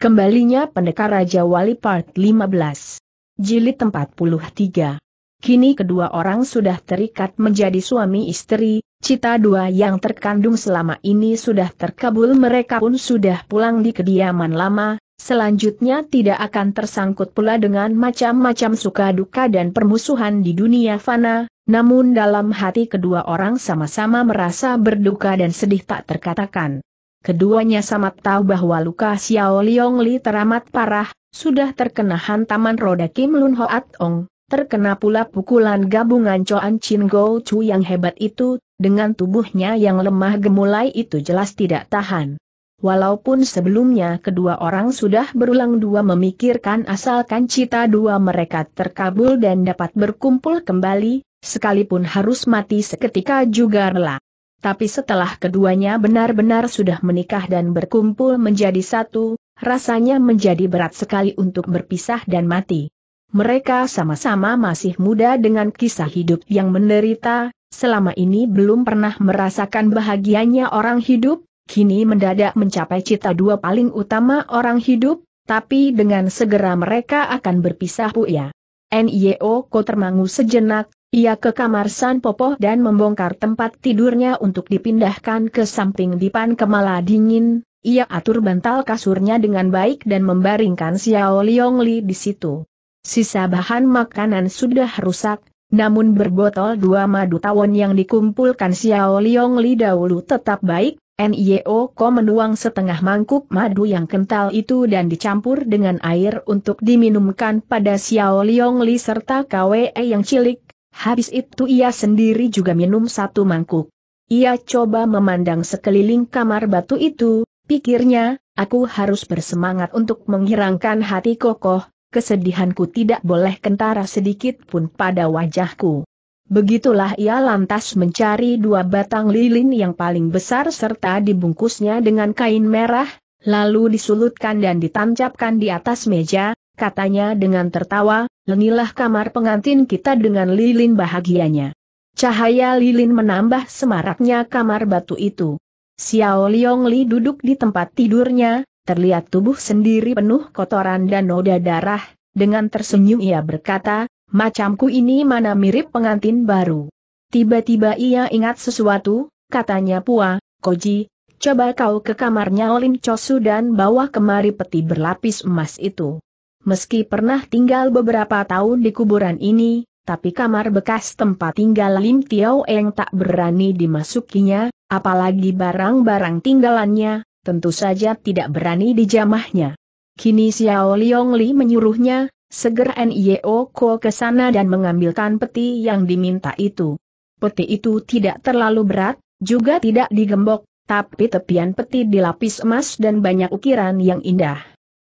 Kembalinya Pendekar Raja Wali Part 15. Jilid 43. Kini kedua orang sudah terikat menjadi suami istri, cita dua yang terkandung selama ini sudah terkabul mereka pun sudah pulang di kediaman lama, selanjutnya tidak akan tersangkut pula dengan macam-macam suka duka dan permusuhan di dunia fana, namun dalam hati kedua orang sama-sama merasa berduka dan sedih tak terkatakan. Keduanya sama tahu bahwa luka Xiao Liong Li teramat parah, sudah terkena hantaman roda Kim Lun Hoat Ong, terkena pula pukulan gabungan Choan Chin Go Chu yang hebat itu, dengan tubuhnya yang lemah gemulai itu jelas tidak tahan. Walaupun sebelumnya kedua orang sudah berulang dua memikirkan asalkan cita dua mereka terkabul dan dapat berkumpul kembali, sekalipun harus mati seketika juga rela tapi setelah keduanya benar-benar sudah menikah dan berkumpul menjadi satu, rasanya menjadi berat sekali untuk berpisah dan mati. Mereka sama-sama masih muda dengan kisah hidup yang menderita, selama ini belum pernah merasakan bahagianya orang hidup, kini mendadak mencapai cita dua paling utama orang hidup, tapi dengan segera mereka akan berpisah puya. NIO termangu sejenak, ia ke kamar San Popoh dan membongkar tempat tidurnya untuk dipindahkan ke samping dipan kemala dingin, ia atur bantal kasurnya dengan baik dan membaringkan Xiao Liongli di situ. Sisa bahan makanan sudah rusak, namun berbotol dua madu tawon yang dikumpulkan Xiao Liongli dahulu tetap baik, NIO Ko menuang setengah mangkuk madu yang kental itu dan dicampur dengan air untuk diminumkan pada Xiao Liongli serta KWE yang cilik, Habis itu ia sendiri juga minum satu mangkuk. Ia coba memandang sekeliling kamar batu itu, pikirnya, aku harus bersemangat untuk menghilangkan hati kokoh, kesedihanku tidak boleh kentara sedikit pun pada wajahku. Begitulah ia lantas mencari dua batang lilin yang paling besar serta dibungkusnya dengan kain merah, lalu disulutkan dan ditancapkan di atas meja, katanya dengan tertawa, Inilah kamar pengantin kita dengan lilin bahagianya. Cahaya lilin menambah semaraknya kamar batu itu. Xiao Liong Li duduk di tempat tidurnya, terlihat tubuh sendiri penuh kotoran dan noda darah, dengan tersenyum ia berkata, macamku ini mana mirip pengantin baru. Tiba-tiba ia ingat sesuatu, katanya Pua, Koji, coba kau ke kamarnya Olin Chosu dan bawa kemari peti berlapis emas itu. Meski pernah tinggal beberapa tahun di kuburan ini, tapi kamar bekas tempat tinggal Lim Tiao Eng tak berani dimasukinya, apalagi barang-barang tinggalannya, tentu saja tidak berani dijamahnya. Kini Xiao Liong Li menyuruhnya, segera N.I.O. Ko ke sana dan mengambilkan peti yang diminta itu. Peti itu tidak terlalu berat, juga tidak digembok, tapi tepian peti dilapis emas dan banyak ukiran yang indah.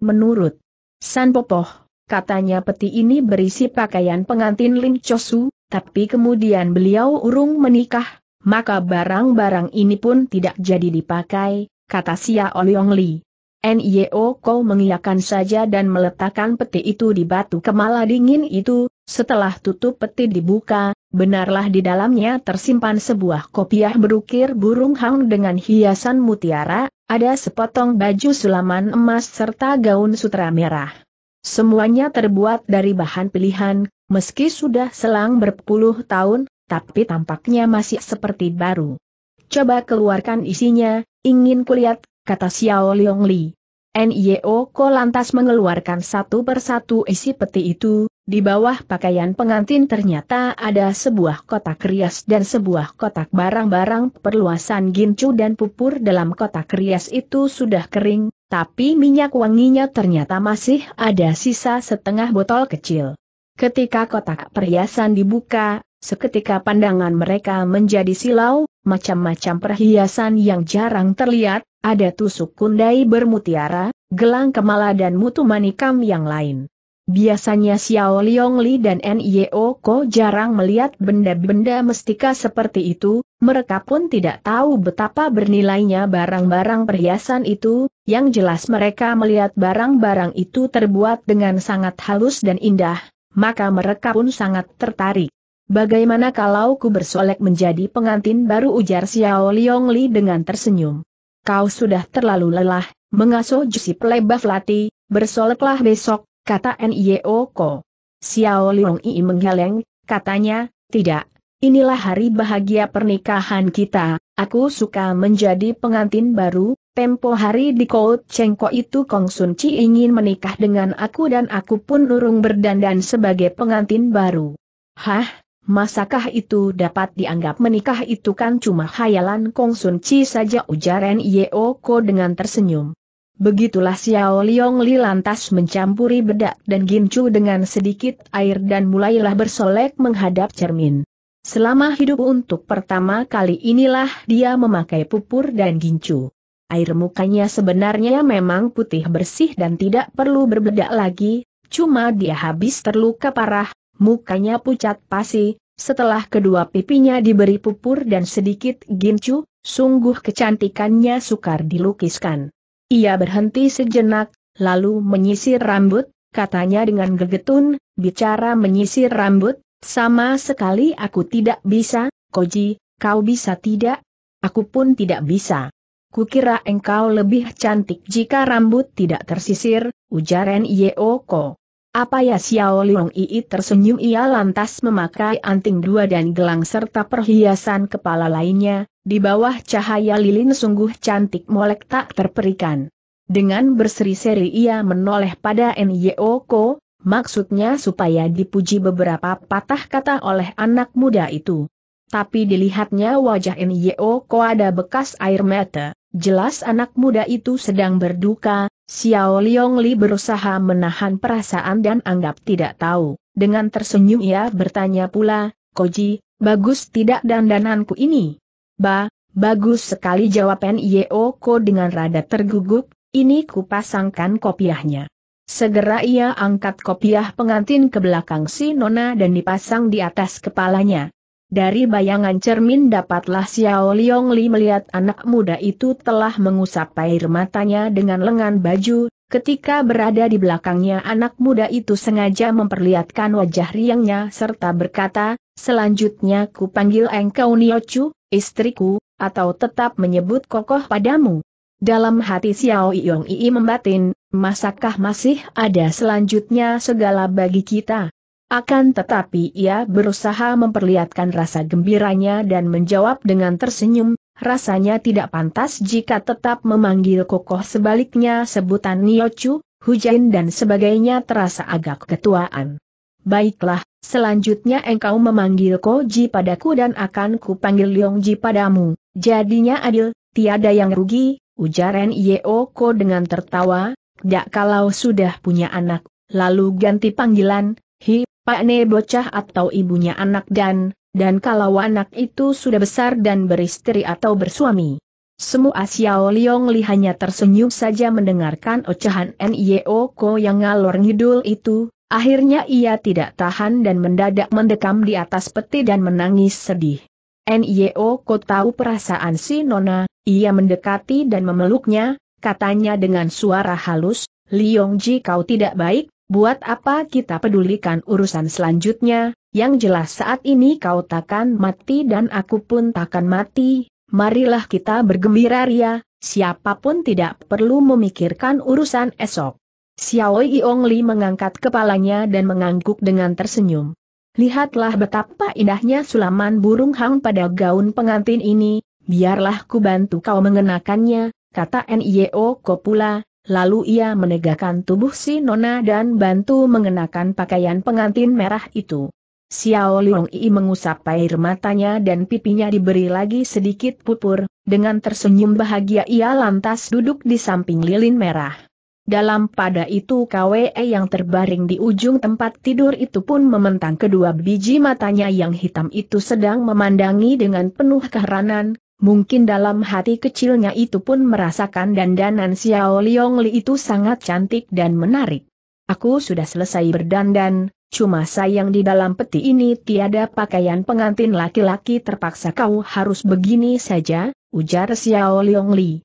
Menurut San Popoh, katanya peti ini berisi pakaian pengantin Lim Chosu, tapi kemudian beliau urung menikah, maka barang-barang ini pun tidak jadi dipakai, kata Sia Oliong Li. Nio e Ko mengiyakan saja dan meletakkan peti itu di batu kemala dingin itu, setelah tutup peti dibuka, benarlah di dalamnya tersimpan sebuah kopiah berukir burung hang dengan hiasan mutiara, ada sepotong baju sulaman emas serta gaun sutra merah. Semuanya terbuat dari bahan pilihan, meski sudah selang berpuluh tahun, tapi tampaknya masih seperti baru. Coba keluarkan isinya, ingin kulihat, kata Xiao Liong Li. NIO Ko lantas mengeluarkan satu persatu isi peti itu, di bawah pakaian pengantin ternyata ada sebuah kotak rias dan sebuah kotak barang-barang perluasan gincu dan pupur dalam kotak rias itu sudah kering, tapi minyak wanginya ternyata masih ada sisa setengah botol kecil. Ketika kotak perhiasan dibuka, seketika pandangan mereka menjadi silau, macam-macam perhiasan yang jarang terlihat, ada tusuk kundai bermutiara, gelang kemala dan mutu manikam yang lain. Biasanya Xiao Li dan Nio Ko jarang melihat benda-benda mestika seperti itu, mereka pun tidak tahu betapa bernilainya barang-barang perhiasan itu, yang jelas mereka melihat barang-barang itu terbuat dengan sangat halus dan indah, maka mereka pun sangat tertarik. Bagaimana kalau ku bersolek menjadi pengantin baru ujar Xiao Liong Li dengan tersenyum. Kau sudah terlalu lelah, mengasuh Jusi Plebaf Lati, bersoleklah besok, kata N.I.O. Ko. Xiao Liong Li menggeleng, katanya, tidak, inilah hari bahagia pernikahan kita, aku suka menjadi pengantin baru, tempo hari di Kout Cengko itu Kong Sun Chi ingin menikah dengan aku dan aku pun urung berdandan sebagai pengantin baru. Hah? Masakah itu dapat dianggap menikah itu kan cuma khayalan Kong Sun Chi saja ujaran Yeo Ko dengan tersenyum. Begitulah Xiao Liong Li lantas mencampuri bedak dan gincu dengan sedikit air dan mulailah bersolek menghadap cermin. Selama hidup untuk pertama kali inilah dia memakai pupur dan gincu. Air mukanya sebenarnya memang putih bersih dan tidak perlu berbedak lagi, cuma dia habis terluka parah, mukanya pucat pasi, setelah kedua pipinya diberi pupur dan sedikit gincu, sungguh kecantikannya sukar dilukiskan. Ia berhenti sejenak, lalu menyisir rambut, katanya dengan gegetun, bicara menyisir rambut, sama sekali aku tidak bisa, Koji, kau bisa tidak? Aku pun tidak bisa. Kukira engkau lebih cantik jika rambut tidak tersisir, ujaran Yeoko. Apa ya Xiao Liang Ii tersenyum ia lantas memakai anting dua dan gelang serta perhiasan kepala lainnya, di bawah cahaya lilin sungguh cantik molek tak terperikan. Dengan berseri-seri ia menoleh pada Nyo Ko, maksudnya supaya dipuji beberapa patah kata oleh anak muda itu. Tapi dilihatnya wajah Nyo Ko ada bekas air mata, jelas anak muda itu sedang berduka, Xiao Liong Li berusaha menahan perasaan dan anggap tidak tahu. Dengan tersenyum ia bertanya pula, Koji, bagus tidak dandananku ini? Ba, bagus sekali jawab Nyo Ko dengan rada terguguk, ini kupasangkan kopiahnya. Segera ia angkat kopiah pengantin ke belakang si Nona dan dipasang di atas kepalanya. Dari bayangan cermin dapatlah Xiao Liong Li melihat anak muda itu telah mengusap air matanya dengan lengan baju, ketika berada di belakangnya anak muda itu sengaja memperlihatkan wajah riangnya serta berkata, selanjutnya ku panggil engkau Niochu, istriku, atau tetap menyebut kokoh padamu. Dalam hati Xiao Yong Ii membatin, masakah masih ada selanjutnya segala bagi kita? Akan tetapi ia berusaha memperlihatkan rasa gembiranya dan menjawab dengan tersenyum, rasanya tidak pantas jika tetap memanggil kokoh sebaliknya sebutan Niochu, hujan dan sebagainya terasa agak ketuaan. Baiklah, selanjutnya engkau memanggil Koji padaku dan akan kupanggil Leongji padamu, jadinya adil, tiada yang rugi, ujar Yeoko dengan tertawa, tidak kalau sudah punya anak, lalu ganti panggilan, Hi, Pak Ne bocah atau ibunya anak dan, dan kalau anak itu sudah besar dan beristri atau bersuami. Semua Xiao Liong Li hanya tersenyum saja mendengarkan ocehan N.Y.O. Ko yang ngalor ngidul itu, akhirnya ia tidak tahan dan mendadak mendekam di atas peti dan menangis sedih. N.Y.O. Ko tahu perasaan si Nona, ia mendekati dan memeluknya, katanya dengan suara halus, Liong Ji kau tidak baik, Buat apa kita pedulikan urusan selanjutnya, yang jelas saat ini kau takkan mati dan aku pun takkan mati, marilah kita bergembira ria, siapapun tidak perlu memikirkan urusan esok. Xiao Iong Li mengangkat kepalanya dan mengangguk dengan tersenyum. Lihatlah betapa indahnya sulaman burung hang pada gaun pengantin ini, biarlah ku bantu kau mengenakannya, kata Nio e Kopula, Lalu ia menegakkan tubuh si Nona dan bantu mengenakan pakaian pengantin merah itu. Xiao Liong Yi mengusap air matanya dan pipinya diberi lagi sedikit pupur, dengan tersenyum bahagia ia lantas duduk di samping lilin merah. Dalam pada itu KWE yang terbaring di ujung tempat tidur itu pun mementang kedua biji matanya yang hitam itu sedang memandangi dengan penuh keheranan, Mungkin dalam hati kecilnya itu pun merasakan dandanan Xiao Liong Li itu sangat cantik dan menarik. Aku sudah selesai berdandan, cuma sayang di dalam peti ini tiada pakaian pengantin laki-laki terpaksa kau harus begini saja, ujar Xiao Liong Li.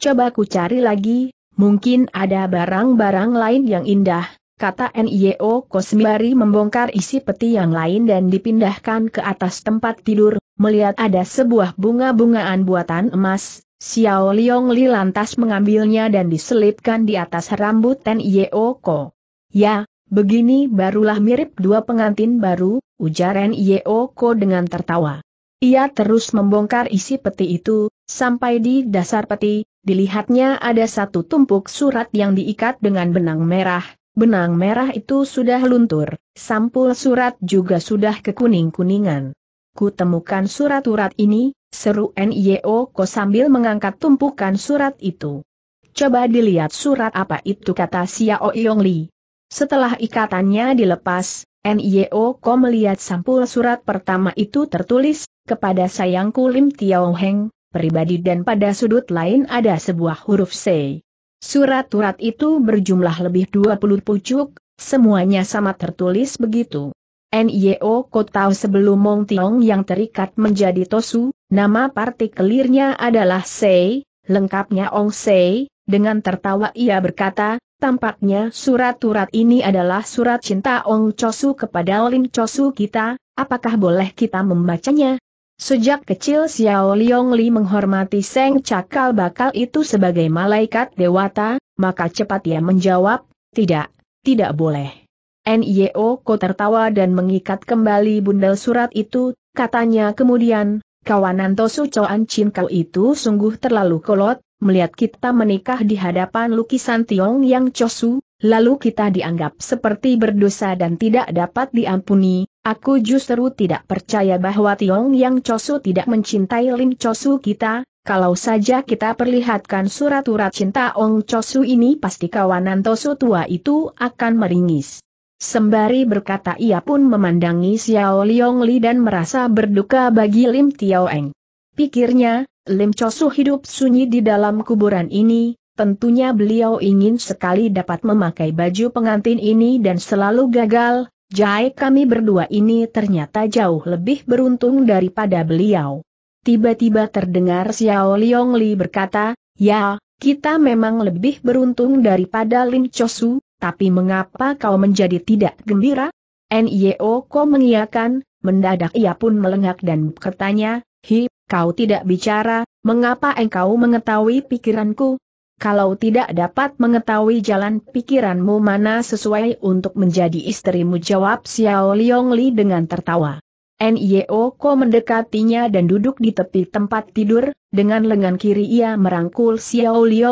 Coba ku cari lagi, mungkin ada barang-barang lain yang indah, kata NIO e Kosmiari membongkar isi peti yang lain dan dipindahkan ke atas tempat tidur, melihat ada sebuah bunga-bungaan buatan emas, Xiao Liong Li lantas mengambilnya dan diselipkan di atas rambut Ten Yeoko. Ya, begini barulah mirip dua pengantin baru, ujar Ten Yeoko dengan tertawa. Ia terus membongkar isi peti itu, sampai di dasar peti, dilihatnya ada satu tumpuk surat yang diikat dengan benang merah, benang merah itu sudah luntur, sampul surat juga sudah kekuning-kuningan ku temukan surat-surat ini, seru NIO Ko sambil mengangkat tumpukan surat itu. Coba dilihat surat apa itu kata Xiao Yong Li. Setelah ikatannya dilepas, NIO Ko melihat sampul surat pertama itu tertulis, kepada sayangku Lim Tiao Heng, pribadi dan pada sudut lain ada sebuah huruf C. Surat-surat itu berjumlah lebih 20 pucuk, semuanya sama tertulis begitu. NIO tahu sebelum Mong Tiong yang terikat menjadi Tosu, nama partikelirnya adalah Sei, lengkapnya Ong Sei, dengan tertawa ia berkata, tampaknya surat-surat ini adalah surat cinta Ong Chosu kepada Lin Chosu kita, apakah boleh kita membacanya? Sejak kecil Xiao Liong Li menghormati Seng Cakal Bakal itu sebagai malaikat dewata, maka cepat ia menjawab, tidak, tidak boleh. NIO e Ko tertawa dan mengikat kembali bundel surat itu, katanya kemudian, kawanan Tosu Choan Chin kau itu sungguh terlalu kolot, melihat kita menikah di hadapan lukisan Tiong Yang Chosu, lalu kita dianggap seperti berdosa dan tidak dapat diampuni, aku justru tidak percaya bahwa Tiong Yang Chosu tidak mencintai Lim Chosu kita, kalau saja kita perlihatkan surat-surat cinta Ong Chosu ini pasti kawanan Tosu tua itu akan meringis. Sembari berkata ia pun memandangi Xiao Liong Li dan merasa berduka bagi Lim Tiao Eng. Pikirnya, Lim Chosu hidup sunyi di dalam kuburan ini, tentunya beliau ingin sekali dapat memakai baju pengantin ini dan selalu gagal, Jai kami berdua ini ternyata jauh lebih beruntung daripada beliau. Tiba-tiba terdengar Xiao Liong Li berkata, Ya, kita memang lebih beruntung daripada Lim Chosu, tapi mengapa kau menjadi tidak gembira? Nio kau mengiakan, mendadak ia pun melengak dan bertanya, Hi, kau tidak bicara, mengapa engkau mengetahui pikiranku? Kalau tidak dapat mengetahui jalan pikiranmu mana sesuai untuk menjadi istrimu jawab Xiao Li dengan tertawa. Nio Ko mendekatinya dan duduk di tepi tempat tidur, dengan lengan kiri ia merangkul Xiao Li,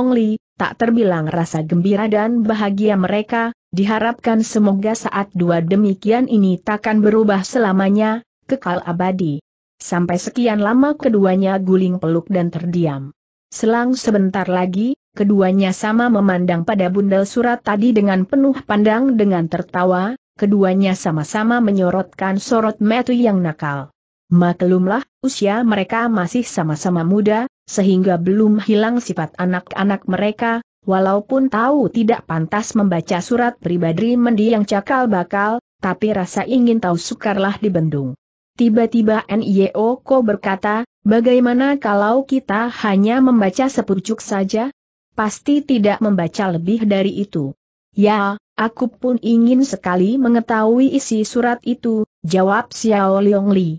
tak terbilang rasa gembira dan bahagia mereka, diharapkan semoga saat dua demikian ini takkan berubah selamanya, kekal abadi. Sampai sekian lama keduanya guling peluk dan terdiam. Selang sebentar lagi, keduanya sama memandang pada bundel surat tadi dengan penuh pandang dengan tertawa, keduanya sama-sama menyorotkan sorot metu yang nakal. Maklumlah, usia mereka masih sama-sama muda, sehingga belum hilang sifat anak-anak mereka, walaupun tahu tidak pantas membaca surat pribadi mendiang cakal bakal, tapi rasa ingin tahu sukarlah dibendung. Tiba-tiba Nio Ko berkata, bagaimana kalau kita hanya membaca sepucuk saja? Pasti tidak membaca lebih dari itu. Ya, aku pun ingin sekali mengetahui isi surat itu, jawab Xiao Liong Li.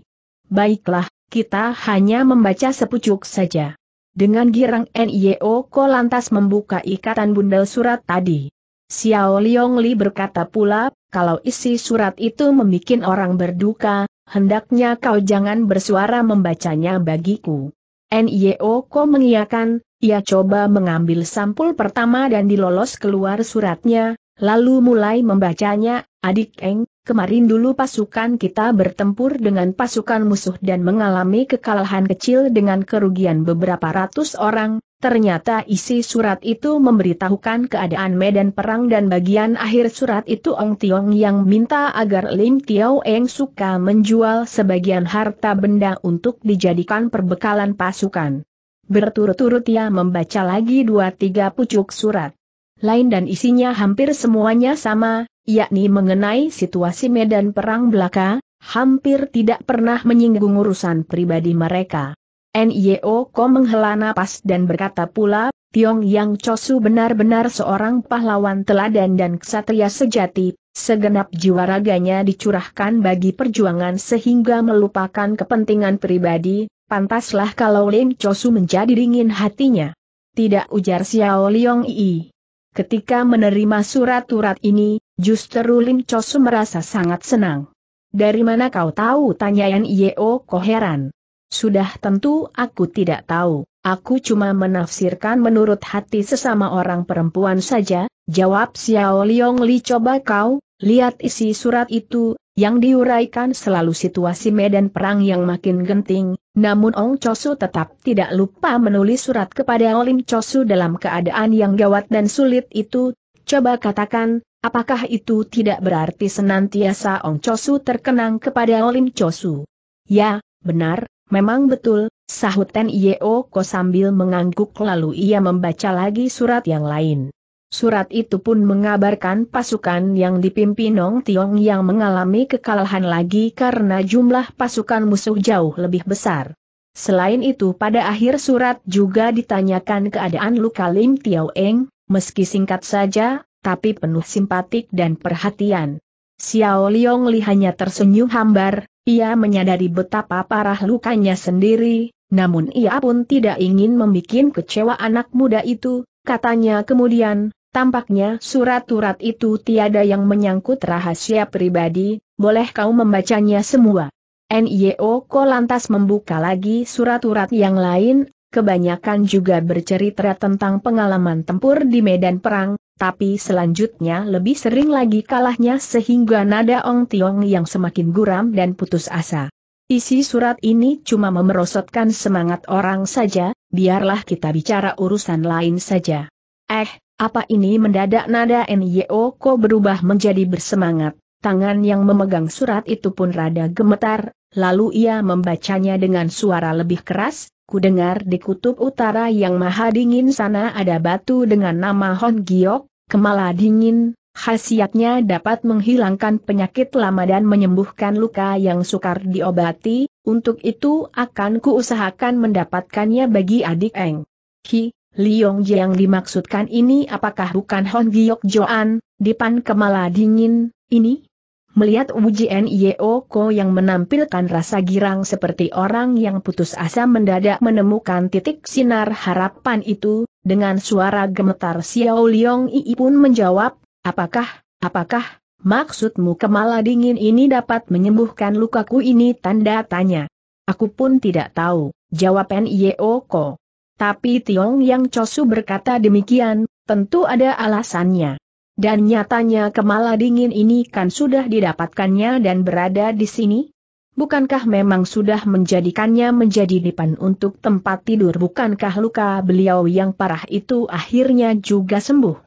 Baiklah, kita hanya membaca sepucuk saja. Dengan girang NIO Ko lantas membuka ikatan bundel surat tadi. Xiao Liong Li berkata pula, kalau isi surat itu membuat orang berduka, hendaknya kau jangan bersuara membacanya bagiku. NIO Ko mengiakan, ia coba mengambil sampul pertama dan dilolos keluar suratnya, lalu mulai membacanya, adik Eng, kemarin dulu pasukan kita bertempur dengan pasukan musuh dan mengalami kekalahan kecil dengan kerugian beberapa ratus orang, ternyata isi surat itu memberitahukan keadaan medan perang dan bagian akhir surat itu Ong Tiong yang minta agar Lim Tiao Eng suka menjual sebagian harta benda untuk dijadikan perbekalan pasukan. Berturut-turut ia membaca lagi dua tiga pucuk surat lain dan isinya hampir semuanya sama, yakni mengenai situasi medan perang belaka, hampir tidak pernah menyinggung urusan pribadi mereka. NIO Ko menghela napas dan berkata pula, Tiong Yang Chosu benar-benar seorang pahlawan teladan dan ksatria sejati, segenap jiwa raganya dicurahkan bagi perjuangan sehingga melupakan kepentingan pribadi, pantaslah kalau Lim Chosu menjadi dingin hatinya. Tidak ujar Xiao Liong Yi. Ketika menerima surat-surat ini, justru Lim Chosu merasa sangat senang. Dari mana kau tahu? Tanya Yeo koheran? Sudah tentu aku tidak tahu, aku cuma menafsirkan menurut hati sesama orang perempuan saja, jawab Xiao Liong Li coba kau, lihat isi surat itu, yang diuraikan selalu situasi medan perang yang makin genting, namun Ong Chosu tetap tidak lupa menulis surat kepada Olim Chosu dalam keadaan yang gawat dan sulit itu, coba katakan, apakah itu tidak berarti senantiasa Ong Chosu terkenang kepada Olim Chosu? Ya, benar, memang betul, sahut Ten Yeo Ko sambil mengangguk lalu ia membaca lagi surat yang lain. Surat itu pun mengabarkan pasukan yang dipimpin Nong Tiong yang mengalami kekalahan lagi karena jumlah pasukan musuh jauh lebih besar. Selain itu pada akhir surat juga ditanyakan keadaan luka Lim Tiao Eng, meski singkat saja, tapi penuh simpatik dan perhatian. Xiao Liong Li hanya tersenyum hambar, ia menyadari betapa parah lukanya sendiri, namun ia pun tidak ingin membuat kecewa anak muda itu, katanya kemudian, Tampaknya surat-surat itu tiada yang menyangkut rahasia pribadi, boleh kau membacanya semua. NIO Ko lantas membuka lagi surat-surat yang lain, kebanyakan juga bercerita tentang pengalaman tempur di medan perang, tapi selanjutnya lebih sering lagi kalahnya sehingga nada Ong Tiong yang semakin guram dan putus asa. Isi surat ini cuma memerosotkan semangat orang saja, biarlah kita bicara urusan lain saja. Eh, apa ini mendadak nada Nyeoko berubah menjadi bersemangat, tangan yang memegang surat itu pun rada gemetar, lalu ia membacanya dengan suara lebih keras, ku dengar di kutub utara yang maha dingin sana ada batu dengan nama Hon Giok, kemala dingin, khasiatnya dapat menghilangkan penyakit lama dan menyembuhkan luka yang sukar diobati, untuk itu akan kuusahakan mendapatkannya bagi adik Eng. Hi. Liong Ji yang dimaksudkan ini apakah bukan Hon Giok Joan, dipan kemala dingin, ini? Melihat Wujien Yeoko yang menampilkan rasa girang seperti orang yang putus asa mendadak menemukan titik sinar harapan itu, dengan suara gemetar Xiao Liong Ii pun menjawab, apakah, apakah, maksudmu kemala dingin ini dapat menyembuhkan lukaku ini tanda tanya. Aku pun tidak tahu, jawab Yeoko. Tapi Tiong Yang Chosu berkata demikian, tentu ada alasannya. Dan nyatanya kemala dingin ini kan sudah didapatkannya dan berada di sini? Bukankah memang sudah menjadikannya menjadi dipan untuk tempat tidur? Bukankah luka beliau yang parah itu akhirnya juga sembuh?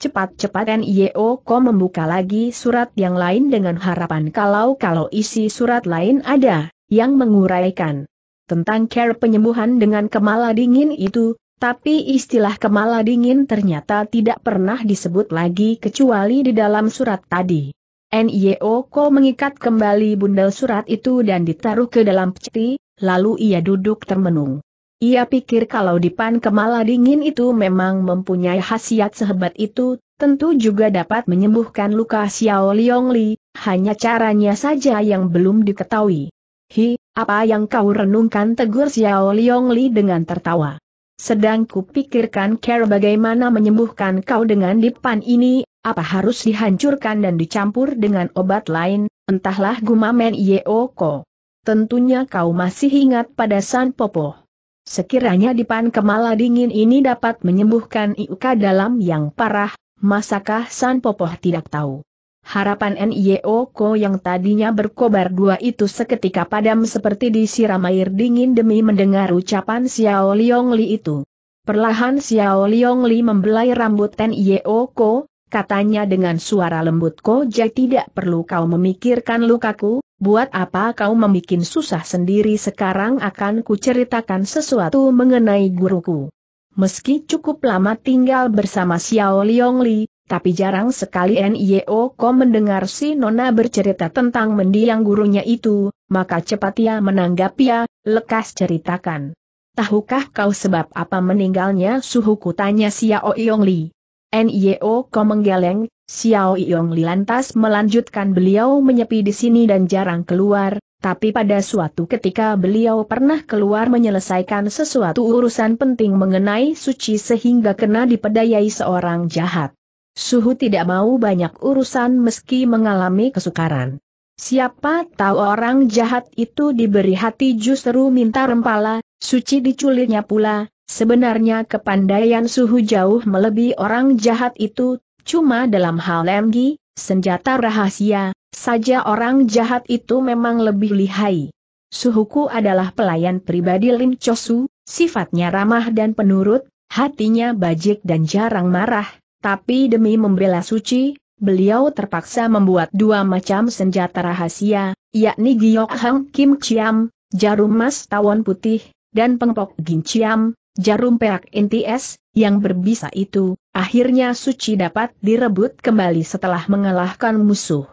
Cepat-cepat NIO Ko membuka lagi surat yang lain dengan harapan kalau-kalau isi surat lain ada, yang menguraikan tentang care penyembuhan dengan kemala dingin itu, tapi istilah kemala dingin ternyata tidak pernah disebut lagi kecuali di dalam surat tadi. NIO e Ko mengikat kembali bundel surat itu dan ditaruh ke dalam peti, lalu ia duduk termenung. Ia pikir kalau dipan kemala dingin itu memang mempunyai khasiat sehebat itu, tentu juga dapat menyembuhkan luka Xiao Liong Li, hanya caranya saja yang belum diketahui. Hi, apa yang kau renungkan tegur Xiao Liong Li dengan tertawa. Sedang kupikirkan care bagaimana menyembuhkan kau dengan dipan ini, apa harus dihancurkan dan dicampur dengan obat lain, entahlah gumamen Yeoko. Tentunya kau masih ingat pada San Popo. Sekiranya dipan kemala dingin ini dapat menyembuhkan Iuka dalam yang parah, masakah San Popo tidak tahu? Harapan NIO Ko yang tadinya berkobar dua itu seketika padam seperti disiram air dingin demi mendengar ucapan Xiao Liong Li itu. Perlahan Xiao Liong Li membelai rambut NIO Ko, katanya dengan suara lembut Ko Jai tidak perlu kau memikirkan lukaku, buat apa kau membuat susah sendiri sekarang akan kuceritakan sesuatu mengenai guruku. Meski cukup lama tinggal bersama Xiao Liong Li, tapi jarang sekali NIO Ko mendengar si Nona bercerita tentang mendiang gurunya itu, maka cepat ia menanggapi ya, lekas ceritakan. Tahukah kau sebab apa meninggalnya suhuku tanya Xiao Yong Li. NIO Ko menggeleng, Xiao Yong lantas melanjutkan beliau menyepi di sini dan jarang keluar, tapi pada suatu ketika beliau pernah keluar menyelesaikan sesuatu urusan penting mengenai suci sehingga kena dipedayai seorang jahat. Suhu tidak mau banyak urusan meski mengalami kesukaran. Siapa tahu orang jahat itu diberi hati justru minta rempala, suci diculirnya pula, sebenarnya kepandaian suhu jauh melebihi orang jahat itu, cuma dalam hal lemgi, senjata rahasia, saja orang jahat itu memang lebih lihai. Suhuku adalah pelayan pribadi Lim Chosu, sifatnya ramah dan penurut, hatinya bajik dan jarang marah, tapi demi membela suci, beliau terpaksa membuat dua macam senjata rahasia, yakni Giok Hang Kim Chiam, jarum emas tawon putih, dan pengpok Gin Chiam, jarum perak NTS, yang berbisa itu, akhirnya suci dapat direbut kembali setelah mengalahkan musuh.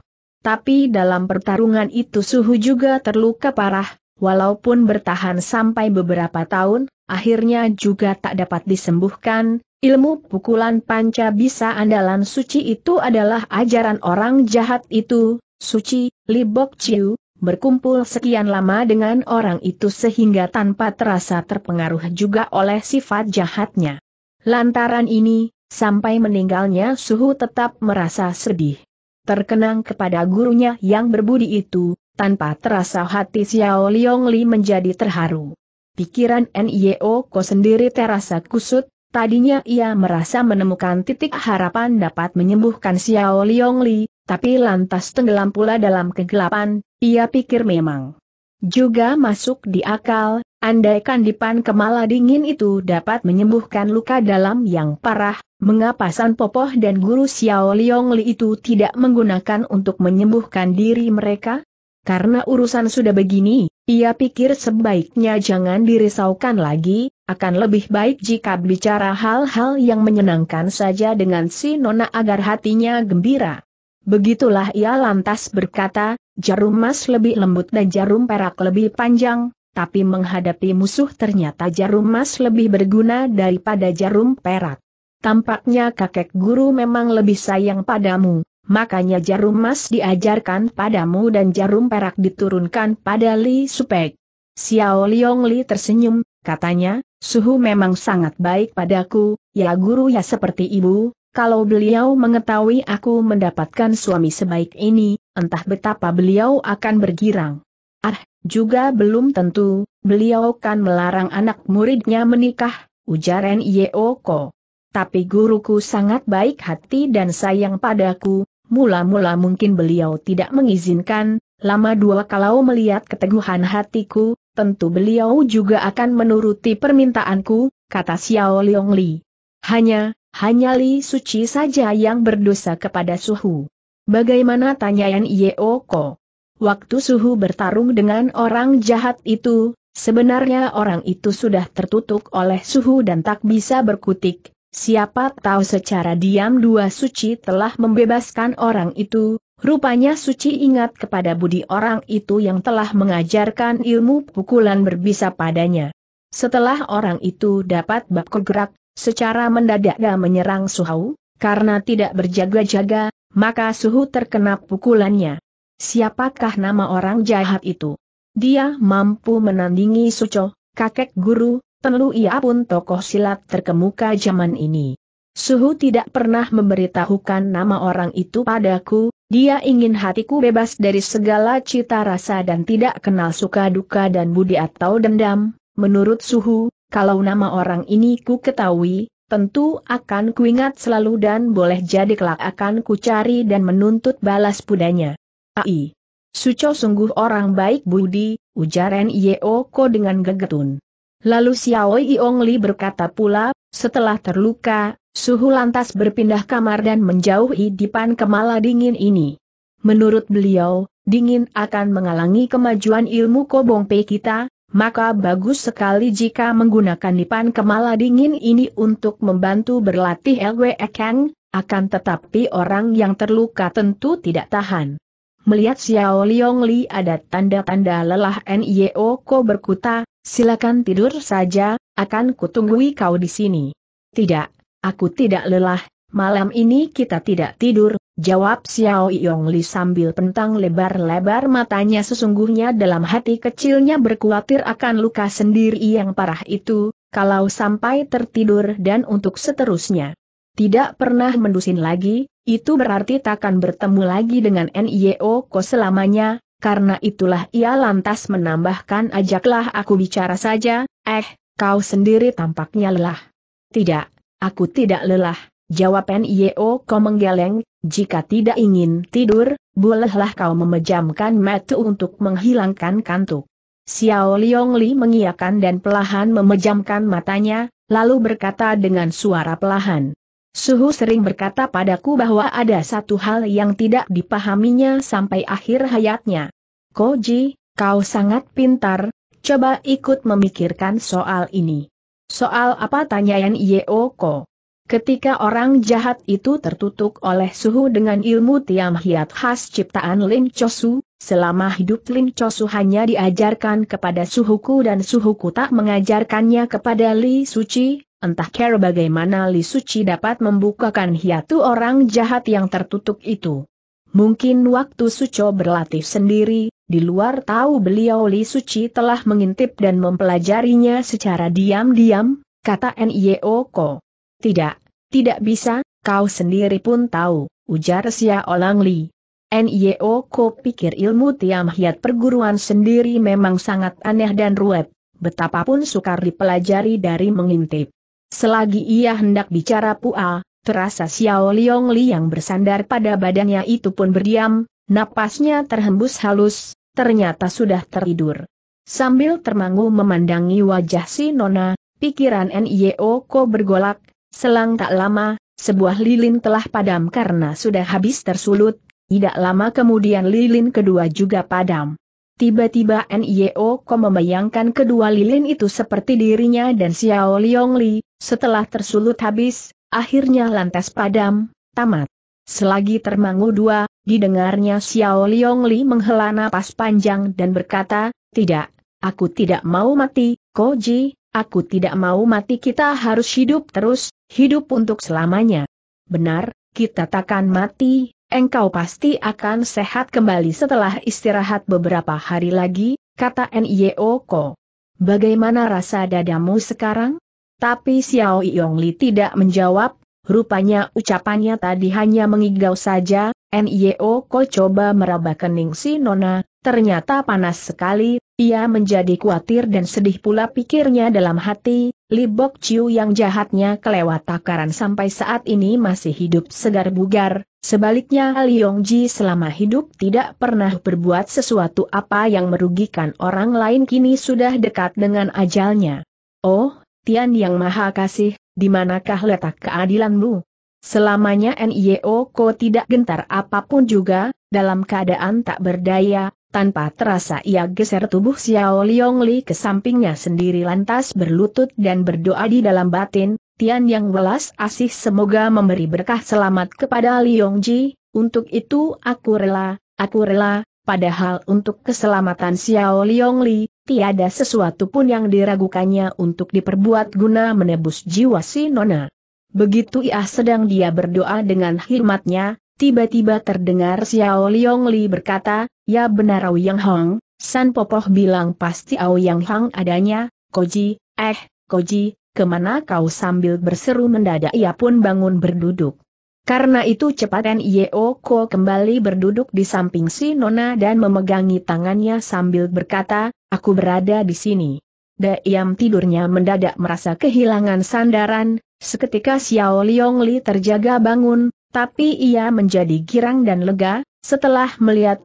Tapi dalam pertarungan itu Suhu juga terluka parah, walaupun bertahan sampai beberapa tahun, akhirnya juga tak dapat disembuhkan, ilmu pukulan panca bisa andalan suci itu adalah ajaran orang jahat itu, suci, libok ciu, berkumpul sekian lama dengan orang itu sehingga tanpa terasa terpengaruh juga oleh sifat jahatnya. Lantaran ini, sampai meninggalnya Suhu tetap merasa sedih. Terkenang kepada gurunya yang berbudi itu, tanpa terasa hati Xiao Liongli menjadi terharu. Pikiran NIO Ko sendiri terasa kusut, tadinya ia merasa menemukan titik harapan dapat menyembuhkan Xiao Liong Li, tapi lantas tenggelam pula dalam kegelapan, ia pikir memang juga masuk di akal, andaikan dipan kemala dingin itu dapat menyembuhkan luka dalam yang parah, mengapa San Popoh dan guru Xiao Liong Li itu tidak menggunakan untuk menyembuhkan diri mereka? Karena urusan sudah begini, ia pikir sebaiknya jangan dirisaukan lagi, akan lebih baik jika bicara hal-hal yang menyenangkan saja dengan si Nona agar hatinya gembira. Begitulah ia lantas berkata, jarum emas lebih lembut dan jarum perak lebih panjang, tapi menghadapi musuh ternyata jarum emas lebih berguna daripada jarum perak. Tampaknya kakek guru memang lebih sayang padamu, makanya jarum emas diajarkan padamu dan jarum perak diturunkan pada Li Supek. Xiao Liong Li tersenyum, katanya, suhu memang sangat baik padaku, ya guru ya seperti ibu, kalau beliau mengetahui aku mendapatkan suami sebaik ini, entah betapa beliau akan bergirang. Ah, juga belum tentu, beliau kan melarang anak muridnya menikah, Ujaran Yeoko. Tapi guruku sangat baik hati dan sayang padaku, mula-mula mungkin beliau tidak mengizinkan, lama dua kalau melihat keteguhan hatiku, tentu beliau juga akan menuruti permintaanku, kata Xiao Liong Li. Hanya, hanya Li Suci saja yang berdosa kepada Suhu. Bagaimana tanyaan Ko? Waktu Suhu bertarung dengan orang jahat itu, sebenarnya orang itu sudah tertutup oleh Suhu dan tak bisa berkutik, Siapa tahu secara diam dua suci telah membebaskan orang itu, rupanya suci ingat kepada budi orang itu yang telah mengajarkan ilmu pukulan berbisa padanya. Setelah orang itu dapat bab gerak, secara mendadak menyerang suhu, karena tidak berjaga-jaga, maka Suhu terkena pukulannya. Siapakah nama orang jahat itu? Dia mampu menandingi Suco, kakek guru, perlu ia pun tokoh silat terkemuka zaman ini. Suhu tidak pernah memberitahukan nama orang itu padaku, dia ingin hatiku bebas dari segala cita rasa dan tidak kenal suka duka dan budi atau dendam. Menurut Suhu, kalau nama orang ini ku ketahui, tentu akan kuingat selalu dan boleh jadi kelak akan ku cari dan menuntut balas budanya. Ai. Suco sungguh orang baik budi, ujar N.I.O.Ko dengan gegetun. Lalu Xiao Yong Li berkata pula, setelah terluka, suhu lantas berpindah kamar dan menjauhi dipan kemala dingin ini. Menurut beliau, dingin akan mengalangi kemajuan ilmu kobong pe kita, maka bagus sekali jika menggunakan dipan kemala dingin ini untuk membantu berlatih LW Ekeng, akan tetapi orang yang terluka tentu tidak tahan. Melihat Xiao Liong Li ada tanda-tanda lelah Nio e Ko berkuta, Silakan tidur saja, akan kutunggui kau di sini. Tidak, aku tidak lelah, malam ini kita tidak tidur, jawab Xiao Yong sambil pentang lebar-lebar matanya sesungguhnya dalam hati kecilnya berkuatir akan luka sendiri yang parah itu, kalau sampai tertidur dan untuk seterusnya. Tidak pernah mendusin lagi, itu berarti takkan bertemu lagi dengan NIO Ko selamanya, karena itulah ia lantas menambahkan ajaklah aku bicara saja, eh, kau sendiri tampaknya lelah. Tidak, aku tidak lelah, jawab N.I.O. kau menggeleng, jika tidak ingin tidur, bolehlah kau memejamkan mata untuk menghilangkan kantuk. Xiao Liong Li mengiakan dan pelahan memejamkan matanya, lalu berkata dengan suara pelahan. Suhu sering berkata padaku bahwa ada satu hal yang tidak dipahaminya sampai akhir hayatnya. Koji, kau sangat pintar, coba ikut memikirkan soal ini. Soal apa tanyaan Yeoko? Ketika orang jahat itu tertutup oleh suhu dengan ilmu tiam hiat khas ciptaan Lin Chosu, selama hidup Lin Chosu hanya diajarkan kepada suhuku dan suhuku tak mengajarkannya kepada Li Suci, Entah care bagaimana Li Suci dapat membukakan hiatu orang jahat yang tertutup itu. Mungkin waktu Suco berlatih sendiri, di luar tahu beliau Li Suci telah mengintip dan mempelajarinya secara diam-diam, kata Nio Ko. Tidak, tidak bisa, kau sendiri pun tahu, ujar Sia Olang Li. Nio Ko pikir ilmu tiam hiat perguruan sendiri memang sangat aneh dan ruwet betapapun sukar dipelajari dari mengintip. Selagi ia hendak bicara pua, terasa Xiao Liong Li yang bersandar pada badannya itu pun berdiam, napasnya terhembus halus, ternyata sudah tertidur. Sambil termangu memandangi wajah si Nona, pikiran N.I.O. Ko bergolak, selang tak lama, sebuah lilin telah padam karena sudah habis tersulut, tidak lama kemudian lilin kedua juga padam. Tiba-tiba Nio Ko membayangkan kedua lilin itu seperti dirinya dan Xiao Liong Li, setelah tersulut habis, akhirnya lantas padam, tamat. Selagi termangu dua, didengarnya Xiao Liong Li menghela napas panjang dan berkata, tidak, aku tidak mau mati, Koji, aku tidak mau mati kita harus hidup terus, hidup untuk selamanya. Benar, kita takkan mati, engkau pasti akan sehat kembali setelah istirahat beberapa hari lagi, kata Nio Ko. Bagaimana rasa dadamu sekarang? Tapi Xiao Yong Li tidak menjawab, rupanya ucapannya tadi hanya mengigau saja, Nio Ko coba meraba kening si Nona, ternyata panas sekali, ia menjadi khawatir dan sedih pula pikirnya dalam hati, Libok Chiu yang jahatnya kelewat takaran sampai saat ini masih hidup segar bugar, Sebaliknya Liong Ji selama hidup tidak pernah berbuat sesuatu apa yang merugikan orang lain kini sudah dekat dengan ajalnya. Oh, Tian Yang Maha Kasih, di manakah letak keadilanmu? Selamanya NIO e Ko tidak gentar apapun juga, dalam keadaan tak berdaya, tanpa terasa ia geser tubuh Xiao Liong Li ke sampingnya sendiri lantas berlutut dan berdoa di dalam batin, Tian Yang Welas Asih semoga memberi berkah selamat kepada Liong Ji, untuk itu aku rela, aku rela, padahal untuk keselamatan Xiao Liong Li, tiada sesuatu pun yang diragukannya untuk diperbuat guna menebus jiwa si Nona. Begitu ia sedang dia berdoa dengan hikmatnya, tiba-tiba terdengar Xiao Liong Li berkata, Ya benar Au Yang Hong, San Popoh bilang pasti Au Yang Hong adanya, Koji, eh, Koji, kemana kau sambil berseru mendadak ia pun bangun berduduk. Karena itu cepat Ko kembali berduduk di samping si Nona dan memegangi tangannya sambil berkata, aku berada di sini. Dayam tidurnya mendadak merasa kehilangan sandaran, seketika Xiao Liong Li terjaga bangun, tapi ia menjadi girang dan lega, setelah melihat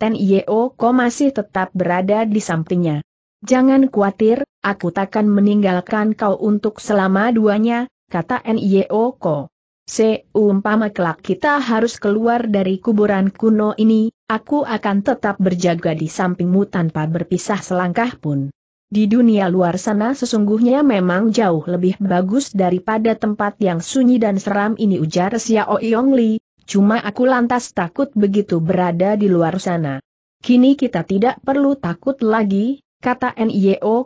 Ko masih tetap berada di sampingnya. Jangan khawatir, aku takkan meninggalkan kau untuk selama duanya, kata Nyeoko. Seumpama kelak kita harus keluar dari kuburan kuno ini, aku akan tetap berjaga di sampingmu tanpa berpisah selangkah pun. Di dunia luar sana sesungguhnya memang jauh lebih bagus daripada tempat yang sunyi dan seram ini ujar Xiao Yongli, cuma aku lantas takut begitu berada di luar sana. Kini kita tidak perlu takut lagi, kata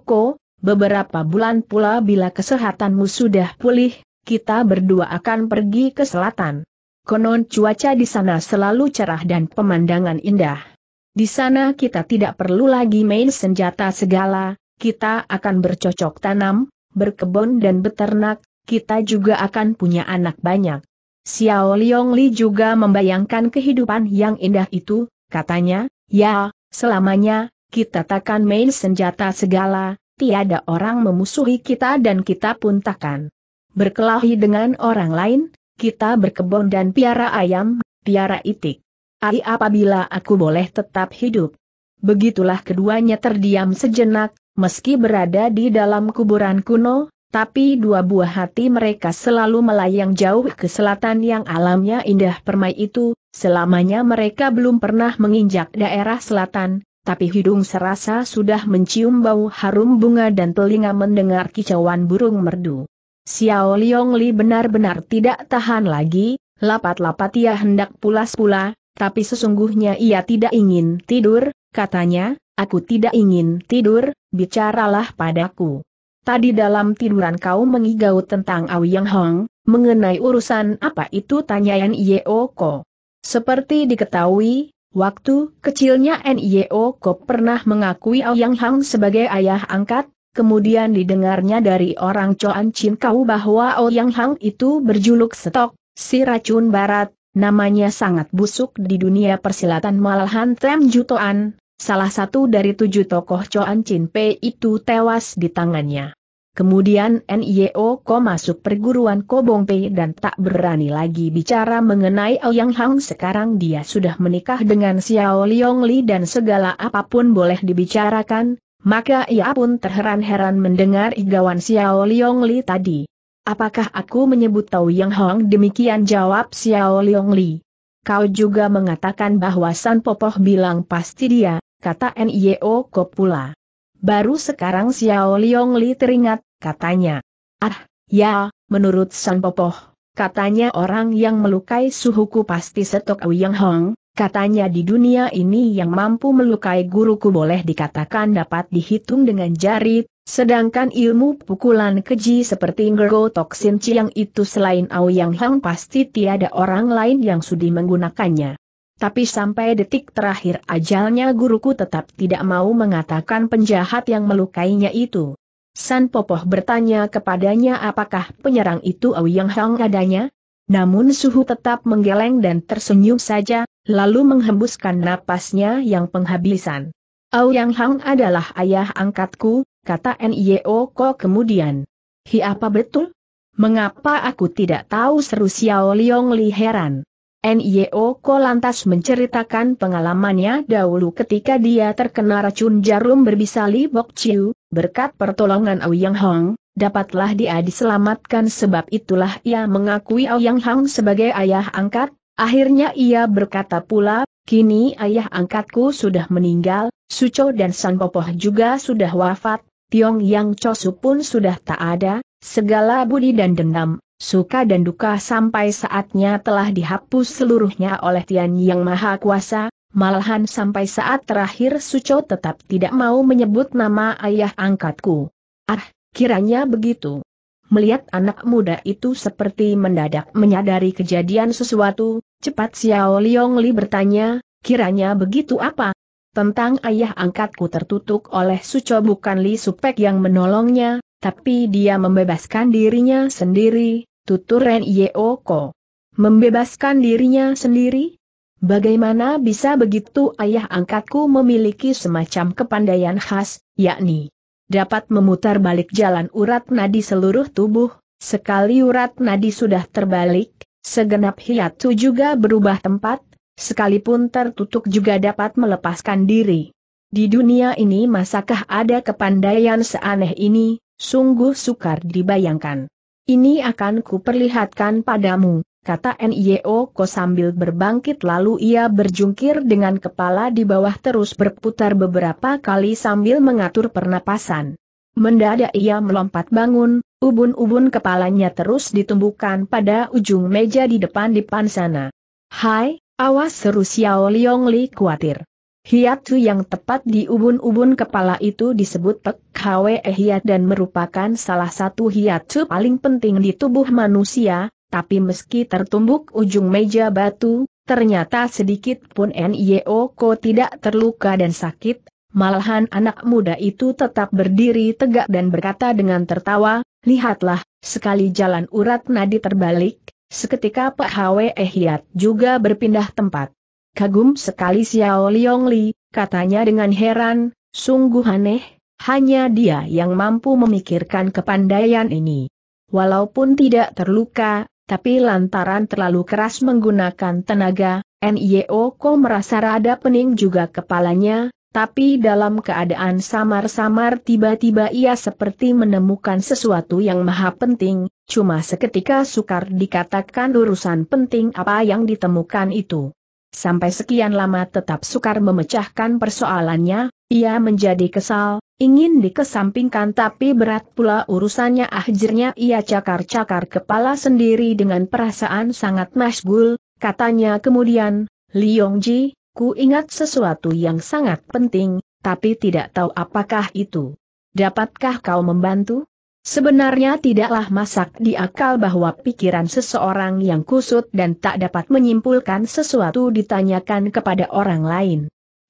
Ko, beberapa bulan pula bila kesehatanmu sudah pulih, kita berdua akan pergi ke selatan. Konon cuaca di sana selalu cerah dan pemandangan indah. Di sana kita tidak perlu lagi main senjata segala, kita akan bercocok tanam, berkebun dan beternak, kita juga akan punya anak banyak. Xiao Liong Li juga membayangkan kehidupan yang indah itu, katanya, ya, selamanya, kita takkan main senjata segala, tiada orang memusuhi kita dan kita pun takkan berkelahi dengan orang lain, kita berkebun dan piara ayam, piara itik. Ai apabila aku boleh tetap hidup. Begitulah keduanya terdiam sejenak, meski berada di dalam kuburan kuno, tapi dua buah hati mereka selalu melayang jauh ke selatan yang alamnya indah permai itu, selamanya mereka belum pernah menginjak daerah selatan, tapi hidung serasa sudah mencium bau harum bunga dan telinga mendengar kicauan burung merdu. Xiao Liong Li benar-benar tidak tahan lagi, lapat-lapat ia hendak pulas pula, tapi sesungguhnya ia tidak ingin tidur, katanya, aku tidak ingin tidur, bicaralah padaku. Tadi dalam tiduran kau mengigau tentang Awi Yang Hong, mengenai urusan apa itu tanyaan Yeo Ko. Seperti diketahui, Waktu kecilnya NIO Kop pernah mengakui Yang Hang sebagai ayah angkat, kemudian didengarnya dari orang Coan Chin Kau bahwa Yang Hang itu berjuluk Setok, si racun barat, namanya sangat busuk di dunia persilatan malahan Tem Jutoan, salah satu dari tujuh tokoh Coan Chin Pei itu tewas di tangannya. Kemudian NIO Ko masuk perguruan Kobong Pei dan tak berani lagi bicara mengenai Ouyang Hang sekarang dia sudah menikah dengan Xiao Liong Li dan segala apapun boleh dibicarakan, maka ia pun terheran-heran mendengar igawan Xiao Liong Li tadi. Apakah aku menyebut Yang Hong? demikian jawab Xiao Liong Li. Kau juga mengatakan bahwa San Popoh bilang pasti dia, kata NIO Ko pula. Baru sekarang Xiao Liong Li teringat, katanya. Ah, ya, menurut San Popoh, katanya orang yang melukai suhuku pasti setok Yang Hong, Katanya di dunia ini yang mampu melukai guruku boleh dikatakan dapat dihitung dengan jari, sedangkan ilmu pukulan keji seperti Ngergo Toksin Chiang itu selain Yang Hong pasti tiada orang lain yang sudi menggunakannya. Tapi sampai detik terakhir ajalnya guruku tetap tidak mau mengatakan penjahat yang melukainya itu. San Popoh bertanya kepadanya apakah penyerang itu Awi Yang Hang adanya? Namun Suhu tetap menggeleng dan tersenyum saja, lalu menghembuskan napasnya yang penghabisan. Au Yang Hang adalah ayah angkatku, kata N.I.O. Ko kemudian. Hi apa betul? Mengapa aku tidak tahu seru Xiao Liong Li heran. N.I.O. Ko lantas menceritakan pengalamannya dahulu ketika dia terkena racun jarum berbisa Li Bok Chiu, Berkat pertolongan Au Yang Hong, dapatlah dia diselamatkan sebab itulah ia mengakui Au Yang Hong sebagai ayah angkat, akhirnya ia berkata pula, kini ayah angkatku sudah meninggal, Suco dan San Popoh juga sudah wafat, Tiong Yang Chosu pun sudah tak ada, segala budi dan dendam, suka dan duka sampai saatnya telah dihapus seluruhnya oleh Tian Yang Maha Kuasa, Malahan sampai saat terakhir Suco tetap tidak mau menyebut nama ayah angkatku. Ah, kiranya begitu. Melihat anak muda itu seperti mendadak menyadari kejadian sesuatu, cepat Xiao Liong Li bertanya, kiranya begitu apa? Tentang ayah angkatku tertutup oleh Suco bukan Li Supek yang menolongnya, tapi dia membebaskan dirinya sendiri, tutur Ren Yeo Ko. Membebaskan dirinya sendiri? Bagaimana bisa begitu ayah angkatku memiliki semacam kepandaian khas, yakni dapat memutar balik jalan urat nadi seluruh tubuh, sekali urat nadi sudah terbalik, segenap hiatu juga berubah tempat, sekalipun tertutup juga dapat melepaskan diri. Di dunia ini masakah ada kepandaian seaneh ini, sungguh sukar dibayangkan. Ini akan kuperlihatkan padamu, kata NIO Ko sambil berbangkit lalu ia berjungkir dengan kepala di bawah terus berputar beberapa kali sambil mengatur pernapasan. Mendadak ia melompat bangun, ubun-ubun kepalanya terus ditumbukan pada ujung meja di depan-depan sana. Hai, awas seru Xiao Liong Li khawatir. Hiatu yang tepat di ubun-ubun kepala itu disebut Pek Hwe Hiat dan merupakan salah satu hiatu paling penting di tubuh manusia, tapi meski tertumbuk ujung meja batu, ternyata sedikit pun Ko tidak terluka dan sakit, malahan anak muda itu tetap berdiri tegak dan berkata dengan tertawa, lihatlah, sekali jalan urat nadi terbalik, seketika Pak Hwe Hiat juga berpindah tempat. Kagum sekali Xiao Liong Li, katanya dengan heran, sungguh aneh, hanya dia yang mampu memikirkan kepandaian ini. Walaupun tidak terluka, tapi lantaran terlalu keras menggunakan tenaga, Nio Ko merasa rada pening juga kepalanya, tapi dalam keadaan samar-samar tiba-tiba ia seperti menemukan sesuatu yang maha penting, cuma seketika sukar dikatakan urusan penting apa yang ditemukan itu. Sampai sekian lama tetap sukar memecahkan persoalannya, ia menjadi kesal, ingin dikesampingkan tapi berat pula urusannya akhirnya ia cakar-cakar kepala sendiri dengan perasaan sangat masgul, katanya kemudian, Li Yongji, ku ingat sesuatu yang sangat penting, tapi tidak tahu apakah itu. Dapatkah kau membantu? Sebenarnya tidaklah masak di akal bahwa pikiran seseorang yang kusut dan tak dapat menyimpulkan sesuatu ditanyakan kepada orang lain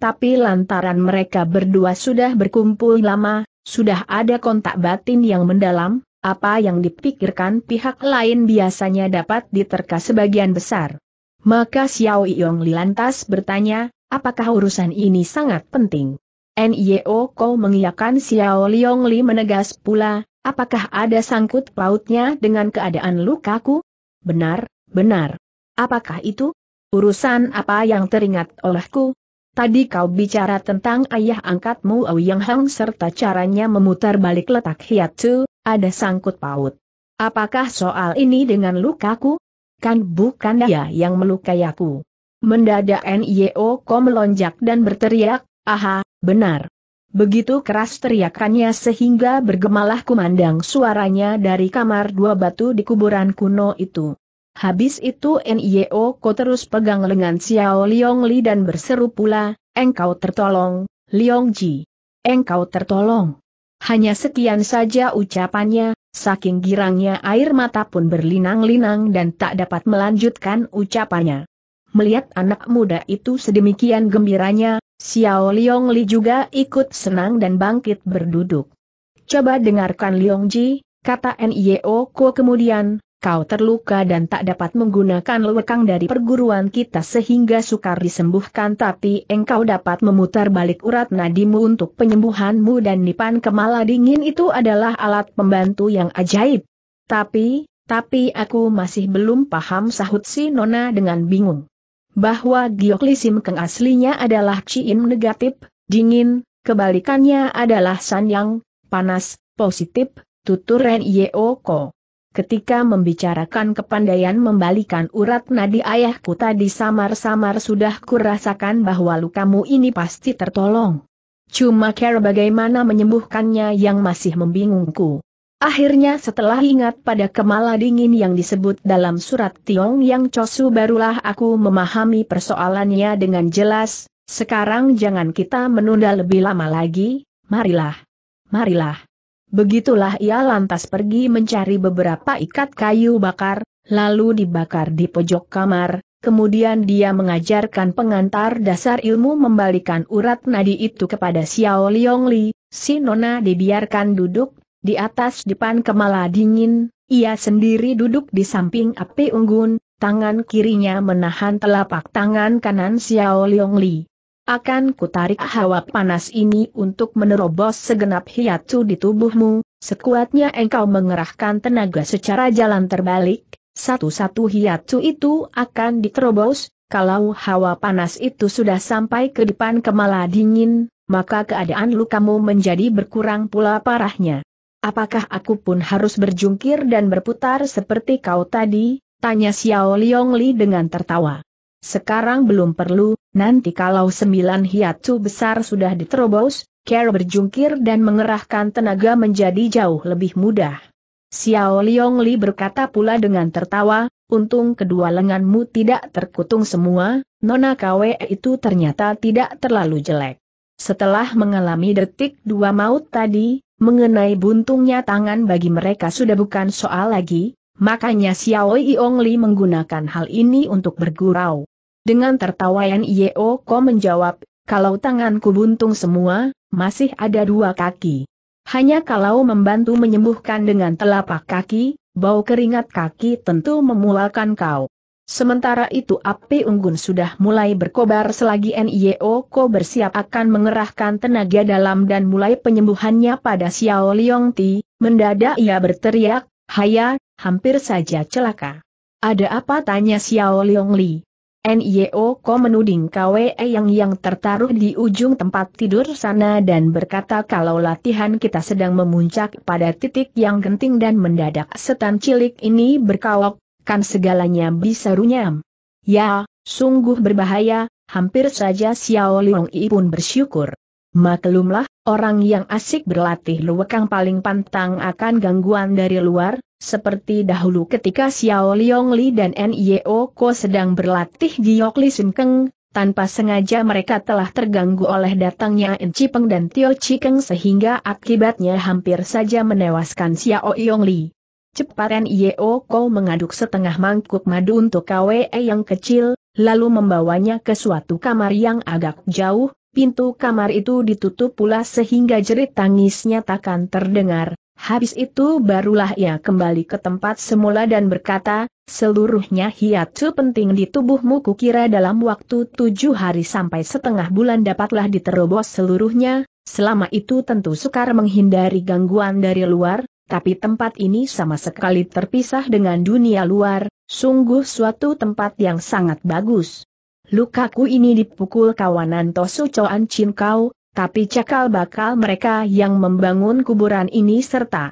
tapi lantaran mereka berdua sudah berkumpul lama, sudah ada kontak batin yang mendalam, apa yang dipikirkan pihak lain biasanya dapat diterka sebagian besar. Maka Xiao Yong Li lantas bertanya, apakah urusan ini sangat penting? NIO Ko mengiyakan Xiao Liong Li menegas pula, apakah ada sangkut pautnya dengan keadaan lukaku? Benar, benar. Apakah itu? Urusan apa yang teringat olehku? Tadi kau bicara tentang ayah angkatmu Ouyang Hang serta caranya memutar balik letak hiatsu, ada sangkut paut. Apakah soal ini dengan lukaku? Kan bukan dia yang melukai aku. Mendadak N.Y.O. Ko melonjak dan berteriak, aha, benar. Begitu keras teriakannya sehingga bergemalah kumandang suaranya dari kamar dua batu di kuburan kuno itu. Habis itu NIO Ko terus pegang lengan Xiao Liong Li dan berseru pula, engkau tertolong, Liong Ji. Engkau tertolong. Hanya sekian saja ucapannya, saking girangnya air mata pun berlinang-linang dan tak dapat melanjutkan ucapannya. Melihat anak muda itu sedemikian gembiranya, Xiao Liong Li juga ikut senang dan bangkit berduduk. Coba dengarkan Liong Ji, kata NIO Ko kemudian, kau terluka dan tak dapat menggunakan lekang dari perguruan kita sehingga sukar disembuhkan tapi engkau dapat memutar balik urat nadimu untuk penyembuhanmu dan nipan kemala dingin itu adalah alat pembantu yang ajaib. Tapi, tapi aku masih belum paham sahut si Nona dengan bingung. Bahwa Gioklisim Keng aslinya adalah Ciin negatif, dingin, kebalikannya adalah San Yang, panas, positif, tutur Ren Yeoko. Ketika membicarakan kepandaian membalikan urat nadi ayahku tadi samar-samar sudah kurasakan bahwa lukamu ini pasti tertolong. Cuma care bagaimana menyembuhkannya yang masih membingungku. Akhirnya setelah ingat pada kemala dingin yang disebut dalam surat Tiong Yang Chosu barulah aku memahami persoalannya dengan jelas, sekarang jangan kita menunda lebih lama lagi, marilah. Marilah. Begitulah ia lantas pergi mencari beberapa ikat kayu bakar, lalu dibakar di pojok kamar, kemudian dia mengajarkan pengantar dasar ilmu membalikan urat nadi itu kepada Xiao Li, si nona dibiarkan duduk, di atas depan kemala dingin, ia sendiri duduk di samping api unggun, tangan kirinya menahan telapak tangan kanan Xiao Li akan kutarik hawa panas ini untuk menerobos segenap hiatu di tubuhmu, sekuatnya engkau mengerahkan tenaga secara jalan terbalik, satu-satu hiatu itu akan diterobos, kalau hawa panas itu sudah sampai ke depan kemala dingin, maka keadaan lukamu menjadi berkurang pula parahnya. Apakah aku pun harus berjungkir dan berputar seperti kau tadi? Tanya Xiao Liong Li dengan tertawa. Sekarang belum perlu, Nanti kalau sembilan hiatu besar sudah diterobos, Carol berjungkir dan mengerahkan tenaga menjadi jauh lebih mudah. Xiao Liong Li berkata pula dengan tertawa, untung kedua lenganmu tidak terkutung semua, Nona Kwe itu ternyata tidak terlalu jelek. Setelah mengalami detik dua maut tadi, mengenai buntungnya tangan bagi mereka sudah bukan soal lagi, makanya Xiao Liong Li menggunakan hal ini untuk bergurau. Dengan tertawaan Yeo Ko menjawab, kalau tanganku buntung semua, masih ada dua kaki. Hanya kalau membantu menyembuhkan dengan telapak kaki, bau keringat kaki tentu memulakan kau. Sementara itu api unggun sudah mulai berkobar selagi N.I.O. Ko bersiap akan mengerahkan tenaga dalam dan mulai penyembuhannya pada Xiao Liong Ti, mendadak ia berteriak, Haya, hampir saja celaka. Ada apa tanya Xiao Liong Li? NIO Ko menuding KWE yang yang tertaruh di ujung tempat tidur sana dan berkata kalau latihan kita sedang memuncak pada titik yang genting dan mendadak setan cilik ini berkawok, kan segalanya bisa runyam. Ya, sungguh berbahaya, hampir saja Xiao Liong I pun bersyukur. Maklumlah, orang yang asik berlatih luwekang paling pantang akan gangguan dari luar, seperti dahulu ketika Xiao Liong Li dan Nio Ko sedang berlatih Giok Li Sim tanpa sengaja mereka telah terganggu oleh datangnya En Cipeng dan Tio Cikeng sehingga akibatnya hampir saja menewaskan Xiao Liong Li. Cepat Nio Ko mengaduk setengah mangkuk madu untuk KWE yang kecil, lalu membawanya ke suatu kamar yang agak jauh, pintu kamar itu ditutup pula sehingga jerit tangisnya takkan terdengar, Habis itu barulah ia kembali ke tempat semula dan berkata, seluruhnya hiatsu penting di tubuhmu kukira dalam waktu tujuh hari sampai setengah bulan dapatlah diterobos seluruhnya, selama itu tentu sukar menghindari gangguan dari luar, tapi tempat ini sama sekali terpisah dengan dunia luar, sungguh suatu tempat yang sangat bagus. Lukaku ini dipukul kawanan Tosu Choan Chin Kau, tapi cakal bakal mereka yang membangun kuburan ini serta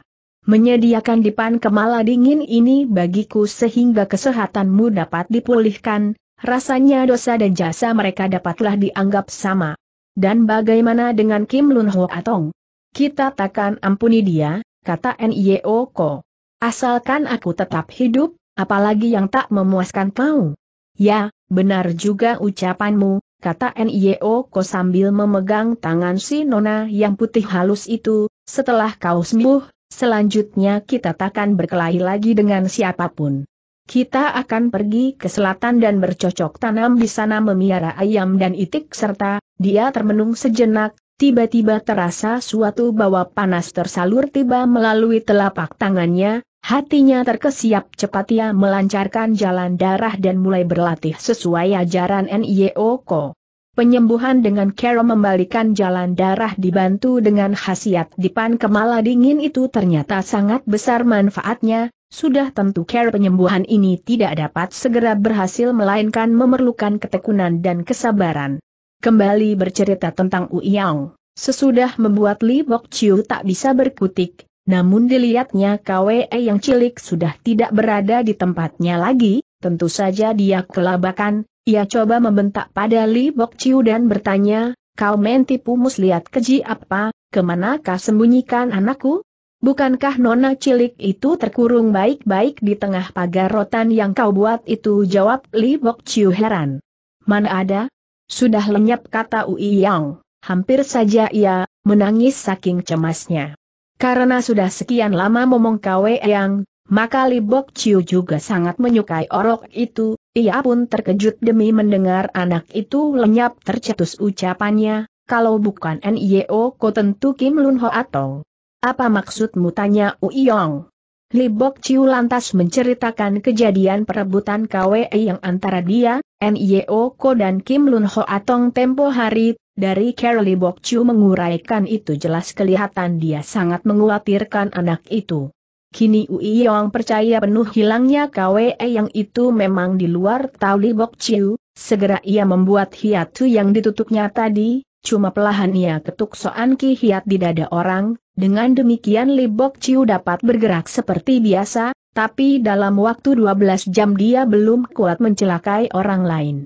menyediakan dipan kemala dingin ini bagiku sehingga kesehatanmu dapat dipulihkan, rasanya dosa dan jasa mereka dapatlah dianggap sama. Dan bagaimana dengan Kim Lun Ho Atong? Kita takkan ampuni dia, kata N.I.O. Ko. Asalkan aku tetap hidup, apalagi yang tak memuaskan kau. Ya, benar juga ucapanmu, kata N.I.O. Ko sambil memegang tangan si nona yang putih halus itu, setelah kau sembuh, selanjutnya kita takkan berkelahi lagi dengan siapapun. Kita akan pergi ke selatan dan bercocok tanam di sana memiara ayam dan itik serta, dia termenung sejenak, tiba-tiba terasa suatu bawa panas tersalur tiba melalui telapak tangannya, Hatinya terkesiap cepat ia melancarkan jalan darah dan mulai berlatih sesuai ajaran Nyeoko. Penyembuhan dengan Kero membalikan jalan darah dibantu dengan khasiat dipan kemala dingin itu ternyata sangat besar manfaatnya, sudah tentu Kero penyembuhan ini tidak dapat segera berhasil melainkan memerlukan ketekunan dan kesabaran. Kembali bercerita tentang Uyang, sesudah membuat Li Bok Chiu tak bisa berkutik, namun dilihatnya KWE yang cilik sudah tidak berada di tempatnya lagi, tentu saja dia kelabakan, ia coba membentak pada Li Bok Chiu dan bertanya, kau main tipu muslihat keji apa, kemanakah sembunyikan anakku? Bukankah nona cilik itu terkurung baik-baik di tengah pagar rotan yang kau buat itu jawab Li Bok Chiu heran. Mana ada? Sudah lenyap kata Ui Yang, hampir saja ia menangis saking cemasnya. Karena sudah sekian lama momong kawe yang, maka Libok Chiu juga sangat menyukai orok itu, ia pun terkejut demi mendengar anak itu lenyap tercetus ucapannya, kalau bukan NIO ko tentu Kim Lun Ho atau. Apa maksudmu tanya Uyong? Libok Chiu lantas menceritakan kejadian perebutan KWE yang antara dia, NIO Ko dan Kim Lun Ho Atong tempo hari, dari Carly Bokchu menguraikan itu jelas kelihatan dia sangat mengkhawatirkan anak itu. Kini Ui Yong percaya penuh hilangnya KWE yang itu memang di luar Tauli Bokchu, segera ia membuat hiatu yang ditutupnya tadi, cuma pelahan ia ketuk soan ki hiat di dada orang, dengan demikian Li Bokchu dapat bergerak seperti biasa, tapi dalam waktu 12 jam dia belum kuat mencelakai orang lain.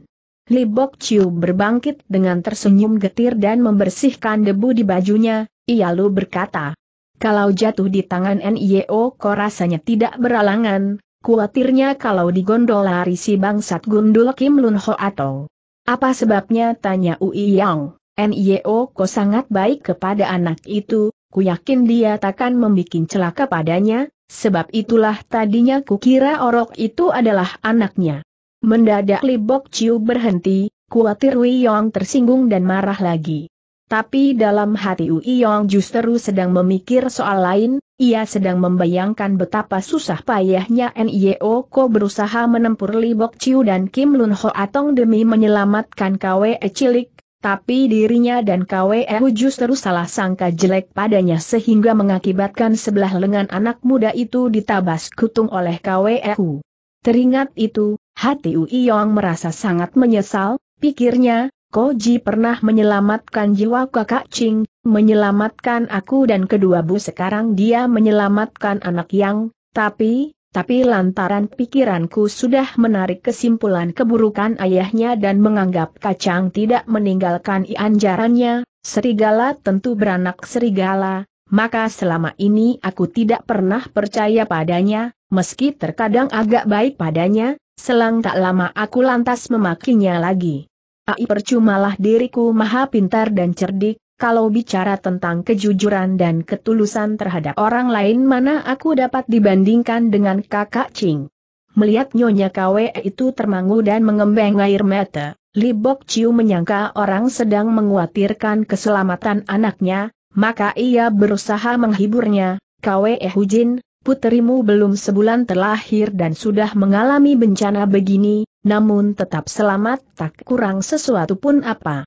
Li Bok Chiu berbangkit dengan tersenyum getir dan membersihkan debu di bajunya, ia lalu berkata. Kalau jatuh di tangan NIO ko rasanya tidak beralangan, kuatirnya kalau digondol lari si bangsat gundul Kim Lun Ho atau. Apa sebabnya tanya Ui Yang, NIO ko sangat baik kepada anak itu, ku yakin dia takkan membuat celaka padanya, sebab itulah tadinya kukira orok itu adalah anaknya. Mendadak Li Bok Chiu berhenti, kuatir Wei Yong tersinggung dan marah lagi. Tapi dalam hati Wei Yong justru sedang memikir soal lain, ia sedang membayangkan betapa susah payahnya Nio Ko berusaha menempur Li Bok Chiu dan Kim Lun Ho Atong demi menyelamatkan KWE cilik, tapi dirinya dan KWE justru salah sangka jelek padanya sehingga mengakibatkan sebelah lengan anak muda itu ditabas kutung oleh KWE. Teringat itu, hati Ui Uiyong merasa sangat menyesal, pikirnya, Koji pernah menyelamatkan jiwa kakak Ching, menyelamatkan aku dan kedua bu sekarang dia menyelamatkan anak yang, tapi, tapi lantaran pikiranku sudah menarik kesimpulan keburukan ayahnya dan menganggap kacang tidak meninggalkan ianjarannya, serigala tentu beranak serigala, maka selama ini aku tidak pernah percaya padanya, meski terkadang agak baik padanya, selang tak lama aku lantas memakinya lagi. Ai percumalah diriku maha pintar dan cerdik, kalau bicara tentang kejujuran dan ketulusan terhadap orang lain mana aku dapat dibandingkan dengan kakak Ching. Melihat Nyonya KW itu termangu dan mengembeng air mata, Li Bok Chiu menyangka orang sedang menguatirkan keselamatan anaknya, maka ia berusaha menghiburnya, KW Hujin, puterimu belum sebulan terlahir dan sudah mengalami bencana begini, namun tetap selamat tak kurang sesuatu pun apa.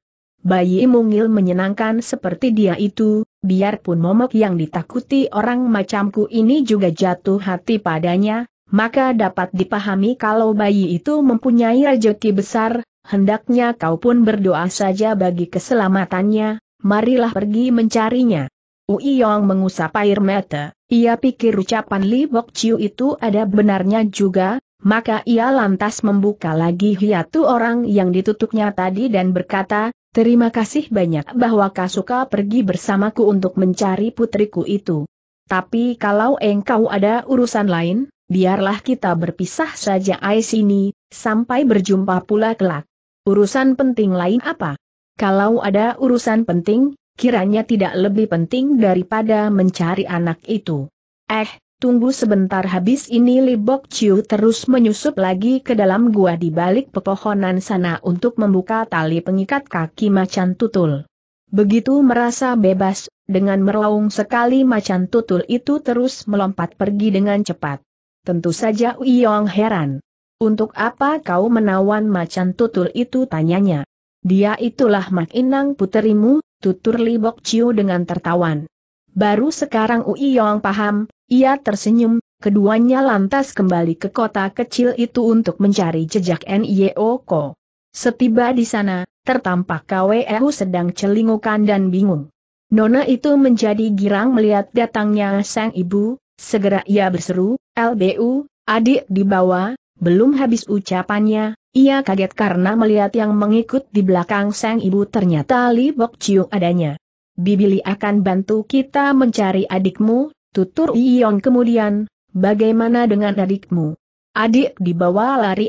Bayi mungil menyenangkan seperti dia itu, biarpun momok yang ditakuti orang macamku ini juga jatuh hati padanya, maka dapat dipahami kalau bayi itu mempunyai rejeki besar, hendaknya kau pun berdoa saja bagi keselamatannya, marilah pergi mencarinya. Ui Yong mengusap air mata, ia pikir ucapan Li Bok Chiu itu ada benarnya juga, maka ia lantas membuka lagi hiatu orang yang ditutupnya tadi dan berkata, terima kasih banyak bahwa Kasuka pergi bersamaku untuk mencari putriku itu. Tapi kalau engkau ada urusan lain, biarlah kita berpisah saja ai ini, sampai berjumpa pula kelak. Urusan penting lain apa? Kalau ada urusan penting, kiranya tidak lebih penting daripada mencari anak itu. Eh, tunggu sebentar habis ini Libok Bok Chiu terus menyusup lagi ke dalam gua di balik pepohonan sana untuk membuka tali pengikat kaki macan tutul. Begitu merasa bebas, dengan meraung sekali macan tutul itu terus melompat pergi dengan cepat. Tentu saja Uyong heran. Untuk apa kau menawan macan tutul itu tanyanya. Dia itulah Mak Inang puterimu, tutur Li Bok Chiu dengan tertawan. Baru sekarang Ui Yong paham, ia tersenyum, keduanya lantas kembali ke kota kecil itu untuk mencari jejak Nio Ko. Setiba di sana, tertampak Hu sedang celingukan dan bingung. Nona itu menjadi girang melihat datangnya sang ibu, segera ia berseru, LBU, adik dibawa. belum habis ucapannya, ia kaget karena melihat yang mengikut di belakang sang ibu ternyata Li Bok Chiu adanya. Bibili akan bantu kita mencari adikmu, tutur Iyon kemudian, bagaimana dengan adikmu? Adik dibawa lari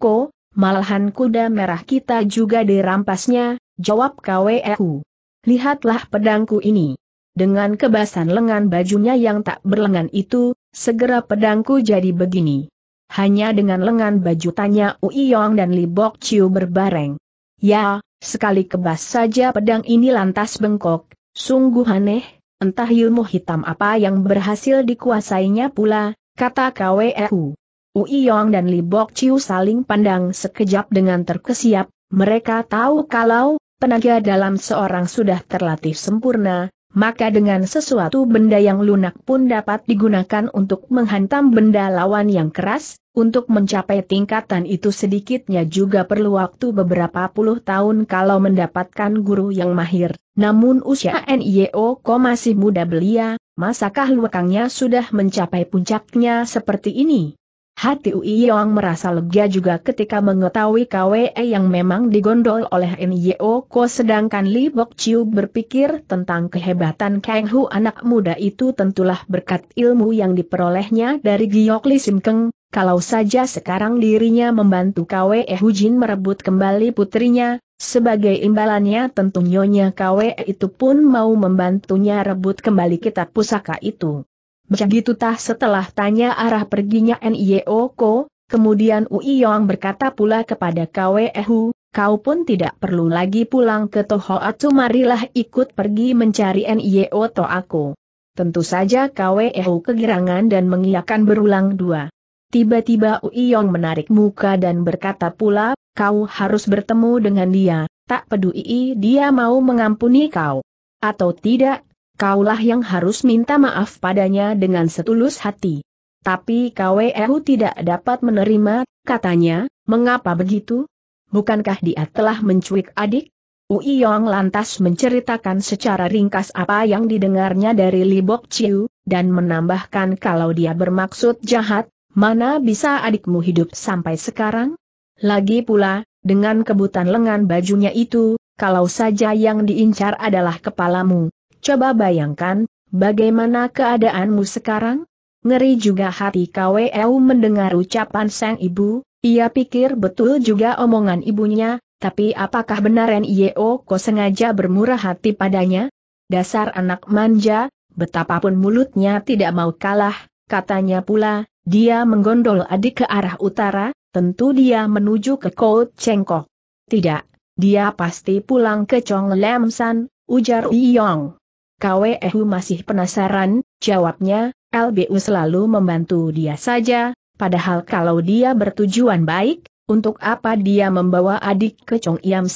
Ko, malahan kuda merah kita juga dirampasnya, jawab KWEU. Lihatlah pedangku ini. Dengan kebasan lengan bajunya yang tak berlengan itu, segera pedangku jadi begini hanya dengan lengan baju tanya Uiyong dan Li Bok Chiu berbareng. Ya, sekali kebas saja pedang ini lantas bengkok, sungguh aneh, entah ilmu hitam apa yang berhasil dikuasainya pula, kata e Ui Uiyong dan Li Bok Chiu saling pandang sekejap dengan terkesiap, mereka tahu kalau tenaga dalam seorang sudah terlatih sempurna, maka dengan sesuatu benda yang lunak pun dapat digunakan untuk menghantam benda lawan yang keras, untuk mencapai tingkatan itu sedikitnya juga perlu waktu beberapa puluh tahun kalau mendapatkan guru yang mahir. Namun usia NIO kok masih muda belia, masakah luakangnya sudah mencapai puncaknya seperti ini? Hati Ui Yong merasa lega juga ketika mengetahui KWE yang memang digondol oleh Nyo Ko sedangkan Li Bok Chiu berpikir tentang kehebatan Kang Hu anak muda itu tentulah berkat ilmu yang diperolehnya dari Giok Li Sim Keng, kalau saja sekarang dirinya membantu KWE Hu Jin merebut kembali putrinya, sebagai imbalannya tentu Nyonya KWE itu pun mau membantunya rebut kembali kitab pusaka itu. Begitu tah setelah tanya arah perginya N.I.O. Ko, kemudian Ui Yong berkata pula kepada Kwe Hu, kau pun tidak perlu lagi pulang ke Toho Tohoatsu marilah ikut pergi mencari N.I.O. To aku. Tentu saja Kwe Hu kegirangan dan mengiyakan berulang dua. Tiba-tiba Ui Yong menarik muka dan berkata pula, kau harus bertemu dengan dia, tak peduli dia mau mengampuni kau. Atau tidak, Kaulah yang harus minta maaf padanya dengan setulus hati. Tapi KWU e tidak dapat menerima, katanya, mengapa begitu? Bukankah dia telah menculik adik? Ui Yong lantas menceritakan secara ringkas apa yang didengarnya dari Libok Chiu, dan menambahkan kalau dia bermaksud jahat, mana bisa adikmu hidup sampai sekarang? Lagi pula, dengan kebutan lengan bajunya itu, kalau saja yang diincar adalah kepalamu, Coba bayangkan, bagaimana keadaanmu sekarang? Ngeri juga hati KWU mendengar ucapan sang ibu, ia pikir betul juga omongan ibunya, tapi apakah benar NIO Ko sengaja bermurah hati padanya? Dasar anak manja, betapapun mulutnya tidak mau kalah, katanya pula, dia menggondol adik ke arah utara, tentu dia menuju ke Kout Cengkok. Tidak, dia pasti pulang ke Chong Lam San, ujar Yong. KWEHU masih penasaran, jawabnya, LBU selalu membantu dia saja, padahal kalau dia bertujuan baik, untuk apa dia membawa adik ke Chong Iam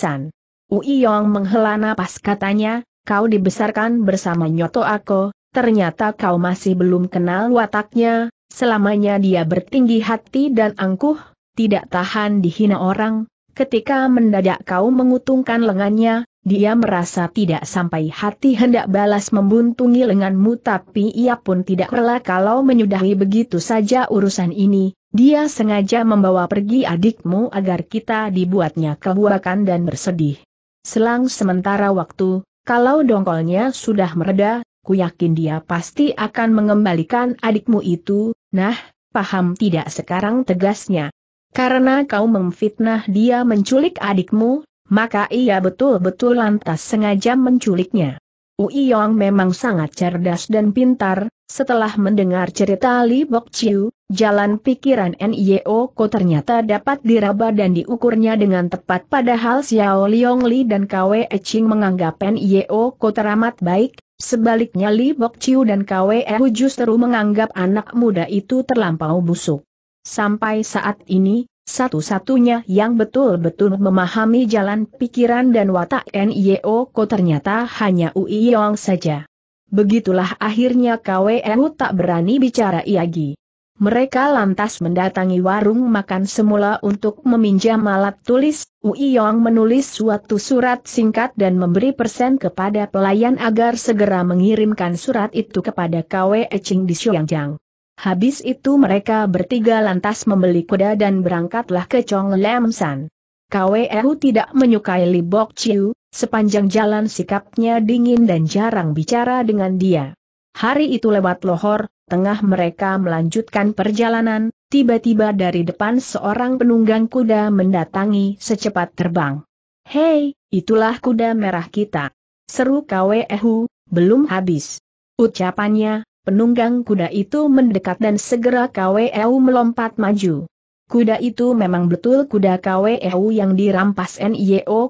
Ui Yong menghela napas katanya, kau dibesarkan bersama Nyoto Ako, ternyata kau masih belum kenal wataknya, selamanya dia bertinggi hati dan angkuh, tidak tahan dihina orang, ketika mendadak kau mengutungkan lengannya, dia merasa tidak sampai hati hendak balas membuntungi lenganmu tapi ia pun tidak rela kalau menyudahi begitu saja urusan ini, dia sengaja membawa pergi adikmu agar kita dibuatnya kebuakan dan bersedih. Selang sementara waktu, kalau dongkolnya sudah mereda, ku yakin dia pasti akan mengembalikan adikmu itu, nah, paham tidak sekarang tegasnya. Karena kau memfitnah dia menculik adikmu, maka ia betul-betul lantas sengaja menculiknya. Ui Yong memang sangat cerdas dan pintar, setelah mendengar cerita Li Bok Chiu, jalan pikiran NIO Ko ternyata dapat diraba dan diukurnya dengan tepat padahal Xiao Liong Li dan K.W.E. Ching menganggap NIO Ko teramat baik, sebaliknya Li Bok Chiu dan K.W.E. Hu justru menganggap anak muda itu terlampau busuk. Sampai saat ini, satu-satunya yang betul-betul memahami jalan pikiran dan watak NIO Ko ternyata hanya Ui Yong saja. Begitulah akhirnya KWNU tak berani bicara lagi. Mereka lantas mendatangi warung makan semula untuk meminjam alat tulis. Ui Yong menulis suatu surat singkat dan memberi persen kepada pelayan agar segera mengirimkan surat itu kepada Kwe Ching di Xiangjang. Habis itu mereka bertiga lantas membeli kuda dan berangkatlah ke Chong Lam San. Kwehu tidak menyukai Li Bok Chiu, sepanjang jalan sikapnya dingin dan jarang bicara dengan dia. Hari itu lewat Lohor, tengah mereka melanjutkan perjalanan, tiba-tiba dari depan seorang penunggang kuda mendatangi secepat terbang. Hei, itulah kuda merah kita. Seru Kwehu, belum habis. Ucapannya, Penunggang kuda itu mendekat dan segera KWEU melompat maju. Kuda itu memang betul kuda KWEU yang dirampas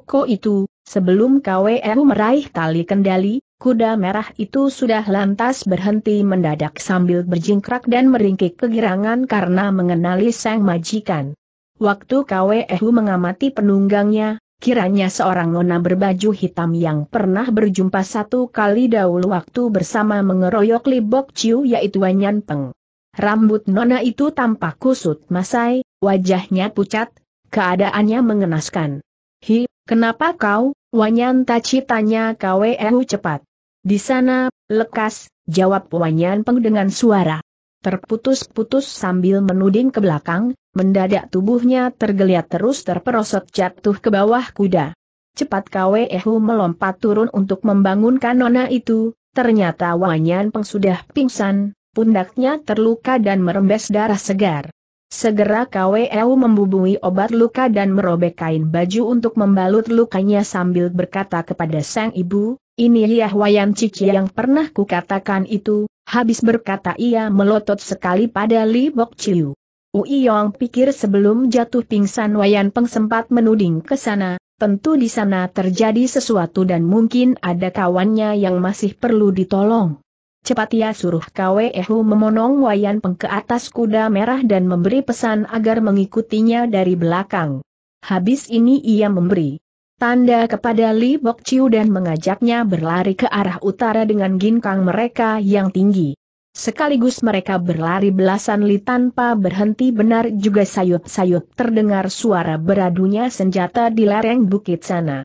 Ko itu, sebelum KWEU meraih tali kendali, kuda merah itu sudah lantas berhenti mendadak sambil berjingkrak dan meringkik kegirangan karena mengenali sang majikan. Waktu KWEU mengamati penunggangnya, kiranya seorang nona berbaju hitam yang pernah berjumpa satu kali dahulu waktu bersama mengeroyok Li Bok Chiu yaitu Wanyan Peng. Rambut nona itu tampak kusut masai, wajahnya pucat, keadaannya mengenaskan. Hi, kenapa kau, Wanyan Taci tanya KWU cepat. Di sana, lekas, jawab Wanyan Peng dengan suara terputus-putus sambil menuding ke belakang, mendadak tubuhnya tergeliat terus terperosot jatuh ke bawah kuda. Cepat Kwe Ehu melompat turun untuk membangunkan nona itu, ternyata Wanyan Peng sudah pingsan, pundaknya terluka dan merembes darah segar. Segera KWEU membubui obat luka dan merobek kain baju untuk membalut lukanya sambil berkata kepada sang ibu, ini Wayan Cici yang pernah kukatakan itu, habis berkata ia melotot sekali pada Li Bok Chiu. Ui Yong pikir sebelum jatuh pingsan Wayan Peng sempat menuding ke sana, tentu di sana terjadi sesuatu dan mungkin ada kawannya yang masih perlu ditolong. Cepat ia suruh Kwe Hu memonong wayan peng ke atas kuda merah dan memberi pesan agar mengikutinya dari belakang. Habis ini ia memberi tanda kepada Li Bok Chiu dan mengajaknya berlari ke arah utara dengan ginkang mereka yang tinggi. Sekaligus mereka berlari belasan li tanpa berhenti benar juga sayup-sayup terdengar suara beradunya senjata di lereng bukit sana.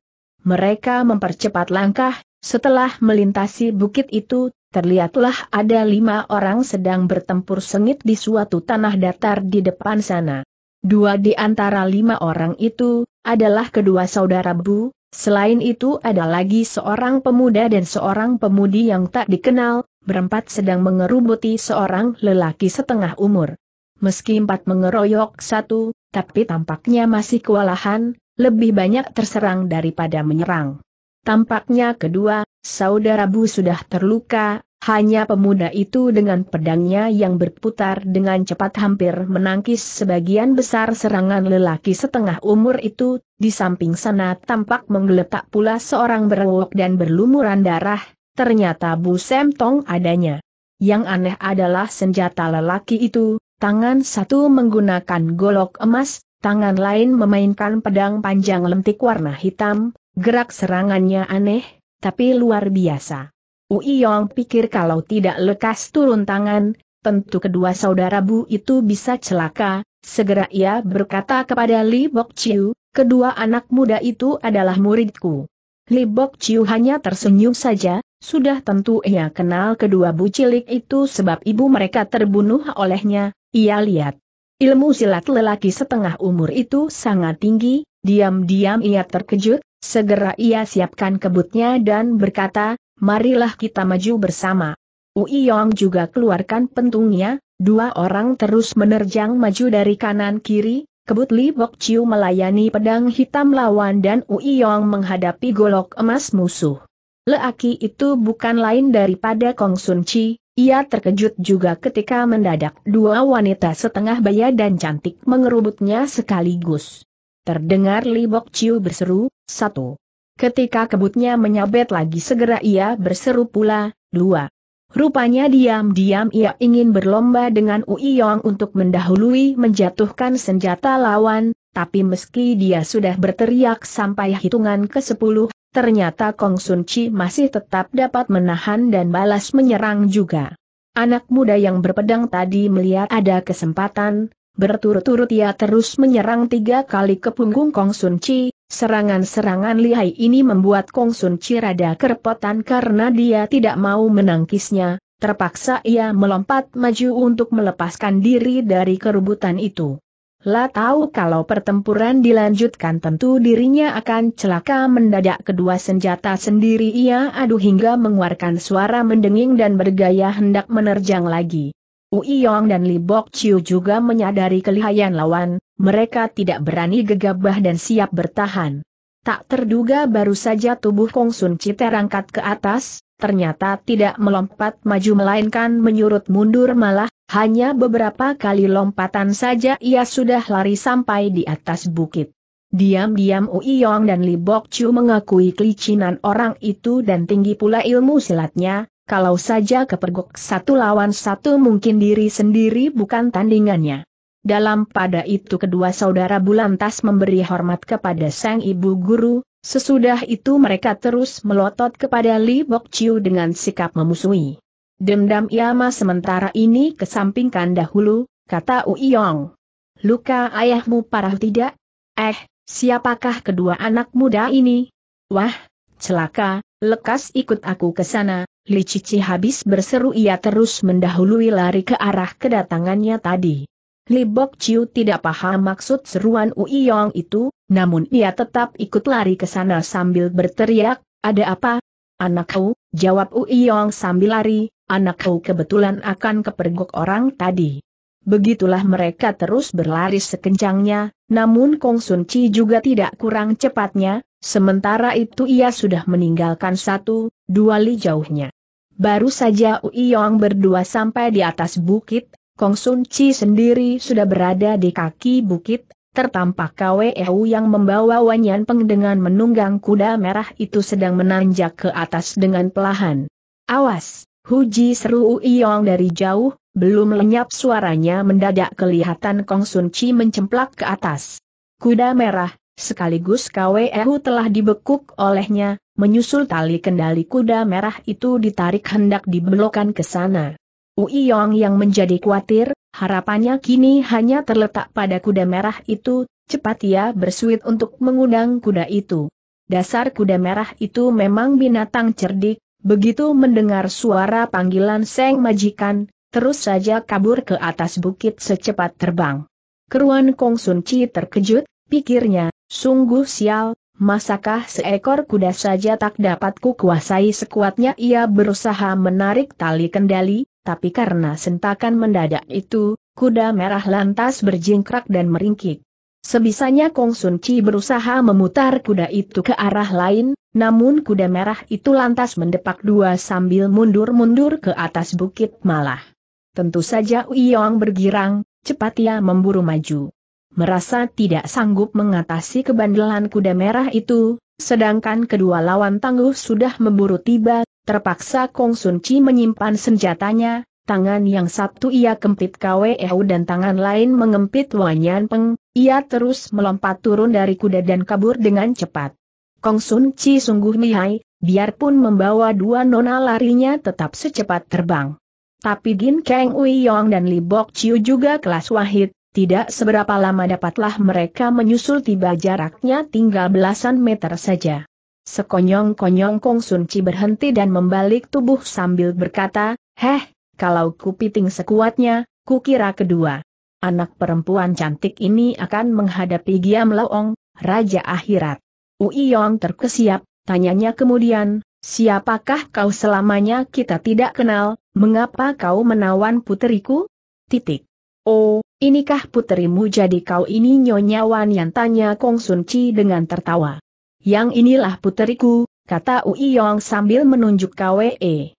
Mereka mempercepat langkah, setelah melintasi bukit itu terlihatlah ada lima orang sedang bertempur sengit di suatu tanah datar di depan sana. Dua di antara lima orang itu, adalah kedua saudara Bu, selain itu ada lagi seorang pemuda dan seorang pemudi yang tak dikenal, berempat sedang mengerubuti seorang lelaki setengah umur. Meski empat mengeroyok satu, tapi tampaknya masih kewalahan, lebih banyak terserang daripada menyerang. Tampaknya kedua, saudara Bu sudah terluka, hanya pemuda itu dengan pedangnya yang berputar dengan cepat hampir menangkis sebagian besar serangan lelaki setengah umur itu, di samping sana tampak menggeletak pula seorang berwok dan berlumuran darah, ternyata Bu Semtong adanya. Yang aneh adalah senjata lelaki itu, tangan satu menggunakan golok emas, tangan lain memainkan pedang panjang lentik warna hitam, gerak serangannya aneh, tapi luar biasa. Ui pikir kalau tidak lekas turun tangan, tentu kedua saudara Bu itu bisa celaka, segera ia berkata kepada Li Bok Chiu, kedua anak muda itu adalah muridku. Li Bok Chiu hanya tersenyum saja, sudah tentu ia kenal kedua bu cilik itu sebab ibu mereka terbunuh olehnya, ia lihat. Ilmu silat lelaki setengah umur itu sangat tinggi, diam-diam ia terkejut, segera ia siapkan kebutnya dan berkata, marilah kita maju bersama. Ui Yong juga keluarkan pentungnya, dua orang terus menerjang maju dari kanan kiri, kebut Li Bok Chiu melayani pedang hitam lawan dan Ui Yong menghadapi golok emas musuh. Leaki itu bukan lain daripada Kong Sun Chi, ia terkejut juga ketika mendadak dua wanita setengah baya dan cantik mengerubutnya sekaligus. Terdengar Li Bok Chiu berseru, satu. Ketika kebutnya menyabet lagi segera ia berseru pula, dua. Rupanya diam-diam ia ingin berlomba dengan Ui Uiyong untuk mendahului menjatuhkan senjata lawan, tapi meski dia sudah berteriak sampai hitungan ke sepuluh, ternyata Kong Sun Chi masih tetap dapat menahan dan balas menyerang juga. Anak muda yang berpedang tadi melihat ada kesempatan, berturut-turut ia terus menyerang tiga kali ke punggung Kong Sun Chi, Serangan-serangan lihai ini membuat Kong Sun Cirada kerepotan karena dia tidak mau menangkisnya, terpaksa ia melompat maju untuk melepaskan diri dari kerubutan itu. La tahu kalau pertempuran dilanjutkan tentu dirinya akan celaka mendadak kedua senjata sendiri ia aduh hingga mengeluarkan suara mendenging dan bergaya hendak menerjang lagi. Yong dan Li Bok Chiu juga menyadari kelihayan lawan, mereka tidak berani gegabah dan siap bertahan. Tak terduga baru saja tubuh Kong Sun Chi terangkat ke atas, ternyata tidak melompat maju melainkan menyurut mundur malah, hanya beberapa kali lompatan saja ia sudah lari sampai di atas bukit. Diam-diam Yong dan Li Bok Chiu mengakui kelicinan orang itu dan tinggi pula ilmu silatnya, kalau saja kepergok satu lawan satu mungkin diri sendiri bukan tandingannya. Dalam pada itu kedua saudara Bulantas memberi hormat kepada sang ibu guru, sesudah itu mereka terus melotot kepada Li Bok Chiu dengan sikap memusuhi. Dendam Yama sementara ini kesampingkan dahulu, kata Uiyong. Luka ayahmu parah tidak? Eh, siapakah kedua anak muda ini? Wah, celaka, lekas ikut aku ke sana, Li Cici habis berseru ia terus mendahului lari ke arah kedatangannya tadi. Li Bok Chiu tidak paham maksud seruan Yong itu, namun ia tetap ikut lari ke sana sambil berteriak, ada apa? Anakku, jawab Yong sambil lari, anakku kebetulan akan kepergok orang tadi. Begitulah mereka terus berlari sekencangnya, namun Kong Sun Chi juga tidak kurang cepatnya, sementara itu ia sudah meninggalkan satu, dua li jauhnya. Baru saja Ui Yong berdua sampai di atas bukit, Kong Sun Chi sendiri sudah berada di kaki bukit, tertampak KWEU yang membawa Wanyan Peng dengan menunggang kuda merah itu sedang menanjak ke atas dengan pelahan. Awas, Huji seru Ui Yong dari jauh, belum lenyap suaranya mendadak kelihatan Kong Sun Chi mencemplak ke atas. Kuda merah, Sekaligus KWEU telah dibekuk olehnya, menyusul tali kendali kuda merah itu ditarik hendak dibelokan ke sana. yong yang menjadi khawatir, harapannya kini hanya terletak pada kuda merah itu, cepat ia bersuit untuk mengundang kuda itu. Dasar kuda merah itu memang binatang cerdik, begitu mendengar suara panggilan Seng Majikan, terus saja kabur ke atas bukit secepat terbang. Keruan Kong Sun Chi terkejut, pikirnya, Sungguh sial, masakah seekor kuda saja tak dapat kukuasai sekuatnya ia berusaha menarik tali kendali, tapi karena sentakan mendadak itu, kuda merah lantas berjingkrak dan meringkik. Sebisanya Kong Sun Chi berusaha memutar kuda itu ke arah lain, namun kuda merah itu lantas mendepak dua sambil mundur-mundur ke atas bukit malah. Tentu saja Uyong bergirang, cepat ia memburu maju merasa tidak sanggup mengatasi kebandelan kuda merah itu, sedangkan kedua lawan tangguh sudah memburu tiba, terpaksa Kong Sun Chi menyimpan senjatanya, tangan yang satu ia kempit KWEU dan tangan lain mengempit Wanyan Peng, ia terus melompat turun dari kuda dan kabur dengan cepat. Kong Sun Chi sungguh lihai, biarpun membawa dua nona larinya tetap secepat terbang. Tapi Gin Kang Yong dan Li Bok Chiu juga kelas wahid, tidak seberapa lama dapatlah mereka menyusul tiba jaraknya tinggal belasan meter saja. Sekonyong-konyong Kong Sun Chi berhenti dan membalik tubuh sambil berkata, Heh, kalau kupiting sekuatnya, kukira kedua. Anak perempuan cantik ini akan menghadapi Giam Laong, Raja Akhirat. Ui Yong terkesiap, tanyanya kemudian, siapakah kau selamanya kita tidak kenal, mengapa kau menawan puteriku? Titik. Oh, Inikah puterimu jadi kau ini Nyonya Wan yang tanya Kong Sun Chi dengan tertawa. Yang inilah puteriku, kata Ui Yong sambil menunjuk KWE.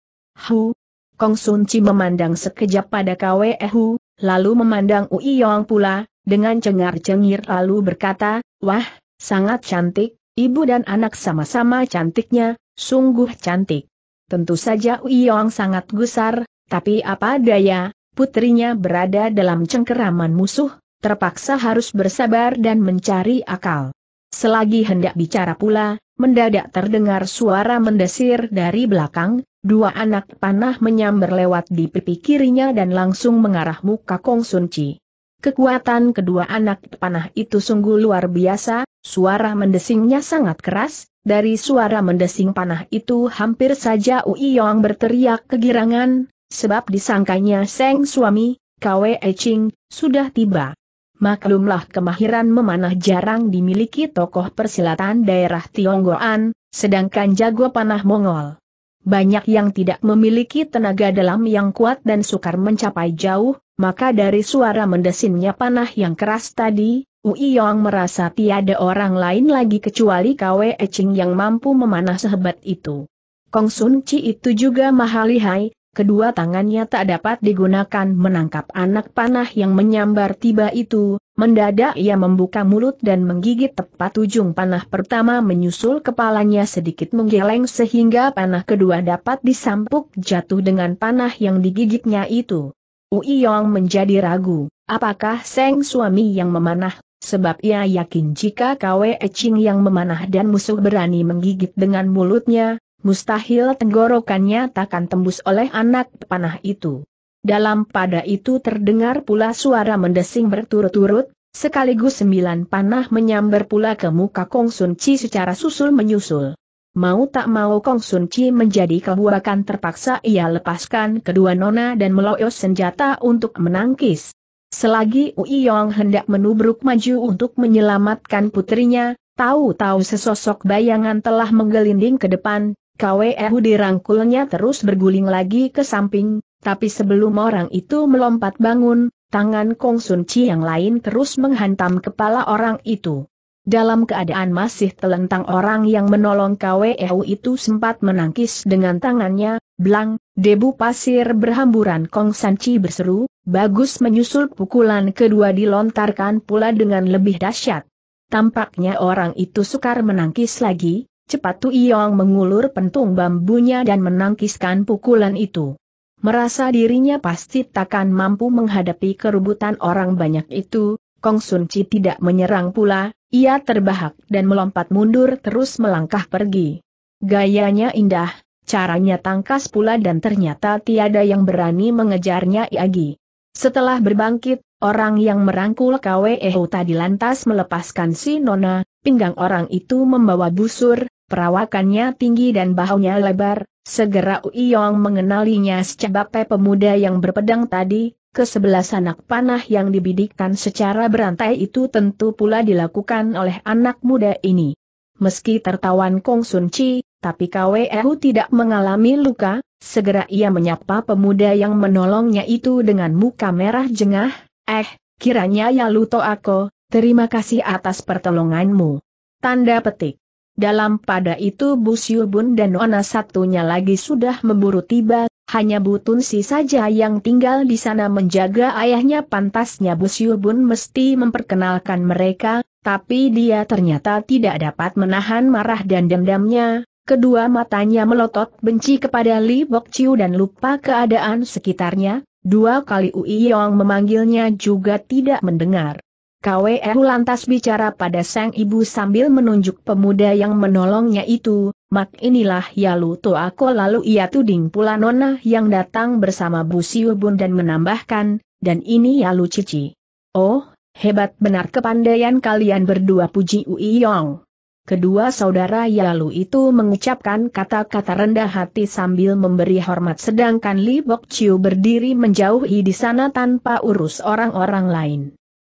Hu. Kong Sun Chi memandang sekejap pada KWE Hu, lalu memandang Ui Yong pula, dengan cengar-cengir lalu berkata, Wah, sangat cantik, ibu dan anak sama-sama cantiknya, sungguh cantik. Tentu saja Ui Yong sangat gusar, tapi apa daya, putrinya berada dalam cengkeraman musuh, terpaksa harus bersabar dan mencari akal. Selagi hendak bicara pula, mendadak terdengar suara mendesir dari belakang, dua anak panah menyambar lewat di pipi kirinya dan langsung mengarah muka Kong Sun Chi. Kekuatan kedua anak panah itu sungguh luar biasa, suara mendesingnya sangat keras, dari suara mendesing panah itu hampir saja Ui Yong berteriak kegirangan, Sebab disangkanya Seng suami, Kwe Eching, sudah tiba. Maklumlah kemahiran memanah jarang dimiliki tokoh persilatan daerah Tionggoan, sedangkan jago panah Mongol. Banyak yang tidak memiliki tenaga dalam yang kuat dan sukar mencapai jauh, maka dari suara mendesinnya panah yang keras tadi, Ui Yong merasa tiada orang lain lagi kecuali Kwe Eching yang mampu memanah sehebat itu. Kong Sun Chi itu juga mahalihai kedua tangannya tak dapat digunakan menangkap anak panah yang menyambar tiba itu, mendadak ia membuka mulut dan menggigit tepat ujung panah pertama menyusul kepalanya sedikit menggeleng sehingga panah kedua dapat disampuk jatuh dengan panah yang digigitnya itu. Ui Yong menjadi ragu, apakah Seng suami yang memanah sebab ia yakin jika Kwe Eching yang memanah dan musuh berani menggigit dengan mulutnya, mustahil tenggorokannya takkan tembus oleh anak panah itu. Dalam pada itu terdengar pula suara mendesing berturut-turut, sekaligus sembilan panah menyambar pula ke muka Kong Sun Chi secara susul menyusul. Mau tak mau Kong Sun Chi menjadi kebuakan terpaksa ia lepaskan kedua nona dan meloyos senjata untuk menangkis. Selagi Ui Yong hendak menubruk maju untuk menyelamatkan putrinya, tahu-tahu sesosok bayangan telah menggelinding ke depan, KWU dirangkulnya terus berguling lagi ke samping, tapi sebelum orang itu melompat bangun, tangan Kong Sun Chi yang lain terus menghantam kepala orang itu. Dalam keadaan masih telentang orang yang menolong KWU itu sempat menangkis dengan tangannya, Blang, debu pasir berhamburan Kong Chi berseru, bagus menyusul pukulan kedua dilontarkan pula dengan lebih dahsyat. Tampaknya orang itu sukar menangkis lagi, Cepat Tu Yong mengulur pentung bambunya dan menangkiskan pukulan itu. Merasa dirinya pasti takkan mampu menghadapi kerubutan orang banyak itu, Kong Sun Chi tidak menyerang pula, ia terbahak dan melompat mundur terus melangkah pergi. Gayanya indah, caranya tangkas pula dan ternyata tiada yang berani mengejarnya Iagi. Setelah berbangkit, orang yang merangkul Kweo tadi lantas melepaskan si Nona, pinggang orang itu membawa busur, perawakannya tinggi dan bahunya lebar, segera Uiyong mengenalinya secabape pemuda yang berpedang tadi, kesebelas anak panah yang dibidikkan secara berantai itu tentu pula dilakukan oleh anak muda ini. Meski tertawan Kong Sun Chi, tapi KWU tidak mengalami luka, segera ia menyapa pemuda yang menolongnya itu dengan muka merah jengah, eh, kiranya ya luto aku, terima kasih atas pertolonganmu. Tanda petik. Dalam pada itu Bu Siubun dan Nona satunya lagi sudah memburu tiba, hanya Bu si saja yang tinggal di sana menjaga ayahnya pantasnya Bu Siubun mesti memperkenalkan mereka, tapi dia ternyata tidak dapat menahan marah dan dendamnya, kedua matanya melotot benci kepada Li Bok Chiu dan lupa keadaan sekitarnya, dua kali Ui Yong memanggilnya juga tidak mendengar. KWU lantas bicara pada sang ibu sambil menunjuk pemuda yang menolongnya itu, mak inilah Yalu aku lalu ia tuding pula Nona yang datang bersama Bu Siubun dan menambahkan, dan ini Yalu Cici. Oh, hebat benar kepandaian kalian berdua puji Ui Yong. Kedua saudara Yalu itu mengucapkan kata-kata rendah hati sambil memberi hormat sedangkan Li Bok Chiu berdiri menjauhi di sana tanpa urus orang-orang lain.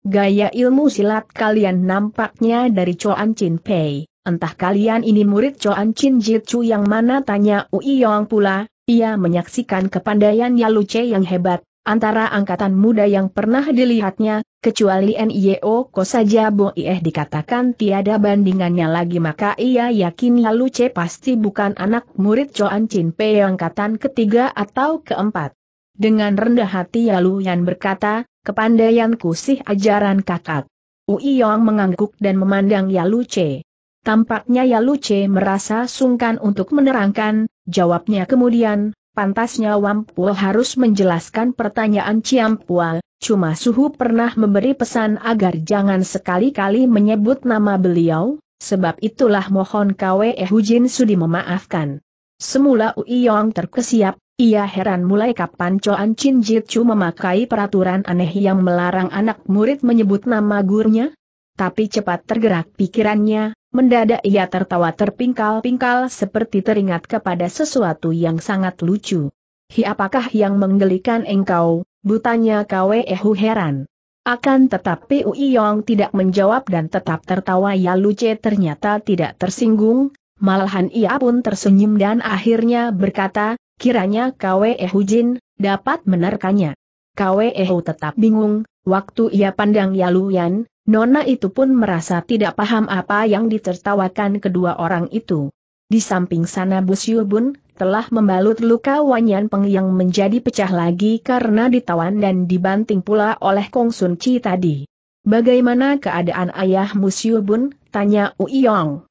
Gaya ilmu silat kalian nampaknya dari Choan Chin Pei, entah kalian ini murid Choan Chin Jitsu yang mana tanya Ui Yong pula, ia menyaksikan kepandaian Yalu Che yang hebat, antara angkatan muda yang pernah dilihatnya, kecuali N.I.O. Ko saja Bo Ieh dikatakan tiada bandingannya lagi maka ia yakin Yalu Che pasti bukan anak murid Choan Chin Pei angkatan ketiga atau keempat. Dengan rendah hati Yalu Yan berkata, kepandaianku sih ajaran kakak. Uiyong mengangguk dan memandang Yalu Che. Tampaknya Yalu Che merasa sungkan untuk menerangkan, jawabnya kemudian, pantasnya Wampuo harus menjelaskan pertanyaan Ciampual, cuma Suhu pernah memberi pesan agar jangan sekali-kali menyebut nama beliau, sebab itulah mohon Kwe Hujin Sudi memaafkan. Semula Uiyong terkesiap, ia heran mulai kapan Coan Chin Jitsu memakai peraturan aneh yang melarang anak murid menyebut nama gurunya? Tapi cepat tergerak pikirannya, mendadak ia tertawa terpingkal-pingkal seperti teringat kepada sesuatu yang sangat lucu. Hi apakah yang menggelikan engkau, butanya Kwe Ehu heran. Akan tetapi Ui Yong tidak menjawab dan tetap tertawa Ya Luce ternyata tidak tersinggung, malahan ia pun tersenyum dan akhirnya berkata, Kiranya Kwe Hujin dapat menerkannya. Kwe Ehu tetap bingung, waktu ia pandang Yaluyan, Nona itu pun merasa tidak paham apa yang ditertawakan kedua orang itu. Di samping sana Bus Bun telah membalut luka Wanyan Peng yang menjadi pecah lagi karena ditawan dan dibanting pula oleh Kong Sun Chi tadi. Bagaimana keadaan ayah Musiubun? tanya Uyong.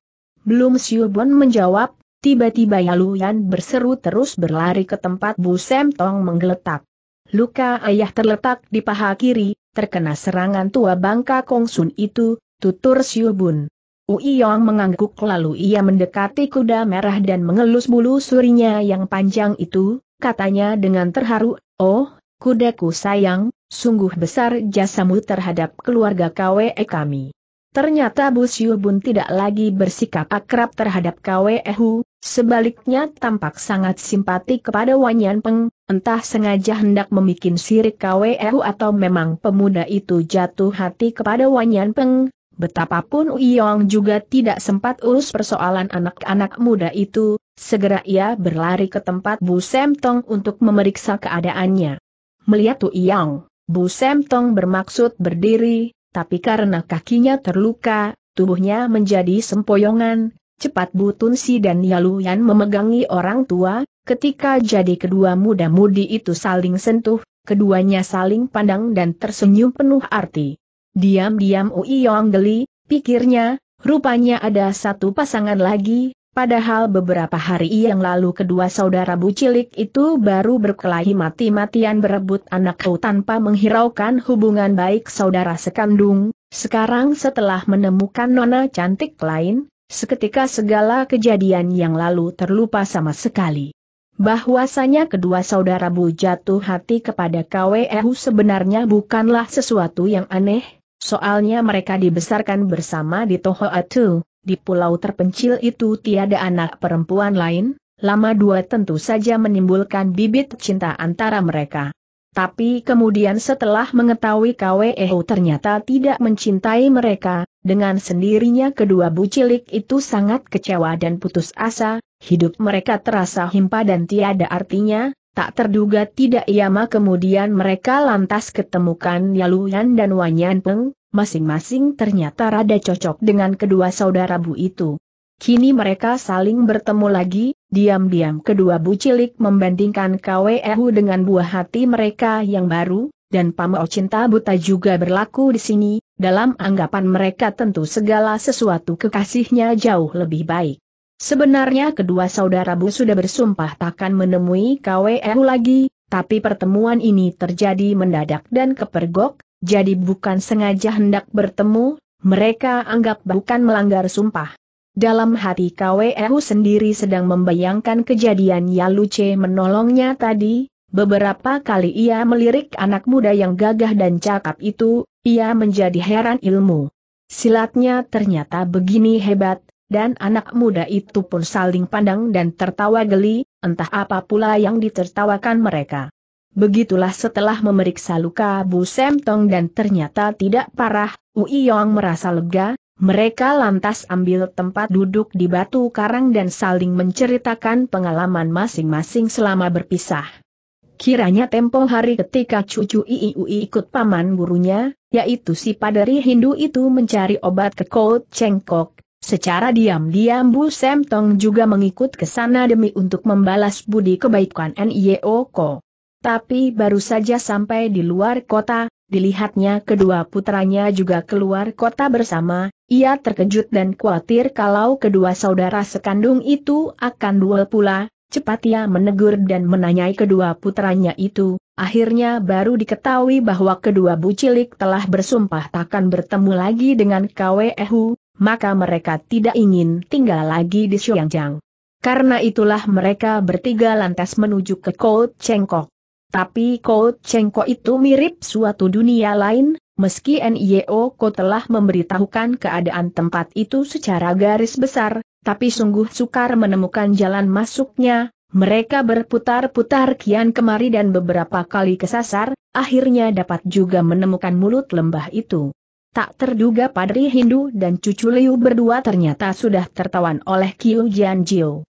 Belum Bun menjawab, Tiba-tiba Yan berseru terus berlari ke tempat Bu Sem Tong menggeletak. Luka ayah terletak di paha kiri, terkena serangan tua bangka Kongsun itu, tutur Siubun. Uiyong mengangguk lalu ia mendekati kuda merah dan mengelus bulu surinya yang panjang itu, katanya dengan terharu, Oh, kudaku sayang, sungguh besar jasamu terhadap keluarga KWE kami. Ternyata Bu Siubun tidak lagi bersikap akrab terhadap KWE Hu, Sebaliknya tampak sangat simpati kepada Wanyan Peng, entah sengaja hendak memikin sirik KWU atau memang pemuda itu jatuh hati kepada Wanyan Peng, betapapun Uyong juga tidak sempat urus persoalan anak-anak muda itu, segera ia berlari ke tempat Bu Semtong untuk memeriksa keadaannya. Melihat Uyong, Bu Semtong bermaksud berdiri, tapi karena kakinya terluka, tubuhnya menjadi sempoyongan, cepat Butun Si dan Yaluyan memegangi orang tua, ketika jadi kedua muda-mudi itu saling sentuh, keduanya saling pandang dan tersenyum penuh arti. Diam-diam Ui Yong geli, pikirnya, rupanya ada satu pasangan lagi, Padahal beberapa hari yang lalu kedua saudara bucilik itu baru berkelahi mati-matian berebut anak kau tanpa menghiraukan hubungan baik saudara sekandung, sekarang setelah menemukan nona cantik lain, Seketika segala kejadian yang lalu terlupa sama sekali. Bahwasanya kedua saudara Bu jatuh hati kepada KWEU sebenarnya bukanlah sesuatu yang aneh, soalnya mereka dibesarkan bersama di Tohoatu, di pulau terpencil itu tiada anak perempuan lain, lama dua tentu saja menimbulkan bibit cinta antara mereka. Tapi kemudian setelah mengetahui KWEO ternyata tidak mencintai mereka, dengan sendirinya kedua bu cilik itu sangat kecewa dan putus asa, hidup mereka terasa himpa dan tiada artinya, tak terduga tidak iama kemudian mereka lantas ketemukan Yaluyan dan Wanyan Peng, masing-masing ternyata rada cocok dengan kedua saudara bu itu. Kini mereka saling bertemu lagi, diam-diam kedua bucilik membandingkan KWEU dengan buah hati mereka yang baru, dan Pamau Cinta Buta juga berlaku di sini, dalam anggapan mereka tentu segala sesuatu kekasihnya jauh lebih baik. Sebenarnya kedua saudara Bu sudah bersumpah takkan menemui KWEU lagi, tapi pertemuan ini terjadi mendadak dan kepergok, jadi bukan sengaja hendak bertemu, mereka anggap bukan melanggar sumpah. Dalam hati KWEU sendiri sedang membayangkan kejadian Yaluce menolongnya tadi, beberapa kali ia melirik anak muda yang gagah dan cakap itu, ia menjadi heran ilmu. Silatnya ternyata begini hebat, dan anak muda itu pun saling pandang dan tertawa geli, entah apa pula yang ditertawakan mereka. Begitulah setelah memeriksa luka Bu Semtong dan ternyata tidak parah, Ui Yong merasa lega, mereka lantas ambil tempat duduk di batu karang dan saling menceritakan pengalaman masing-masing selama berpisah. Kiranya tempo hari ketika cucu Iiu ikut paman gurunya, yaitu si paderi Hindu itu mencari obat ke Kout Cengkok, Secara diam-diam Bu Semtong juga mengikut ke sana demi untuk membalas budi kebaikan N.I.O. Ko. Tapi baru saja sampai di luar kota, dilihatnya kedua putranya juga keluar kota bersama, ia terkejut dan khawatir kalau kedua saudara sekandung itu akan duel pula, cepat ia menegur dan menanyai kedua putranya itu, akhirnya baru diketahui bahwa kedua bucilik telah bersumpah takkan bertemu lagi dengan Kwehu, maka mereka tidak ingin tinggal lagi di Xiangjiang. Karena itulah mereka bertiga lantas menuju ke Kou Cengkok. Tapi kau cengko itu mirip suatu dunia lain, meski NIO Ko telah memberitahukan keadaan tempat itu secara garis besar, tapi sungguh sukar menemukan jalan masuknya, mereka berputar-putar kian kemari dan beberapa kali kesasar, akhirnya dapat juga menemukan mulut lembah itu. Tak terduga Padri Hindu dan Cucu Liu berdua ternyata sudah tertawan oleh Kiu Jian Jiu.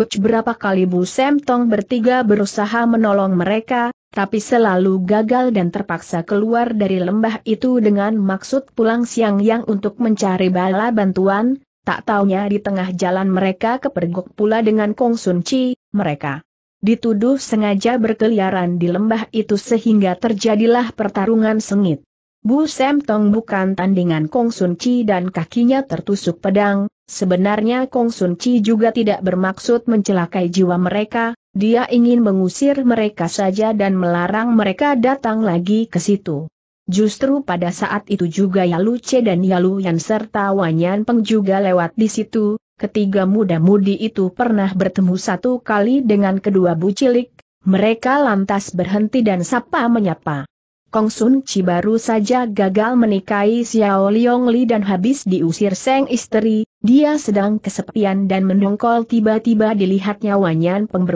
Beberapa kali Bu Semtong bertiga berusaha menolong mereka, tapi selalu gagal dan terpaksa keluar dari lembah itu dengan maksud pulang siang-yang untuk mencari bala bantuan, tak taunya di tengah jalan mereka kepergok pula dengan Kong Sun Chi, mereka dituduh sengaja berkeliaran di lembah itu sehingga terjadilah pertarungan sengit. Bu Sem Tong bukan tandingan Kong Sun Chi dan kakinya tertusuk pedang, sebenarnya Kong Sun Chi juga tidak bermaksud mencelakai jiwa mereka, dia ingin mengusir mereka saja dan melarang mereka datang lagi ke situ. Justru pada saat itu juga Yalu Che dan Yalu Yan serta Wanyan Peng juga lewat di situ, ketiga muda-mudi itu pernah bertemu satu kali dengan kedua bu cilik, mereka lantas berhenti dan sapa menyapa. Kong Sun Chi baru saja gagal menikahi Xiao Liong Li dan habis diusir seng istri, dia sedang kesepian dan mendongkol tiba-tiba dilihatnya Wanyan Peng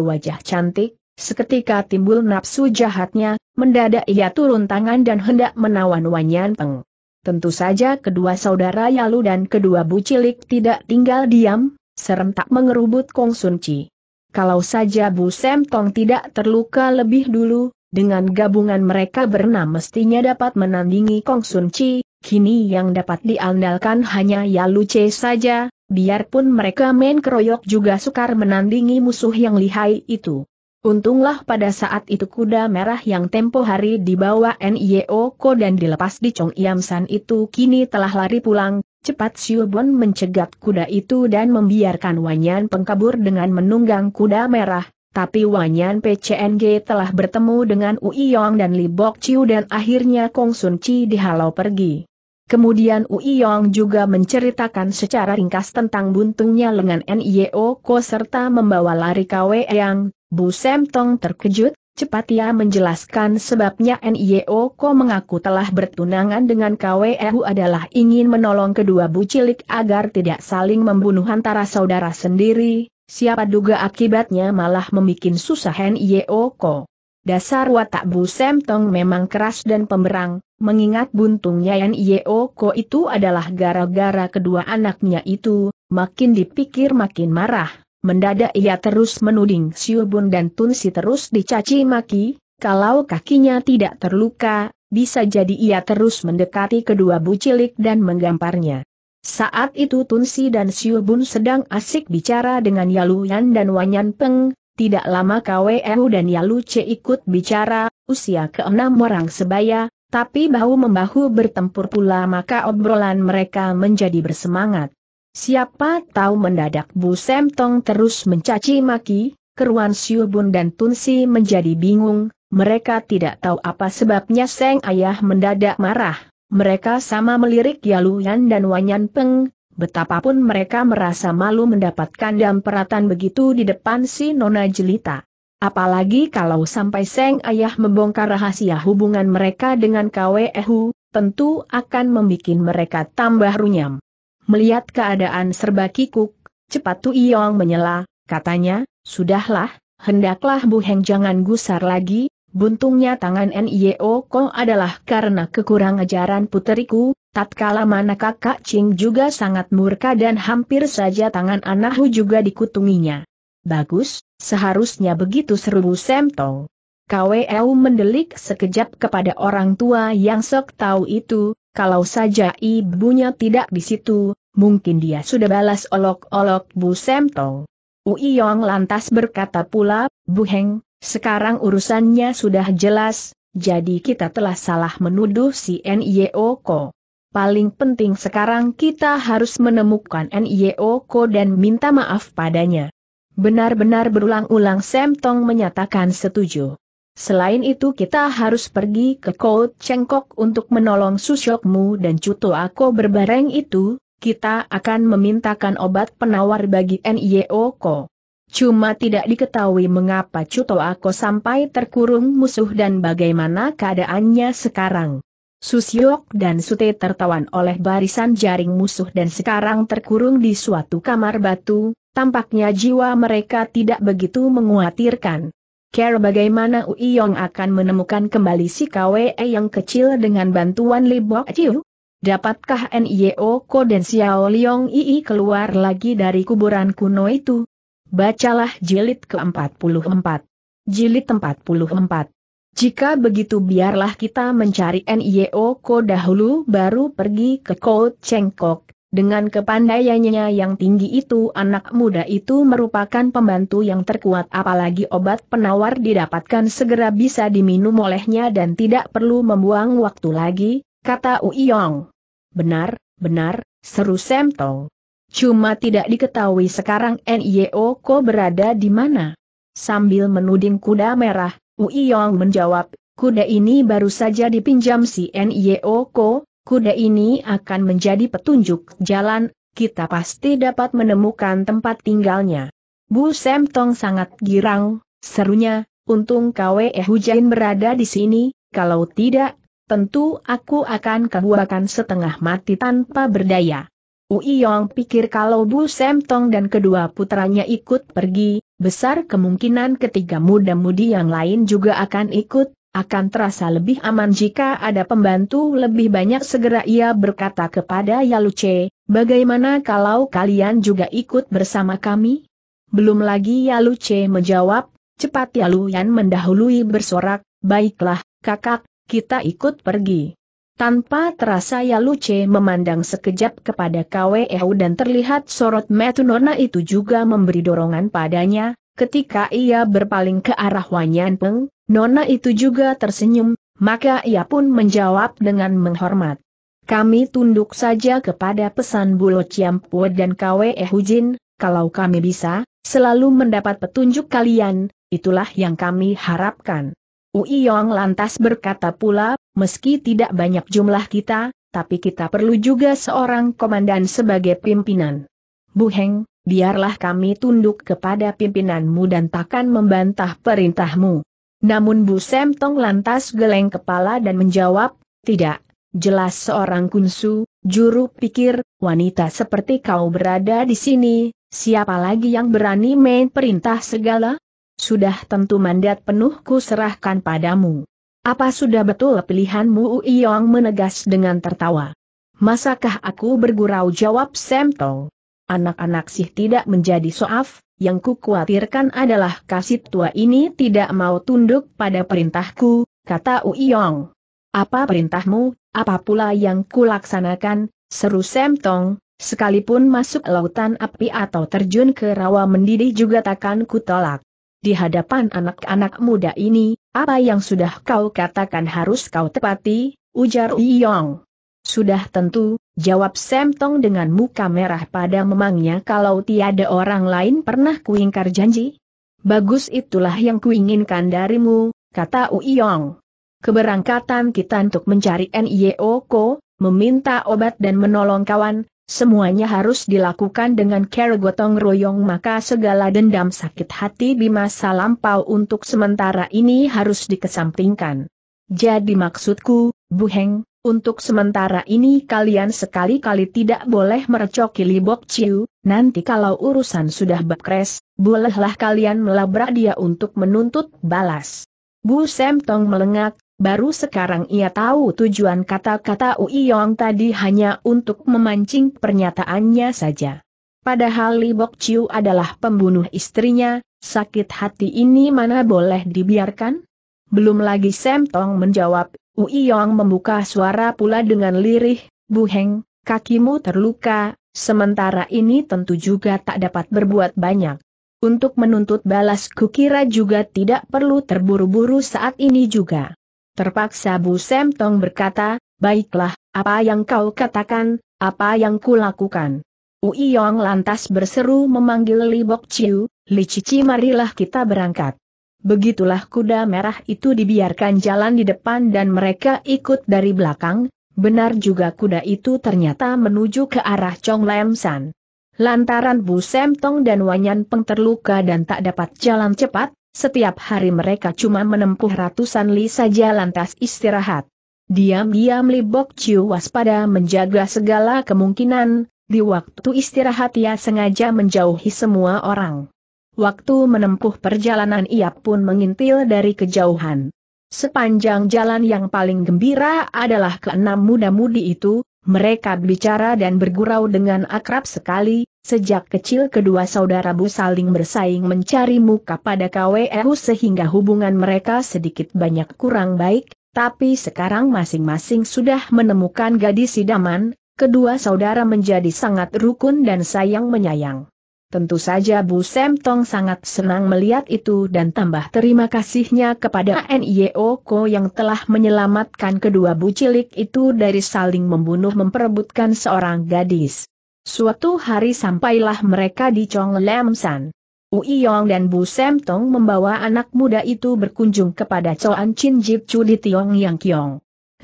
cantik, seketika timbul nafsu jahatnya, mendadak ia turun tangan dan hendak menawan Wanyan Peng. Tentu saja kedua saudara Yalu dan kedua Bu Cilik tidak tinggal diam, serentak mengerubut Kong Sun Chi. Kalau saja Bu Sem Tong tidak terluka lebih dulu, dengan gabungan mereka bernama mestinya dapat menandingi Kong Sun Chi, kini yang dapat diandalkan hanya Yalu Che saja, biarpun mereka main keroyok juga sukar menandingi musuh yang lihai itu. Untunglah pada saat itu kuda merah yang tempo hari dibawa NIO Ko dan dilepas di Chong Iam San itu kini telah lari pulang, Cepat Bon mencegat kuda itu dan membiarkan Wanyan pengkabur dengan menunggang kuda merah, tapi Wanyan PCNG telah bertemu dengan Uiyong dan Li Bok Chiu dan akhirnya Kong Sun Chi dihalau pergi. Kemudian Uiyong juga menceritakan secara ringkas tentang buntungnya lengan NIO Ko serta membawa lari Kwe yang, Bu Sem Tong terkejut, cepat ia menjelaskan sebabnya NIO Ko mengaku telah bertunangan dengan Kwe Hu adalah ingin menolong kedua bu cilik agar tidak saling membunuh antara saudara sendiri, Siapa duga akibatnya malah membuat susah Hen Yeoko. Dasar watak Bu Semtong memang keras dan pemberang, mengingat buntungnya Hen Yeoko itu adalah gara-gara kedua anaknya itu, makin dipikir makin marah. Mendadak ia terus menuding Siubun dan Tunsi terus dicaci maki, kalau kakinya tidak terluka, bisa jadi ia terus mendekati kedua bu cilik dan menggamparnya. Saat itu Si dan Siu Bun sedang asik bicara dengan Yalu Yan dan Wanyan Peng, tidak lama KWU e dan Yalu Che ikut bicara, usia keenam orang sebaya, tapi bahu-membahu bertempur pula maka obrolan mereka menjadi bersemangat. Siapa tahu mendadak Bu Semtong terus mencaci maki, keruan Siu Bun dan Si menjadi bingung, mereka tidak tahu apa sebabnya Seng Ayah mendadak marah. Mereka sama melirik Yaluyan dan Wanyan Peng, betapapun mereka merasa malu mendapatkan damperatan begitu di depan si Nona Jelita. Apalagi kalau sampai Seng Ayah membongkar rahasia hubungan mereka dengan Kwe Ehu, tentu akan membuat mereka tambah runyam. Melihat keadaan serba kikuk, cepat Tu Iyong menyela, katanya, Sudahlah, hendaklah Bu Heng jangan gusar lagi, Buntungnya tangan NIO Ko adalah karena kekurang ajaran puteriku, tatkala mana kakak Ching juga sangat murka dan hampir saja tangan Anahu juga dikutunginya. Bagus, seharusnya begitu seru Bu Tong. Kweu mendelik sekejap kepada orang tua yang sok tahu itu, kalau saja ibunya tidak di situ, mungkin dia sudah balas olok-olok Bu Semto. Ui lantas berkata pula, Bu Heng, sekarang urusannya sudah jelas, jadi kita telah salah menuduh si N.I.O.Ko. Paling penting sekarang kita harus menemukan N.I.O.Ko dan minta maaf padanya. Benar-benar berulang-ulang Sam Tong menyatakan setuju. Selain itu kita harus pergi ke Kout Cengkok untuk menolong Susyokmu dan Cuto aku berbareng itu, kita akan memintakan obat penawar bagi N.I.O.Ko. Cuma tidak diketahui mengapa Cuto Ako sampai terkurung musuh dan bagaimana keadaannya sekarang. Susyok dan Sute tertawan oleh barisan jaring musuh dan sekarang terkurung di suatu kamar batu, tampaknya jiwa mereka tidak begitu menguatirkan. Care bagaimana Uiyong akan menemukan kembali si KWE yang kecil dengan bantuan Libok Chiu? Dapatkah NIO e Ko dan Xiao Liong Ii keluar lagi dari kuburan kuno itu? Bacalah jilid ke-44. Jilid 44. Jika begitu biarlah kita mencari NIO Ko dahulu baru pergi ke Ko Cengkok. Dengan kepandaiannya yang tinggi itu anak muda itu merupakan pembantu yang terkuat apalagi obat penawar didapatkan segera bisa diminum olehnya dan tidak perlu membuang waktu lagi, kata Uiyong. Benar, benar, seru Semtong. Cuma tidak diketahui sekarang NIO Ko berada di mana. Sambil menuding kuda merah, Uiyong menjawab, kuda ini baru saja dipinjam si NIO Ko, kuda ini akan menjadi petunjuk jalan, kita pasti dapat menemukan tempat tinggalnya. Bu Semtong sangat girang, serunya, untung Kwe Hujain berada di sini, kalau tidak, tentu aku akan kebuakan setengah mati tanpa berdaya. Ui Uiyong pikir kalau Bu Semtong dan kedua putranya ikut pergi, besar kemungkinan ketiga muda-mudi yang lain juga akan ikut, akan terasa lebih aman jika ada pembantu lebih banyak segera ia berkata kepada Yaluce, bagaimana kalau kalian juga ikut bersama kami? Belum lagi Yaluce menjawab, cepat Yaluyan mendahului bersorak, baiklah, kakak, kita ikut pergi. Tanpa terasa Yaluce memandang sekejap kepada KWEU dan terlihat sorot Nona itu juga memberi dorongan padanya, ketika ia berpaling ke arah Wanyan Peng, Nona itu juga tersenyum, maka ia pun menjawab dengan menghormat. Kami tunduk saja kepada pesan Bulo Ciampu dan KWEU Jin, kalau kami bisa, selalu mendapat petunjuk kalian, itulah yang kami harapkan. Ui Yong lantas berkata pula, meski tidak banyak jumlah kita, tapi kita perlu juga seorang komandan sebagai pimpinan. Bu Heng, biarlah kami tunduk kepada pimpinanmu dan takkan membantah perintahmu. Namun Bu Semtong lantas geleng kepala dan menjawab, tidak, jelas seorang kunsu, juru pikir, wanita seperti kau berada di sini, siapa lagi yang berani main perintah segala? Sudah tentu mandat penuhku serahkan padamu. Apa sudah betul pilihanmu Uiyong menegas dengan tertawa. Masakah aku bergurau jawab Tong. Anak-anak sih tidak menjadi soaf, yang kukhawatirkan adalah kasih tua ini tidak mau tunduk pada perintahku, kata Uiyong. Apa perintahmu, apa pula yang kulaksanakan, seru Tong. sekalipun masuk lautan api atau terjun ke rawa mendidih juga takkan tolak di hadapan anak-anak muda ini, apa yang sudah kau katakan harus kau tepati, ujar Yong. Sudah tentu, jawab Sam Tong dengan muka merah pada memangnya kalau tiada orang lain pernah kuingkar janji. Bagus itulah yang kuinginkan darimu, kata Yong. Keberangkatan kita untuk mencari Nyeoko, meminta obat dan menolong kawan, Semuanya harus dilakukan dengan cara gotong royong maka segala dendam sakit hati di masa lampau untuk sementara ini harus dikesampingkan. Jadi maksudku, Bu Heng, untuk sementara ini kalian sekali-kali tidak boleh merecoki Libok Ciu, nanti kalau urusan sudah bekres, bolehlah kalian melabrak dia untuk menuntut balas. Bu Semtong melengak, Baru sekarang ia tahu tujuan kata-kata Ui Yong tadi hanya untuk memancing pernyataannya saja. Padahal Li Bok Chiu adalah pembunuh istrinya, sakit hati ini mana boleh dibiarkan? Belum lagi Sam Tong menjawab, Ui Yong membuka suara pula dengan lirih, Bu Heng, kakimu terluka, sementara ini tentu juga tak dapat berbuat banyak. Untuk menuntut balas kukira juga tidak perlu terburu-buru saat ini juga. Terpaksa Bu Semtong berkata, baiklah, apa yang kau katakan, apa yang kulakukan. Ui Yong lantas berseru memanggil Li Bok Chiu, Li Cici marilah kita berangkat. Begitulah kuda merah itu dibiarkan jalan di depan dan mereka ikut dari belakang, benar juga kuda itu ternyata menuju ke arah Chong Lam San. Lantaran Bu Semtong dan Wanyan Peng terluka dan tak dapat jalan cepat, setiap hari mereka cuma menempuh ratusan li saja lantas istirahat. Diam-diam Li Bok Chiu waspada menjaga segala kemungkinan, di waktu istirahat ia sengaja menjauhi semua orang. Waktu menempuh perjalanan ia pun mengintil dari kejauhan. Sepanjang jalan yang paling gembira adalah keenam muda-mudi itu, mereka bicara dan bergurau dengan akrab sekali, Sejak kecil kedua saudara Bu saling bersaing mencari muka pada KWU e sehingga hubungan mereka sedikit banyak kurang baik, tapi sekarang masing-masing sudah menemukan gadis idaman, kedua saudara menjadi sangat rukun dan sayang menyayang. Tentu saja Bu Semtong sangat senang melihat itu dan tambah terima kasihnya kepada NIO Ko yang telah menyelamatkan kedua Bu cilik itu dari saling membunuh memperebutkan seorang gadis. Suatu hari sampailah mereka di Chong Lam San. Ui Yong dan Bu Sem Tong membawa anak muda itu berkunjung kepada Choan Chin Jip Chu di Tiong Yang Kiong.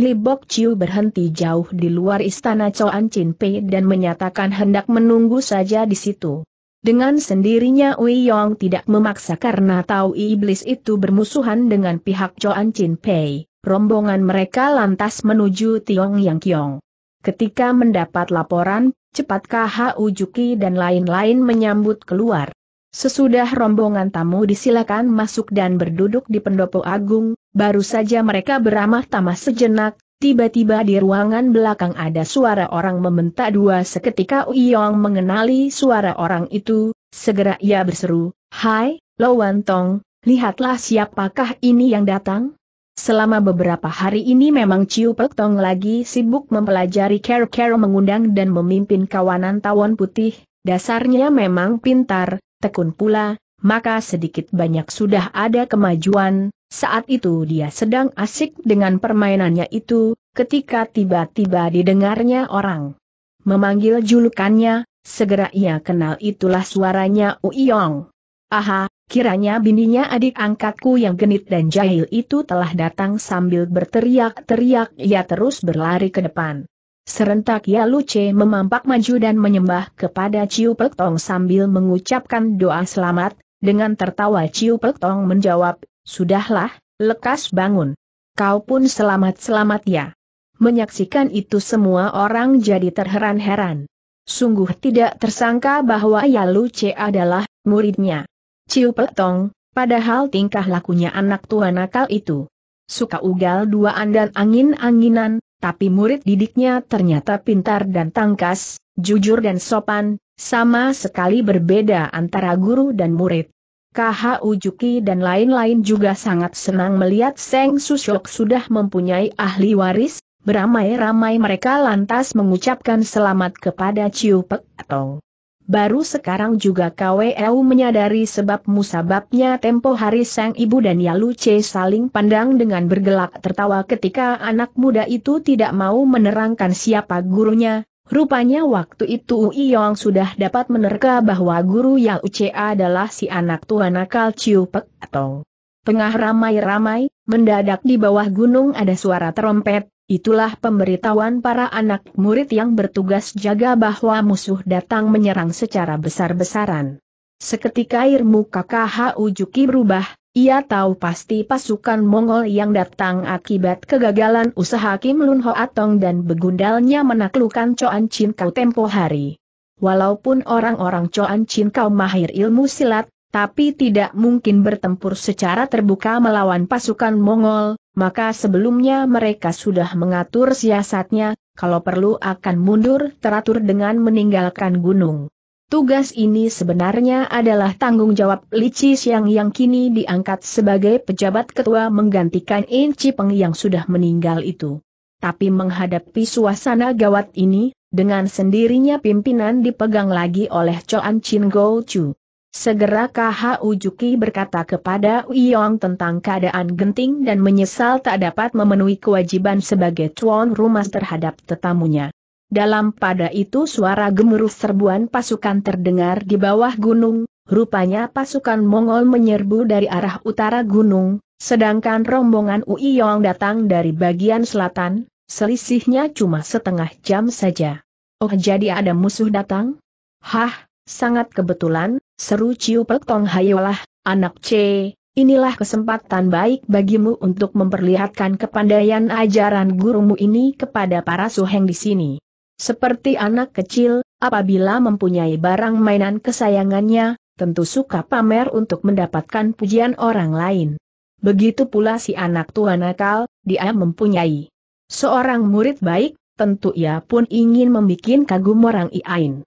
Li Bok Chiu berhenti jauh di luar istana Choan Chin Pei dan menyatakan hendak menunggu saja di situ. Dengan sendirinya Ui Yong tidak memaksa karena tahu iblis itu bermusuhan dengan pihak Choan Chin Pei. Rombongan mereka lantas menuju Tiong Yang Kiong. Ketika mendapat laporan cepat KHU Juki dan lain-lain menyambut keluar. Sesudah rombongan tamu disilakan masuk dan berduduk di pendopo agung, baru saja mereka beramah tamah sejenak, tiba-tiba di ruangan belakang ada suara orang membentak dua seketika Uyong mengenali suara orang itu, segera ia berseru, Hai, Wan Tong, lihatlah siapakah ini yang datang? Selama beberapa hari ini memang Ciu Pek Tong lagi sibuk mempelajari care-care mengundang dan memimpin kawanan tawon putih, dasarnya memang pintar, tekun pula, maka sedikit banyak sudah ada kemajuan, saat itu dia sedang asik dengan permainannya itu, ketika tiba-tiba didengarnya orang. Memanggil julukannya, segera ia kenal itulah suaranya Uyong. Aha, kiranya bininya adik angkatku yang genit dan jahil itu telah datang sambil berteriak-teriak ia terus berlari ke depan. Serentak Ya Luce memampak maju dan menyembah kepada Ciu Tong sambil mengucapkan doa selamat, dengan tertawa Ciu Tong menjawab, Sudahlah, lekas bangun. Kau pun selamat-selamat ya. Menyaksikan itu semua orang jadi terheran-heran. Sungguh tidak tersangka bahwa Yalu Luce adalah muridnya. Ciu Petong, padahal tingkah lakunya anak tua nakal itu. Suka ugal dua dan angin-anginan, tapi murid didiknya ternyata pintar dan tangkas, jujur dan sopan, sama sekali berbeda antara guru dan murid. KH Ujuki dan lain-lain juga sangat senang melihat Seng Susyok sudah mempunyai ahli waris, beramai-ramai mereka lantas mengucapkan selamat kepada Ciu Pek Tong baru sekarang juga KWU menyadari sebab musababnya tempo hari sang ibu dan Yalu C saling pandang dengan bergelak tertawa ketika anak muda itu tidak mau menerangkan siapa gurunya. Rupanya waktu itu Ui Yong sudah dapat menerka bahwa guru Yalu C adalah si anak tua nakal Ciu Pek atau Tengah ramai-ramai, mendadak di bawah gunung ada suara terompet, Itulah pemberitahuan para anak murid yang bertugas jaga bahwa musuh datang menyerang secara besar-besaran. Seketika air muka KHU Juki berubah, ia tahu pasti pasukan Mongol yang datang akibat kegagalan usaha Kim Lun Ho Atong dan begundalnya menaklukkan Choan Chin Kau tempo hari. Walaupun orang-orang Choan Chin Kau mahir ilmu silat, tapi tidak mungkin bertempur secara terbuka melawan pasukan Mongol, maka sebelumnya mereka sudah mengatur siasatnya, kalau perlu akan mundur teratur dengan meninggalkan gunung. Tugas ini sebenarnya adalah tanggung jawab Lici Siang yang kini diangkat sebagai pejabat ketua menggantikan Inci Peng yang sudah meninggal itu. Tapi menghadapi suasana gawat ini, dengan sendirinya pimpinan dipegang lagi oleh Choan Chin Go Chu. Segera Kha Ujuki berkata kepada Uyong tentang keadaan genting dan menyesal tak dapat memenuhi kewajiban sebagai tuan rumah terhadap tetamunya. Dalam pada itu suara gemuruh serbuan pasukan terdengar di bawah gunung, rupanya pasukan Mongol menyerbu dari arah utara gunung, sedangkan rombongan Uyong datang dari bagian selatan, selisihnya cuma setengah jam saja. Oh jadi ada musuh datang? Hah, sangat kebetulan, Seru Ciu Pek Tong Hayolah, anak C, inilah kesempatan baik bagimu untuk memperlihatkan kepandaian ajaran gurumu ini kepada para suheng di sini. Seperti anak kecil, apabila mempunyai barang mainan kesayangannya, tentu suka pamer untuk mendapatkan pujian orang lain. Begitu pula si anak tua nakal, dia mempunyai seorang murid baik, tentu ia pun ingin membuat kagum orang lain.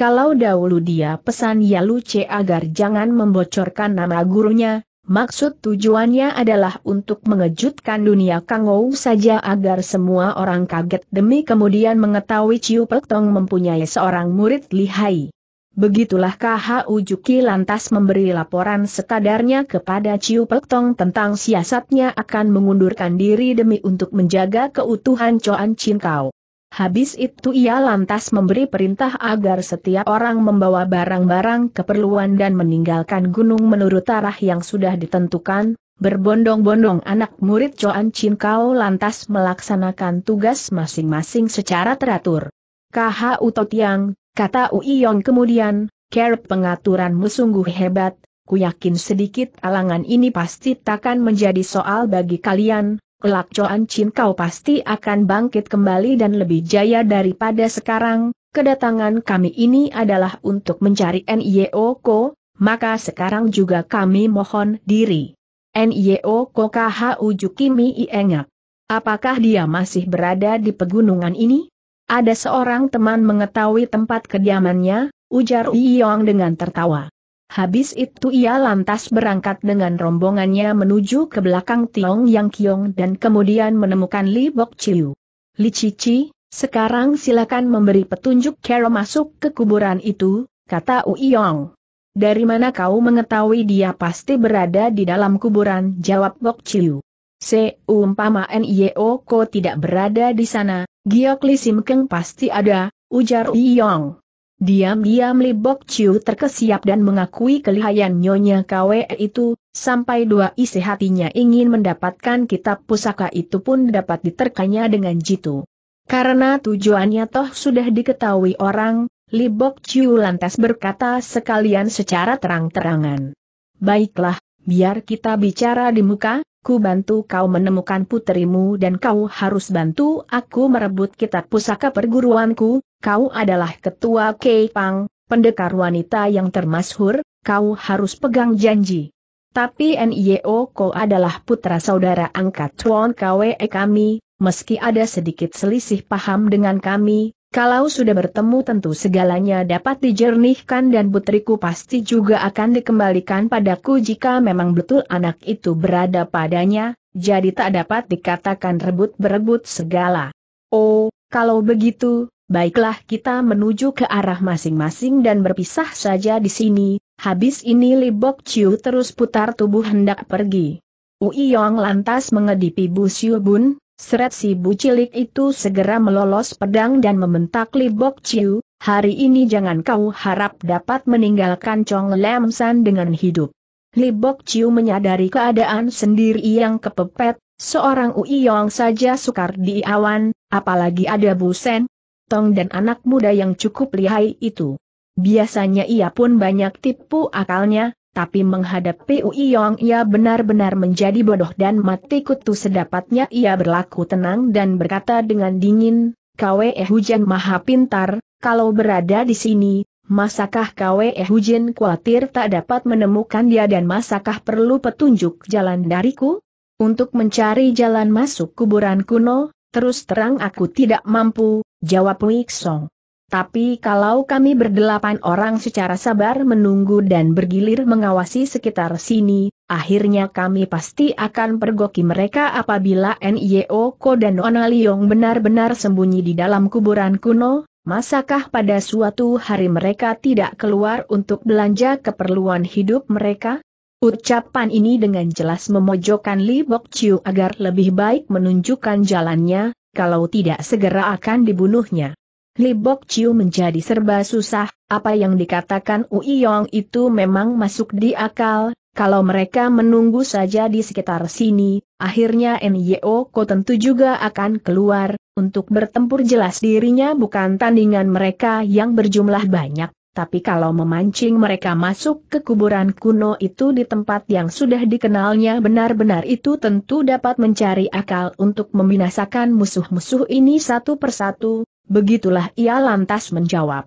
Kalau dahulu dia pesan ya Luce agar jangan membocorkan nama gurunya, maksud tujuannya adalah untuk mengejutkan dunia Kangou saja agar semua orang kaget demi kemudian mengetahui Ciu Pek Tong mempunyai seorang murid lihai. Begitulah KH Ujuki lantas memberi laporan sekadarnya kepada Ciu Pek Tong tentang siasatnya akan mengundurkan diri demi untuk menjaga keutuhan Coan Chin Kau. Habis itu ia lantas memberi perintah agar setiap orang membawa barang-barang keperluan dan meninggalkan gunung menurut arah yang sudah ditentukan, berbondong-bondong anak murid Joan Chin Kau lantas melaksanakan tugas masing-masing secara teratur. KH Utot Yang, kata Uiyong kemudian, care pengaturanmu sungguh hebat, ku yakin sedikit alangan ini pasti takkan menjadi soal bagi kalian, kelak Coan Chin kau pasti akan bangkit kembali dan lebih jaya daripada sekarang, kedatangan kami ini adalah untuk mencari N.I.O. Ko, maka sekarang juga kami mohon diri. N.I.O. Ko K.H.U. Jukimi Iengak. Apakah dia masih berada di pegunungan ini? Ada seorang teman mengetahui tempat kediamannya, ujar Yong dengan tertawa. Habis itu ia lantas berangkat dengan rombongannya menuju ke belakang Tiong Yang Kiong dan kemudian menemukan Li Bok Chiu. Li Cici, sekarang silakan memberi petunjuk Kero masuk ke kuburan itu, kata Uiyong. Dari mana kau mengetahui dia pasti berada di dalam kuburan, jawab Bok Chiu. Seumpama Nyeo Ko tidak berada di sana, Giok Li Sim Keng pasti ada, ujar Uiyong. Diam-diam Li Bok Chiu terkesiap dan mengakui kelihayan Nyonya Kwe itu, sampai dua isi hatinya ingin mendapatkan kitab pusaka itu pun dapat diterkanya dengan jitu. Karena tujuannya toh sudah diketahui orang, Li Bok Chiu lantas berkata sekalian secara terang-terangan. Baiklah, biar kita bicara di muka, ku bantu kau menemukan puterimu dan kau harus bantu aku merebut kitab pusaka perguruanku, kau adalah ketua Keipang, pendekar wanita yang termasyhur, kau harus pegang janji. Tapi Nio Ko adalah putra saudara angkat Chuan Kwe kami, meski ada sedikit selisih paham dengan kami, kalau sudah bertemu tentu segalanya dapat dijernihkan dan putriku pasti juga akan dikembalikan padaku jika memang betul anak itu berada padanya, jadi tak dapat dikatakan rebut-berebut segala. Oh, kalau begitu, baiklah kita menuju ke arah masing-masing dan berpisah saja di sini, habis ini Libok Chiu terus putar tubuh hendak pergi. Ui Yong lantas mengedipi Bu Siu Bun, Seret si bucilik itu segera melolos pedang dan membentak Li Bok Chiu, hari ini jangan kau harap dapat meninggalkan Chong Lam San dengan hidup. Li Bok Chiu menyadari keadaan sendiri yang kepepet, seorang Ui yong saja sukar diawan, apalagi ada bu sen, Tong dan anak muda yang cukup lihai itu. Biasanya ia pun banyak tipu akalnya, tapi menghadap menghadapi Yong, ia benar-benar menjadi bodoh dan mati kutu sedapatnya ia berlaku tenang dan berkata dengan dingin, Kwe Hujan maha pintar, kalau berada di sini, masakah Kwe Hujan khawatir tak dapat menemukan dia dan masakah perlu petunjuk jalan dariku? Untuk mencari jalan masuk kuburan kuno, terus terang aku tidak mampu, jawab Song. Tapi kalau kami berdelapan orang secara sabar menunggu dan bergilir mengawasi sekitar sini, akhirnya kami pasti akan pergoki mereka apabila N.I.O. Ko dan Ona Liong benar-benar sembunyi di dalam kuburan kuno, masakah pada suatu hari mereka tidak keluar untuk belanja keperluan hidup mereka? Ucapan ini dengan jelas memojokkan Li Bok Chiu agar lebih baik menunjukkan jalannya, kalau tidak segera akan dibunuhnya. Libok Chiu menjadi serba susah, apa yang dikatakan Uiyong itu memang masuk di akal, kalau mereka menunggu saja di sekitar sini, akhirnya NYO Ko tentu juga akan keluar, untuk bertempur jelas dirinya bukan tandingan mereka yang berjumlah banyak, tapi kalau memancing mereka masuk ke kuburan kuno itu di tempat yang sudah dikenalnya benar-benar itu tentu dapat mencari akal untuk membinasakan musuh-musuh ini satu persatu, Begitulah ia lantas menjawab.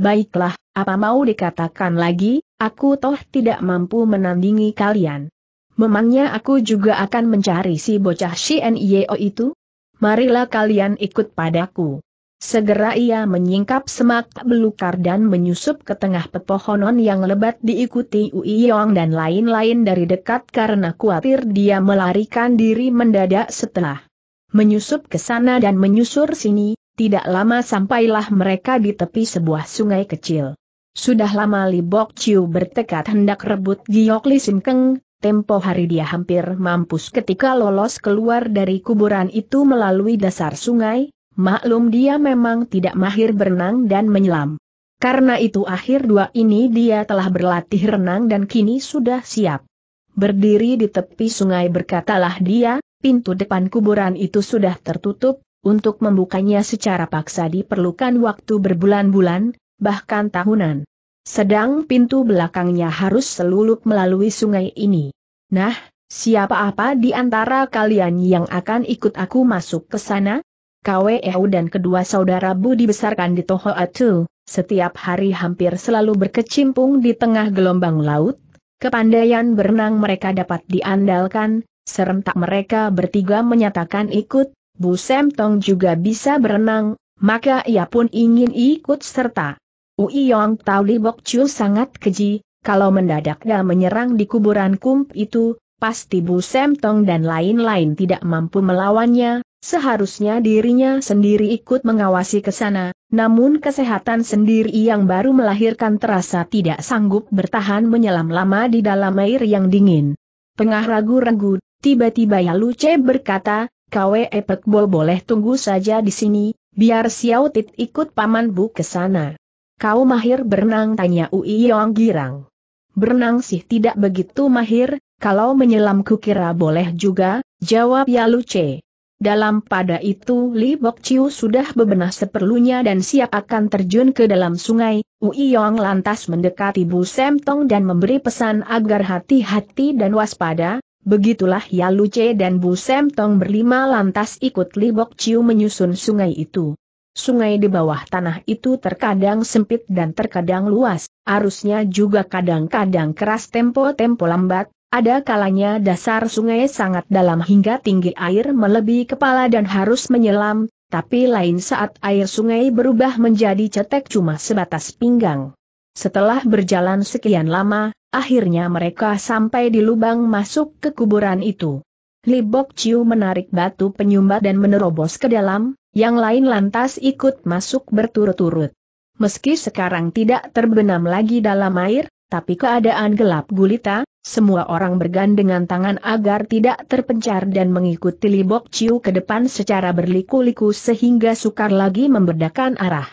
Baiklah, apa mau dikatakan lagi, aku toh tidak mampu menandingi kalian. Memangnya aku juga akan mencari si bocah Shien Yeo itu? Marilah kalian ikut padaku. Segera ia menyingkap semak belukar dan menyusup ke tengah pepohonan yang lebat diikuti Ui Yong dan lain-lain dari dekat karena khawatir dia melarikan diri mendadak setelah menyusup ke sana dan menyusur sini, tidak lama sampailah mereka di tepi sebuah sungai kecil. Sudah lama Li Bok Chiu bertekad hendak rebut Giok Li Sim tempo hari dia hampir mampus ketika lolos keluar dari kuburan itu melalui dasar sungai, maklum dia memang tidak mahir berenang dan menyelam. Karena itu akhir dua ini dia telah berlatih renang dan kini sudah siap. Berdiri di tepi sungai berkatalah dia, pintu depan kuburan itu sudah tertutup, untuk membukanya secara paksa diperlukan waktu berbulan-bulan, bahkan tahunan. Sedang pintu belakangnya harus seluluk melalui sungai ini. Nah, siapa apa di antara kalian yang akan ikut aku masuk ke sana? KWEU dan kedua saudara Bu dibesarkan di Toho Atu, setiap hari hampir selalu berkecimpung di tengah gelombang laut, kepandaian berenang mereka dapat diandalkan, serentak mereka bertiga menyatakan ikut, Bu Semtong juga bisa berenang, maka ia pun ingin ikut serta. Ui Yong Tau Li Bok Chiu sangat keji, kalau mendadak dia menyerang di kuburan kump itu, pasti Bu Semtong dan lain-lain tidak mampu melawannya, seharusnya dirinya sendiri ikut mengawasi ke sana, namun kesehatan sendiri yang baru melahirkan terasa tidak sanggup bertahan menyelam lama di dalam air yang dingin. Tengah ragu-ragu, tiba-tiba Yaluce berkata, Pek Bo boleh tunggu saja di sini, biar Xiao Tit ikut Paman Bu ke sana. Kau mahir berenang tanya Ui Yong Girang. Berenang sih tidak begitu mahir, kalau menyelam kukira boleh juga, jawab Yalu C. Dalam pada itu Li Bok Chiu sudah bebenah seperlunya dan siap akan terjun ke dalam sungai, Ui Yong lantas mendekati Bu Sem Tong dan memberi pesan agar hati-hati dan waspada, Begitulah Ya Yaluce dan Bu Sem Tong berlima lantas ikut Libok Ciu menyusun sungai itu. Sungai di bawah tanah itu terkadang sempit dan terkadang luas, arusnya juga kadang-kadang keras tempo-tempo lambat, ada kalanya dasar sungai sangat dalam hingga tinggi air melebihi kepala dan harus menyelam, tapi lain saat air sungai berubah menjadi cetek cuma sebatas pinggang. Setelah berjalan sekian lama, akhirnya mereka sampai di lubang masuk ke kuburan itu. Libok Ciu menarik batu penyumbat dan menerobos ke dalam, yang lain lantas ikut masuk berturut-turut. Meski sekarang tidak terbenam lagi dalam air, tapi keadaan gelap gulita, semua orang bergandengan tangan agar tidak terpencar dan mengikuti Libok Ciu ke depan secara berliku-liku sehingga sukar lagi membedakan arah.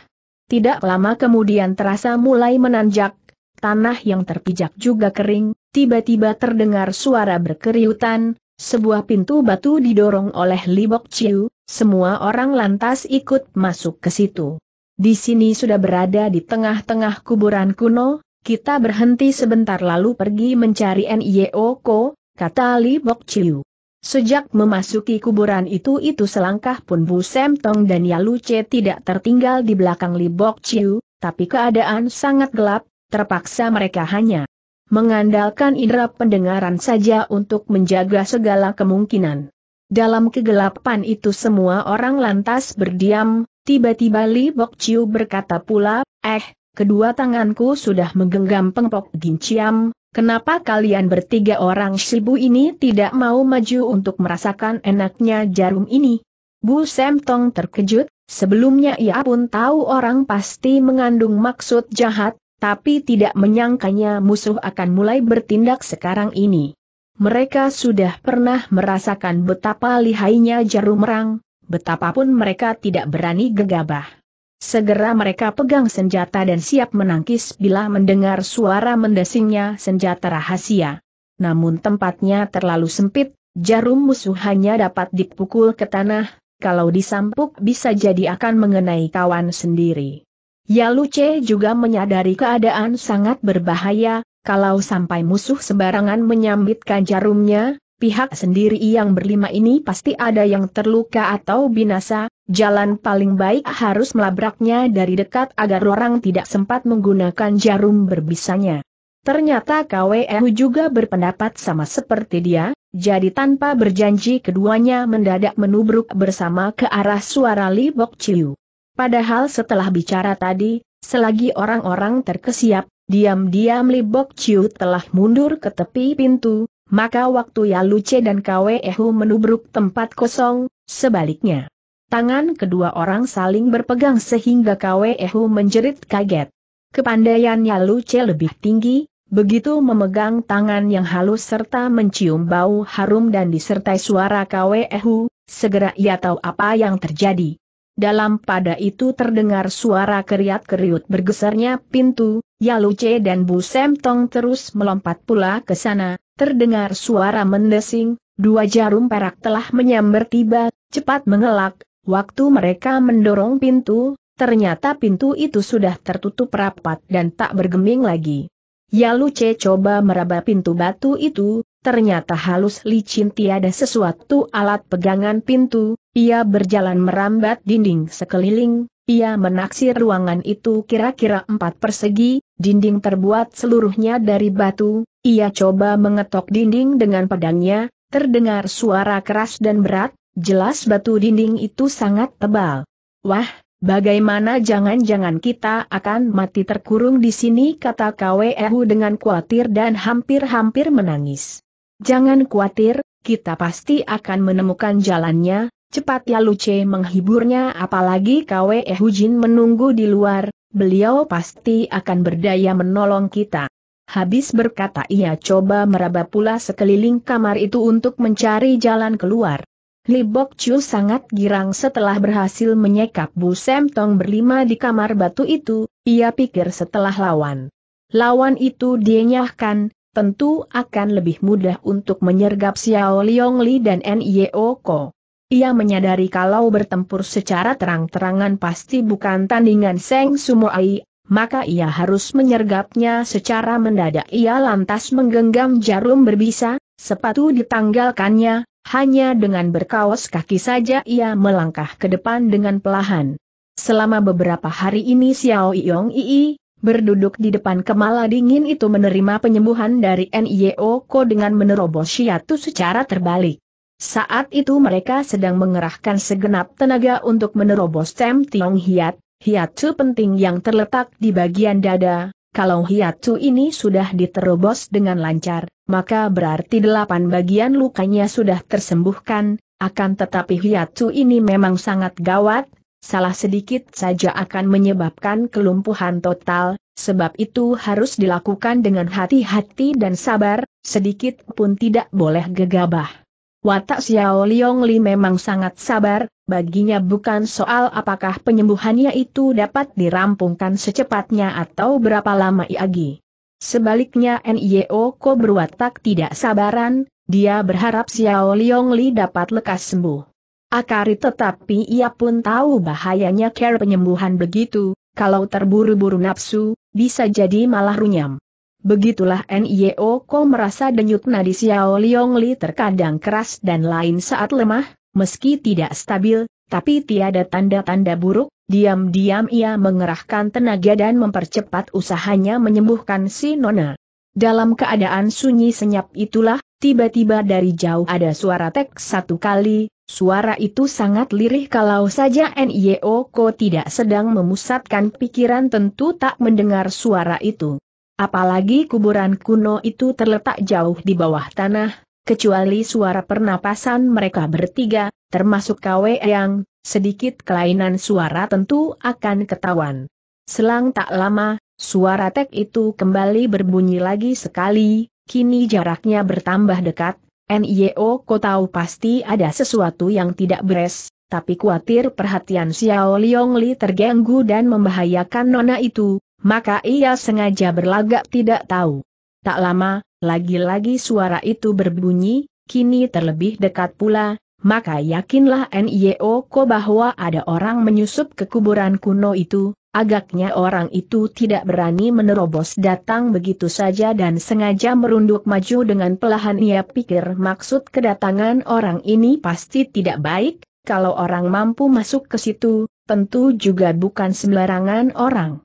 Tidak lama kemudian terasa mulai menanjak, tanah yang terpijak juga kering, tiba-tiba terdengar suara berkeriutan, sebuah pintu batu didorong oleh Libok Chiu, semua orang lantas ikut masuk ke situ. Di sini sudah berada di tengah-tengah kuburan kuno, kita berhenti sebentar lalu pergi mencari Nyeoko, Kata kata Libok Chiu. Sejak memasuki kuburan itu itu selangkah pun Bu Sem Tong dan Yalu Yaluce tidak tertinggal di belakang Li Bok Chiu, tapi keadaan sangat gelap, terpaksa mereka hanya mengandalkan indera pendengaran saja untuk menjaga segala kemungkinan. Dalam kegelapan itu semua orang lantas berdiam, tiba-tiba Li Bok Chiu berkata pula, eh, kedua tanganku sudah menggenggam pengpok ginciam, Kenapa kalian bertiga orang Sibu ini tidak mau maju untuk merasakan enaknya jarum ini? Bu Semtong terkejut, sebelumnya ia pun tahu orang pasti mengandung maksud jahat, tapi tidak menyangkanya musuh akan mulai bertindak sekarang ini. Mereka sudah pernah merasakan betapa lihainya jarum merang, betapapun mereka tidak berani gegabah. Segera mereka pegang senjata dan siap menangkis bila mendengar suara mendesingnya senjata rahasia. Namun tempatnya terlalu sempit, jarum musuh hanya dapat dipukul ke tanah, kalau disampuk bisa jadi akan mengenai kawan sendiri. Yaluce juga menyadari keadaan sangat berbahaya, kalau sampai musuh sembarangan menyambitkan jarumnya, pihak sendiri yang berlima ini pasti ada yang terluka atau binasa, jalan paling baik harus melabraknya dari dekat agar orang tidak sempat menggunakan jarum berbisanya. Ternyata KWU e juga berpendapat sama seperti dia, jadi tanpa berjanji keduanya mendadak menubruk bersama ke arah suara Li Bok Chiu. Padahal setelah bicara tadi, selagi orang-orang terkesiap, diam-diam Li Bok Chiu telah mundur ke tepi pintu, maka waktu Yaluce dan Kwe Ehu menubruk tempat kosong, sebaliknya. Tangan kedua orang saling berpegang sehingga Kwe Ehu menjerit kaget. Kepandaian Yaluce lebih tinggi, begitu memegang tangan yang halus serta mencium bau harum dan disertai suara Kwe Ehu, segera ia tahu apa yang terjadi. Dalam pada itu terdengar suara keriat-keriut bergesernya pintu, Yaluce dan Bu Semtong terus melompat pula ke sana, Terdengar suara mendesing, dua jarum perak telah menyambar tiba, cepat mengelak, waktu mereka mendorong pintu, ternyata pintu itu sudah tertutup rapat dan tak bergeming lagi. Yalu coba meraba pintu batu itu, ternyata halus licin tiada sesuatu alat pegangan pintu, ia berjalan merambat dinding sekeliling, ia menaksir ruangan itu kira-kira empat persegi, Dinding terbuat seluruhnya dari batu, ia coba mengetok dinding dengan pedangnya, terdengar suara keras dan berat, jelas batu dinding itu sangat tebal. Wah, bagaimana jangan-jangan kita akan mati terkurung di sini kata Kwehu dengan khawatir dan hampir-hampir menangis. Jangan khawatir, kita pasti akan menemukan jalannya, Cepat ya Luce menghiburnya apalagi Kwe Jin menunggu di luar, beliau pasti akan berdaya menolong kita. Habis berkata ia coba meraba pula sekeliling kamar itu untuk mencari jalan keluar. Li Bok Chu sangat girang setelah berhasil menyekap Bu Sem Tong berlima di kamar batu itu, ia pikir setelah lawan. Lawan itu dienyahkan, tentu akan lebih mudah untuk menyergap Xiao Liong Li dan Nio Ko. Ia menyadari kalau bertempur secara terang-terangan pasti bukan tandingan Seng Sumoai, maka ia harus menyergapnya secara mendadak. Ia lantas menggenggam jarum berbisa, sepatu ditanggalkannya, hanya dengan berkaos kaki saja ia melangkah ke depan dengan pelahan. Selama beberapa hari ini Xiao Yong Ii, berduduk di depan kemala dingin itu menerima penyembuhan dari NIO Ko dengan menerobos Shiatu secara terbalik. Saat itu mereka sedang mengerahkan segenap tenaga untuk menerobos tem Tiong Hiat, hiatsu penting yang terletak di bagian dada. Kalau Hiatu ini sudah diterobos dengan lancar, maka berarti delapan bagian lukanya sudah tersembuhkan, akan tetapi Hiatu ini memang sangat gawat, salah sedikit saja akan menyebabkan kelumpuhan total, sebab itu harus dilakukan dengan hati-hati dan sabar, sedikit pun tidak boleh gegabah. Watak Xiao Liong Li memang sangat sabar, baginya bukan soal apakah penyembuhannya itu dapat dirampungkan secepatnya atau berapa lama lagi. Sebaliknya NIO Ko berwatak tidak sabaran, dia berharap Xiao Liong Li dapat lekas sembuh. Akari tetapi ia pun tahu bahayanya care penyembuhan begitu, kalau terburu-buru nafsu, bisa jadi malah runyam. Begitulah NIO Ko merasa denyut nadi Xiao Liong Li terkadang keras dan lain saat lemah, meski tidak stabil, tapi tiada tanda-tanda buruk, diam-diam ia mengerahkan tenaga dan mempercepat usahanya menyembuhkan si Nona. Dalam keadaan sunyi senyap itulah, tiba-tiba dari jauh ada suara tek satu kali, suara itu sangat lirih kalau saja NIO Ko tidak sedang memusatkan pikiran tentu tak mendengar suara itu. Apalagi kuburan kuno itu terletak jauh di bawah tanah, kecuali suara pernapasan mereka bertiga, termasuk Kwe yang sedikit kelainan suara tentu akan ketahuan. Selang tak lama, suara tek itu kembali berbunyi lagi sekali, kini jaraknya bertambah dekat, NIO kau tahu pasti ada sesuatu yang tidak beres, tapi khawatir perhatian Xiao Liong Li terganggu dan membahayakan nona itu, maka ia sengaja berlagak tidak tahu. Tak lama, lagi-lagi suara itu berbunyi, kini terlebih dekat pula, maka yakinlah Nio Ko bahwa ada orang menyusup ke kuburan kuno itu, agaknya orang itu tidak berani menerobos datang begitu saja dan sengaja merunduk maju dengan pelahan ia pikir maksud kedatangan orang ini pasti tidak baik, kalau orang mampu masuk ke situ, tentu juga bukan sembarangan orang.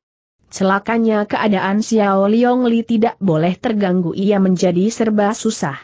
Celakanya keadaan Xiao Liong Li tidak boleh terganggu ia menjadi serba susah.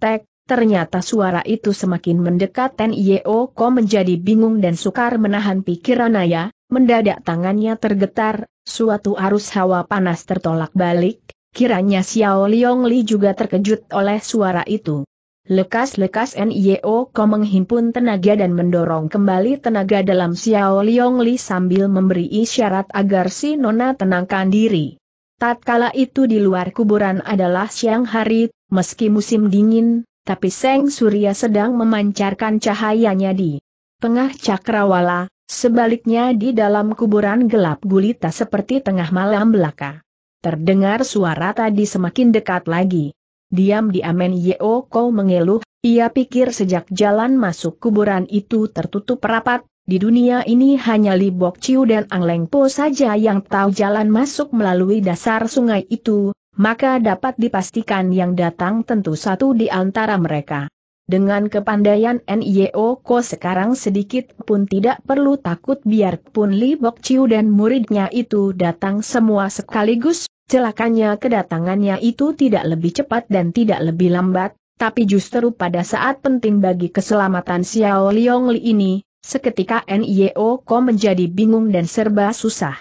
Tek, ternyata suara itu semakin mendekat Ten Yeo Ko menjadi bingung dan sukar menahan pikiran ayah, mendadak tangannya tergetar, suatu arus hawa panas tertolak balik, kiranya Xiao Liong Li juga terkejut oleh suara itu. Lekas-lekas NIO Ko menghimpun tenaga dan mendorong kembali tenaga dalam Xiao Liong Li sambil memberi isyarat agar si Nona tenangkan diri. Tatkala itu di luar kuburan adalah siang hari, meski musim dingin, tapi Seng Surya sedang memancarkan cahayanya di tengah cakrawala, sebaliknya di dalam kuburan gelap gulita seperti tengah malam belaka. Terdengar suara tadi semakin dekat lagi diam di Amen Yeo Ko mengeluh, ia pikir sejak jalan masuk kuburan itu tertutup rapat, di dunia ini hanya Li Bok Chiu dan Ang Leng Po saja yang tahu jalan masuk melalui dasar sungai itu, maka dapat dipastikan yang datang tentu satu di antara mereka. Dengan kepandaian NIO Ko sekarang sedikit pun tidak perlu takut biarpun Li Bok Chiu dan muridnya itu datang semua sekaligus, celakanya kedatangannya itu tidak lebih cepat dan tidak lebih lambat, tapi justru pada saat penting bagi keselamatan Xiao Liong Li ini, seketika NIO Ko menjadi bingung dan serba susah.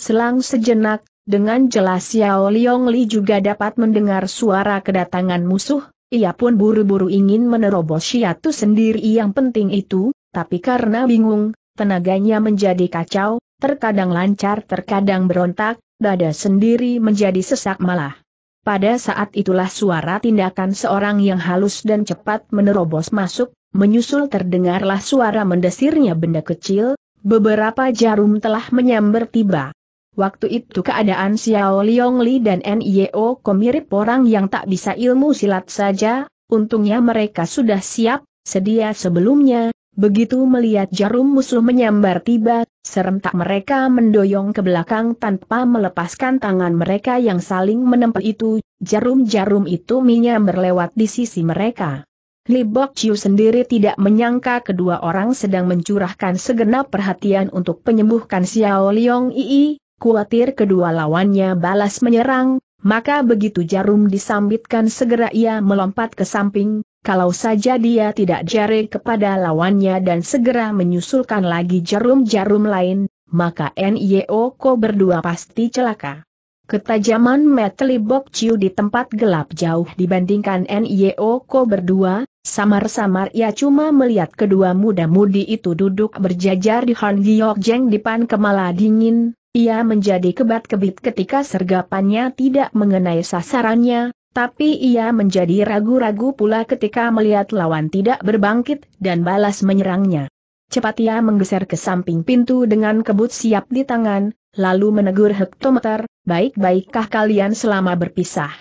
Selang sejenak, dengan jelas Xiao Liong Li juga dapat mendengar suara kedatangan musuh, ia pun buru-buru ingin menerobos siatu sendiri yang penting itu, tapi karena bingung, tenaganya menjadi kacau, terkadang lancar terkadang berontak, dada sendiri menjadi sesak malah. Pada saat itulah suara tindakan seorang yang halus dan cepat menerobos masuk, menyusul terdengarlah suara mendesirnya benda kecil, beberapa jarum telah menyambar tiba. Waktu itu keadaan Xiao Liong Li dan Nio Ko mirip orang yang tak bisa ilmu silat saja, untungnya mereka sudah siap, sedia sebelumnya, begitu melihat jarum musuh menyambar tiba, serentak mereka mendoyong ke belakang tanpa melepaskan tangan mereka yang saling menempel itu, jarum-jarum itu menyambar lewat di sisi mereka. Li Bok Chiu sendiri tidak menyangka kedua orang sedang mencurahkan segenap perhatian untuk penyembuhkan Xiao Liong Yi, kuatir kedua lawannya balas menyerang, maka begitu jarum disambitkan segera ia melompat ke samping, kalau saja dia tidak jari kepada lawannya dan segera menyusulkan lagi jarum-jarum lain, maka NIO Ko berdua pasti celaka. Ketajaman Metli Bok Chiu di tempat gelap jauh dibandingkan NIO Ko berdua, samar-samar ia cuma melihat kedua muda-mudi itu duduk berjajar di Han Giok Jeng di pan kemala dingin, ia menjadi kebat-kebit ketika sergapannya tidak mengenai sasarannya, tapi ia menjadi ragu-ragu pula ketika melihat lawan tidak berbangkit dan balas menyerangnya. Cepat ia menggeser ke samping pintu dengan kebut siap di tangan, lalu menegur hektometer, baik-baikkah kalian selama berpisah?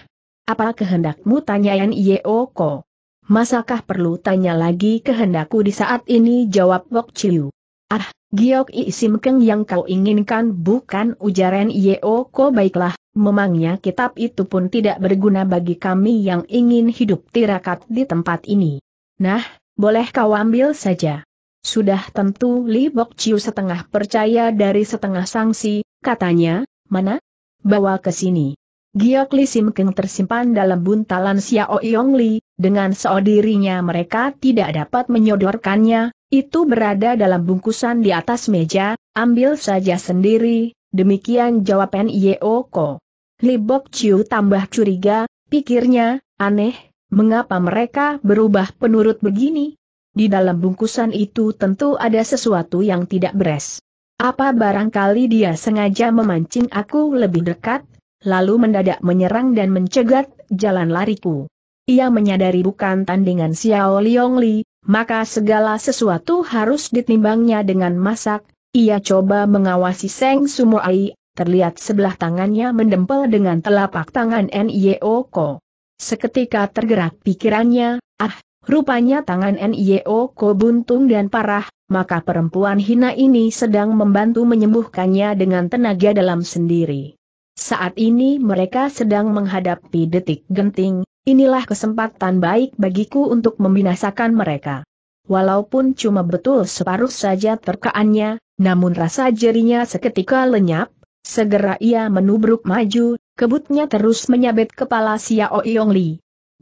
Apa kehendakmu Yan Yeoko? Masakah perlu tanya lagi kehendakku di saat ini jawab Wok Chiu. Ah, Giok Isim Keng yang kau inginkan bukan ujaran Yeo. Ko baiklah, memangnya kitab itu pun tidak berguna bagi kami yang ingin hidup tirakat di tempat ini. Nah, boleh kau ambil saja. Sudah tentu Li Bok Chiu setengah percaya dari setengah sanksi. katanya, mana? Bawa ke sini. Giok Li Sim Keng tersimpan dalam buntalan Xiao Yong Li, dengan seodirinya mereka tidak dapat menyodorkannya, itu berada dalam bungkusan di atas meja, ambil saja sendiri, demikian jawab N.I.O. Ko. Libok Chiu tambah curiga, pikirnya, aneh, mengapa mereka berubah penurut begini? Di dalam bungkusan itu tentu ada sesuatu yang tidak beres. Apa barangkali dia sengaja memancing aku lebih dekat, lalu mendadak menyerang dan mencegat jalan lariku. Ia menyadari bukan tandingan Xiao Liong Li, maka segala sesuatu harus ditimbangnya dengan masak. Ia coba mengawasi Seng Sumoai, terlihat sebelah tangannya mendempel dengan telapak tangan Nyeoko. Seketika tergerak pikirannya, ah, rupanya tangan Nyeoko buntung dan parah, maka perempuan hina ini sedang membantu menyembuhkannya dengan tenaga dalam sendiri. Saat ini mereka sedang menghadapi detik genting, Inilah kesempatan baik bagiku untuk membinasakan mereka. Walaupun cuma betul separuh saja terkaannya, namun rasa jerinya seketika lenyap, segera ia menubruk maju, kebutnya terus menyabet kepala Xiao Yong Li.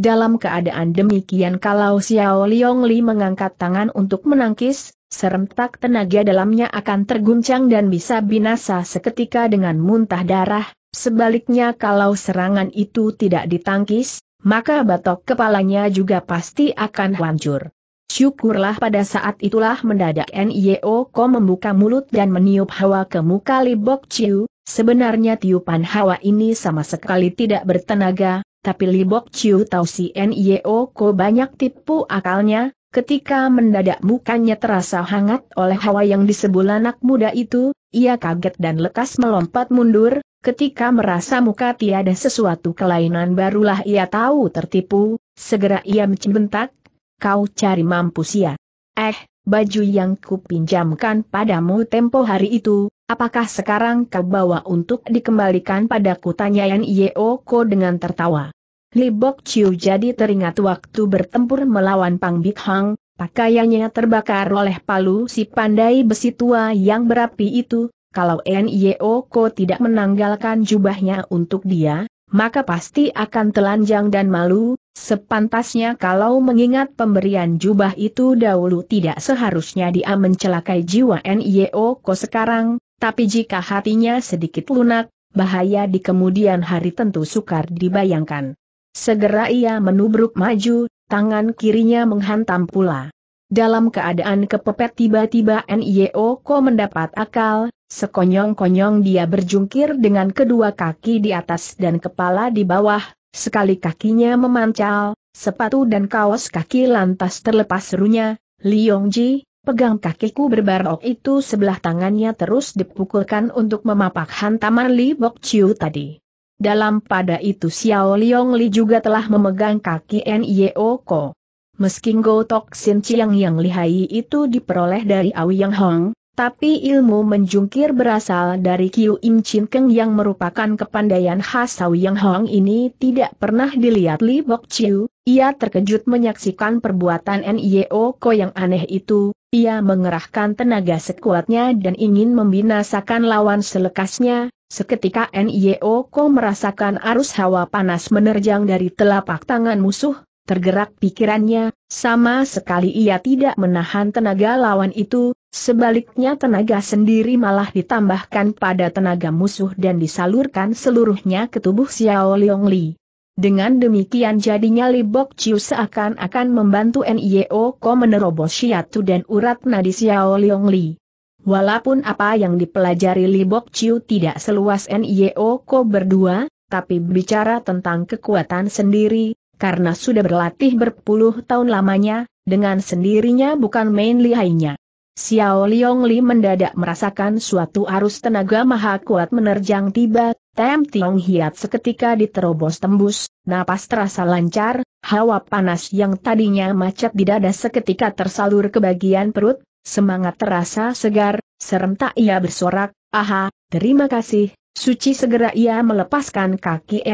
Dalam keadaan demikian kalau Xiao Yong Li mengangkat tangan untuk menangkis, serentak tenaga dalamnya akan terguncang dan bisa binasa seketika dengan muntah darah, sebaliknya kalau serangan itu tidak ditangkis, maka batok kepalanya juga pasti akan hancur. Syukurlah pada saat itulah mendadak Nio Ko membuka mulut dan meniup hawa ke muka Libok Chiu, sebenarnya tiupan hawa ini sama sekali tidak bertenaga, tapi Libok Chiu tahu si Nio Ko banyak tipu akalnya, ketika mendadak mukanya terasa hangat oleh hawa yang disebut anak muda itu, ia kaget dan lekas melompat mundur, Ketika merasa muka tiada sesuatu kelainan barulah ia tahu tertipu, segera ia mencentak, kau cari mampus ya. Eh, baju yang kupinjamkan padamu tempo hari itu, apakah sekarang kau bawa untuk dikembalikan padaku Yeo Yeoko dengan tertawa. Li Bok Chiu jadi teringat waktu bertempur melawan Pang Bik Hang, pakaiannya terbakar oleh palu si pandai besi tua yang berapi itu, kalau NIO Ko tidak menanggalkan jubahnya untuk dia, maka pasti akan telanjang dan malu, sepantasnya kalau mengingat pemberian jubah itu dahulu tidak seharusnya dia mencelakai jiwa NIO Ko sekarang, tapi jika hatinya sedikit lunak, bahaya di kemudian hari tentu sukar dibayangkan. Segera ia menubruk maju, tangan kirinya menghantam pula. Dalam keadaan kepepet tiba-tiba NIO Ko mendapat akal, Sekonyong-konyong dia berjungkir dengan kedua kaki di atas dan kepala di bawah, sekali kakinya memancal, sepatu dan kaos kaki lantas terlepas serunya, Li Yongji, pegang kakiku berbarok itu sebelah tangannya terus dipukulkan untuk memapak hantaman Li Bok Chiu tadi. Dalam pada itu Xiao Liong Li juga telah memegang kaki Nio oh Ko. Meski Go Tok Sin Chiang yang lihai itu diperoleh dari Awi Yang Hong, tapi ilmu menjungkir berasal dari Kiu Im Chin Keng yang merupakan kepandaian khas Sau Yang Hong ini tidak pernah dilihat Li Bok Chiu, ia terkejut menyaksikan perbuatan Nio Ko yang aneh itu, ia mengerahkan tenaga sekuatnya dan ingin membinasakan lawan selekasnya, seketika Nio Ko merasakan arus hawa panas menerjang dari telapak tangan musuh, tergerak pikirannya, sama sekali ia tidak menahan tenaga lawan itu, Sebaliknya tenaga sendiri malah ditambahkan pada tenaga musuh dan disalurkan seluruhnya ke tubuh Xiao Liong Li. Dengan demikian jadinya Li Bok Chiu seakan-akan membantu N.I.O. Ko menerobos Xiatu dan urat nadi Xiao Liong Li. Walaupun apa yang dipelajari Li Bok Chiu tidak seluas N.I.O. Ko berdua, tapi bicara tentang kekuatan sendiri, karena sudah berlatih berpuluh tahun lamanya, dengan sendirinya bukan main lihainya. Xiao Liong Li mendadak merasakan suatu arus tenaga maha kuat menerjang tiba, Tem Tiong Hiat seketika diterobos tembus, napas terasa lancar, hawa panas yang tadinya macet di dada seketika tersalur ke bagian perut, semangat terasa segar, serentak ia bersorak, aha, terima kasih, Suci segera ia melepaskan kaki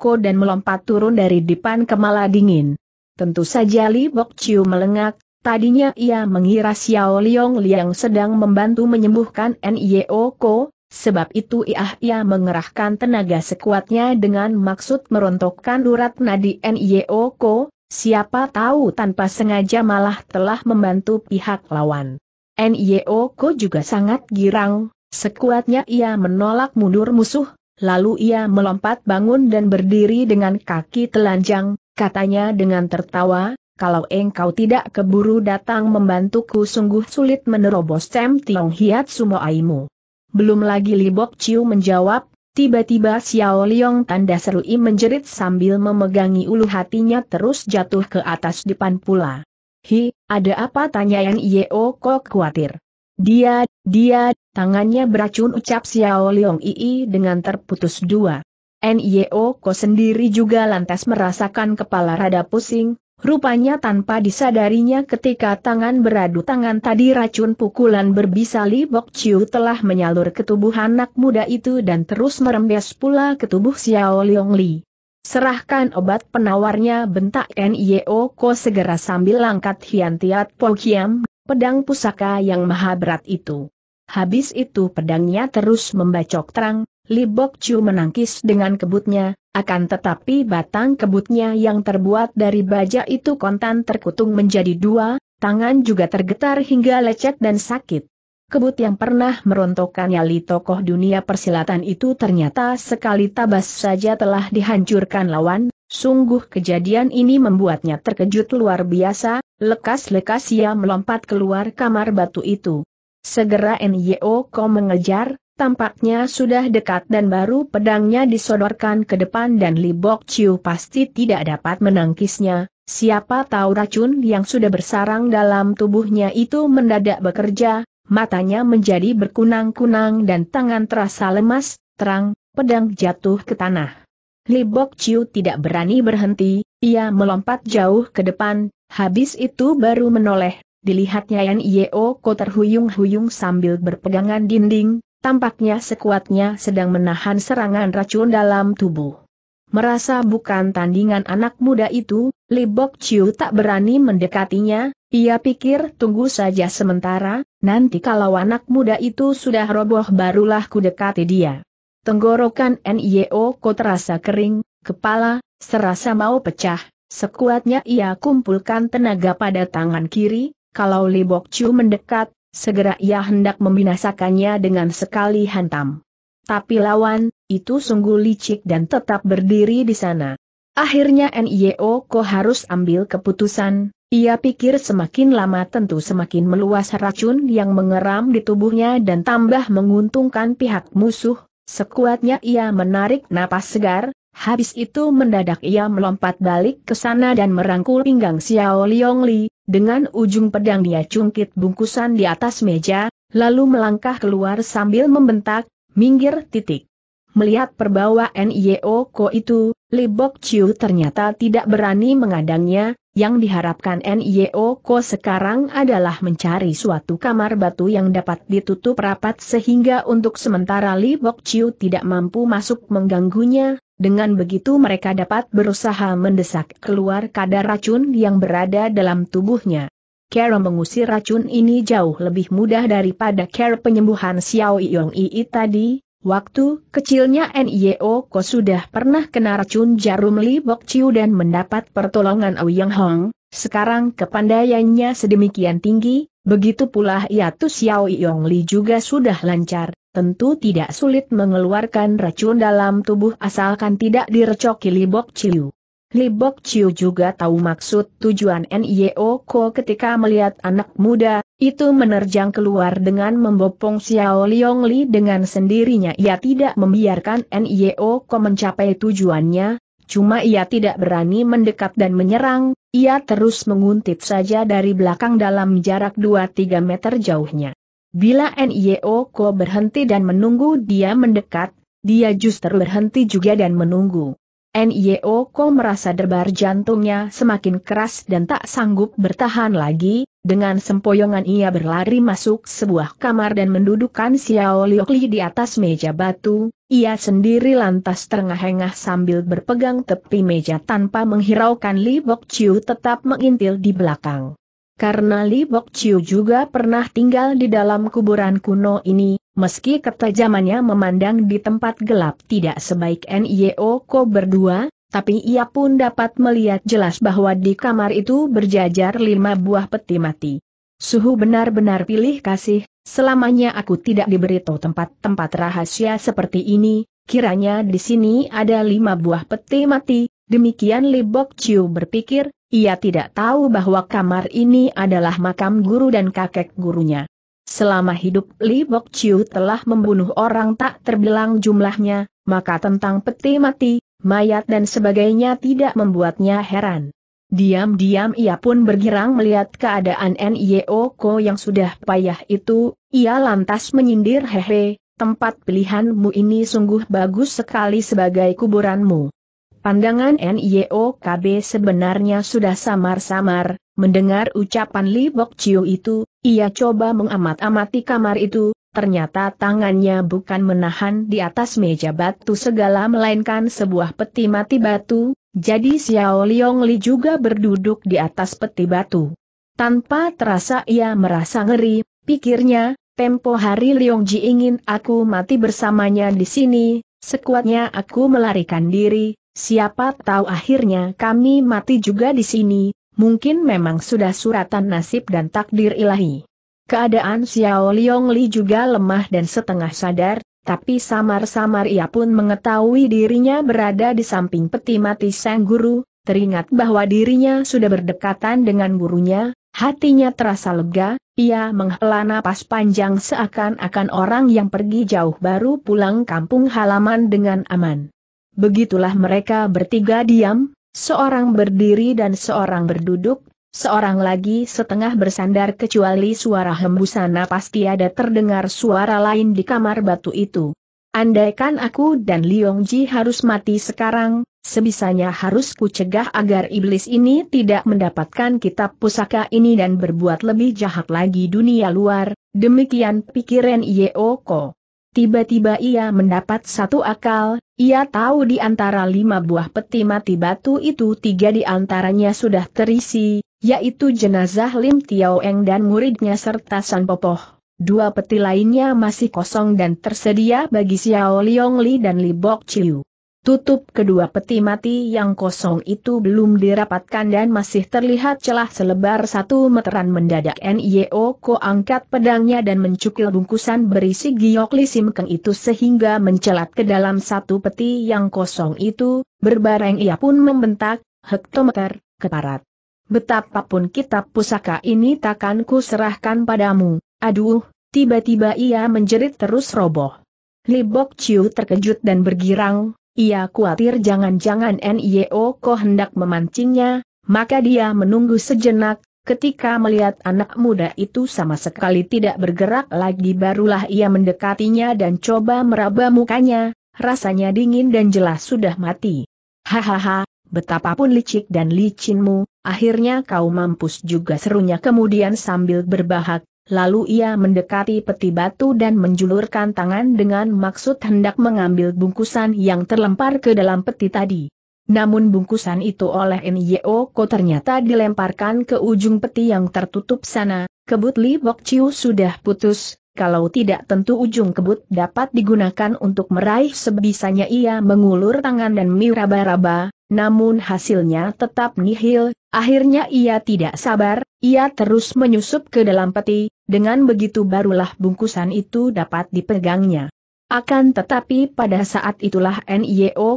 Ko dan melompat turun dari depan kemala dingin. Tentu saja Li Bok Chiu melengak, Tadinya ia mengira Xiao Liong Liang sedang membantu menyembuhkan N.I.O. Ko, sebab itu ia, ia mengerahkan tenaga sekuatnya dengan maksud merontokkan urat nadi N.I.O. Ko, siapa tahu tanpa sengaja malah telah membantu pihak lawan. N.I.O. Ko juga sangat girang, sekuatnya ia menolak mundur musuh, lalu ia melompat bangun dan berdiri dengan kaki telanjang, katanya dengan tertawa, kalau engkau tidak keburu datang membantuku sungguh sulit menerobos Tem Tiong Hiat Sumoaimu. Belum lagi Libok Ciu menjawab, tiba-tiba Xiao Liong tanda seru i menjerit sambil memegangi ulu hatinya terus jatuh ke atas depan pula. Hi, ada apa tanya yang Yeo Kok khawatir. Dia, dia, tangannya beracun ucap Xiao Liong Ii dengan terputus dua. N.Y.O. Ko sendiri juga lantas merasakan kepala rada pusing, Rupanya tanpa disadarinya ketika tangan beradu tangan tadi racun pukulan berbisa Li Bok Chiu telah menyalur ke tubuh anak muda itu dan terus merembes pula ke tubuh Xiao Liong Li. Serahkan obat penawarnya bentak N.I.O. Ko segera sambil langkat Hian Tiat Po Kiam, pedang pusaka yang maha berat itu. Habis itu pedangnya terus membacok terang, Libok Chu menangkis dengan kebutnya, akan tetapi batang kebutnya yang terbuat dari baja itu kontan terkutung menjadi dua, tangan juga tergetar hingga lecet dan sakit. Kebut yang pernah merontokkan nyali tokoh dunia persilatan itu ternyata sekali tabas saja telah dihancurkan lawan, sungguh kejadian ini membuatnya terkejut luar biasa, lekas-lekas ia melompat keluar kamar batu itu. Segera NYO Ko mengejar, Tampaknya sudah dekat dan baru pedangnya disodorkan ke depan dan Libok Chiu pasti tidak dapat menangkisnya. Siapa tahu racun yang sudah bersarang dalam tubuhnya itu mendadak bekerja, matanya menjadi berkunang-kunang dan tangan terasa lemas, terang, pedang jatuh ke tanah. Libok Chiu tidak berani berhenti, ia melompat jauh ke depan, habis itu baru menoleh, dilihatnya Yan Yeo Ko terhuyung-huyung sambil berpegangan dinding, Tampaknya sekuatnya sedang menahan serangan racun dalam tubuh. Merasa bukan tandingan anak muda itu, Li Bok Chiu tak berani mendekatinya, ia pikir tunggu saja sementara, nanti kalau anak muda itu sudah roboh barulah ku dia. Tenggorokan NIO e ko terasa kering, kepala, serasa mau pecah, sekuatnya ia kumpulkan tenaga pada tangan kiri, kalau Bok Chiu mendekat, Segera ia hendak membinasakannya dengan sekali hantam. Tapi lawan, itu sungguh licik dan tetap berdiri di sana. Akhirnya NIO Ko harus ambil keputusan, ia pikir semakin lama tentu semakin meluas racun yang mengeram di tubuhnya dan tambah menguntungkan pihak musuh, sekuatnya ia menarik napas segar, Habis itu mendadak ia melompat balik ke sana dan merangkul pinggang Xiao Liong Li, dengan ujung pedang dia cungkit bungkusan di atas meja, lalu melangkah keluar sambil membentak, minggir titik. Melihat perbawa NIO Ko itu, Li Bok Chiu ternyata tidak berani mengadangnya, yang diharapkan NIO Ko sekarang adalah mencari suatu kamar batu yang dapat ditutup rapat sehingga untuk sementara Li Bok Chiu tidak mampu masuk mengganggunya, dengan begitu mereka dapat berusaha mendesak keluar kadar racun yang berada dalam tubuhnya. Cara mengusir racun ini jauh lebih mudah daripada cara penyembuhan Xiao Yong Yi tadi. Waktu kecilnya NIO Ko sudah pernah kena racun jarum Li Bok Chiu dan mendapat pertolongan Aoyang Hong, sekarang kepandaiannya sedemikian tinggi, begitu pula Yatu Xiao Yong Li juga sudah lancar tentu tidak sulit mengeluarkan racun dalam tubuh asalkan tidak direcoki Libok Ciu. Libok Ciu juga tahu maksud tujuan Nio Ko ketika melihat anak muda, itu menerjang keluar dengan membopong Xiao Liong Li dengan sendirinya ia tidak membiarkan Nio Ko mencapai tujuannya, cuma ia tidak berani mendekat dan menyerang, ia terus menguntit saja dari belakang dalam jarak 2-3 meter jauhnya. Bila NIO Ko berhenti dan menunggu dia mendekat, dia justru berhenti juga dan menunggu. NIO Ko merasa derbar jantungnya semakin keras dan tak sanggup bertahan lagi, dengan sempoyongan ia berlari masuk sebuah kamar dan mendudukan Xiao Liokli di atas meja batu, ia sendiri lantas terengah-engah sambil berpegang tepi meja tanpa menghiraukan Li Bok Chiu tetap mengintil di belakang. Karena Li Bok Chiu juga pernah tinggal di dalam kuburan kuno ini, meski ketajamannya memandang di tempat gelap tidak sebaik N.I.O. Ko berdua, tapi ia pun dapat melihat jelas bahwa di kamar itu berjajar lima buah peti mati. Suhu benar-benar pilih kasih, selamanya aku tidak diberitahu tempat-tempat rahasia seperti ini, kiranya di sini ada lima buah peti mati, demikian Li Bok Chiu berpikir, ia tidak tahu bahwa kamar ini adalah makam guru dan kakek gurunya. Selama hidup Li Bok Chiu telah membunuh orang tak terbilang jumlahnya, maka tentang peti mati, mayat dan sebagainya tidak membuatnya heran. Diam-diam ia pun bergirang melihat keadaan N.I.O. Ko yang sudah payah itu, ia lantas menyindir hehe, tempat pilihanmu ini sungguh bagus sekali sebagai kuburanmu. Pandangan NIOKB e sebenarnya sudah samar-samar, mendengar ucapan Li Bok Chiu itu, ia coba mengamat-amati kamar itu, ternyata tangannya bukan menahan di atas meja batu segala melainkan sebuah peti mati batu, jadi Xiao Liong Li juga berduduk di atas peti batu. Tanpa terasa ia merasa ngeri, pikirnya, tempo hari Liong Ji ingin aku mati bersamanya di sini, sekuatnya aku melarikan diri, Siapa tahu akhirnya kami mati juga di sini, mungkin memang sudah suratan nasib dan takdir ilahi. Keadaan Xiao Liong Li juga lemah dan setengah sadar, tapi samar-samar ia pun mengetahui dirinya berada di samping peti mati sang guru, teringat bahwa dirinya sudah berdekatan dengan gurunya, hatinya terasa lega, ia menghela napas panjang seakan-akan orang yang pergi jauh baru pulang kampung halaman dengan aman. Begitulah mereka bertiga diam, seorang berdiri dan seorang berduduk, seorang lagi setengah bersandar kecuali suara hembusan napas tiada terdengar suara lain di kamar batu itu. Andaikan aku dan Liong Ji harus mati sekarang, sebisanya harus kucegah agar iblis ini tidak mendapatkan kitab pusaka ini dan berbuat lebih jahat lagi dunia luar, demikian pikiran Yeoko. Tiba-tiba ia mendapat satu akal, ia tahu di antara lima buah peti mati batu itu tiga di antaranya sudah terisi, yaitu jenazah Lim Tiao Eng dan muridnya serta San Popoh. Dua peti lainnya masih kosong dan tersedia bagi Xiao Li dan Li Bok Chiu. Tutup kedua peti mati yang kosong itu belum dirapatkan dan masih terlihat celah selebar satu meteran mendadak NIO Ko angkat pedangnya dan mencukil bungkusan berisi giok lisim keng itu sehingga mencelat ke dalam satu peti yang kosong itu, berbareng ia pun membentak, hektometer, keparat. Betapapun kitab pusaka ini takkan ku serahkan padamu, aduh, tiba-tiba ia menjerit terus roboh. Libok Ciu terkejut dan bergirang, ia khawatir jangan-jangan NIO e Ko hendak memancingnya, maka dia menunggu sejenak, ketika melihat anak muda itu sama sekali tidak bergerak lagi barulah ia mendekatinya dan coba meraba mukanya, rasanya dingin dan jelas sudah mati. Hahaha, betapapun licik dan licinmu, akhirnya kau mampus juga serunya kemudian sambil berbahak, lalu ia mendekati peti batu dan menjulurkan tangan dengan maksud hendak mengambil bungkusan yang terlempar ke dalam peti tadi. Namun bungkusan itu oleh Nyo Ko ternyata dilemparkan ke ujung peti yang tertutup sana, kebut Li Bok Chiu sudah putus, kalau tidak tentu ujung kebut dapat digunakan untuk meraih sebisanya ia mengulur tangan dan miraba-raba, namun hasilnya tetap nihil, akhirnya ia tidak sabar, ia terus menyusup ke dalam peti, dengan begitu barulah bungkusan itu dapat dipegangnya. Akan tetapi pada saat itulah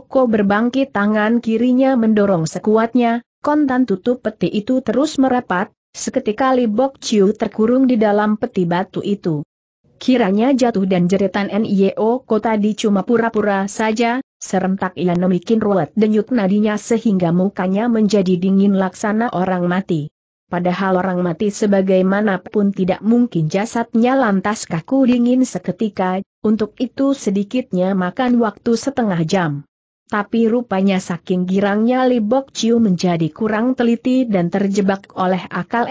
Ko berbangkit tangan kirinya mendorong sekuatnya, kontan tutup peti itu terus merapat, seketika Li Bok Chiu terkurung di dalam peti batu itu. Kiranya jatuh dan jeritan N.I.O. Ko tadi cuma pura-pura saja, Serentak ia nemikin ruwet denyut nadinya sehingga mukanya menjadi dingin laksana orang mati. Padahal orang mati sebagaimanapun tidak mungkin jasadnya lantas kaku dingin seketika, untuk itu sedikitnya makan waktu setengah jam. Tapi rupanya saking girangnya Bok Ciu menjadi kurang teliti dan terjebak oleh akal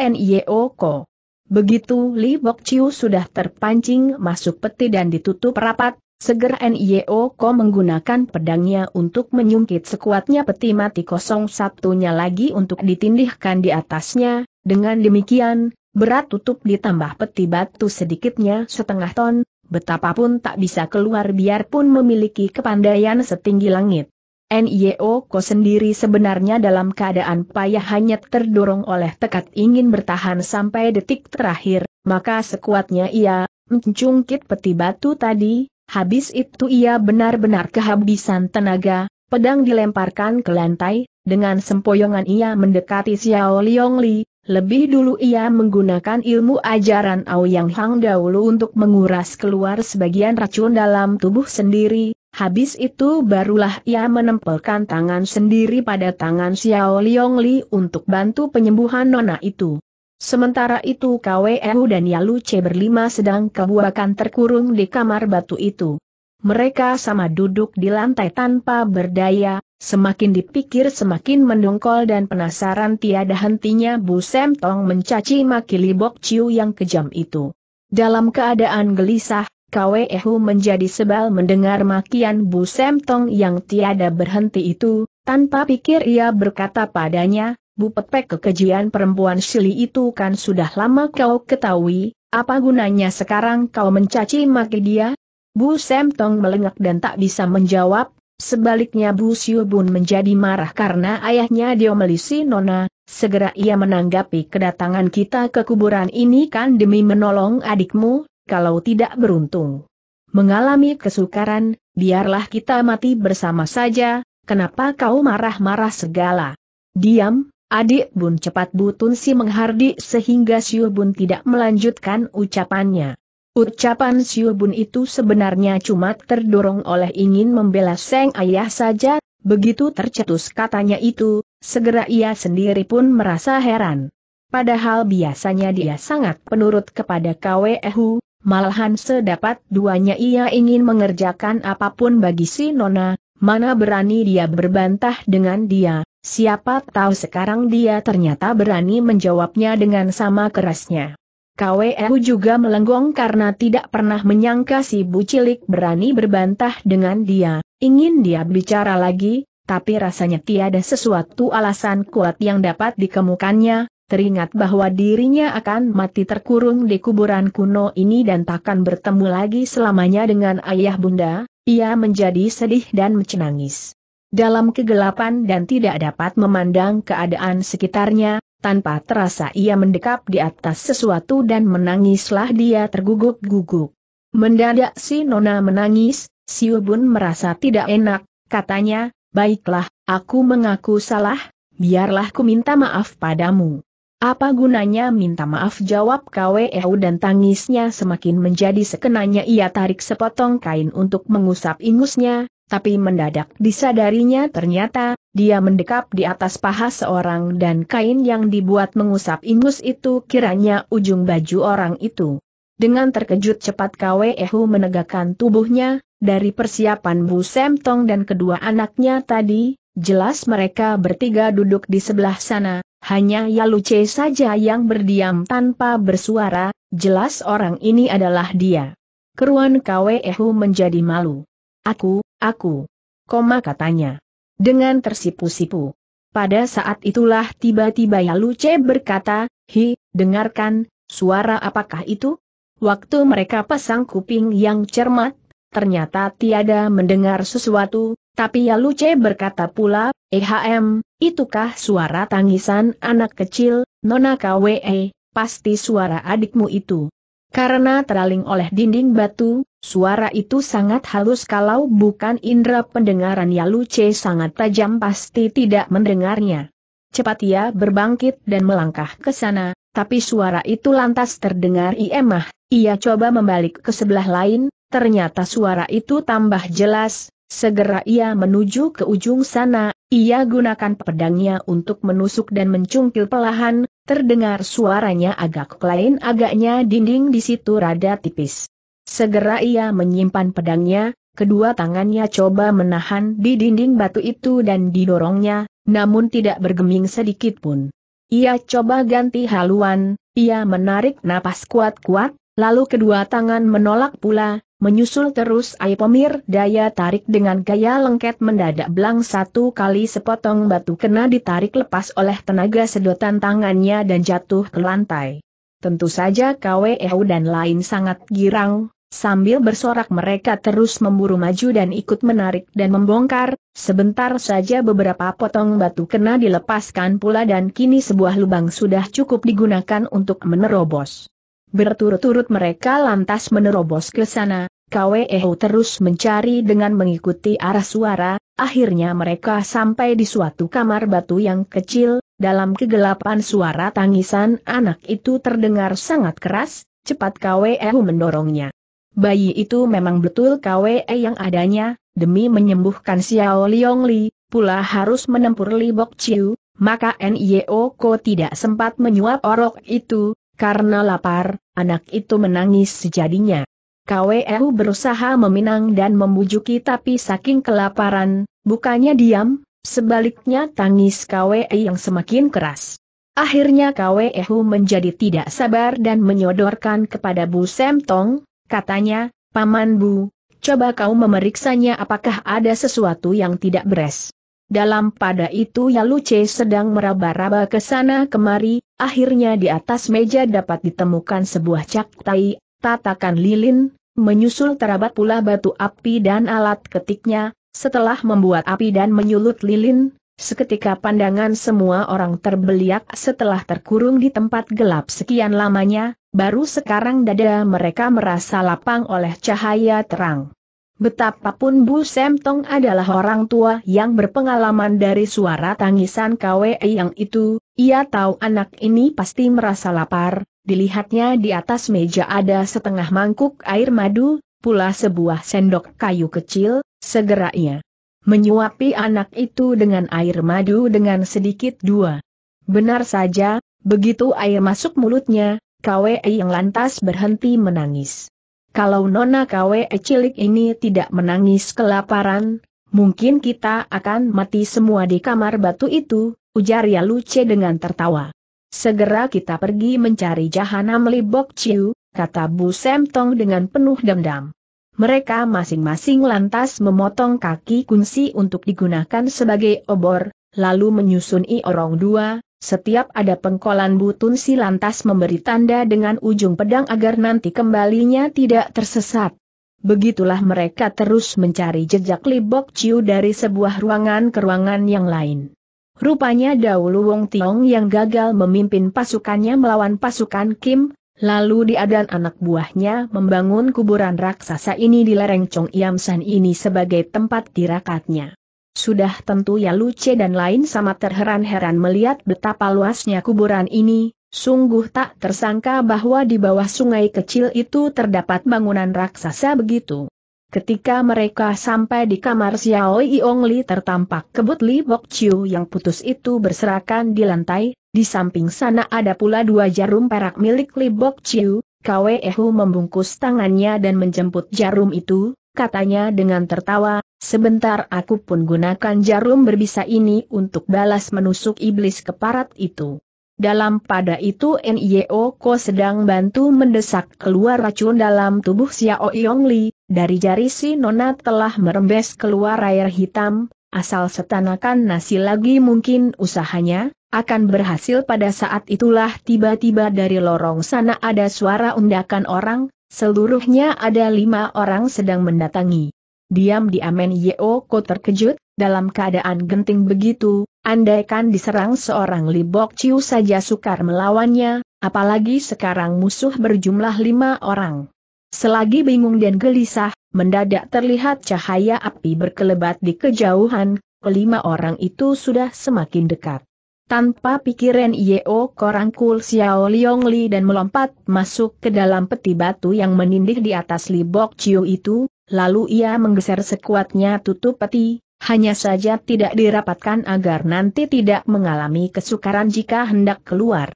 Ko. Begitu Bok Ciu sudah terpancing masuk peti dan ditutup rapat, Segera NIO Ko menggunakan pedangnya untuk menyungkit sekuatnya peti mati kosong satunya lagi untuk ditindihkan di atasnya, dengan demikian, berat tutup ditambah peti batu sedikitnya setengah ton, betapapun tak bisa keluar biarpun memiliki kepandaian setinggi langit. NIO Ko sendiri sebenarnya dalam keadaan payah hanya terdorong oleh tekad ingin bertahan sampai detik terakhir, maka sekuatnya ia mencungkit peti batu tadi, Habis itu ia benar-benar kehabisan tenaga, pedang dilemparkan ke lantai, dengan sempoyongan ia mendekati Xiao Liongli, lebih dulu ia menggunakan ilmu ajaran Ao Yang Hang dahulu untuk menguras keluar sebagian racun dalam tubuh sendiri, habis itu barulah ia menempelkan tangan sendiri pada tangan Xiao Liongli untuk bantu penyembuhan nona itu. Sementara itu KWU dan Yalu C berlima sedang kebuakan terkurung di kamar batu itu. Mereka sama duduk di lantai tanpa berdaya, semakin dipikir semakin mendongkol dan penasaran tiada hentinya Bu Semtong mencaci maki Libok Ciu yang kejam itu. Dalam keadaan gelisah, KWU menjadi sebal mendengar makian Bu Semtong yang tiada berhenti itu, tanpa pikir ia berkata padanya, Petek kekejian perempuan Sili itu kan sudah lama kau ketahui, apa gunanya sekarang kau mencaci maki dia? Bu Semtong melengak dan tak bisa menjawab, sebaliknya Bu Siubun menjadi marah karena ayahnya diomelisi Nona, segera ia menanggapi kedatangan kita ke kuburan ini kan demi menolong adikmu, kalau tidak beruntung. Mengalami kesukaran, biarlah kita mati bersama saja, kenapa kau marah-marah segala? Diam, Adik Bun cepat Butun Si menghardi sehingga Siu Bun tidak melanjutkan ucapannya. Ucapan Siu Bun itu sebenarnya cuma terdorong oleh ingin membela Seng Ayah saja, begitu tercetus katanya itu, segera ia sendiri pun merasa heran. Padahal biasanya dia sangat penurut kepada Kwehu, malahan sedapat duanya ia ingin mengerjakan apapun bagi si Nona, Mana berani dia berbantah dengan dia, siapa tahu sekarang dia ternyata berani menjawabnya dengan sama kerasnya. KWU juga melenggong karena tidak pernah menyangka si bucilik berani berbantah dengan dia, ingin dia bicara lagi, tapi rasanya tiada sesuatu alasan kuat yang dapat dikemukannya, teringat bahwa dirinya akan mati terkurung di kuburan kuno ini dan takkan bertemu lagi selamanya dengan ayah bunda, ia menjadi sedih dan mencenangis. Dalam kegelapan dan tidak dapat memandang keadaan sekitarnya, tanpa terasa ia mendekap di atas sesuatu dan menangislah dia terguguk-guguk. Mendadak si Nona menangis, si Ubun merasa tidak enak, katanya, baiklah, aku mengaku salah, biarlah ku minta maaf padamu. Apa gunanya minta maaf jawab KWEU dan tangisnya semakin menjadi sekenanya ia tarik sepotong kain untuk mengusap ingusnya, tapi mendadak disadarinya ternyata, dia mendekap di atas paha seorang dan kain yang dibuat mengusap ingus itu kiranya ujung baju orang itu. Dengan terkejut cepat KWEU menegakkan tubuhnya, dari persiapan Bu Semtong dan kedua anaknya tadi, jelas mereka bertiga duduk di sebelah sana, hanya Yaluce saja yang berdiam tanpa bersuara, jelas orang ini adalah dia. Keruan Kwehu menjadi malu. Aku, aku. Koma katanya. Dengan tersipu-sipu. Pada saat itulah tiba-tiba Yaluce berkata, Hi, dengarkan, suara apakah itu? Waktu mereka pasang kuping yang cermat, ternyata tiada mendengar sesuatu, tapi ya Yaluce berkata pula, EHM, itukah suara tangisan anak kecil, Nona KWE, eh, pasti suara adikmu itu. Karena teraling oleh dinding batu, suara itu sangat halus kalau bukan indera pendengaran Yaluce sangat tajam pasti tidak mendengarnya. Cepat ia berbangkit dan melangkah ke sana, tapi suara itu lantas terdengar iemah, ia coba membalik ke sebelah lain, ternyata suara itu tambah jelas, Segera ia menuju ke ujung sana, ia gunakan pedangnya untuk menusuk dan mencungkil pelahan, terdengar suaranya agak lain agaknya dinding di situ rada tipis. Segera ia menyimpan pedangnya, kedua tangannya coba menahan di dinding batu itu dan didorongnya, namun tidak bergeming sedikit pun. Ia coba ganti haluan, ia menarik napas kuat-kuat, lalu kedua tangan menolak pula, Menyusul terus Aipomir daya tarik dengan gaya lengket mendadak belang satu kali sepotong batu kena ditarik lepas oleh tenaga sedotan tangannya dan jatuh ke lantai. Tentu saja KWEU dan lain sangat girang, sambil bersorak mereka terus memburu maju dan ikut menarik dan membongkar, sebentar saja beberapa potong batu kena dilepaskan pula dan kini sebuah lubang sudah cukup digunakan untuk menerobos. Berturut-turut mereka lantas menerobos ke sana, Kweho terus mencari dengan mengikuti arah suara, akhirnya mereka sampai di suatu kamar batu yang kecil, dalam kegelapan suara tangisan anak itu terdengar sangat keras, cepat Kweho mendorongnya. Bayi itu memang betul Kwe yang adanya, demi menyembuhkan Xiao Li, pula harus menempur Li Bok Chiu, maka Nio Ko tidak sempat menyuap orok itu, karena lapar, anak itu menangis sejadinya. KWEU berusaha meminang dan membujuki tapi saking kelaparan, bukannya diam, sebaliknya tangis KWE yang semakin keras. Akhirnya Ehu menjadi tidak sabar dan menyodorkan kepada Bu Semtong, katanya, Paman Bu, coba kau memeriksanya apakah ada sesuatu yang tidak beres. Dalam pada itu Yaluce sedang meraba-raba ke sana kemari, akhirnya di atas meja dapat ditemukan sebuah cak Tai, tatakan lilin, menyusul terabat pula batu api dan alat ketiknya, setelah membuat api dan menyulut lilin, seketika pandangan semua orang terbeliak setelah terkurung di tempat gelap sekian lamanya, baru sekarang dada mereka merasa lapang oleh cahaya terang. Betapapun Bu Semtong adalah orang tua yang berpengalaman dari suara tangisan KWE yang itu, ia tahu anak ini pasti merasa lapar, dilihatnya di atas meja ada setengah mangkuk air madu, pula sebuah sendok kayu kecil, segera ia menyuapi anak itu dengan air madu dengan sedikit dua. Benar saja, begitu air masuk mulutnya, KWE yang lantas berhenti menangis. Kalau Nona KW cilik ini tidak menangis kelaparan, mungkin kita akan mati semua di kamar batu itu, ujar Yaluce dengan tertawa. Segera kita pergi mencari Jahanam Libok Chiu, kata Bu Semtong dengan penuh dendam. Mereka masing-masing lantas memotong kaki kunci untuk digunakan sebagai obor, lalu menyusun i orang dua, setiap ada pengkolan butun si lantas memberi tanda dengan ujung pedang agar nanti kembalinya tidak tersesat. Begitulah mereka terus mencari jejak Libok Ciu dari sebuah ruangan ke ruangan yang lain. Rupanya dahulu Wong Tiong yang gagal memimpin pasukannya melawan pasukan Kim, Lalu dia dan anak buahnya membangun kuburan raksasa ini di lereng Chong Yam San ini sebagai tempat tirakatnya. Sudah tentu ya Luce dan lain sama terheran-heran melihat betapa luasnya kuburan ini, sungguh tak tersangka bahwa di bawah sungai kecil itu terdapat bangunan raksasa begitu. Ketika mereka sampai di kamar Xiao Yong Li tertampak kebut Li Bok Chiu yang putus itu berserakan di lantai, di samping sana ada pula dua jarum perak milik Li Bok Chiu, Kwe Ehu membungkus tangannya dan menjemput jarum itu, katanya dengan tertawa, Sebentar aku pun gunakan jarum berbisa ini untuk balas menusuk iblis keparat itu. Dalam pada itu Nio Ko sedang bantu mendesak keluar racun dalam tubuh Xiao Yongli. dari jari si Nona telah merembes keluar air hitam, asal setanakan nasi lagi mungkin usahanya, akan berhasil pada saat itulah tiba-tiba dari lorong sana ada suara undakan orang, seluruhnya ada lima orang sedang mendatangi diam di Yeo Yeoko terkejut, dalam keadaan genting begitu, andaikan diserang seorang Libok Ciu saja sukar melawannya, apalagi sekarang musuh berjumlah lima orang. Selagi bingung dan gelisah, mendadak terlihat cahaya api berkelebat di kejauhan, kelima orang itu sudah semakin dekat. Tanpa pikiran Yeo korangkul Xiao Li dan melompat masuk ke dalam peti batu yang menindih di atas Libok Ciu itu, lalu ia menggeser sekuatnya tutup peti, hanya saja tidak dirapatkan agar nanti tidak mengalami kesukaran jika hendak keluar.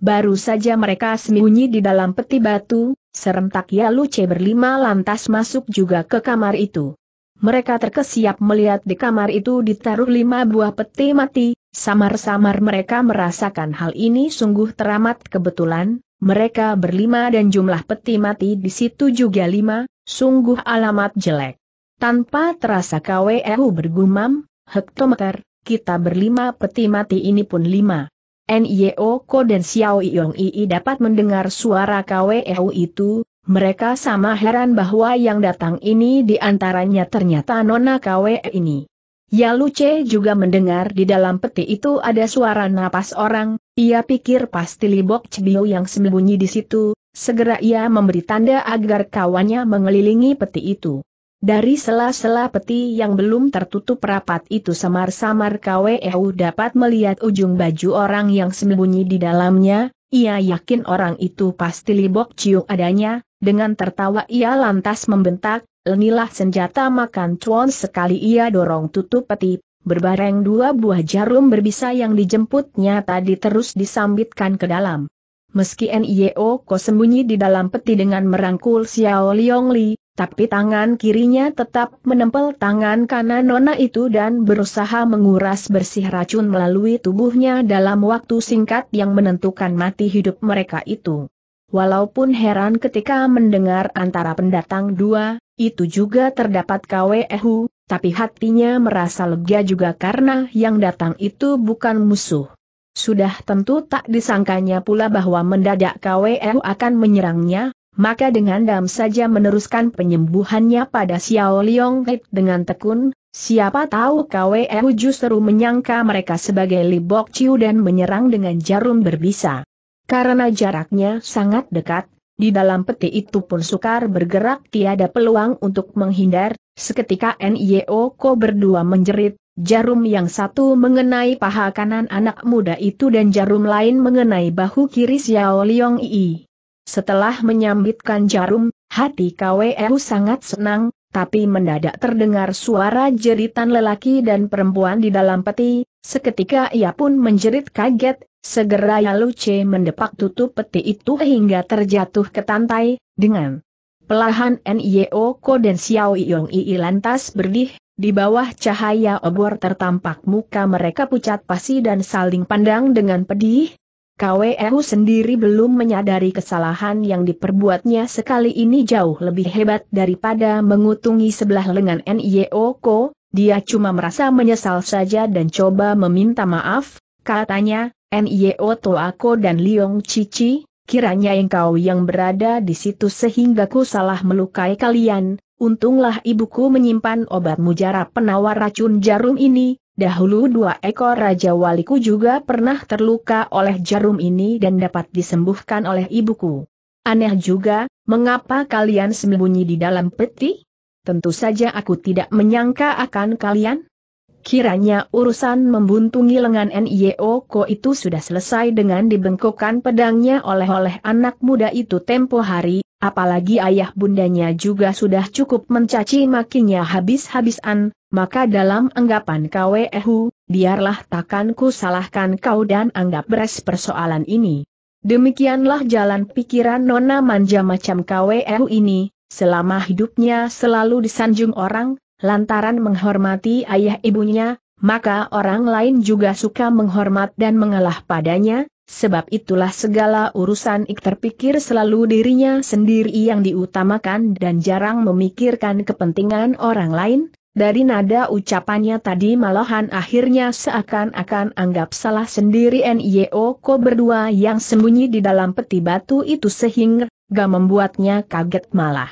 Baru saja mereka sembunyi di dalam peti batu, serentak Yaluce berlima lantas masuk juga ke kamar itu. Mereka terkesiap melihat di kamar itu ditaruh lima buah peti mati, samar-samar mereka merasakan hal ini sungguh teramat kebetulan, mereka berlima dan jumlah peti mati di situ juga lima, Sungguh alamat jelek. Tanpa terasa KWU bergumam, hektometer, kita berlima peti mati ini pun lima. NIO e Ko dan Xiao Yong Ii dapat mendengar suara KWU itu, mereka sama heran bahwa yang datang ini di antaranya ternyata Nona KWE ini. Yalu Che juga mendengar di dalam peti itu ada suara napas orang, ia pikir pasti Libok Cebio yang sembunyi di situ, segera ia memberi tanda agar kawannya mengelilingi peti itu. Dari sela-sela peti yang belum tertutup rapat itu samar-samar KWEU dapat melihat ujung baju orang yang sembunyi di dalamnya, ia yakin orang itu pasti libok ciung adanya, dengan tertawa ia lantas membentak, lenilah senjata makan cuan sekali ia dorong tutup peti, berbareng dua buah jarum berbisa yang dijemputnya tadi terus disambitkan ke dalam meski NIO Ko sembunyi di dalam peti dengan merangkul Xiao Liong Li, tapi tangan kirinya tetap menempel tangan kanan nona itu dan berusaha menguras bersih racun melalui tubuhnya dalam waktu singkat yang menentukan mati hidup mereka itu. Walaupun heran ketika mendengar antara pendatang dua, itu juga terdapat KWEHU, tapi hatinya merasa lega juga karena yang datang itu bukan musuh. Sudah tentu tak disangkanya pula bahwa mendadak KWE akan menyerangnya, maka dengan dam saja meneruskan penyembuhannya pada Xiao Liong dengan tekun, siapa tahu KWE justru menyangka mereka sebagai Libok Ciu dan menyerang dengan jarum berbisa. Karena jaraknya sangat dekat, di dalam peti itu pun sukar bergerak tiada peluang untuk menghindar, seketika NIO Ko berdua menjerit, Jarum yang satu mengenai paha kanan anak muda itu dan jarum lain mengenai bahu kiri Xiao Liong Yi. Setelah menyambitkan jarum, hati KWU sangat senang, tapi mendadak terdengar suara jeritan lelaki dan perempuan di dalam peti, seketika ia pun menjerit kaget, segera Yaluce mendepak tutup peti itu hingga terjatuh ke tantai, dengan Pelahan NIO Ko dan Xiao Yong Ii lantas berdih, di bawah cahaya obor tertampak muka mereka pucat pasi dan saling pandang dengan pedih. KWU e sendiri belum menyadari kesalahan yang diperbuatnya sekali ini jauh lebih hebat daripada mengutungi sebelah lengan NIOKO, dia cuma merasa menyesal saja dan coba meminta maaf, katanya, NIO Toako dan Liong Cici, kiranya engkau yang berada di situ sehingga ku salah melukai kalian, Untunglah ibuku menyimpan obat mujarab penawar racun jarum ini, dahulu dua ekor Raja Waliku juga pernah terluka oleh jarum ini dan dapat disembuhkan oleh ibuku. Aneh juga, mengapa kalian sembunyi di dalam peti? Tentu saja aku tidak menyangka akan kalian. Kiranya urusan membuntungi lengan Ko itu sudah selesai dengan dibengkokkan pedangnya oleh-oleh anak muda itu tempo hari, apalagi ayah bundanya juga sudah cukup mencaci makinya habis-habisan, maka dalam anggapan Kwehu, biarlah takkan ku salahkan kau dan anggap beres persoalan ini. Demikianlah jalan pikiran nona manja macam Kwehu ini, selama hidupnya selalu disanjung orang, Lantaran menghormati ayah ibunya, maka orang lain juga suka menghormat dan mengalah padanya, sebab itulah segala urusan ik terpikir selalu dirinya sendiri yang diutamakan dan jarang memikirkan kepentingan orang lain, dari nada ucapannya tadi malahan akhirnya seakan-akan anggap salah sendiri NIO Ko berdua yang sembunyi di dalam peti batu itu sehingga membuatnya kaget malah.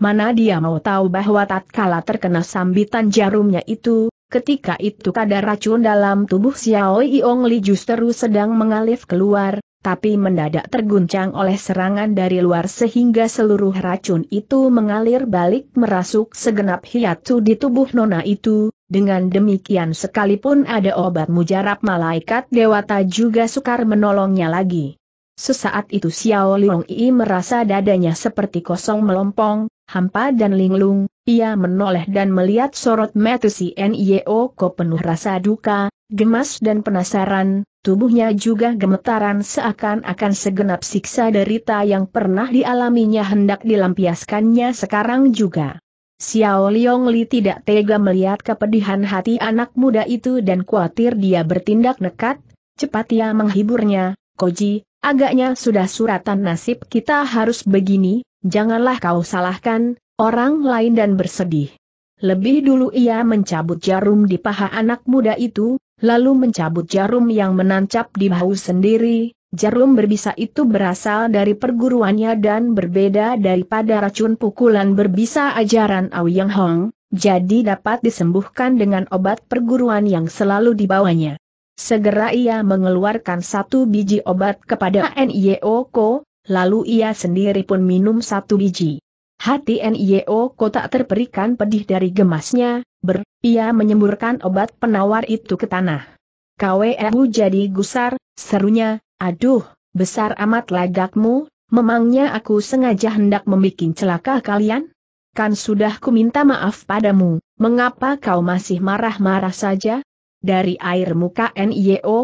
Mana dia mau tahu bahwa tatkala terkena sambitan jarumnya itu, ketika itu kadar racun dalam tubuh Xiao Yong Li justru sedang mengalir keluar, tapi mendadak terguncang oleh serangan dari luar sehingga seluruh racun itu mengalir balik merasuk segenap hiatu di tubuh nona itu, dengan demikian sekalipun ada obat mujarab malaikat dewata juga sukar menolongnya lagi. Sesaat itu Xiao Liong Yi merasa dadanya seperti kosong melompong, hampa dan linglung, ia menoleh dan melihat sorot mata si Nio Ko penuh rasa duka, gemas dan penasaran, tubuhnya juga gemetaran seakan-akan segenap siksa derita yang pernah dialaminya hendak dilampiaskannya sekarang juga. Xiao Liong Li tidak tega melihat kepedihan hati anak muda itu dan khawatir dia bertindak nekat, cepat ia menghiburnya, Koji, agaknya sudah suratan nasib kita harus begini, Janganlah kau salahkan orang lain dan bersedih. Lebih dulu ia mencabut jarum di paha anak muda itu, lalu mencabut jarum yang menancap di bahu sendiri, Jarum berbisa itu berasal dari perguruannya dan berbeda daripada racun pukulan berbisa ajaran Aoyang Hong, jadi dapat disembuhkan dengan obat perguruan yang selalu dibawanya. Segera ia mengeluarkan satu biji obat kepada Nyeoko lalu ia sendiri pun minum satu biji. Hati NIO kotak terperikan pedih dari gemasnya, ber, ia menyemburkan obat penawar itu ke tanah. KWEU jadi gusar, serunya, aduh, besar amat lagakmu, memangnya aku sengaja hendak membuat celaka kalian? Kan sudah ku minta maaf padamu, mengapa kau masih marah-marah saja? dari air muka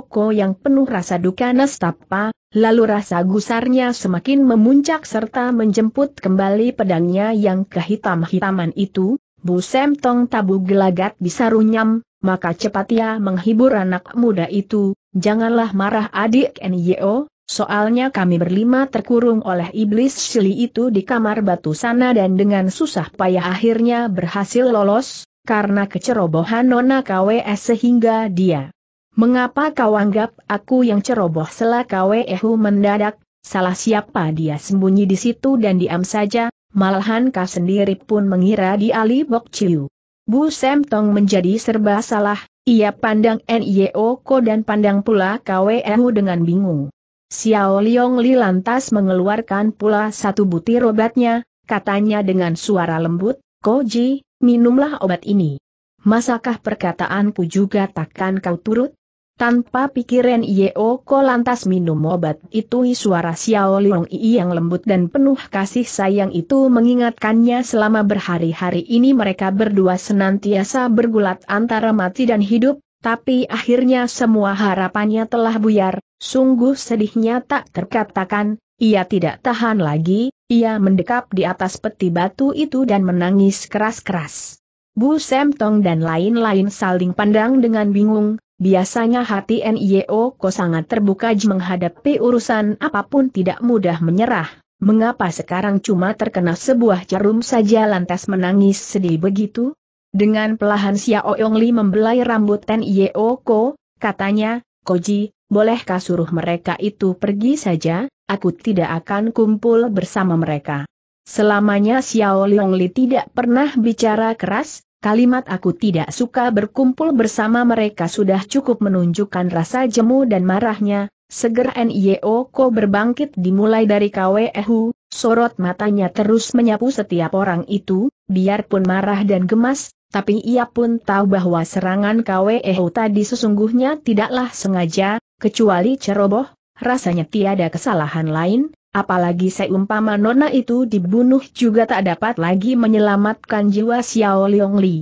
Ko yang penuh rasa duka nestapa, lalu rasa gusarnya semakin memuncak serta menjemput kembali pedangnya yang kehitam-hitaman itu, Sem Tong Tabu gelagat bisa runyam, maka cepat ia menghibur anak muda itu, janganlah marah adik Nio, Soalnya kami berlima terkurung oleh iblis Shili itu di kamar batu sana dan dengan susah payah akhirnya berhasil lolos, karena kecerobohan Nona KWS sehingga dia. Mengapa kau anggap aku yang ceroboh selah KWEHU mendadak, salah siapa dia sembunyi di situ dan diam saja, malahan kau sendiri pun mengira di Ali Bok Chiu. Bu Sem Tong menjadi serba salah, ia pandang NIO Ko dan pandang pula KWEHU dengan bingung. Xiao Liong Li lantas mengeluarkan pula satu butir obatnya, katanya dengan suara lembut, Koji, minumlah obat ini. Masakah perkataanku juga takkan kau turut? Tanpa pikiran Yeo Ko lantas minum obat itu suara Xiao Liong Yi yang lembut dan penuh kasih sayang itu mengingatkannya selama berhari-hari ini mereka berdua senantiasa bergulat antara mati dan hidup, tapi akhirnya semua harapannya telah buyar, sungguh sedihnya tak terkatakan, ia tidak tahan lagi, ia mendekap di atas peti batu itu dan menangis keras-keras. Bu Semtong dan lain-lain saling pandang dengan bingung, biasanya hati NIO Ko sangat terbuka menghadapi urusan apapun tidak mudah menyerah. Mengapa sekarang cuma terkena sebuah jarum saja lantas menangis sedih begitu? Dengan pelahan Xiao Yongli membelai rambut NIO Ko, katanya, Koji, bolehkah suruh mereka itu pergi saja? aku tidak akan kumpul bersama mereka. Selamanya Xiao Li tidak pernah bicara keras, kalimat aku tidak suka berkumpul bersama mereka sudah cukup menunjukkan rasa jemu dan marahnya, Segera NIO Ko berbangkit dimulai dari KWEHU, sorot matanya terus menyapu setiap orang itu, biarpun marah dan gemas, tapi ia pun tahu bahwa serangan KWEHU tadi sesungguhnya tidaklah sengaja, kecuali ceroboh, rasanya tiada kesalahan lain, apalagi seumpama nona itu dibunuh juga tak dapat lagi menyelamatkan jiwa Xiao Liong Li.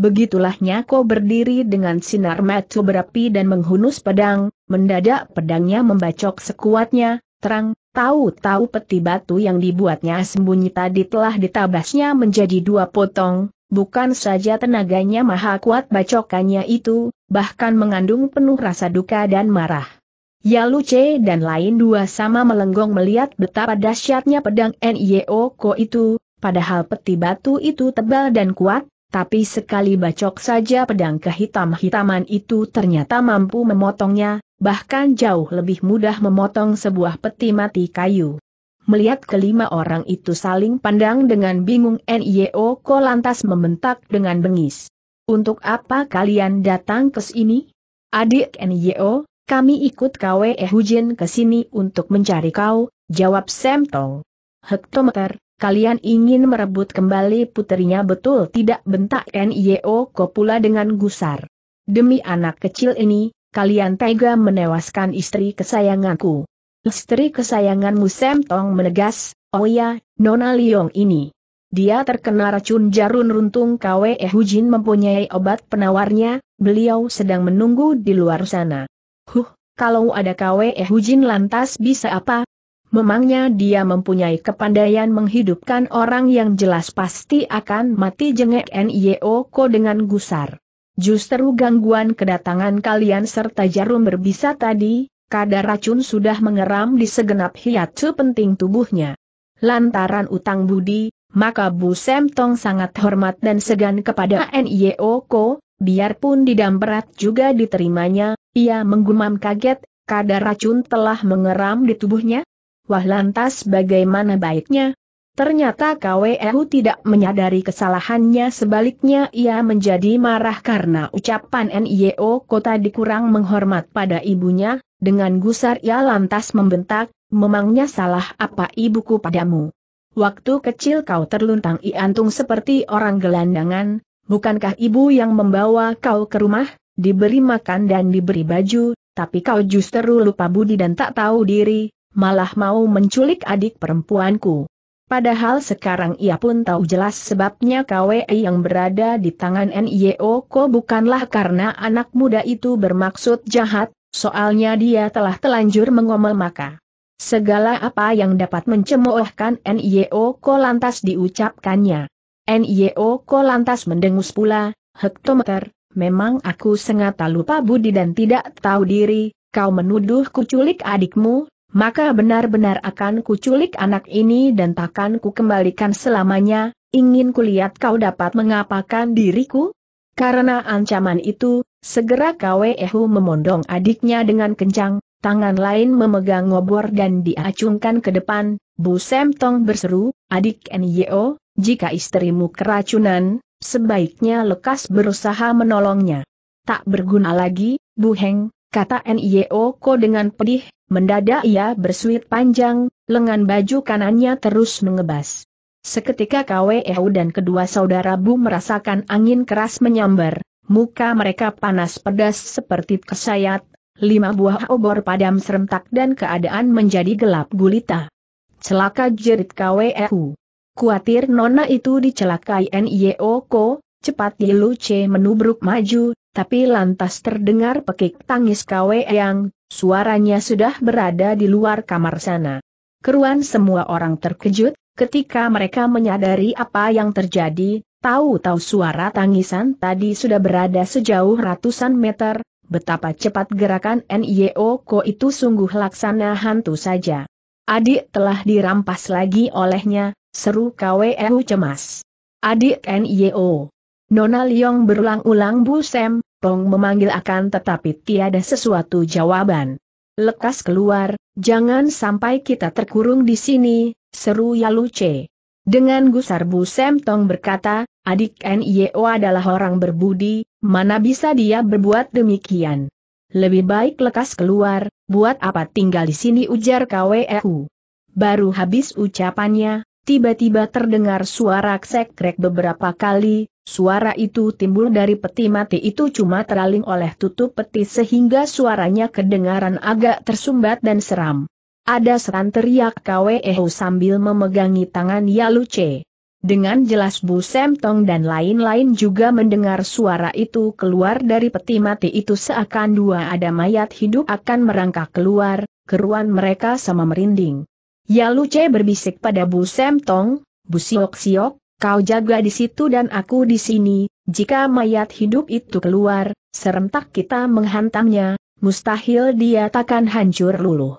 Begitulah Nyako berdiri dengan sinar mata berapi dan menghunus pedang, mendadak pedangnya membacok sekuatnya, terang, tahu-tahu peti batu yang dibuatnya sembunyi tadi telah ditabasnya menjadi dua potong, Bukan saja tenaganya maha kuat bacokannya itu, bahkan mengandung penuh rasa duka dan marah. Yaluce dan lain dua sama melenggong melihat betapa dahsyatnya pedang Nio Ko itu, padahal peti batu itu tebal dan kuat, tapi sekali bacok saja pedang kehitam-hitaman itu ternyata mampu memotongnya, bahkan jauh lebih mudah memotong sebuah peti mati kayu. Melihat kelima orang itu saling pandang dengan bingung Nio Ko lantas membentak dengan bengis. Untuk apa kalian datang ke sini? Adik Nio, kami ikut Kwe Hujin ke sini untuk mencari kau, jawab Sam Tong. Hektometer, kalian ingin merebut kembali puterinya betul tidak bentak NIO Kopula dengan gusar. Demi anak kecil ini, kalian tega menewaskan istri kesayanganku. Istri kesayanganmu Sam Tong menegas, oh ya, Nona Liong ini. Dia terkena racun jarun runtung Kwe Hujin mempunyai obat penawarnya, beliau sedang menunggu di luar sana. Huh, kalau ada Kwe Hujin lantas bisa apa? Memangnya dia mempunyai kepandaian menghidupkan orang yang jelas pasti akan mati jengek Ko dengan gusar. Justru gangguan kedatangan kalian serta jarum berbisa tadi, kadar racun sudah mengeram di segenap hiatu penting tubuhnya. Lantaran utang budi, maka Bu Semtong sangat hormat dan segan kepada Ko, biarpun didamperat juga diterimanya, ia menggumam kaget, kadar racun telah mengeram di tubuhnya? Wah lantas bagaimana baiknya? Ternyata KWU e tidak menyadari kesalahannya sebaliknya ia menjadi marah karena ucapan NIO kota dikurang menghormat pada ibunya, dengan gusar ia lantas membentak, memangnya salah apa ibuku padamu? Waktu kecil kau terluntang iantung seperti orang gelandangan, bukankah ibu yang membawa kau ke rumah? diberi makan dan diberi baju, tapi kau justru lupa budi dan tak tahu diri, malah mau menculik adik perempuanku. Padahal sekarang ia pun tahu jelas sebabnya KWI yang berada di tangan N.I.O.Ko bukanlah karena anak muda itu bermaksud jahat, soalnya dia telah telanjur mengomel maka. Segala apa yang dapat mencemoohkan N.I.O.Ko lantas diucapkannya. N.I.O.Ko lantas mendengus pula, hektometer, memang aku sengata lupa budi dan tidak tahu diri, kau menuduh kuculik adikmu, maka benar-benar akan kuculik anak ini dan takkan ku kembalikan selamanya, ingin kulihat kau dapat mengapakan diriku? Karena ancaman itu, segera ehu memondong adiknya dengan kencang, tangan lain memegang ngobor dan diacungkan ke depan, Bu Semtong berseru, adik Nyo, jika istrimu keracunan, Sebaiknya lekas berusaha menolongnya. Tak berguna lagi, Bu Heng, kata Ko dengan pedih, mendadak ia bersuit panjang, lengan baju kanannya terus mengebas. Seketika Kwe KWEU dan kedua saudara Bu merasakan angin keras menyambar, muka mereka panas pedas seperti kesayat, lima buah obor padam serentak dan keadaan menjadi gelap gulita. Celaka jerit Kwe KWEU. Kuatir nona itu dicelakai Nioko, cepat Yilu menubruk maju, tapi lantas terdengar pekik tangis Kwe yang suaranya sudah berada di luar kamar sana. Keruan semua orang terkejut, ketika mereka menyadari apa yang terjadi, tahu-tahu suara tangisan tadi sudah berada sejauh ratusan meter, betapa cepat gerakan Nioko itu sungguh laksana hantu saja. Adik telah dirampas lagi olehnya, Seru KWU e cemas. Adik NIO. Nona Liong berulang-ulang Bu Sem, Pong memanggil akan tetapi tiada sesuatu jawaban. Lekas keluar, jangan sampai kita terkurung di sini, seru Yaluce. Dengan gusar Bu Sem Tong berkata, adik NIO adalah orang berbudi, mana bisa dia berbuat demikian. Lebih baik lekas keluar, buat apa tinggal di sini ujar KWU. E Baru habis ucapannya, Tiba-tiba terdengar suara ksekrek beberapa kali, suara itu timbul dari peti mati itu cuma teraling oleh tutup peti sehingga suaranya kedengaran agak tersumbat dan seram. Ada seran teriak Kwehu sambil memegangi tangan Yaluce. Dengan jelas Bu Semtong dan lain-lain juga mendengar suara itu keluar dari peti mati itu seakan dua ada mayat hidup akan merangkak keluar, keruan mereka sama merinding. Ya C berbisik pada Bu Sem Tong, Bu Siok Siok, kau jaga di situ dan aku di sini, jika mayat hidup itu keluar, serentak kita menghantamnya, mustahil dia takkan hancur luluh.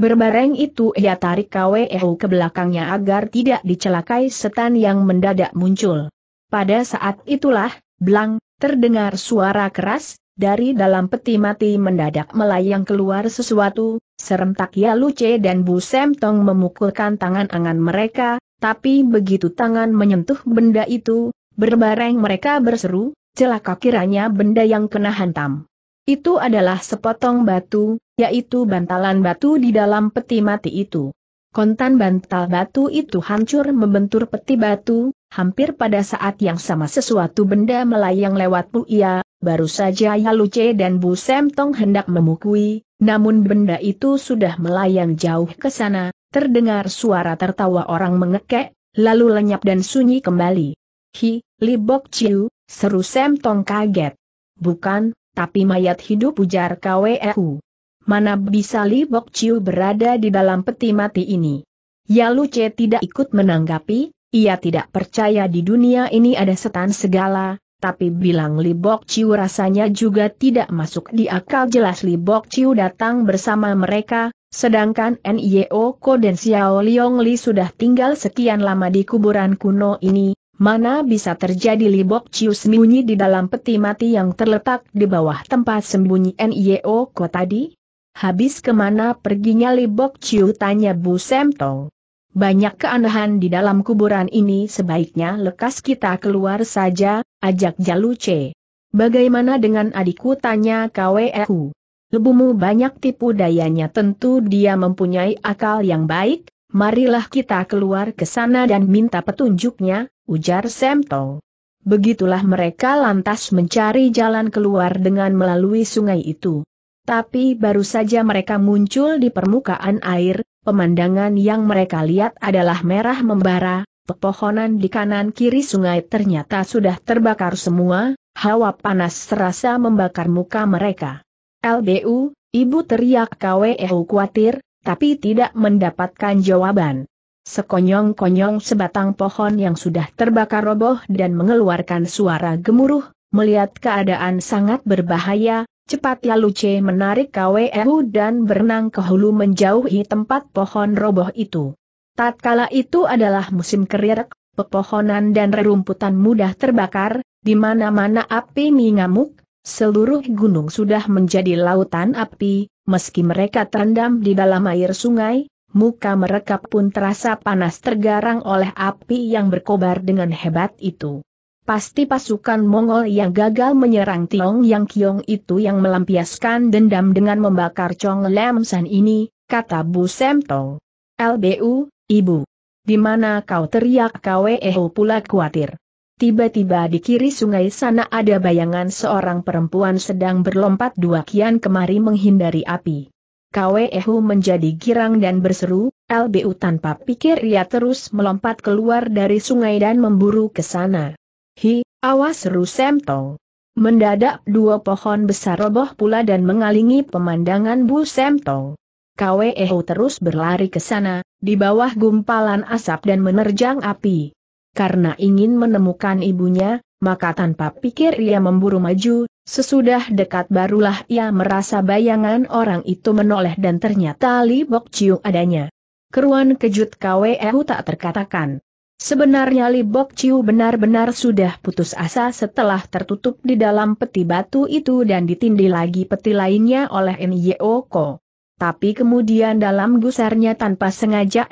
Berbareng itu ia tarik KWEU ke belakangnya agar tidak dicelakai setan yang mendadak muncul. Pada saat itulah, blang, terdengar suara keras, dari dalam peti mati mendadak melayang keluar sesuatu, serentak Ya Luce dan Bu Semtong memukulkan tangan angan mereka, tapi begitu tangan menyentuh benda itu, berbareng mereka berseru, celaka kiranya benda yang kena hantam. Itu adalah sepotong batu, yaitu bantalan batu di dalam peti mati itu. Kontan bantal batu itu hancur membentur peti batu, hampir pada saat yang sama sesuatu benda melayang lewat ia. Baru saja Yaluce dan Bu Semtong hendak memukui, namun benda itu sudah melayang jauh ke sana, terdengar suara tertawa orang mengekek, lalu lenyap dan sunyi kembali. Hi, Li Bok Chiu, seru Semtong kaget. Bukan, tapi mayat hidup ujar KWEU. Mana bisa Li Bok Chiu berada di dalam peti mati ini? Yaluce tidak ikut menanggapi, ia tidak percaya di dunia ini ada setan segala, tapi bilang Li Bok Ciu rasanya juga tidak masuk di akal jelas Li Bok Ciu datang bersama mereka, sedangkan NIO Ko dan Xiao Liong Li sudah tinggal sekian lama di kuburan kuno ini, mana bisa terjadi Li Bok Ciu sembunyi di dalam peti mati yang terletak di bawah tempat sembunyi NIO Ko tadi? Habis kemana perginya Li Bok Ciu tanya Bu Semtong. Banyak keanehan di dalam kuburan ini sebaiknya lekas kita keluar saja, ajak Jalu C. Bagaimana dengan adikku tanya KWEU? Lebumu banyak tipu dayanya tentu dia mempunyai akal yang baik, marilah kita keluar ke sana dan minta petunjuknya, ujar Semto. Begitulah mereka lantas mencari jalan keluar dengan melalui sungai itu. Tapi baru saja mereka muncul di permukaan air, Pemandangan yang mereka lihat adalah merah membara, pepohonan di kanan kiri sungai ternyata sudah terbakar semua, hawa panas serasa membakar muka mereka. LBU, ibu teriak KWEU khawatir, tapi tidak mendapatkan jawaban. Sekonyong-konyong sebatang pohon yang sudah terbakar roboh dan mengeluarkan suara gemuruh, melihat keadaan sangat berbahaya, Cepat lalu C menarik KWU dan berenang ke hulu menjauhi tempat pohon roboh itu. Tatkala itu adalah musim kerirek, pepohonan dan rerumputan mudah terbakar, di mana-mana api mengamuk, seluruh gunung sudah menjadi lautan api, meski mereka terendam di dalam air sungai, muka mereka pun terasa panas tergarang oleh api yang berkobar dengan hebat itu. Pasti pasukan Mongol yang gagal menyerang Tiong Yang Kiong itu yang melampiaskan dendam dengan membakar Chong Lam San ini, kata Bu Semtong. LBU, Ibu. Di mana kau teriak eho pula khawatir. Tiba-tiba di kiri sungai sana ada bayangan seorang perempuan sedang berlompat dua kian kemari menghindari api. Kweehu menjadi girang dan berseru, LBU tanpa pikir ia terus melompat keluar dari sungai dan memburu ke sana. Hi, awas seru Semtong. Mendadak dua pohon besar roboh pula dan mengalingi pemandangan Bu Semtong. Kwe Eho terus berlari ke sana, di bawah gumpalan asap dan menerjang api. Karena ingin menemukan ibunya, maka tanpa pikir ia memburu maju, sesudah dekat barulah ia merasa bayangan orang itu menoleh dan ternyata Li Bok Chiu adanya. Keruan kejut Kwe Eho tak terkatakan. Sebenarnya Li Bok Chiu benar-benar sudah putus asa setelah tertutup di dalam peti batu itu dan ditindih lagi peti lainnya oleh Ko. Tapi kemudian dalam gusarnya tanpa sengaja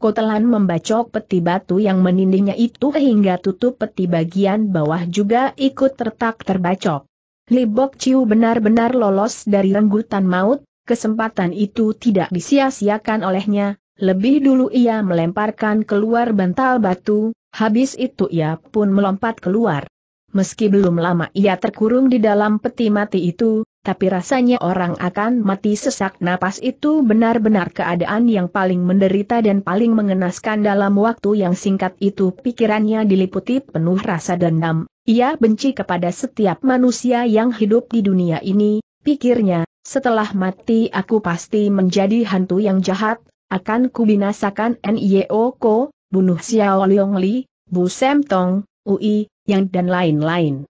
Ko telan membacok peti batu yang menindihnya itu hingga tutup peti bagian bawah juga ikut tertak terbacok. Li Bok Chiu benar-benar lolos dari renggutan maut, kesempatan itu tidak disia-siakan olehnya, lebih dulu ia melemparkan keluar bantal batu, habis itu ia pun melompat keluar. Meski belum lama ia terkurung di dalam peti mati itu, tapi rasanya orang akan mati sesak napas itu benar-benar keadaan yang paling menderita dan paling mengenaskan dalam waktu yang singkat itu pikirannya diliputi penuh rasa dendam. Ia benci kepada setiap manusia yang hidup di dunia ini, pikirnya, setelah mati aku pasti menjadi hantu yang jahat, akan kubinasakan NIO Ko, bunuh Xiao Liong Li, Bu Sem Tong, Ui, Yang dan lain-lain.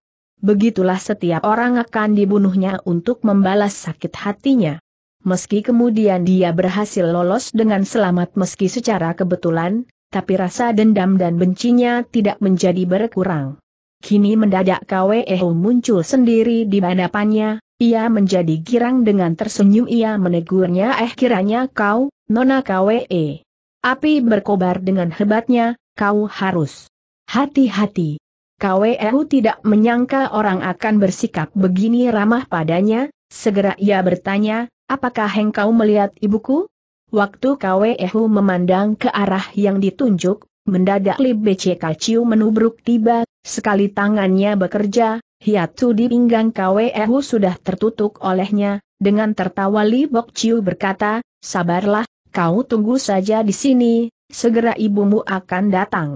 Begitulah setiap orang akan dibunuhnya untuk membalas sakit hatinya. Meski kemudian dia berhasil lolos dengan selamat meski secara kebetulan, tapi rasa dendam dan bencinya tidak menjadi berkurang. Kini mendadak Kweo muncul sendiri di hadapannya, ia menjadi girang dengan tersenyum ia menegurnya eh kiranya kau, Nona KWE. Eh, api berkobar dengan hebatnya, kau harus hati-hati. KWEU eh, tidak menyangka orang akan bersikap begini ramah padanya, segera ia bertanya, apakah engkau melihat ibuku? Waktu KWEU eh, memandang ke arah yang ditunjuk, mendadak Li BCK Kaciu menubruk tiba, sekali tangannya bekerja, hiatu di pinggang Kwehu sudah tertutup olehnya, dengan tertawa Li Bok Chiu berkata, sabarlah, kau tunggu saja di sini, segera ibumu akan datang.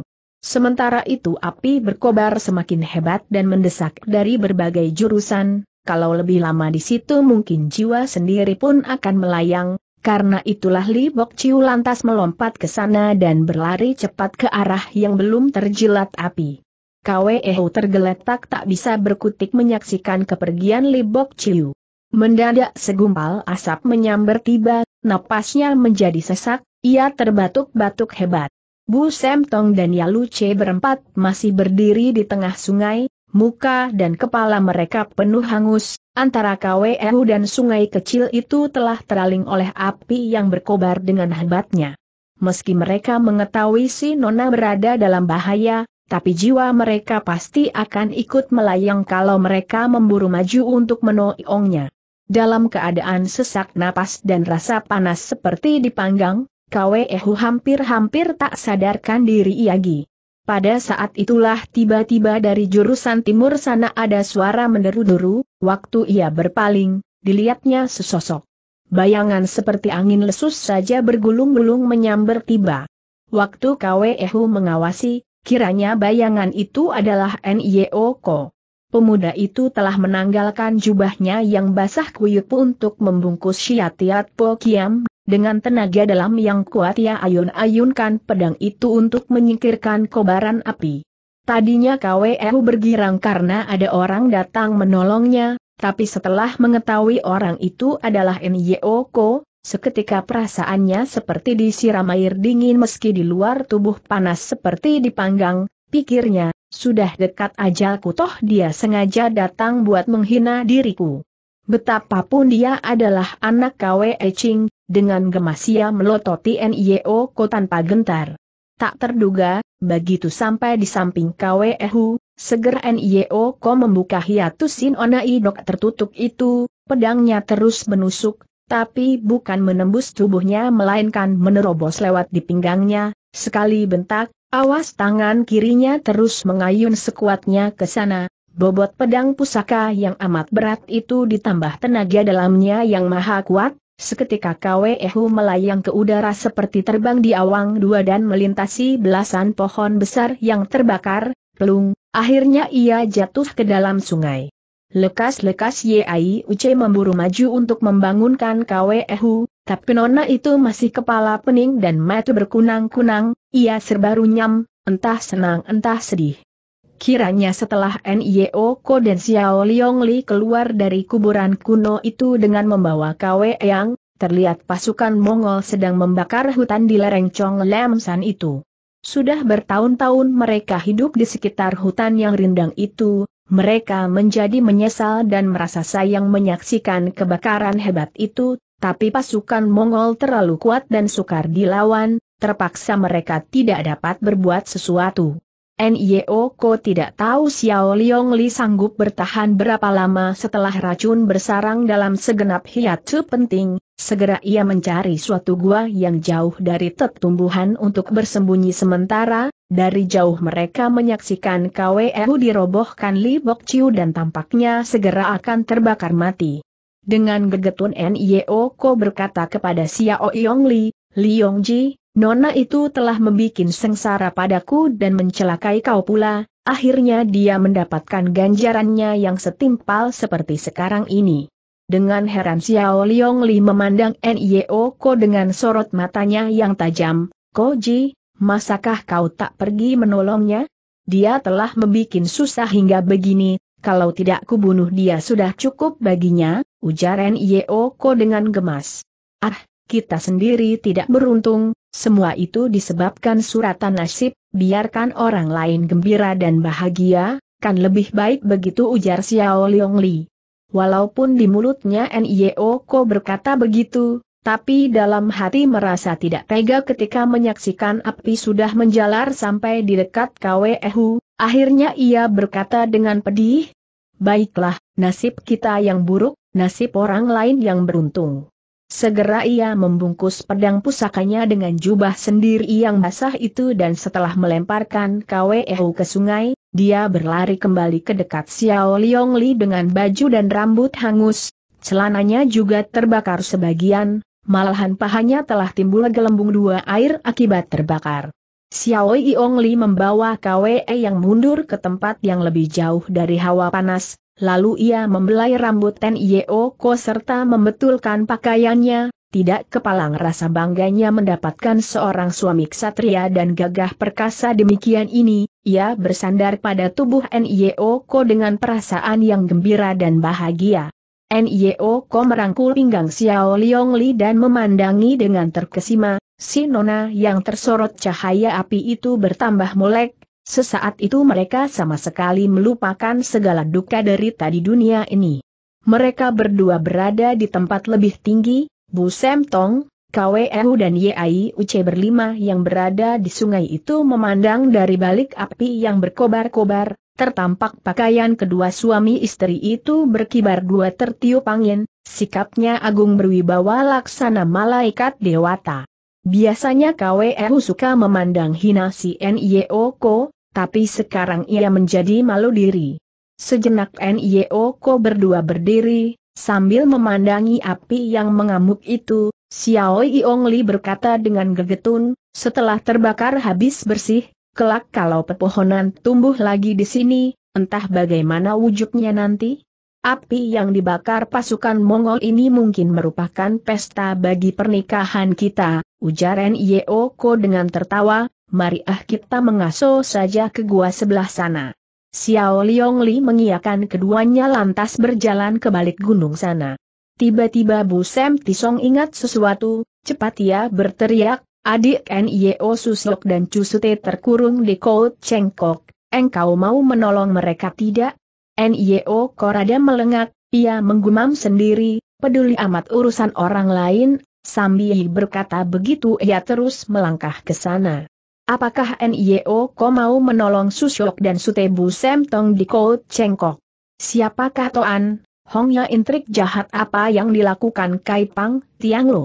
Sementara itu api berkobar semakin hebat dan mendesak dari berbagai jurusan, kalau lebih lama di situ mungkin jiwa sendiri pun akan melayang, karena itulah Li Bok Chiu lantas melompat ke sana dan berlari cepat ke arah yang belum terjilat api. KWEO tergeletak tak bisa berkutik menyaksikan kepergian Libok Ciu. Mendadak segumpal asap menyambar tiba, napasnya menjadi sesak, ia terbatuk-batuk hebat. Bu Semtong dan Yalu Che berempat masih berdiri di tengah sungai, muka dan kepala mereka penuh hangus, antara KWEU dan sungai kecil itu telah teraling oleh api yang berkobar dengan hebatnya. Meski mereka mengetahui si Nona berada dalam bahaya, tapi jiwa mereka pasti akan ikut melayang kalau mereka memburu maju untuk menoiongnya. Dalam keadaan sesak napas dan rasa panas seperti dipanggang, Kwe Ehu hampir-hampir tak sadarkan diri Iagi. Pada saat itulah tiba-tiba dari jurusan timur sana ada suara menderu-deru, waktu ia berpaling, dilihatnya sesosok. Bayangan seperti angin lesus saja bergulung-gulung menyambar tiba. Waktu Kwe Ehu mengawasi, Kiranya bayangan itu adalah N.I.O. Pemuda itu telah menanggalkan jubahnya yang basah kuyup untuk membungkus Syiatiat Po Kiam, dengan tenaga dalam yang kuat ia ayun-ayunkan pedang itu untuk menyingkirkan kobaran api. Tadinya KWU bergirang karena ada orang datang menolongnya, tapi setelah mengetahui orang itu adalah N.Y.O. Seketika perasaannya seperti disiram air dingin meski di luar tubuh panas seperti dipanggang, pikirnya, sudah dekat ajalku toh dia sengaja datang buat menghina diriku. Betapapun dia adalah anak KW Eching, dengan gemas ia melototi NIO ko tanpa gentar. Tak terduga, begitu sampai di samping KW Ehu, seger NIO ko membuka hiatus onai dok tertutup itu, pedangnya terus menusuk, tapi bukan menembus tubuhnya melainkan menerobos lewat di pinggangnya, sekali bentak, awas tangan kirinya terus mengayun sekuatnya ke sana, bobot pedang pusaka yang amat berat itu ditambah tenaga dalamnya yang maha kuat, Seketika Kwehu Hu melayang ke udara seperti terbang di awang dua dan melintasi belasan pohon besar yang terbakar, pelung, akhirnya ia jatuh ke dalam sungai. Lekas-lekas Yai Uce memburu maju untuk membangunkan Kwehu, tapi nona itu masih kepala pening dan mata berkunang-kunang, ia serba runyam, entah senang entah sedih. Kiranya setelah Nio Ko dan Xiao Liong Li keluar dari kuburan kuno itu dengan membawa Kwe Yang, terlihat pasukan Mongol sedang membakar hutan di lereng Chong Lam San itu. Sudah bertahun-tahun mereka hidup di sekitar hutan yang rindang itu, mereka menjadi menyesal dan merasa sayang menyaksikan kebakaran hebat itu, tapi pasukan Mongol terlalu kuat dan sukar dilawan, terpaksa mereka tidak dapat berbuat sesuatu. NIO Ko tidak tahu Xiao Liong Li sanggup bertahan berapa lama setelah racun bersarang dalam segenap hiatu penting, segera ia mencari suatu gua yang jauh dari tetumbuhan untuk bersembunyi sementara, dari jauh mereka menyaksikan KWEU dirobohkan Li Bok Chiu dan tampaknya segera akan terbakar mati. Dengan gegetun NIO Ko berkata kepada Xiao Liong Li, Li Ji, Nona itu telah membuat sengsara padaku dan mencelakai kau pula, akhirnya dia mendapatkan ganjarannya yang setimpal seperti sekarang ini. Dengan heran Xiao Liong Li memandang Nio Ko dengan sorot matanya yang tajam, Koji, masakah kau tak pergi menolongnya? Dia telah membuat susah hingga begini, kalau tidak kubunuh dia sudah cukup baginya, ujar Nio Ko dengan gemas. Ah, kita sendiri tidak beruntung, semua itu disebabkan suratan nasib, biarkan orang lain gembira dan bahagia, kan lebih baik begitu ujar Xiao Liong Li. Walaupun di mulutnya N.I.O. Ko berkata begitu, tapi dalam hati merasa tidak tega ketika menyaksikan api sudah menjalar sampai di dekat Kwe akhirnya ia berkata dengan pedih, Baiklah, nasib kita yang buruk, nasib orang lain yang beruntung. Segera ia membungkus pedang pusakanya dengan jubah sendiri yang basah itu dan setelah melemparkan Kwehu ke sungai, dia berlari kembali ke dekat Xiao Li dengan baju dan rambut hangus, celananya juga terbakar sebagian, malahan pahanya telah timbul gelembung dua air akibat terbakar. Xiao Li membawa Kwe yang mundur ke tempat yang lebih jauh dari hawa panas, lalu ia membelai rambut Ten Ko serta membetulkan pakaiannya, tidak kepalang rasa bangganya mendapatkan seorang suami ksatria dan gagah perkasa demikian ini, ia bersandar pada tubuh Ko dengan perasaan yang gembira dan bahagia. Nio Ko merangkul pinggang Xiao Li dan memandangi dengan terkesima, si nona yang tersorot cahaya api itu bertambah molek, Sesaat itu mereka sama sekali melupakan segala duka dari tadi dunia ini. Mereka berdua berada di tempat lebih tinggi, Bu Sem Tong, KWU dan Uce berlima yang berada di sungai itu memandang dari balik api yang berkobar-kobar, tertampak pakaian kedua suami istri itu berkibar dua tertiup angin, sikapnya agung berwibawa laksana malaikat dewata. Biasanya KWU suka memandang hina si Nio Ko, tapi sekarang ia menjadi malu diri. Sejenak Nio Ko berdua berdiri, sambil memandangi api yang mengamuk itu, Xiao Yong Li berkata dengan gegetun, setelah terbakar habis bersih, kelak kalau pepohonan tumbuh lagi di sini, entah bagaimana wujudnya nanti. Api yang dibakar pasukan Mongol ini mungkin merupakan pesta bagi pernikahan kita, ujar Nio Ko dengan tertawa, Mari ah kita mengaso saja ke gua sebelah sana. Xiao Liong Li mengiakan keduanya lantas berjalan ke balik gunung sana. Tiba-tiba Bu Sem Tisong ingat sesuatu, cepat ia berteriak, adik N.I.O. Susok dan Cusute terkurung di Kout Cengkok, engkau mau menolong mereka tidak? N.I.O. Korada melengak, ia menggumam sendiri, peduli amat urusan orang lain, sambil berkata begitu ia terus melangkah ke sana. Apakah NIO Ko mau menolong Susyok dan Sutebu Semtong di Kout Cengkok? Siapakah Toan? Hongya intrik jahat apa yang dilakukan Kaipang, Tiang Lo?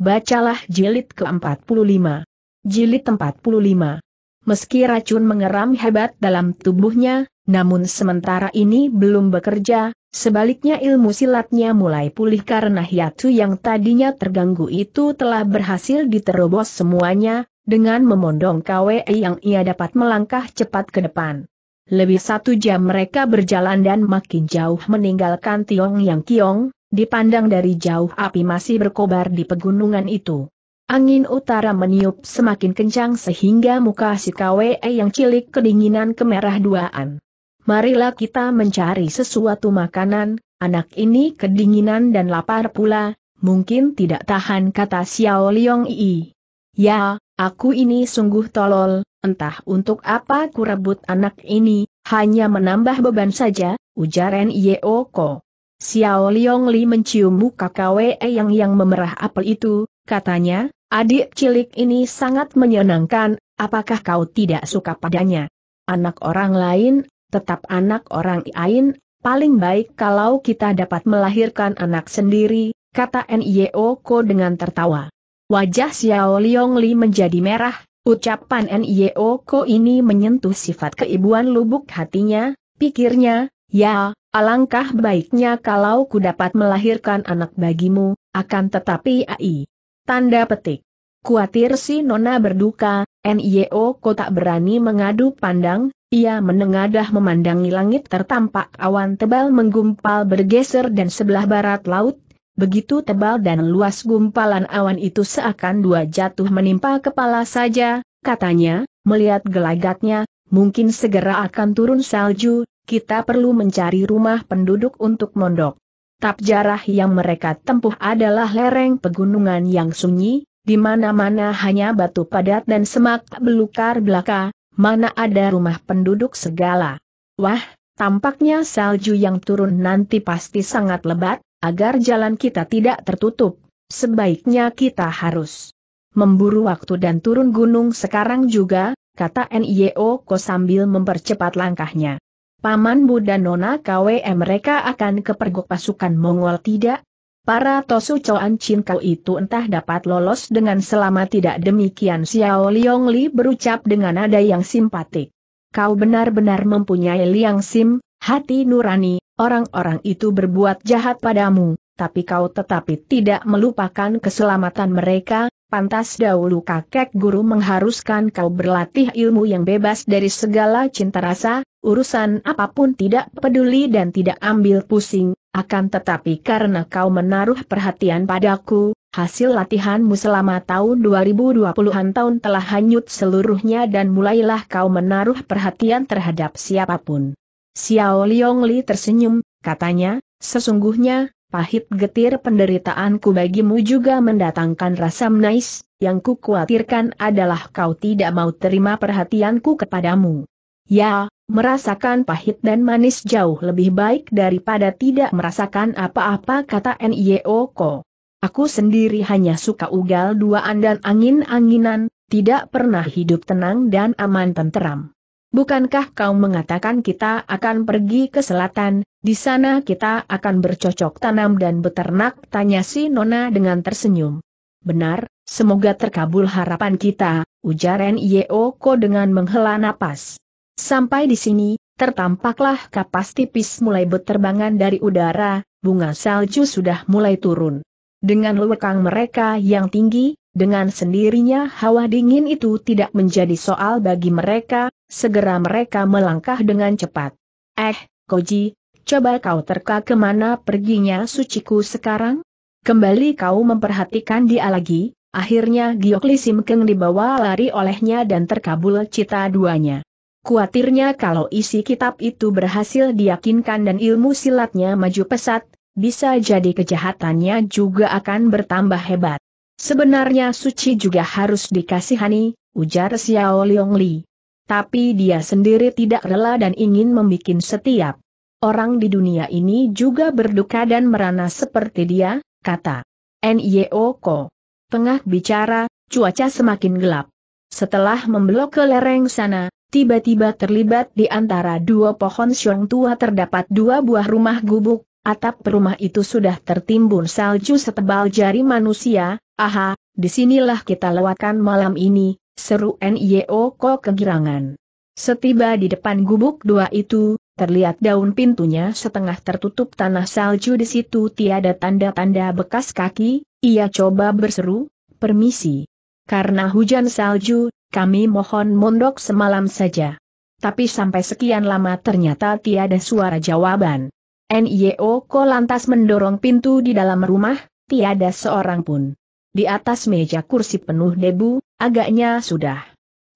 Bacalah jilid ke-45. Jilid 45. Meski racun mengeram hebat dalam tubuhnya, namun sementara ini belum bekerja, sebaliknya ilmu silatnya mulai pulih karena hiatu yang tadinya terganggu itu telah berhasil diterobos semuanya, dengan memondong KWI yang ia dapat melangkah cepat ke depan. Lebih satu jam mereka berjalan dan makin jauh meninggalkan Tiong Yang Kiong, dipandang dari jauh api masih berkobar di pegunungan itu. Angin utara meniup semakin kencang sehingga muka si KWE yang cilik kedinginan kemerah duaan. Marilah kita mencari sesuatu makanan, anak ini kedinginan dan lapar pula, mungkin tidak tahan kata Xiao Liong Yi. Ya, Aku ini sungguh tolol, entah untuk apa ku rebut anak ini, hanya menambah beban saja, ujar Yeoko. Xiao Liong Li mencium muka KWE yang yang memerah apel itu, katanya, adik cilik ini sangat menyenangkan, apakah kau tidak suka padanya? Anak orang lain, tetap anak orang lain, paling baik kalau kita dapat melahirkan anak sendiri, kata Nyeoko dengan tertawa. Wajah Xiao Liong Li menjadi merah, ucapan Nio Ko ini menyentuh sifat keibuan lubuk hatinya, pikirnya, ya, alangkah baiknya kalau ku dapat melahirkan anak bagimu, akan tetapi ai. Tanda petik. Kuatir si Nona berduka, Nio Ko tak berani mengadu pandang, ia menengadah memandangi langit tertampak awan tebal menggumpal bergeser dan sebelah barat laut Begitu tebal dan luas gumpalan awan itu seakan dua jatuh menimpa kepala saja, katanya, melihat gelagatnya, mungkin segera akan turun salju, kita perlu mencari rumah penduduk untuk mondok. Tap jarah yang mereka tempuh adalah lereng pegunungan yang sunyi, di mana-mana hanya batu padat dan semak belukar belaka, mana ada rumah penduduk segala. Wah, tampaknya salju yang turun nanti pasti sangat lebat, Agar jalan kita tidak tertutup, sebaiknya kita harus memburu waktu dan turun gunung sekarang juga, kata NIO Ko sambil mempercepat langkahnya. Paman Bu Nona KWM mereka akan kepergok pasukan Mongol tidak? Para Tosu Choan Chin Kau itu entah dapat lolos dengan selama tidak demikian Xiao Liong Li berucap dengan nada yang simpatik. Kau benar-benar mempunyai liang sim, Hati nurani, orang-orang itu berbuat jahat padamu, tapi kau tetapi tidak melupakan keselamatan mereka, pantas dahulu kakek guru mengharuskan kau berlatih ilmu yang bebas dari segala cinta rasa, urusan apapun tidak peduli dan tidak ambil pusing, akan tetapi karena kau menaruh perhatian padaku, hasil latihanmu selama tahun 2020-an tahun telah hanyut seluruhnya dan mulailah kau menaruh perhatian terhadap siapapun. Xiao Liong tersenyum, katanya, sesungguhnya, pahit getir penderitaanku bagimu juga mendatangkan rasa menais, yang ku khawatirkan adalah kau tidak mau terima perhatianku kepadamu. Ya, merasakan pahit dan manis jauh lebih baik daripada tidak merasakan apa-apa kata Nyeoko. Aku sendiri hanya suka ugal duaan dan angin-anginan, tidak pernah hidup tenang dan aman tenteram. Bukankah kau mengatakan kita akan pergi ke selatan, di sana kita akan bercocok tanam dan beternak? Tanya si Nona dengan tersenyum. Benar, semoga terkabul harapan kita, ujar Nyeoko dengan menghela napas. Sampai di sini, tertampaklah kapas tipis mulai berterbangan dari udara, bunga salju sudah mulai turun. Dengan lewekang mereka yang tinggi, dengan sendirinya hawa dingin itu tidak menjadi soal bagi mereka, segera mereka melangkah dengan cepat. Eh, Koji, coba kau terka kemana perginya suciku sekarang? Kembali kau memperhatikan dia lagi, akhirnya Giokli Simkeng dibawa lari olehnya dan terkabul cita duanya. Kuatirnya kalau isi kitab itu berhasil diyakinkan dan ilmu silatnya maju pesat, bisa jadi kejahatannya juga akan bertambah hebat. Sebenarnya Suci juga harus dikasihani, ujar Xiao Liong Li. Tapi dia sendiri tidak rela dan ingin membuat setiap orang di dunia ini juga berduka dan merana seperti dia, kata N.Y.O. Ko. Tengah bicara, cuaca semakin gelap. Setelah membelok ke lereng sana, tiba-tiba terlibat di antara dua pohon siung tua terdapat dua buah rumah gubuk, Atap rumah itu sudah tertimbun salju setebal jari manusia, aha, disinilah kita lewatkan malam ini, seru N.I.O. Ko kegirangan. Setiba di depan gubuk dua itu, terlihat daun pintunya setengah tertutup tanah salju di situ tiada tanda-tanda bekas kaki, ia coba berseru, permisi. Karena hujan salju, kami mohon mondok semalam saja. Tapi sampai sekian lama ternyata tiada suara jawaban. NIO Ko lantas mendorong pintu di dalam rumah, tiada seorang pun. Di atas meja kursi penuh debu, agaknya sudah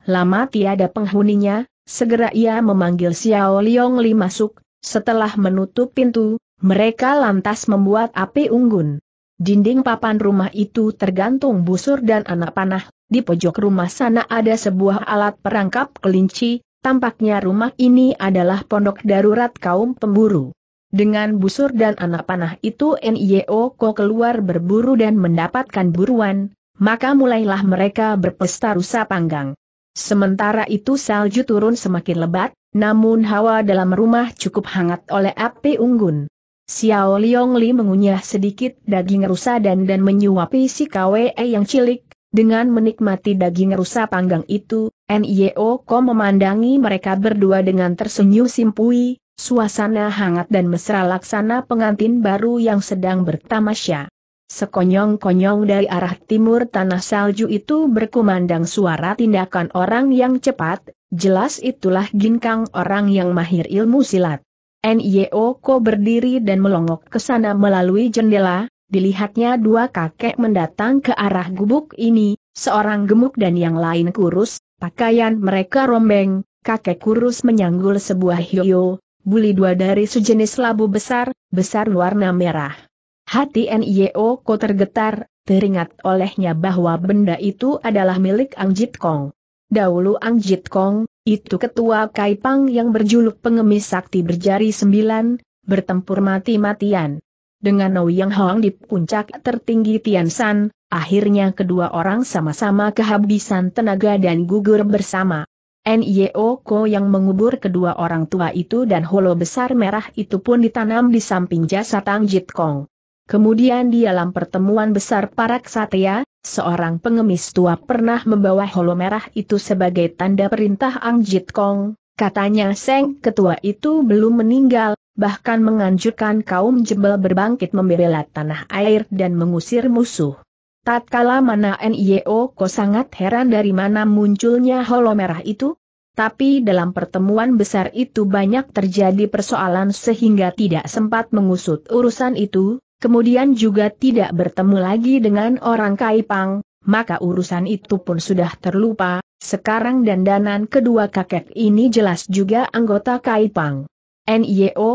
lama tiada penghuninya, segera ia memanggil Xiao Liong Li masuk, setelah menutup pintu, mereka lantas membuat api unggun. Dinding papan rumah itu tergantung busur dan anak panah, di pojok rumah sana ada sebuah alat perangkap kelinci, tampaknya rumah ini adalah pondok darurat kaum pemburu. Dengan busur dan anak panah itu Nio Ko keluar berburu dan mendapatkan buruan, maka mulailah mereka berpesta rusa panggang. Sementara itu salju turun semakin lebat, namun hawa dalam rumah cukup hangat oleh api unggun. Xiao Liong Li mengunyah sedikit daging rusa dan dan menyuapi si KWE yang cilik, dengan menikmati daging rusa panggang itu, Nio Ko memandangi mereka berdua dengan tersenyum simpui, Suasana hangat dan mesra laksana pengantin baru yang sedang bertamasya. Sekonyong-konyong dari arah timur tanah salju itu berkumandang suara tindakan orang yang cepat, jelas itulah ginkang orang yang mahir ilmu silat. N.I.O. Ko berdiri dan melongok ke sana melalui jendela, dilihatnya dua kakek mendatang ke arah gubuk ini, seorang gemuk dan yang lain kurus, pakaian mereka rombeng, kakek kurus menyanggul sebuah hiyo buli dua dari sejenis labu besar, besar warna merah. Hati NIO Ko tergetar, teringat olehnya bahwa benda itu adalah milik Ang Jit Kong. Dahulu Ang Jit Kong, itu ketua Kaipang yang berjuluk pengemis sakti berjari sembilan, bertempur mati-matian. Dengan Nau Yang Hoang di puncak tertinggi Tian San, akhirnya kedua orang sama-sama kehabisan tenaga dan gugur bersama. NIO Ko yang mengubur kedua orang tua itu dan holo besar merah itu pun ditanam di samping jasa Tang Jit Kong. Kemudian di dalam pertemuan besar para ksatria, seorang pengemis tua pernah membawa holo merah itu sebagai tanda perintah Ang Jit Kong. Katanya Seng ketua itu belum meninggal, bahkan menganjurkan kaum jebel berbangkit membela tanah air dan mengusir musuh. Tatkala mana NIO Ko sangat heran dari mana munculnya holo merah itu, tapi dalam pertemuan besar itu banyak terjadi persoalan sehingga tidak sempat mengusut urusan itu, kemudian juga tidak bertemu lagi dengan orang Kaipang, maka urusan itu pun sudah terlupa, sekarang dandanan kedua kakek ini jelas juga anggota Kaipang.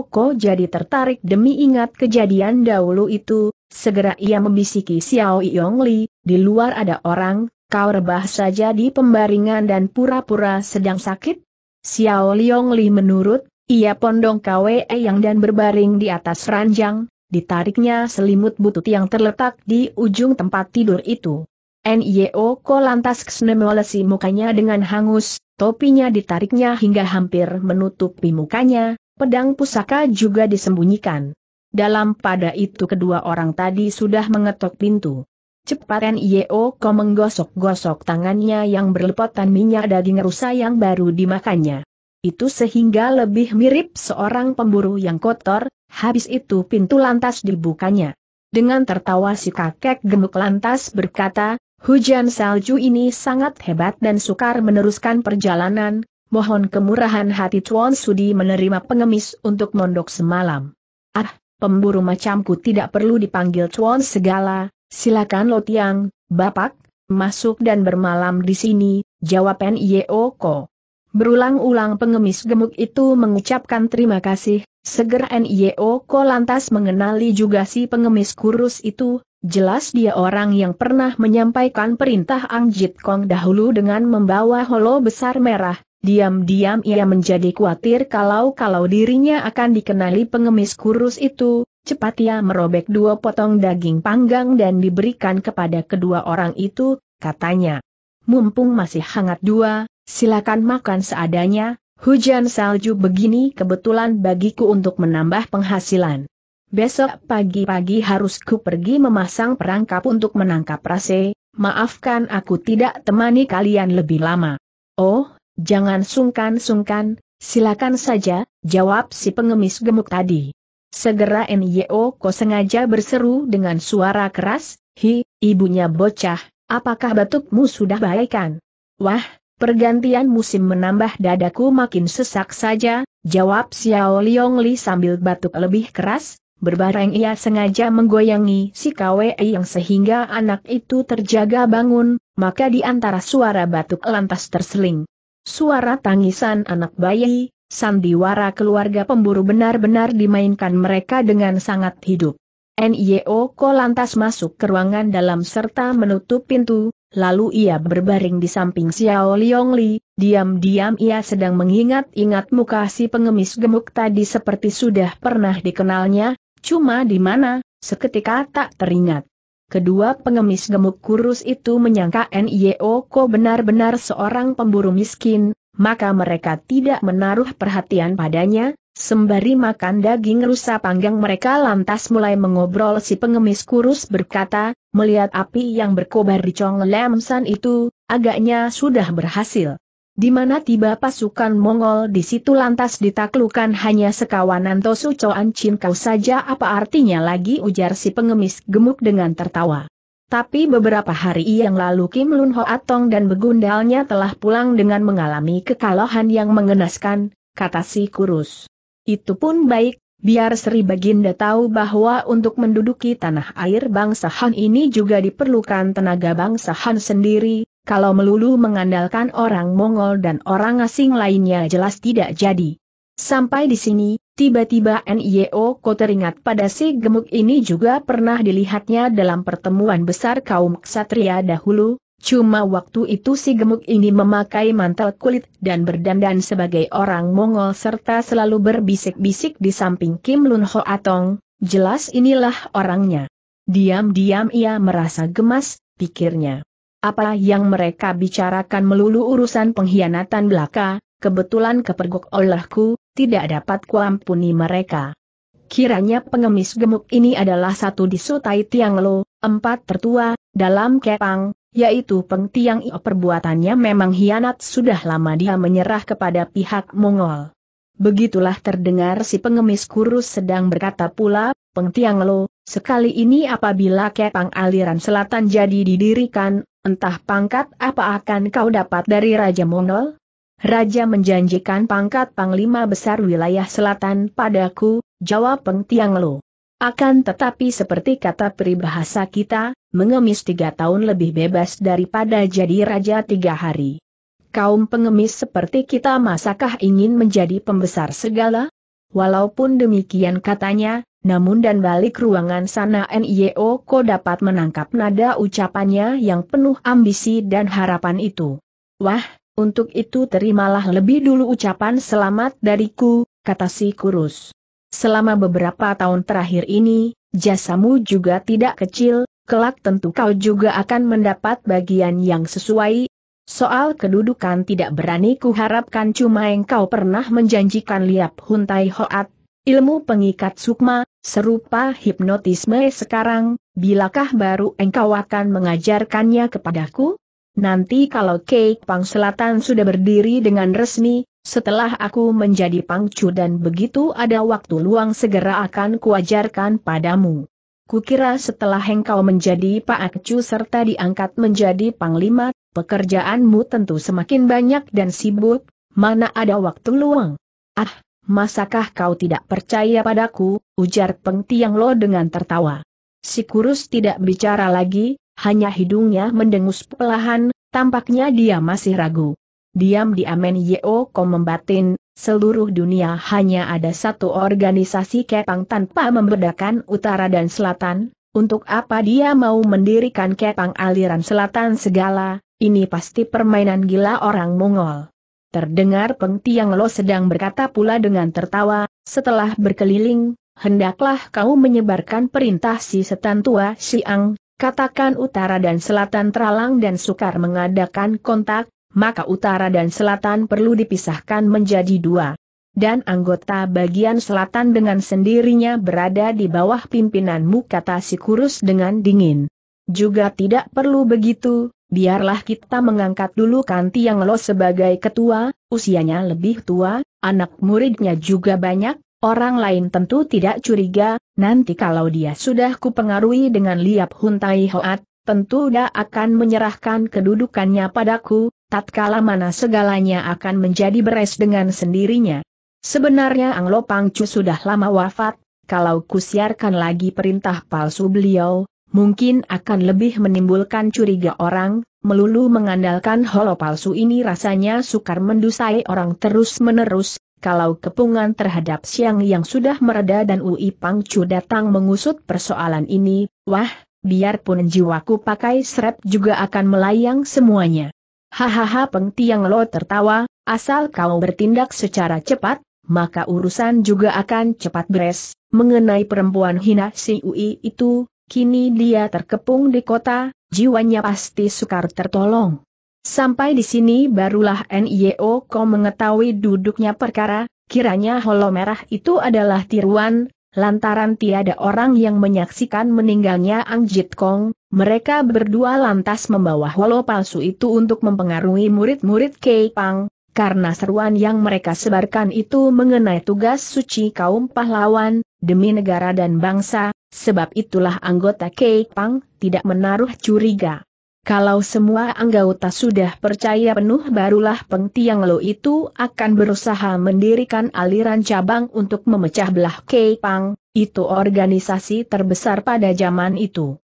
Ko jadi tertarik demi ingat kejadian dahulu itu, Segera ia membisiki Xiao Yong Li, di luar ada orang, kau rebah saja di pembaringan dan pura-pura sedang sakit? Xiao Yong Li menurut, ia pondong kwe yang dan berbaring di atas ranjang, ditariknya selimut butut yang terletak di ujung tempat tidur itu. Nio Ko lantas kesenemolesi mukanya dengan hangus, topinya ditariknya hingga hampir menutupi mukanya, pedang pusaka juga disembunyikan. Dalam pada itu kedua orang tadi sudah mengetok pintu. Cepat Nio Ko menggosok-gosok tangannya yang berlepotan minyak daging rusa yang baru dimakannya. Itu sehingga lebih mirip seorang pemburu yang kotor, habis itu pintu lantas dibukanya. Dengan tertawa si kakek gemuk lantas berkata, hujan salju ini sangat hebat dan sukar meneruskan perjalanan, mohon kemurahan hati Tuan Sudi menerima pengemis untuk mondok semalam. Ah, pemburu macamku tidak perlu dipanggil cuan segala, silakan Lo Tiang, Bapak, masuk dan bermalam di sini, jawab N.I.O.Ko. Berulang-ulang pengemis gemuk itu mengucapkan terima kasih, segera N.I.O.Ko lantas mengenali juga si pengemis kurus itu, jelas dia orang yang pernah menyampaikan perintah Ang Jit Kong dahulu dengan membawa holo besar merah, Diam-diam ia menjadi khawatir kalau-kalau dirinya akan dikenali pengemis kurus itu, cepat ia merobek dua potong daging panggang dan diberikan kepada kedua orang itu, katanya. Mumpung masih hangat dua, silakan makan seadanya, hujan salju begini kebetulan bagiku untuk menambah penghasilan. Besok pagi-pagi harus ku pergi memasang perangkap untuk menangkap rase, maafkan aku tidak temani kalian lebih lama. Oh, Jangan sungkan-sungkan, silakan saja, jawab si pengemis gemuk tadi. Segera Nyo Ko sengaja berseru dengan suara keras, Hi, ibunya bocah, apakah batukmu sudah baikan? Wah, pergantian musim menambah dadaku makin sesak saja, jawab Xiao Liong Li sambil batuk lebih keras, Berbareng ia sengaja menggoyangi si KWI yang sehingga anak itu terjaga bangun, maka di antara suara batuk lantas terseling. Suara tangisan anak bayi, sandiwara keluarga pemburu benar-benar dimainkan mereka dengan sangat hidup. NIO Ko lantas masuk ke ruangan dalam serta menutup pintu, lalu ia berbaring di samping Xiao Li, diam-diam ia sedang mengingat-ingat muka si pengemis gemuk tadi seperti sudah pernah dikenalnya, cuma di mana, seketika tak teringat. Kedua pengemis gemuk kurus itu menyangka Nio Ko benar-benar seorang pemburu miskin, maka mereka tidak menaruh perhatian padanya, sembari makan daging rusa panggang mereka lantas mulai mengobrol si pengemis kurus berkata, melihat api yang berkobar di Chong Lam San itu, agaknya sudah berhasil. Di mana tiba pasukan Mongol di situ lantas ditaklukan hanya sekawanan Tosu Coan Chin kau saja apa artinya lagi ujar si pengemis gemuk dengan tertawa. Tapi beberapa hari yang lalu Kim Lun Ho Atong dan begundalnya telah pulang dengan mengalami kekalahan yang mengenaskan, kata si kurus. Itu pun baik, biar Sri Baginda tahu bahwa untuk menduduki tanah air bangsa Han ini juga diperlukan tenaga bangsa Han sendiri, kalau melulu mengandalkan orang Mongol dan orang asing lainnya jelas tidak jadi. Sampai di sini, tiba-tiba NIO e Ko teringat pada si gemuk ini juga pernah dilihatnya dalam pertemuan besar kaum ksatria dahulu, Cuma waktu itu si gemuk ini memakai mantel kulit dan berdandan sebagai orang Mongol serta selalu berbisik-bisik di samping Kim Lun Ho Atong, jelas inilah orangnya. Diam-diam ia merasa gemas, pikirnya. Apa yang mereka bicarakan melulu urusan pengkhianatan belaka, kebetulan kepergok olehku, tidak dapat kuampuni mereka. Kiranya pengemis gemuk ini adalah satu di Sutai Tiang Lo, empat tertua, dalam kepang, yaitu Peng Tiang Io perbuatannya memang hianat sudah lama dia menyerah kepada pihak Mongol. Begitulah terdengar si pengemis kurus sedang berkata pula, Peng Tiang Lo, sekali ini apabila kepang aliran selatan jadi didirikan, entah pangkat apa akan kau dapat dari Raja Mongol? Raja menjanjikan pangkat Panglima Besar Wilayah Selatan padaku, jawab Peng Tiang Lo. Akan tetapi seperti kata peribahasa kita, mengemis tiga tahun lebih bebas daripada jadi raja tiga hari. Kaum pengemis seperti kita masakah ingin menjadi pembesar segala? Walaupun demikian katanya, namun dan balik ruangan sana NIO Ko dapat menangkap nada ucapannya yang penuh ambisi dan harapan itu. Wah, untuk itu terimalah lebih dulu ucapan selamat dariku, kata si kurus. Selama beberapa tahun terakhir ini, jasamu juga tidak kecil, kelak tentu kau juga akan mendapat bagian yang sesuai. Soal kedudukan tidak berani kuharapkan cuma engkau pernah menjanjikan liap huntai hoat Ilmu pengikat sukma, serupa hipnotisme sekarang, bilakah baru engkau akan mengajarkannya kepadaku? Nanti kalau Cake Pang Selatan sudah berdiri dengan resmi, setelah aku menjadi pangcu dan begitu ada waktu luang segera akan kuajarkan padamu. Kukira setelah engkau menjadi Pakcu serta diangkat menjadi Panglima, pekerjaanmu tentu semakin banyak dan sibuk, mana ada waktu luang. Ah, Masakah kau tidak percaya padaku, ujar Peng Tiang Lo dengan tertawa. Si kurus tidak bicara lagi, hanya hidungnya mendengus pelahan. tampaknya dia masih ragu. Diam-diam Yeo Kong membatin, seluruh dunia hanya ada satu organisasi kepang tanpa membedakan utara dan selatan, untuk apa dia mau mendirikan kepang aliran selatan segala, ini pasti permainan gila orang Mongol. Terdengar Peng Tiang Lo sedang berkata pula dengan tertawa, setelah berkeliling, hendaklah kau menyebarkan perintah si setan tua Siang, katakan utara dan selatan teralang dan sukar mengadakan kontak, maka utara dan selatan perlu dipisahkan menjadi dua dan anggota bagian selatan dengan sendirinya berada di bawah pimpinanmu kata si kurus dengan dingin. Juga tidak perlu begitu, biarlah kita mengangkat dulu Kanti Yang Lo sebagai ketua, usianya lebih tua, anak muridnya juga banyak, orang lain tentu tidak curiga, nanti kalau dia sudah kupengaruhi dengan liap huntai hoat, tentu dia akan menyerahkan kedudukannya padaku, tatkala mana segalanya akan menjadi beres dengan sendirinya. Sebenarnya Anglo Pangcu sudah lama wafat, kalau kusiarkan lagi perintah palsu beliau, mungkin akan lebih menimbulkan curiga orang, melulu mengandalkan holo palsu ini rasanya sukar mendusai orang terus-menerus, kalau kepungan terhadap siang yang sudah mereda dan Ui Pangcu datang mengusut persoalan ini, wah, biarpun jiwaku pakai srep juga akan melayang semuanya. Hahaha Peng Tiang Lo tertawa, asal kau bertindak secara cepat, maka urusan juga akan cepat beres. Mengenai perempuan hina si Ui itu, Kini dia terkepung di kota, jiwanya pasti sukar tertolong. Sampai di sini barulah NIO Ko mengetahui duduknya perkara, kiranya holo merah itu adalah tiruan, lantaran tiada orang yang menyaksikan meninggalnya Ang Jit Kong, mereka berdua lantas membawa holo palsu itu untuk mempengaruhi murid-murid Kei Pang, karena seruan yang mereka sebarkan itu mengenai tugas suci kaum pahlawan, demi negara dan bangsa, Sebab itulah anggota Keipang tidak menaruh curiga. Kalau semua anggota sudah percaya penuh barulah Peng Tiang Lo itu akan berusaha mendirikan aliran cabang untuk memecah belah Keipang, itu organisasi terbesar pada zaman itu.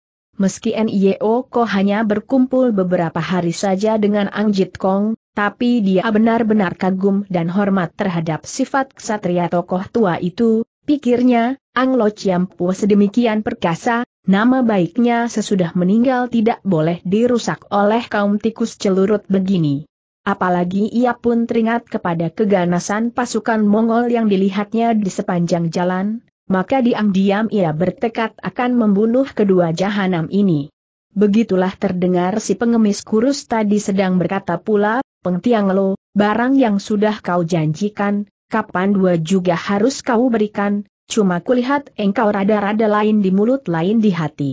Meski NIO Ko hanya berkumpul beberapa hari saja dengan Ang Jit Kong, tapi dia benar-benar kagum dan hormat terhadap sifat ksatria tokoh tua itu, Pikirnya, Anglo Ciampu sedemikian perkasa, nama baiknya sesudah meninggal tidak boleh dirusak oleh kaum tikus celurut begini. Apalagi ia pun teringat kepada keganasan pasukan Mongol yang dilihatnya di sepanjang jalan, maka diam-diam ia bertekad akan membunuh kedua jahanam ini. Begitulah terdengar si pengemis kurus tadi sedang berkata pula, Pengtiang Lo, barang yang sudah kau janjikan, kapan dua juga harus kau berikan, cuma kulihat engkau rada-rada lain di mulut lain di hati.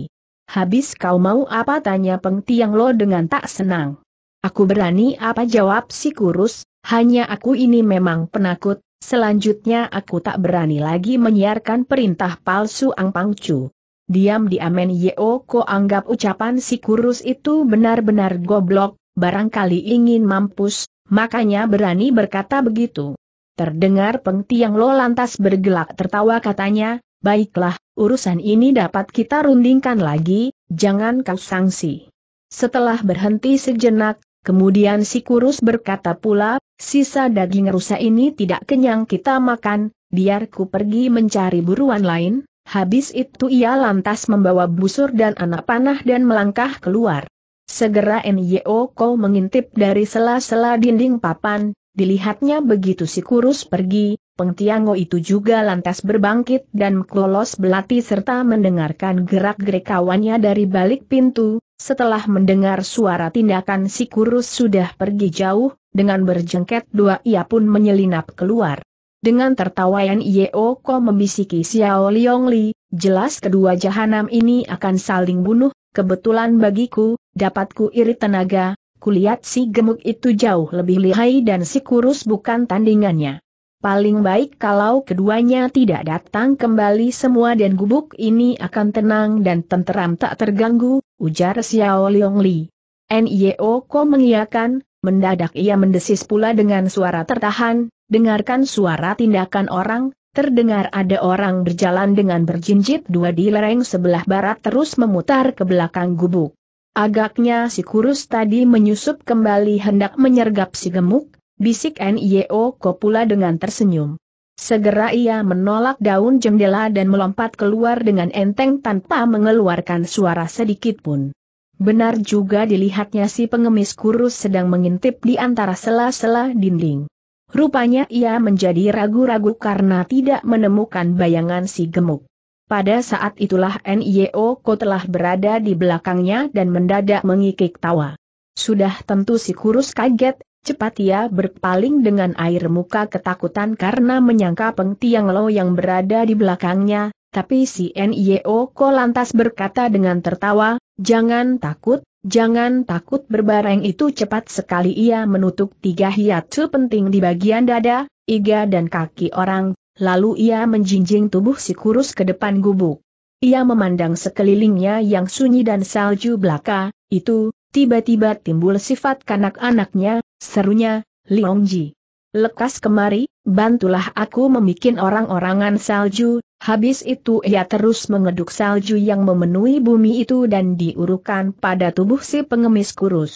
Habis kau mau apa tanya Peng Tiang Lo dengan tak senang. Aku berani apa jawab si kurus, hanya aku ini memang penakut, selanjutnya aku tak berani lagi menyiarkan perintah palsu Ang Pangcu. Diam-diam Yeo Ko anggap ucapan si kurus itu benar-benar goblok, barangkali ingin mampus, makanya berani berkata begitu. Terdengar Peng Tiang Lo lantas bergelak tertawa katanya, baiklah, urusan ini dapat kita rundingkan lagi, jangan kau sanksi. Setelah berhenti sejenak, kemudian si kurus berkata pula, sisa daging rusa ini tidak kenyang kita makan, biar ku pergi mencari buruan lain. Habis itu ia lantas membawa busur dan anak panah dan melangkah keluar. Segera Nyo Ko mengintip dari sela-sela dinding papan, Dilihatnya begitu si kurus pergi, Pengtiango itu juga lantas berbangkit dan klolos belati serta mendengarkan gerak-gerik kawannya dari balik pintu, setelah mendengar suara tindakan si kurus sudah pergi jauh, dengan berjengket dua ia pun menyelinap keluar. Dengan Yeo Yeoko membisiki Xiao Liongli, jelas kedua jahanam ini akan saling bunuh, kebetulan bagiku, dapatku irit tenaga, Kulihat si gemuk itu jauh lebih lihai dan si kurus bukan tandingannya. Paling baik kalau keduanya tidak datang kembali semua dan gubuk ini akan tenang dan tenteram tak terganggu, ujar Xiao Liong Li. Nio Ko mengiakan, mendadak ia mendesis pula dengan suara tertahan, dengarkan suara tindakan orang, terdengar ada orang berjalan dengan berjinjit dua di lereng sebelah barat terus memutar ke belakang gubuk. Agaknya si kurus tadi menyusup kembali hendak menyergap si gemuk, bisik N.I.O. Kopula dengan tersenyum. Segera ia menolak daun jendela dan melompat keluar dengan enteng tanpa mengeluarkan suara sedikit pun. Benar juga dilihatnya si pengemis kurus sedang mengintip di antara sela-sela dinding. Rupanya ia menjadi ragu-ragu karena tidak menemukan bayangan si gemuk. Pada saat itulah NIO Ko telah berada di belakangnya dan mendadak mengikik tawa. Sudah tentu si kurus kaget, cepat ia berpaling dengan air muka ketakutan karena menyangka Peng Tiang Lo yang berada di belakangnya, tapi si NIO Ko lantas berkata dengan tertawa, jangan takut, jangan takut berbareng itu cepat sekali ia menutup tiga hiatsu penting di bagian dada, iga dan kaki orang, Lalu ia menjinjing tubuh si kurus ke depan gubuk. Ia memandang sekelilingnya yang sunyi dan salju belaka, itu, tiba-tiba timbul sifat kanak-anaknya, serunya, Liongji. Lekas kemari, bantulah aku memikin orang-orangan salju, habis itu ia terus mengeduk salju yang memenuhi bumi itu dan diurukan pada tubuh si pengemis kurus.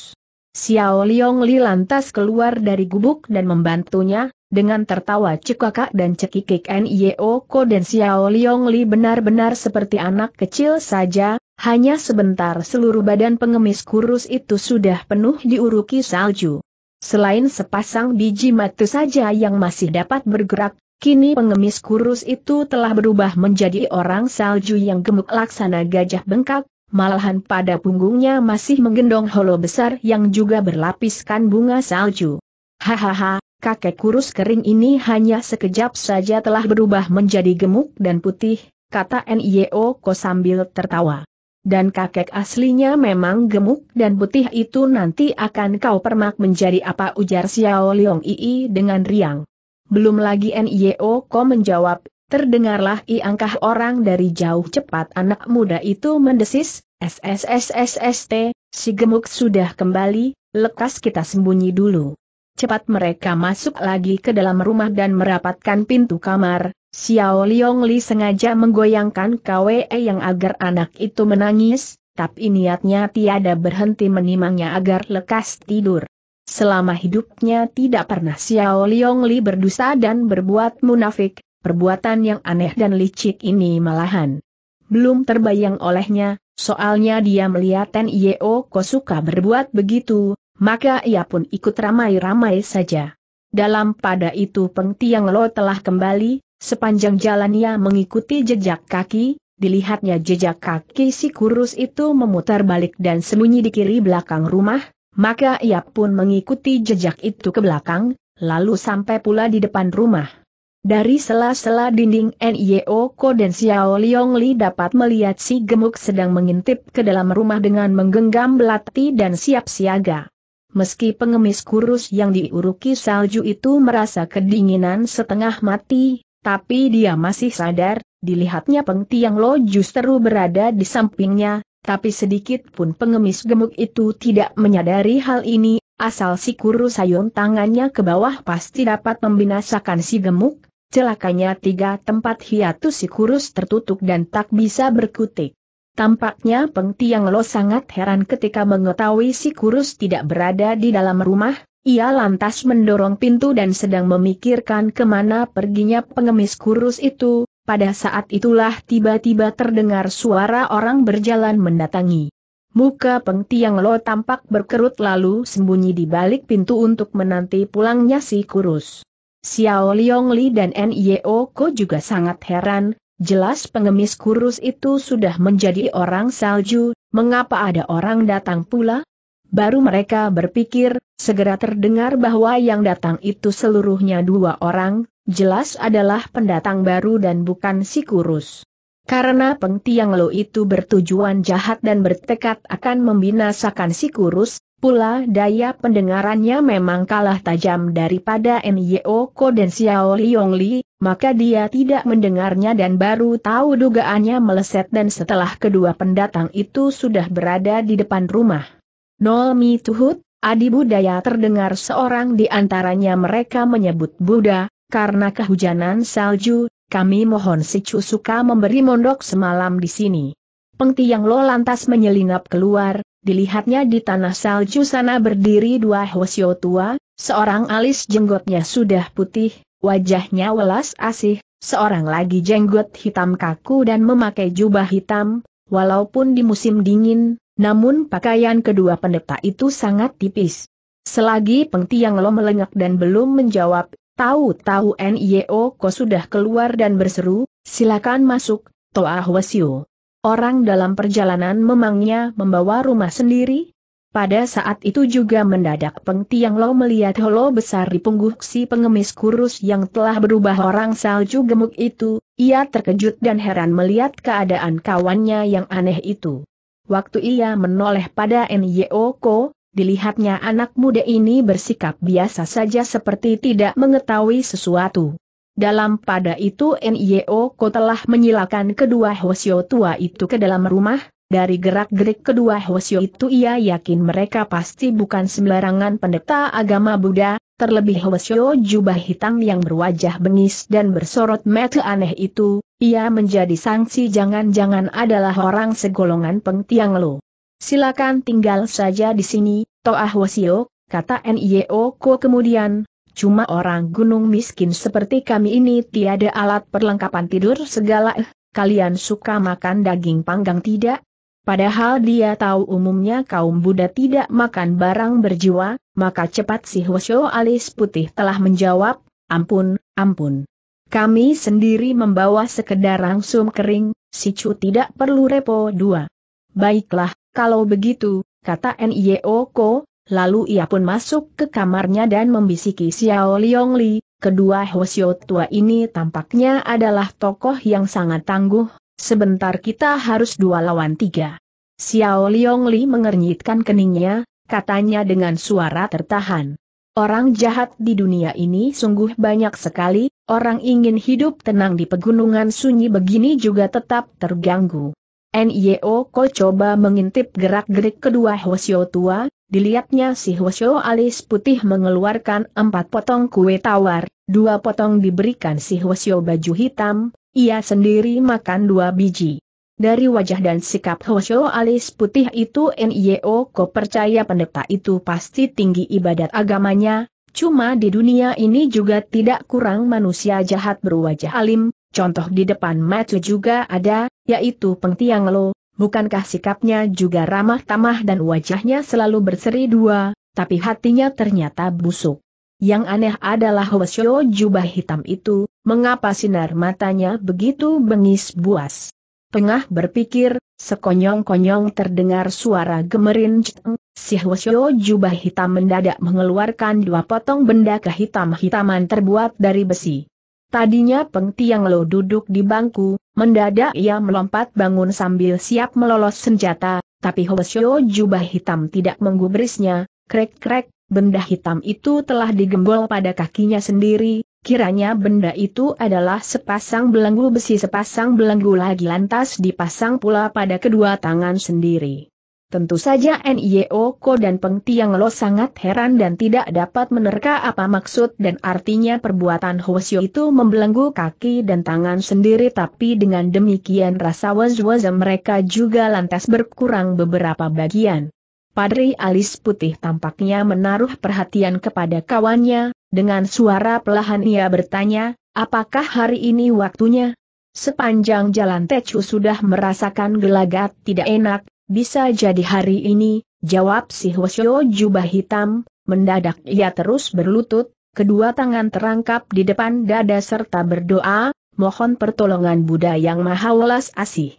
Xiao Liong Li lantas keluar dari gubuk dan membantunya, dengan tertawa cikakak dan cekikik Nio Ko dan Xiao Liong Li benar-benar seperti anak kecil saja, hanya sebentar seluruh badan pengemis kurus itu sudah penuh diuruki salju. Selain sepasang biji mata saja yang masih dapat bergerak, kini pengemis kurus itu telah berubah menjadi orang salju yang gemuk laksana gajah bengkak, malahan pada punggungnya masih menggendong holo besar yang juga berlapiskan bunga salju. Hahaha, kakek kurus kering ini hanya sekejap saja telah berubah menjadi gemuk dan putih, kata N.I.O. Ko sambil tertawa. Dan kakek aslinya memang gemuk dan putih itu nanti akan kau permak menjadi apa ujar Xiao Liong Ii dengan riang. Belum lagi N.I.O. Ko menjawab, terdengarlah iangkah orang dari jauh cepat anak muda itu mendesis, SSSSST, si gemuk sudah kembali, lekas kita sembunyi dulu. Cepat mereka masuk lagi ke dalam rumah dan merapatkan pintu kamar. Xiao Liong Li sengaja menggoyangkan KWE yang agar anak itu menangis, tapi niatnya tiada berhenti menimangnya agar lekas tidur. Selama hidupnya tidak pernah Xiao Liong Li berdosa dan berbuat munafik, perbuatan yang aneh dan licik ini malahan. Belum terbayang olehnya, soalnya dia melihat Ten Kosuka berbuat begitu, maka ia pun ikut ramai-ramai saja. Dalam pada itu Peng Tiang Lo telah kembali, sepanjang jalan ia mengikuti jejak kaki, dilihatnya jejak kaki si kurus itu memutar balik dan sembunyi di kiri belakang rumah, maka ia pun mengikuti jejak itu ke belakang, lalu sampai pula di depan rumah. Dari sela-sela dinding NIO Ko dan Xiao Liong Li dapat melihat si gemuk sedang mengintip ke dalam rumah dengan menggenggam belati dan siap siaga. Meski pengemis kurus yang diuruki salju itu merasa kedinginan setengah mati, tapi dia masih sadar, dilihatnya Peng Tiang Lo justru berada di sampingnya, tapi sedikit pun pengemis gemuk itu tidak menyadari hal ini, asal si kurus sayun tangannya ke bawah pasti dapat membinasakan si gemuk, celakanya tiga tempat hiatus si kurus tertutup dan tak bisa berkutik. Tampaknya Peng Tiang Lo sangat heran ketika mengetahui si kurus tidak berada di dalam rumah, ia lantas mendorong pintu dan sedang memikirkan kemana perginya pengemis kurus itu, pada saat itulah tiba-tiba terdengar suara orang berjalan mendatangi. Muka Peng Tiang Lo tampak berkerut lalu sembunyi di balik pintu untuk menanti pulangnya si kurus. Xiao Liong Li dan N.I.O. Ko juga sangat heran, Jelas pengemis kurus itu sudah menjadi orang salju, mengapa ada orang datang pula? Baru mereka berpikir, segera terdengar bahwa yang datang itu seluruhnya dua orang, jelas adalah pendatang baru dan bukan si kurus. Karena pengtiang Tiang Lo itu bertujuan jahat dan bertekad akan membinasakan si kurus, pula daya pendengarannya memang kalah tajam daripada Nyo Ko dan Xiao Liong Li, maka dia tidak mendengarnya dan baru tahu dugaannya meleset dan setelah kedua pendatang itu sudah berada di depan rumah. Nolmi Tuhut, adi budaya terdengar seorang di antaranya mereka menyebut Buddha, karena kehujanan salju, kami mohon si Cusuka memberi mondok semalam di sini. Pengti yang lo lantas menyelinap keluar, dilihatnya di tanah salju sana berdiri dua hosyo tua, seorang alis jenggotnya sudah putih, Wajahnya welas asih, seorang lagi jenggot hitam kaku dan memakai jubah hitam, walaupun di musim dingin, namun pakaian kedua pendeta itu sangat tipis. Selagi pengtiang Lo melengak dan belum menjawab, tahu-tahu NIO e Ko sudah keluar dan berseru, silakan masuk, toa wasio. Orang dalam perjalanan memangnya membawa rumah sendiri, pada saat itu juga mendadak Peng Tiang Lo melihat holo besar di punggung si pengemis kurus yang telah berubah orang salju gemuk itu, ia terkejut dan heran melihat keadaan kawannya yang aneh itu. Waktu ia menoleh pada Nyo Ko, dilihatnya anak muda ini bersikap biasa saja seperti tidak mengetahui sesuatu. Dalam pada itu Nyo Ko telah menyilakan kedua Hosio tua itu ke dalam rumah, dari gerak-gerik kedua Hwasyo itu ia yakin mereka pasti bukan sembarangan pendeta agama Buddha, terlebih Hwasyo jubah hitam yang berwajah bengis dan bersorot mata aneh itu, ia menjadi sanksi jangan-jangan adalah orang segolongan pengtiang Lo. Silakan tinggal saja di sini, Toa Hwasyo, kata N.I.O. Ko kemudian, cuma orang gunung miskin seperti kami ini tiada alat perlengkapan tidur segala eh, kalian suka makan daging panggang tidak? Padahal dia tahu umumnya kaum Buddha tidak makan barang berjiwa, maka cepat si Hwasyo alis putih telah menjawab, ampun, ampun. Kami sendiri membawa sekedar langsung kering, si Chu tidak perlu repo dua. Baiklah, kalau begitu, kata N.I.O. Ko, lalu ia pun masuk ke kamarnya dan membisiki Xiao Liong Li, kedua Hwasyo tua ini tampaknya adalah tokoh yang sangat tangguh, Sebentar kita harus dua lawan tiga. Xiao Liong Li mengernyitkan keningnya, katanya dengan suara tertahan. Orang jahat di dunia ini sungguh banyak sekali, orang ingin hidup tenang di pegunungan sunyi begini juga tetap terganggu. N.Y.O. Ko coba mengintip gerak-gerik kedua Hwasyo tua, dilihatnya si Hwasyo alis putih mengeluarkan empat potong kue tawar, dua potong diberikan si Hwasyo baju hitam, ia sendiri makan dua biji. Dari wajah dan sikap Hoshio, alis putih itu Nio, Ko percaya pendeta itu pasti tinggi ibadat agamanya, cuma di dunia ini juga tidak kurang manusia jahat berwajah alim, contoh di depan Matu juga ada, yaitu Peng Lo, bukankah sikapnya juga ramah tamah dan wajahnya selalu berseri dua, tapi hatinya ternyata busuk. Yang aneh adalah Hoshio jubah hitam itu, mengapa sinar matanya begitu bengis buas. Tengah berpikir, sekonyong-konyong terdengar suara ceng, si Hwasyo jubah hitam mendadak mengeluarkan dua potong benda kehitam-hitaman terbuat dari besi. Tadinya Peng Tiang Lo duduk di bangku, mendadak ia melompat bangun sambil siap melolos senjata, tapi Hwasyo jubah hitam tidak menggubrisnya, krek-krek, benda hitam itu telah digembol pada kakinya sendiri, Kiranya benda itu adalah sepasang belenggu besi sepasang belenggu lagi lantas dipasang pula pada kedua tangan sendiri. Tentu saja NIO Ko dan Peng Tiang Lo sangat heran dan tidak dapat menerka apa maksud dan artinya perbuatan Hwasyo itu membelenggu kaki dan tangan sendiri tapi dengan demikian rasa was mereka juga lantas berkurang beberapa bagian. Padri alis putih tampaknya menaruh perhatian kepada kawannya, dengan suara pelahan ia bertanya, apakah hari ini waktunya? Sepanjang jalan Tecu sudah merasakan gelagat tidak enak, bisa jadi hari ini, jawab si Hwasyo jubah hitam, mendadak ia terus berlutut, kedua tangan terangkap di depan dada serta berdoa, mohon pertolongan Buddha yang maha welas asih.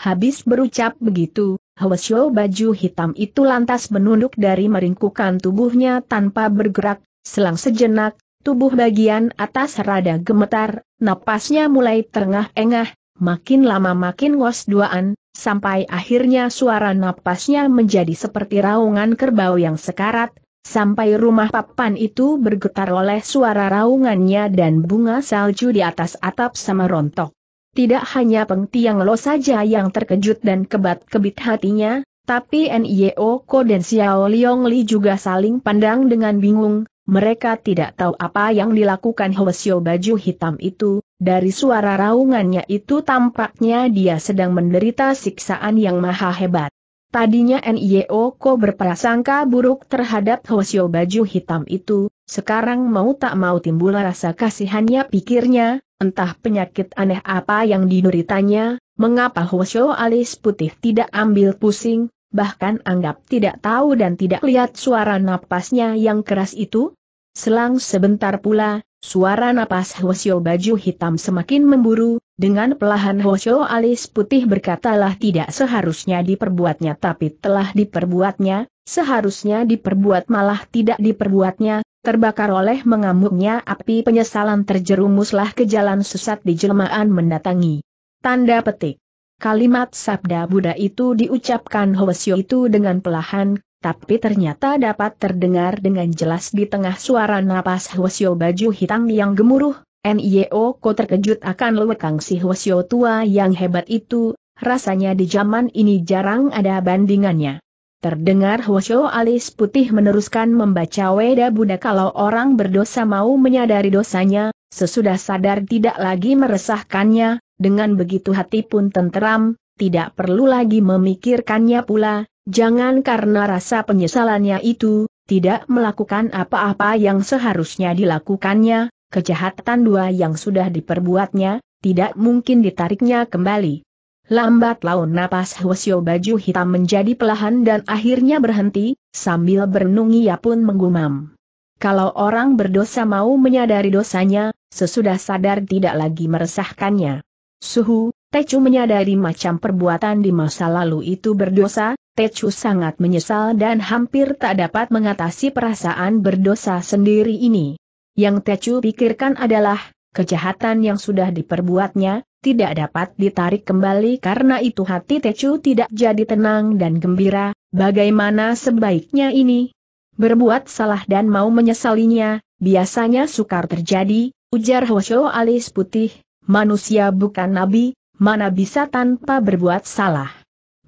Habis berucap begitu, Hwasyo baju hitam itu lantas menunduk dari meringkukan tubuhnya tanpa bergerak, Selang sejenak, tubuh bagian atas rada gemetar, napasnya mulai terengah-engah, makin lama makin ngos duaan, sampai akhirnya suara napasnya menjadi seperti raungan kerbau yang sekarat, sampai rumah papan itu bergetar oleh suara raungannya dan bunga salju di atas atap sama rontok. Tidak hanya Peng Tiang Lo saja yang terkejut dan kebat-kebit hatinya, tapi NIO Ko dan Xiao Liong Li juga saling pandang dengan bingung, mereka tidak tahu apa yang dilakukan Hwasyo baju hitam itu, dari suara raungannya itu tampaknya dia sedang menderita siksaan yang maha hebat. Tadinya NIO Ko berprasangka buruk terhadap Hwasyo baju hitam itu, sekarang mau tak mau timbul rasa kasihannya pikirnya, entah penyakit aneh apa yang dinuritanya, mengapa Hwasyo alis putih tidak ambil pusing, bahkan anggap tidak tahu dan tidak lihat suara napasnya yang keras itu? Selang sebentar pula, suara napas Hwasyo baju hitam semakin memburu, dengan pelahan Hwasyo alis putih berkatalah tidak seharusnya diperbuatnya tapi telah diperbuatnya, seharusnya diperbuat malah tidak diperbuatnya, Terbakar oleh mengamuknya api penyesalan terjerumuslah ke jalan sesat di jelmaan mendatangi. Tanda petik. Kalimat sabda Buddha itu diucapkan Hwasyo itu dengan pelahan, tapi ternyata dapat terdengar dengan jelas di tengah suara napas Hwasyo baju hitam yang gemuruh, NIO e ko terkejut akan lewekang si Hwasyo tua yang hebat itu, rasanya di zaman ini jarang ada bandingannya. Terdengar Hwasyo alis putih meneruskan membaca Weda Buddha kalau orang berdosa mau menyadari dosanya, sesudah sadar tidak lagi meresahkannya, dengan begitu hati pun tenteram, tidak perlu lagi memikirkannya pula, Jangan karena rasa penyesalannya itu, tidak melakukan apa-apa yang seharusnya dilakukannya, kejahatan dua yang sudah diperbuatnya, tidak mungkin ditariknya kembali. Lambat laun napas Hwasyo baju hitam menjadi pelahan dan akhirnya berhenti, sambil berenung ia pun menggumam. Kalau orang berdosa mau menyadari dosanya, sesudah sadar tidak lagi meresahkannya. Suhu, Tecu menyadari macam perbuatan di masa lalu itu berdosa, Tecu sangat menyesal dan hampir tak dapat mengatasi perasaan berdosa sendiri ini. Yang Tecu pikirkan adalah, kejahatan yang sudah diperbuatnya, tidak dapat ditarik kembali karena itu hati Tecu tidak jadi tenang dan gembira, bagaimana sebaiknya ini? Berbuat salah dan mau menyesalinya, biasanya sukar terjadi, ujar Hosho alis putih, manusia bukan nabi, mana bisa tanpa berbuat salah.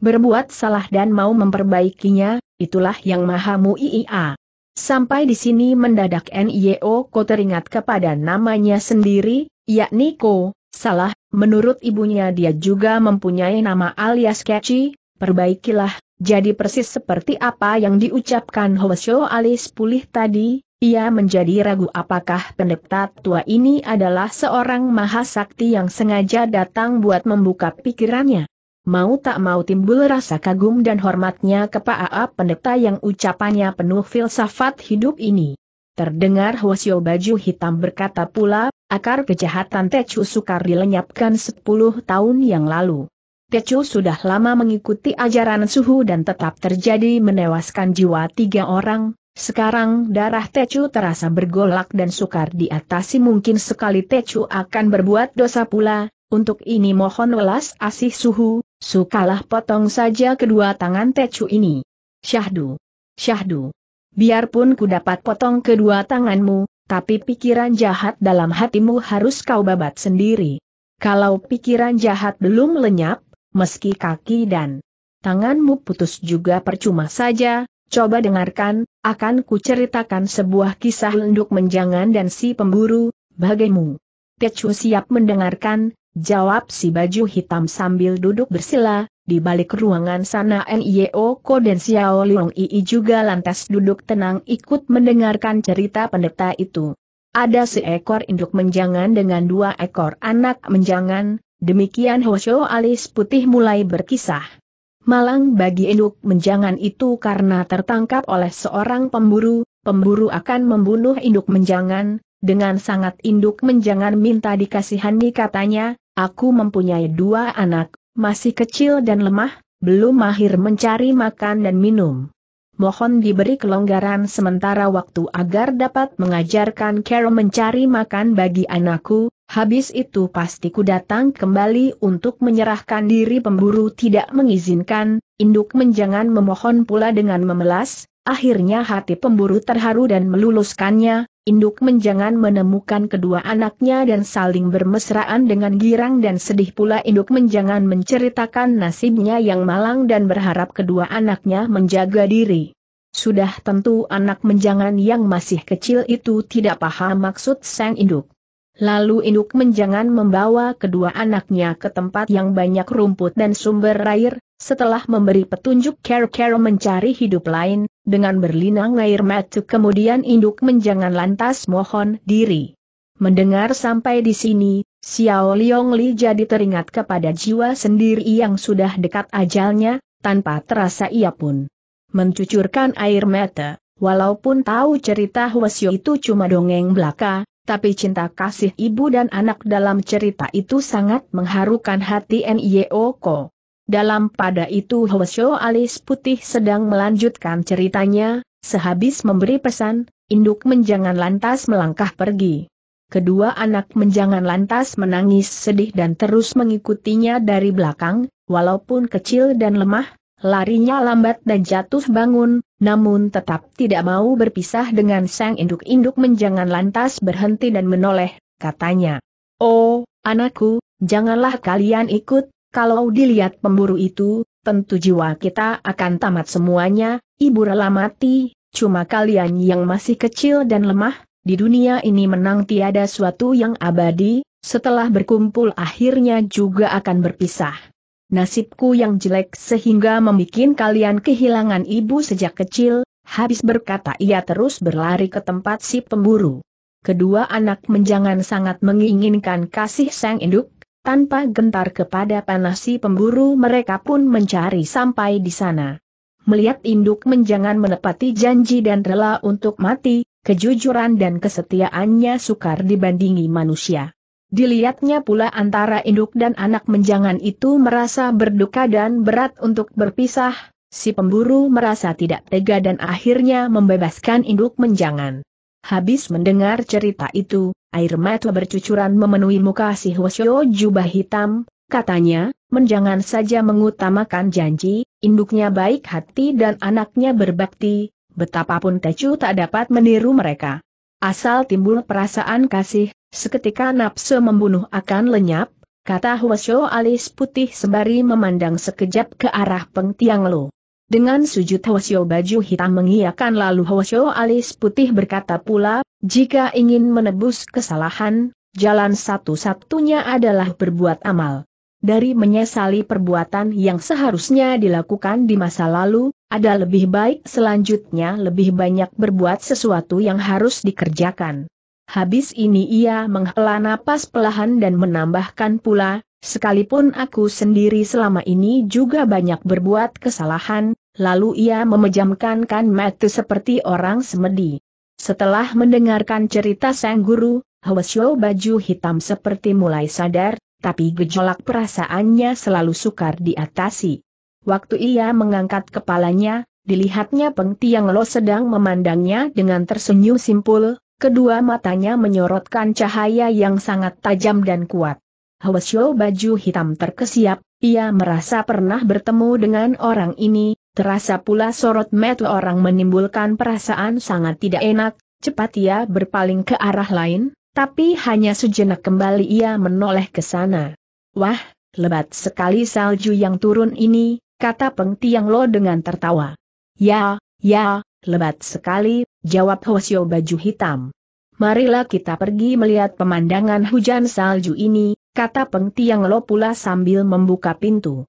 Berbuat salah dan mau memperbaikinya, itulah yang maha mu'i'a. Sampai di sini mendadak NIO Ko teringat kepada namanya sendiri, yakni Ko, salah, menurut ibunya dia juga mempunyai nama alias Keci, perbaikilah, jadi persis seperti apa yang diucapkan Hoesyo alis pulih tadi, ia menjadi ragu apakah pendeta tua ini adalah seorang mahasakti yang sengaja datang buat membuka pikirannya. Mau tak mau timbul rasa kagum dan hormatnya kepada pendeta yang ucapannya penuh filsafat hidup ini. Terdengar Hwasyo baju hitam berkata pula, akar kejahatan Techu sukar dilenyapkan 10 tahun yang lalu. Techu sudah lama mengikuti ajaran suhu dan tetap terjadi menewaskan jiwa tiga orang, sekarang darah Tecu terasa bergolak dan sukar diatasi mungkin sekali Tecu akan berbuat dosa pula, untuk ini mohon welas asih suhu, sukalah potong saja kedua tangan Tecu ini. Syahdu. Syahdu. Biarpun ku dapat potong kedua tanganmu, tapi pikiran jahat dalam hatimu harus kau babat sendiri. Kalau pikiran jahat belum lenyap, meski kaki dan tanganmu putus juga percuma saja, Coba dengarkan, akan kuceritakan sebuah kisah lenduk menjangan dan si pemburu, bagaimu. Pecu siap mendengarkan, jawab si baju hitam sambil duduk bersila, di balik ruangan sana NIO Ko dan Xiao Liong Ii juga lantas duduk tenang ikut mendengarkan cerita pendeta itu. Ada seekor induk menjangan dengan dua ekor anak menjangan, demikian Hosho alis putih mulai berkisah malang bagi induk menjangan itu karena tertangkap oleh seorang pemburu, pemburu akan membunuh induk menjangan, dengan sangat induk menjangan minta dikasihani katanya, aku mempunyai dua anak, masih kecil dan lemah, belum mahir mencari makan dan minum mohon diberi kelonggaran sementara waktu agar dapat mengajarkan Carol mencari makan bagi anakku, habis itu pastiku datang kembali untuk menyerahkan diri pemburu tidak mengizinkan, induk menjangan memohon pula dengan memelas, akhirnya hati pemburu terharu dan meluluskannya, Induk menjangan menemukan kedua anaknya dan saling bermesraan dengan girang dan sedih pula Induk menjangan menceritakan nasibnya yang malang dan berharap kedua anaknya menjaga diri. Sudah tentu anak menjangan yang masih kecil itu tidak paham maksud sang induk. Lalu induk menjangan membawa kedua anaknya ke tempat yang banyak rumput dan sumber air, setelah memberi petunjuk Care-Care mencari hidup lain, dengan berlinang air mata kemudian induk menjangan lantas mohon diri. Mendengar sampai di sini, Xiao Liong Li jadi teringat kepada jiwa sendiri yang sudah dekat ajalnya, tanpa terasa ia pun mencucurkan air mata, walaupun tahu cerita Huasyo itu cuma dongeng belaka, tapi cinta kasih ibu dan anak dalam cerita itu sangat mengharukan hati Nyeoko. Dalam pada itu Hoeso alis putih sedang melanjutkan ceritanya, sehabis memberi pesan, induk menjangan lantas melangkah pergi. Kedua anak menjangan lantas menangis sedih dan terus mengikutinya dari belakang, walaupun kecil dan lemah, larinya lambat dan jatuh bangun, namun tetap tidak mau berpisah dengan sang induk-induk menjangan lantas berhenti dan menoleh, katanya. Oh, anakku, janganlah kalian ikut, kalau dilihat pemburu itu, tentu jiwa kita akan tamat semuanya, ibu rela mati, cuma kalian yang masih kecil dan lemah, di dunia ini menang tiada suatu yang abadi, setelah berkumpul akhirnya juga akan berpisah nasibku yang jelek sehingga membuat kalian kehilangan ibu sejak kecil, habis berkata ia terus berlari ke tempat si pemburu. Kedua anak menjangan sangat menginginkan kasih sang induk, tanpa gentar kepada panas si pemburu mereka pun mencari sampai di sana. Melihat induk menjangan menepati janji dan rela untuk mati, kejujuran dan kesetiaannya sukar dibandingi manusia. Dilihatnya pula antara induk dan anak menjangan itu merasa berduka dan berat untuk berpisah, si pemburu merasa tidak tega dan akhirnya membebaskan induk menjangan. Habis mendengar cerita itu, air mata bercucuran memenuhi muka si Hwasyo jubah hitam, katanya, menjangan saja mengutamakan janji, induknya baik hati dan anaknya berbakti, betapapun Tecu tak dapat meniru mereka. Asal timbul perasaan kasih, Seketika nafsu membunuh akan lenyap, kata Huasyo alis putih sembari memandang sekejap ke arah pengtiang Tiang Lo. Dengan sujud Huasyo baju hitam mengiakan lalu Huasyo alis putih berkata pula, jika ingin menebus kesalahan, jalan satu-satunya adalah berbuat amal. Dari menyesali perbuatan yang seharusnya dilakukan di masa lalu, ada lebih baik selanjutnya lebih banyak berbuat sesuatu yang harus dikerjakan. Habis ini ia menghela napas pelahan dan menambahkan pula, sekalipun aku sendiri selama ini juga banyak berbuat kesalahan, lalu ia memejamkan kan mata seperti orang semedi. Setelah mendengarkan cerita sang guru, Hwasyo baju hitam seperti mulai sadar, tapi gejolak perasaannya selalu sukar diatasi. Waktu ia mengangkat kepalanya, dilihatnya Peng Tiang Lo sedang memandangnya dengan tersenyum simpul, Kedua matanya menyorotkan cahaya yang sangat tajam dan kuat. Hwasyo baju hitam terkesiap, ia merasa pernah bertemu dengan orang ini, terasa pula sorot mata orang menimbulkan perasaan sangat tidak enak, cepat ia berpaling ke arah lain, tapi hanya sejenak kembali ia menoleh ke sana. Wah, lebat sekali salju yang turun ini, kata Peng Tiang Lo dengan tertawa. Ya, ya, lebat sekali, Jawab Hosio baju hitam. Marilah kita pergi melihat pemandangan hujan salju ini, kata Peng Tiang Lo pula sambil membuka pintu.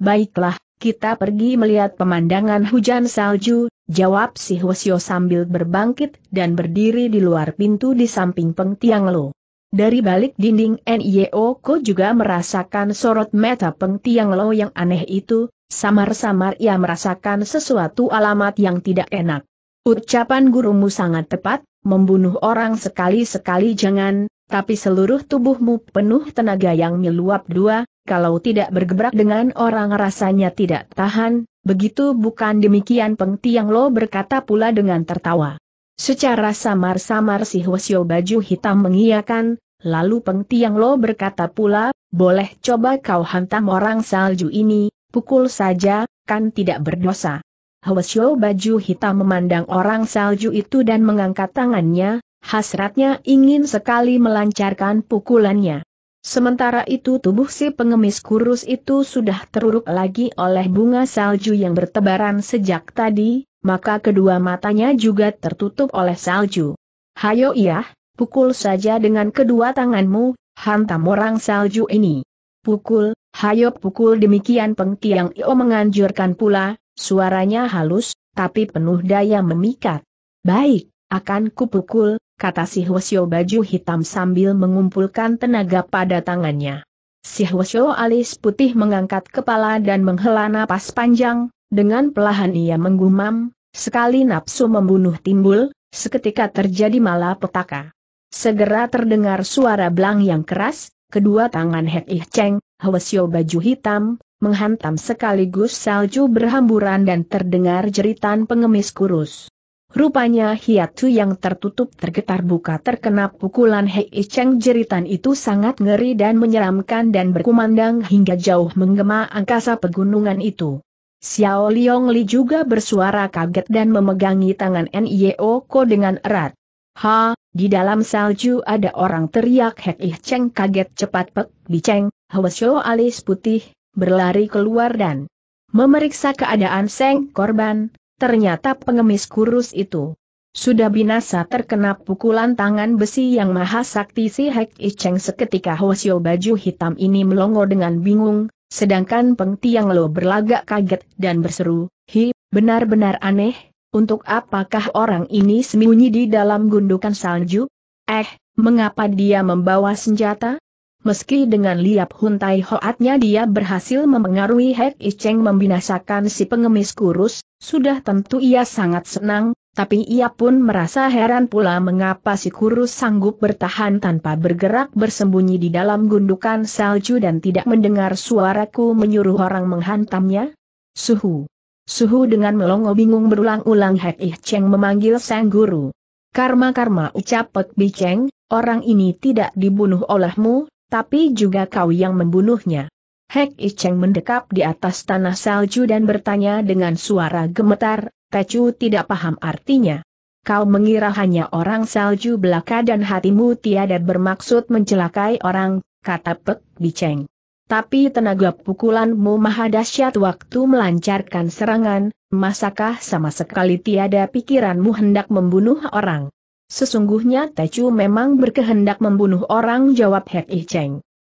Baiklah, kita pergi melihat pemandangan hujan salju, jawab si Hosio sambil berbangkit dan berdiri di luar pintu di samping Peng Tiang Lo. Dari balik dinding NIO Ko juga merasakan sorot mata Peng Tiang Lo yang aneh itu, samar-samar ia merasakan sesuatu alamat yang tidak enak. Ucapan gurumu sangat tepat, membunuh orang sekali-sekali jangan, tapi seluruh tubuhmu penuh tenaga yang meluap dua, kalau tidak bergebrak dengan orang rasanya tidak tahan, begitu bukan demikian Peng Tiang Lo berkata pula dengan tertawa. Secara samar-samar si Hwasyo baju hitam mengiyakan, lalu Peng Tiang Lo berkata pula, boleh coba kau hantam orang salju ini, pukul saja, kan tidak berdosa. Hwasyo baju hitam memandang orang salju itu dan mengangkat tangannya, hasratnya ingin sekali melancarkan pukulannya. Sementara itu tubuh si pengemis kurus itu sudah teruruk lagi oleh bunga salju yang bertebaran sejak tadi, maka kedua matanya juga tertutup oleh salju. Hayo iya, pukul saja dengan kedua tanganmu, hantam orang salju ini. Pukul, hayo pukul demikian pengtiang Io menganjurkan pula, Suaranya halus, tapi penuh daya memikat. Baik, akan kupukul, kata si Hwasyo baju hitam sambil mengumpulkan tenaga pada tangannya. Si Hwasyo alis putih mengangkat kepala dan menghela napas panjang, dengan pelahan ia menggumam, sekali nafsu membunuh timbul, seketika terjadi malapetaka. Segera terdengar suara belang yang keras, kedua tangan Hek Ih Cheng, Hwasyo baju hitam, menghantam sekaligus salju berhamburan dan terdengar jeritan pengemis kurus. Rupanya hiatu yang tertutup tergetar buka terkena pukulan Hei Cheng jeritan itu sangat ngeri dan menyeramkan dan berkumandang hingga jauh menggema angkasa pegunungan itu. Xiao Liong Li juga bersuara kaget dan memegangi tangan Nio Ko dengan erat. Ha, di dalam salju ada orang teriak Hei Cheng kaget cepat pek, Cheng, Hwasyo alis putih, berlari keluar dan memeriksa keadaan seng korban, ternyata pengemis kurus itu sudah binasa terkena pukulan tangan besi yang maha sakti si Hek Icheng seketika Hosio baju hitam ini melongo dengan bingung, sedangkan Peng Tiang Lo berlagak kaget dan berseru, Hi, benar-benar aneh, untuk apakah orang ini sembunyi di dalam gundukan salju? Eh, mengapa dia membawa senjata? Meski dengan liap huntai hoatnya dia berhasil memengaruhi Hek Icheng membinasakan si pengemis kurus, sudah tentu ia sangat senang, tapi ia pun merasa heran pula mengapa si kurus sanggup bertahan tanpa bergerak bersembunyi di dalam gundukan salju dan tidak mendengar suaraku menyuruh orang menghantamnya. Suhu. Suhu dengan melongo bingung berulang-ulang Hek Icheng memanggil sang guru. Karma-karma ucap Pek Cheng, orang ini tidak dibunuh olehmu, tapi juga kau yang membunuhnya. Hek Icheng mendekap di atas tanah salju dan bertanya dengan suara gemetar, Tecu tidak paham artinya. Kau mengira hanya orang salju belaka dan hatimu tiada bermaksud mencelakai orang, kata Pek Biceng. Tapi tenaga pukulanmu maha dahsyat waktu melancarkan serangan, masakah sama sekali tiada pikiranmu hendak membunuh orang? Sesungguhnya Tecu memang berkehendak membunuh orang jawab Hek I Cheng.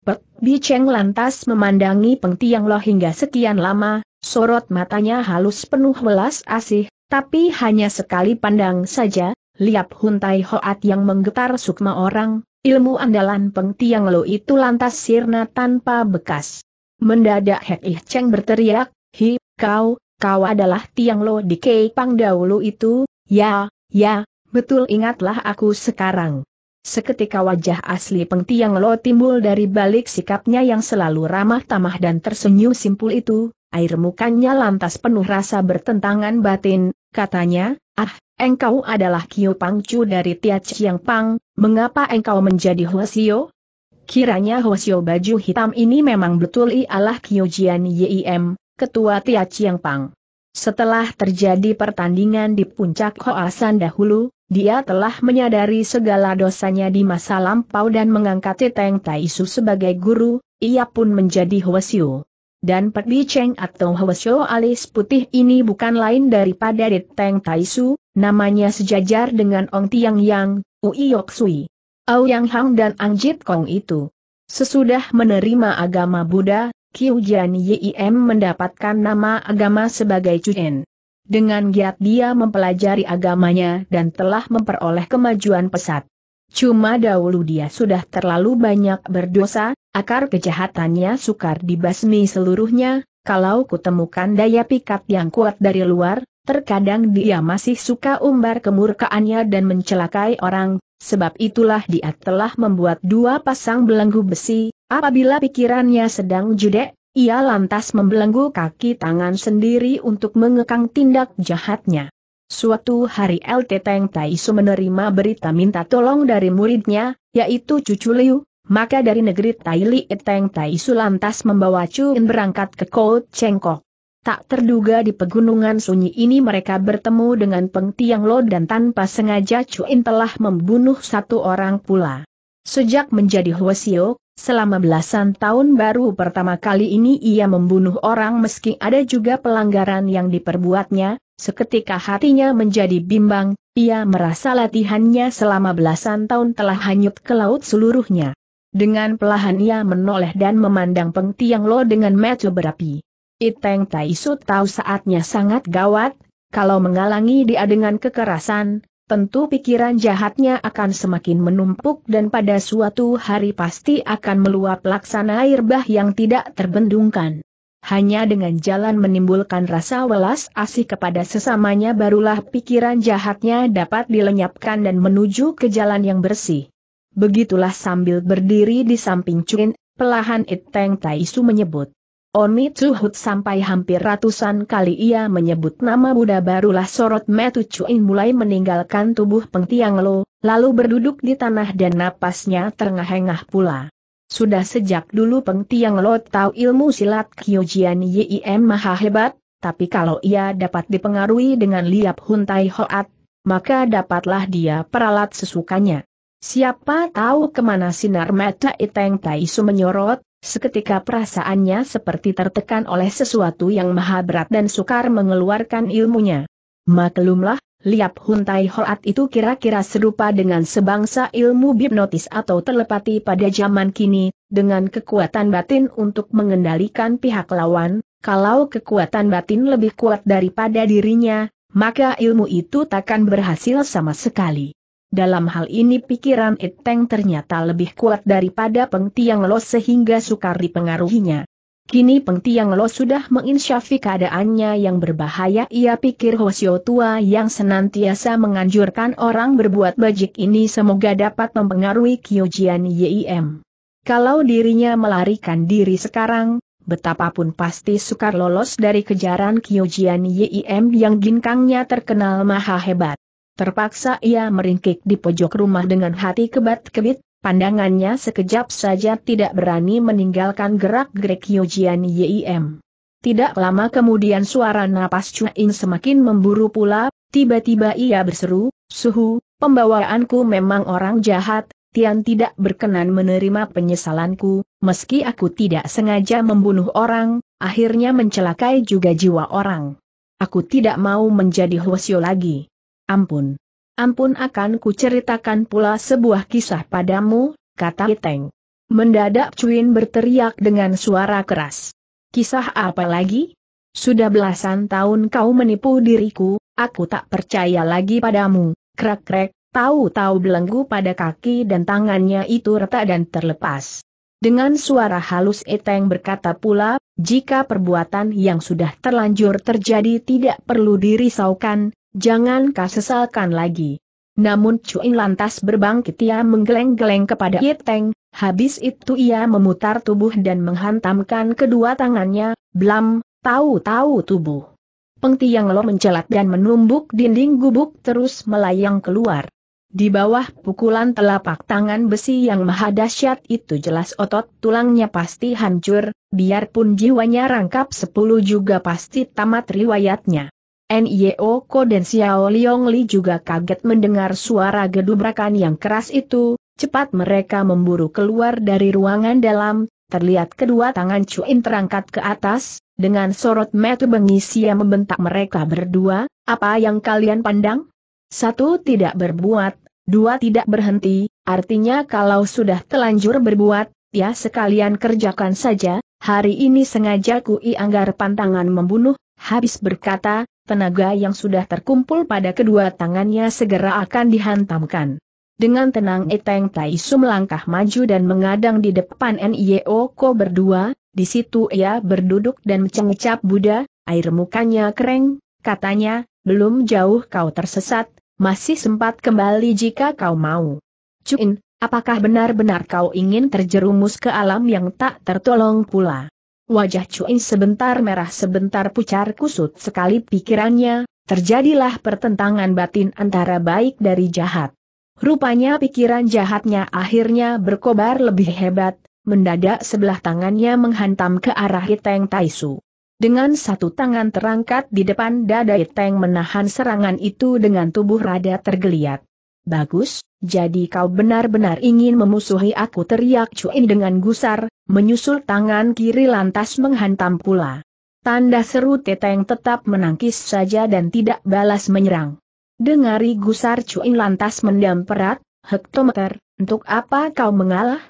Pek Bi Cheng lantas memandangi Peng Tiang Lo hingga sekian lama, sorot matanya halus penuh welas asih, tapi hanya sekali pandang saja, liap huntai hoat yang menggetar sukma orang, ilmu andalan Peng Tiang Lo itu lantas sirna tanpa bekas. Mendadak Hek I Cheng berteriak, Hi, kau, kau adalah Tiang Lo di Kei Pang dahulu itu, ya, ya, Betul ingatlah aku sekarang. Seketika wajah asli Peng Tiang Lo timbul dari balik sikapnya yang selalu ramah tamah dan tersenyum simpul itu, air mukanya lantas penuh rasa bertentangan batin, katanya, ah, engkau adalah Kiu Pangcu dari Tiachiang Pang, mengapa engkau menjadi Hwasio? Kiranya Hwasio baju hitam ini memang betul ialah Kiu Jian Yim, ketua Tiachiang Pang. Setelah terjadi pertandingan di puncak Hoasan dahulu, dia telah menyadari segala dosanya di masa lampau dan mengangkat Teng Taisu sebagai guru, ia pun menjadi Hwasyo. Dan Pedi Cheng atau Hwasyo alis putih ini bukan lain daripada Teng Taisu, namanya sejajar dengan Ong Tiang Yang, Ui Yok Sui. Au Yang Hang dan Ang Jit Kong itu. Sesudah menerima agama Buddha, Qiu Jian Yim mendapatkan nama agama sebagai Chuen. Dengan giat dia mempelajari agamanya dan telah memperoleh kemajuan pesat. Cuma dahulu dia sudah terlalu banyak berdosa, akar kejahatannya sukar dibasmi seluruhnya, kalau kutemukan daya pikat yang kuat dari luar, terkadang dia masih suka umbar kemurkaannya dan mencelakai orang, sebab itulah dia telah membuat dua pasang belenggu besi, apabila pikirannya sedang judek, ia lantas membelenggu kaki tangan sendiri untuk mengekang tindak jahatnya. Suatu hari LT Teng Taisu menerima berita minta tolong dari muridnya, yaitu cucu Liu, maka dari negeri Taili e Teng Taisu lantas membawa Chun berangkat ke Kout Cengkok. Tak terduga di pegunungan sunyi ini mereka bertemu dengan Peng Tiang Lo dan tanpa sengaja Chun telah membunuh satu orang pula. Sejak menjadi Hwasio, Selama belasan tahun baru pertama kali ini ia membunuh orang meski ada juga pelanggaran yang diperbuatnya, seketika hatinya menjadi bimbang, ia merasa latihannya selama belasan tahun telah hanyut ke laut seluruhnya. Dengan pelahan ia menoleh dan memandang Peng Tiang Lo dengan mata berapi. Iteng Taisu tahu saatnya sangat gawat, kalau mengalangi dia dengan kekerasan, tentu pikiran jahatnya akan semakin menumpuk dan pada suatu hari pasti akan meluap laksana air bah yang tidak terbendungkan. Hanya dengan jalan menimbulkan rasa welas asih kepada sesamanya barulah pikiran jahatnya dapat dilenyapkan dan menuju ke jalan yang bersih. Begitulah sambil berdiri di samping Cuin, pelahan Iteng Taisu menyebut. Oni Tsuhut sampai hampir ratusan kali ia menyebut nama Buddha barulah sorot Metu Cuin mulai meninggalkan tubuh pengtiang lo, lalu berduduk di tanah dan napasnya terengah-engah pula. Sudah sejak dulu pengtiang lo tahu ilmu silat Kyojian Yim maha hebat, tapi kalau ia dapat dipengaruhi dengan liap huntai hoat, maka dapatlah dia peralat sesukanya. Siapa tahu kemana sinar mata Iteng Taisu menyorot, Seketika perasaannya seperti tertekan oleh sesuatu yang maha berat dan sukar mengeluarkan ilmunya. Maklumlah, liap huntai hoat itu kira-kira serupa dengan sebangsa ilmu hipnotis atau telepati pada zaman kini, dengan kekuatan batin untuk mengendalikan pihak lawan, kalau kekuatan batin lebih kuat daripada dirinya, maka ilmu itu takkan berhasil sama sekali. Dalam hal ini pikiran Iteng ternyata lebih kuat daripada Peng Tiang Lo sehingga sukar dipengaruhinya. Kini Peng Tiang Lo sudah menginsyafi keadaannya yang berbahaya ia pikir Hosio Tua yang senantiasa menganjurkan orang berbuat bajik ini semoga dapat mempengaruhi Kyojian YIM. Kalau dirinya melarikan diri sekarang, betapapun pasti sukar lolos dari kejaran Kyojian YIM yang ginkangnya terkenal maha hebat. Terpaksa ia meringkik di pojok rumah dengan hati kebat-kebit, pandangannya sekejap saja tidak berani meninggalkan gerak-gerik Yojian Yim. Tidak lama kemudian suara napas Cuing semakin memburu pula, tiba-tiba ia berseru, Suhu, pembawaanku memang orang jahat, Tian tidak berkenan menerima penyesalanku, meski aku tidak sengaja membunuh orang, akhirnya mencelakai juga jiwa orang. Aku tidak mau menjadi Hwasyo lagi ampun. Ampun akan kuceritakan pula sebuah kisah padamu, kata Iteng. Mendadak Cuin berteriak dengan suara keras. Kisah apa lagi? Sudah belasan tahun kau menipu diriku, aku tak percaya lagi padamu, krek-krek, tahu-tahu belenggu pada kaki dan tangannya itu retak dan terlepas. Dengan suara halus Eteng berkata pula, jika perbuatan yang sudah terlanjur terjadi tidak perlu dirisaukan, Jangan kau sesalkan lagi. Namun Cuin lantas berbangkit ia menggeleng-geleng kepada Teng, habis itu ia memutar tubuh dan menghantamkan kedua tangannya, blam, tahu-tahu tubuh. Pengtiang Tiang lo mencelat dan menumbuk dinding gubuk terus melayang keluar. Di bawah pukulan telapak tangan besi yang maha dahsyat itu jelas otot tulangnya pasti hancur, biarpun jiwanya rangkap sepuluh juga pasti tamat riwayatnya. NIO Ko dan Xiao Liong Li juga kaget mendengar suara gedubrakan yang keras itu, cepat mereka memburu keluar dari ruangan dalam, terlihat kedua tangan Cuin terangkat ke atas, dengan sorot mata yang membentak mereka berdua, apa yang kalian pandang? Satu tidak berbuat, dua tidak berhenti, artinya kalau sudah telanjur berbuat, ya sekalian kerjakan saja, hari ini sengaja ku anggar pantangan membunuh, habis berkata, tenaga yang sudah terkumpul pada kedua tangannya segera akan dihantamkan. Dengan tenang Eteng Taisu melangkah maju dan mengadang di depan N.I.O. Ko berdua, di situ ia berduduk dan mencengcap Buddha, air mukanya kering, katanya, belum jauh kau tersesat, masih sempat kembali jika kau mau. Cuin, apakah benar-benar kau ingin terjerumus ke alam yang tak tertolong pula? Wajah Cuin sebentar merah sebentar pucar kusut sekali pikirannya, terjadilah pertentangan batin antara baik dari jahat. Rupanya pikiran jahatnya akhirnya berkobar lebih hebat, mendadak sebelah tangannya menghantam ke arah Iteng Taisu. Dengan satu tangan terangkat di depan dada Iteng menahan serangan itu dengan tubuh rada tergeliat. Bagus, jadi kau benar-benar ingin memusuhi aku teriak Cui dengan gusar, menyusul tangan kiri lantas menghantam pula. Tanda seru Teteng tetap menangkis saja dan tidak balas menyerang. Dengari gusar Cui lantas mendam perat, hektometer, untuk apa kau mengalah?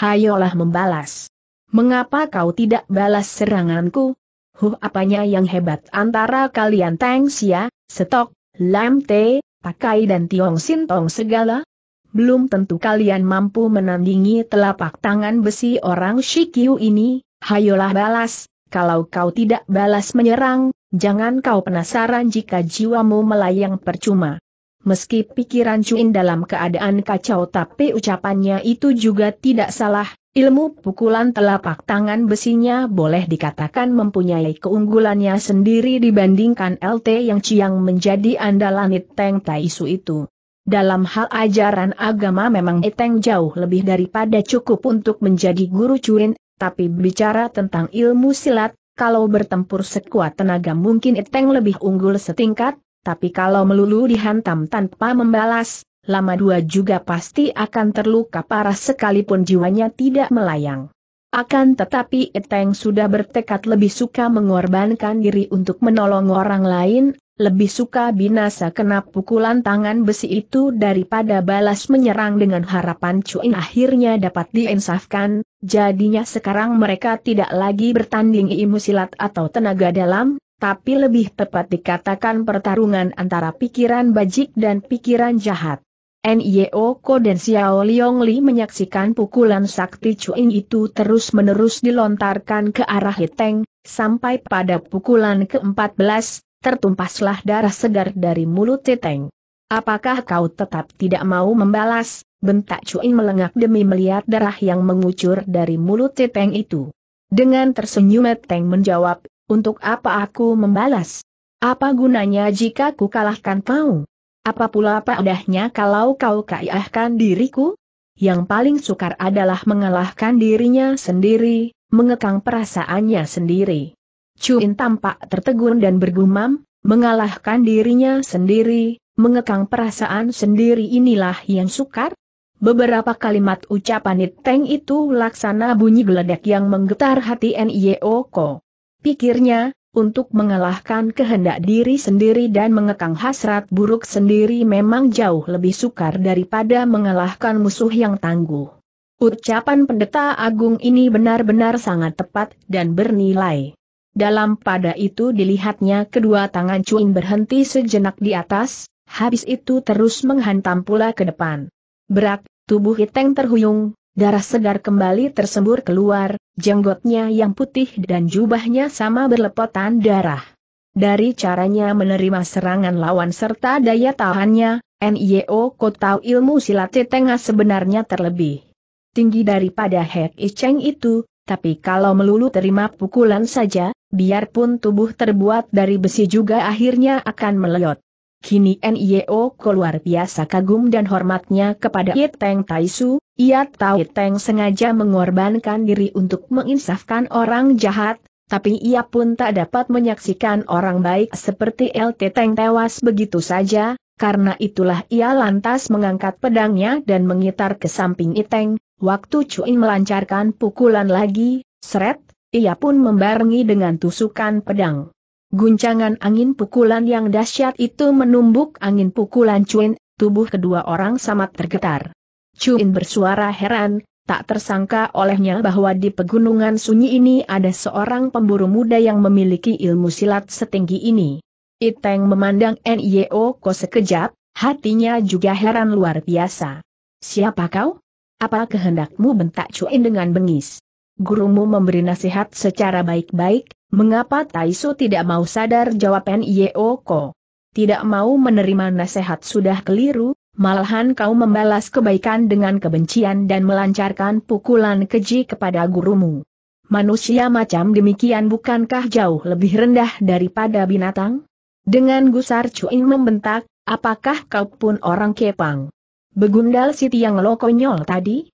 Hayolah membalas. Mengapa kau tidak balas seranganku? Huh apanya yang hebat antara kalian Teng Sia, Setok, Lam pakai dan tiong sintong segala? Belum tentu kalian mampu menandingi telapak tangan besi orang Shikiu ini, hayolah balas, kalau kau tidak balas menyerang, jangan kau penasaran jika jiwamu melayang percuma. Meski pikiran Cuin dalam keadaan kacau tapi ucapannya itu juga tidak salah, Ilmu pukulan telapak tangan besinya boleh dikatakan mempunyai keunggulannya sendiri dibandingkan LT yang ciang menjadi andalan Iteng Taisu itu. Dalam hal ajaran agama memang Iteng jauh lebih daripada cukup untuk menjadi guru curin, tapi bicara tentang ilmu silat, kalau bertempur sekuat tenaga mungkin Iteng lebih unggul setingkat, tapi kalau melulu dihantam tanpa membalas, lama dua juga pasti akan terluka parah sekalipun jiwanya tidak melayang. Akan tetapi Eteng sudah bertekad lebih suka mengorbankan diri untuk menolong orang lain, lebih suka binasa kena pukulan tangan besi itu daripada balas menyerang dengan harapan Cuin akhirnya dapat diinsafkan, jadinya sekarang mereka tidak lagi bertanding ilmu silat atau tenaga dalam, tapi lebih tepat dikatakan pertarungan antara pikiran bajik dan pikiran jahat. NIO e Ko dan Xiao Liong Li menyaksikan pukulan sakti Chuing itu terus-menerus dilontarkan ke arah Hiteng, sampai pada pukulan ke-14, tertumpaslah darah segar dari mulut Hiteng. Apakah kau tetap tidak mau membalas? Bentak Chuing melengak demi melihat darah yang mengucur dari mulut Heteng itu. Dengan tersenyum Heteng menjawab, untuk apa aku membalas? Apa gunanya jika ku kalahkan kau? Apa pula padahnya kalau kau kaiahkan diriku? Yang paling sukar adalah mengalahkan dirinya sendiri, mengekang perasaannya sendiri. Cuin tampak tertegun dan bergumam, mengalahkan dirinya sendiri, mengekang perasaan sendiri inilah yang sukar? Beberapa kalimat ucapan Niteng itu laksana bunyi geledek yang menggetar hati Nioko. Pikirnya, untuk mengalahkan kehendak diri sendiri dan mengekang hasrat buruk sendiri memang jauh lebih sukar daripada mengalahkan musuh yang tangguh. Ucapan pendeta agung ini benar-benar sangat tepat dan bernilai. Dalam pada itu dilihatnya kedua tangan Cuin berhenti sejenak di atas, habis itu terus menghantam pula ke depan. Berak, tubuh Hiteng terhuyung, Darah segar kembali tersembur keluar, jenggotnya yang putih dan jubahnya sama berlepotan darah. Dari caranya menerima serangan lawan serta daya tahannya, NIO Kotau ilmu silat tengah sebenarnya terlebih tinggi daripada Hek I Cheng itu, tapi kalau melulu terima pukulan saja, biarpun tubuh terbuat dari besi juga akhirnya akan meleot. Kini NIO e Ko luar biasa kagum dan hormatnya kepada Iteng Teng Taisu, ia tahu Iteng sengaja mengorbankan diri untuk menginsafkan orang jahat, tapi ia pun tak dapat menyaksikan orang baik seperti LT Teng tewas begitu saja, karena itulah ia lantas mengangkat pedangnya dan mengitar ke samping Iteng, waktu Cui melancarkan pukulan lagi, seret, ia pun membarengi dengan tusukan pedang. Guncangan angin pukulan yang dahsyat itu menumbuk angin pukulan Chuin, tubuh kedua orang sama tergetar. Chuin bersuara heran, tak tersangka olehnya bahwa di pegunungan sunyi ini ada seorang pemburu muda yang memiliki ilmu silat setinggi ini. Iteng memandang N.Y.O. Ko sekejap, hatinya juga heran luar biasa. Siapa kau? Apa kehendakmu bentak Chuin dengan bengis? Gurumu memberi nasihat secara baik-baik, mengapa Taisu tidak mau sadar jawab Nyeoko? Tidak mau menerima nasihat sudah keliru, malahan kau membalas kebaikan dengan kebencian dan melancarkan pukulan keji kepada gurumu. Manusia macam demikian bukankah jauh lebih rendah daripada binatang? Dengan gusar Cuing membentak, apakah kau pun orang kepang? Begundal si tiang lo konyol tadi?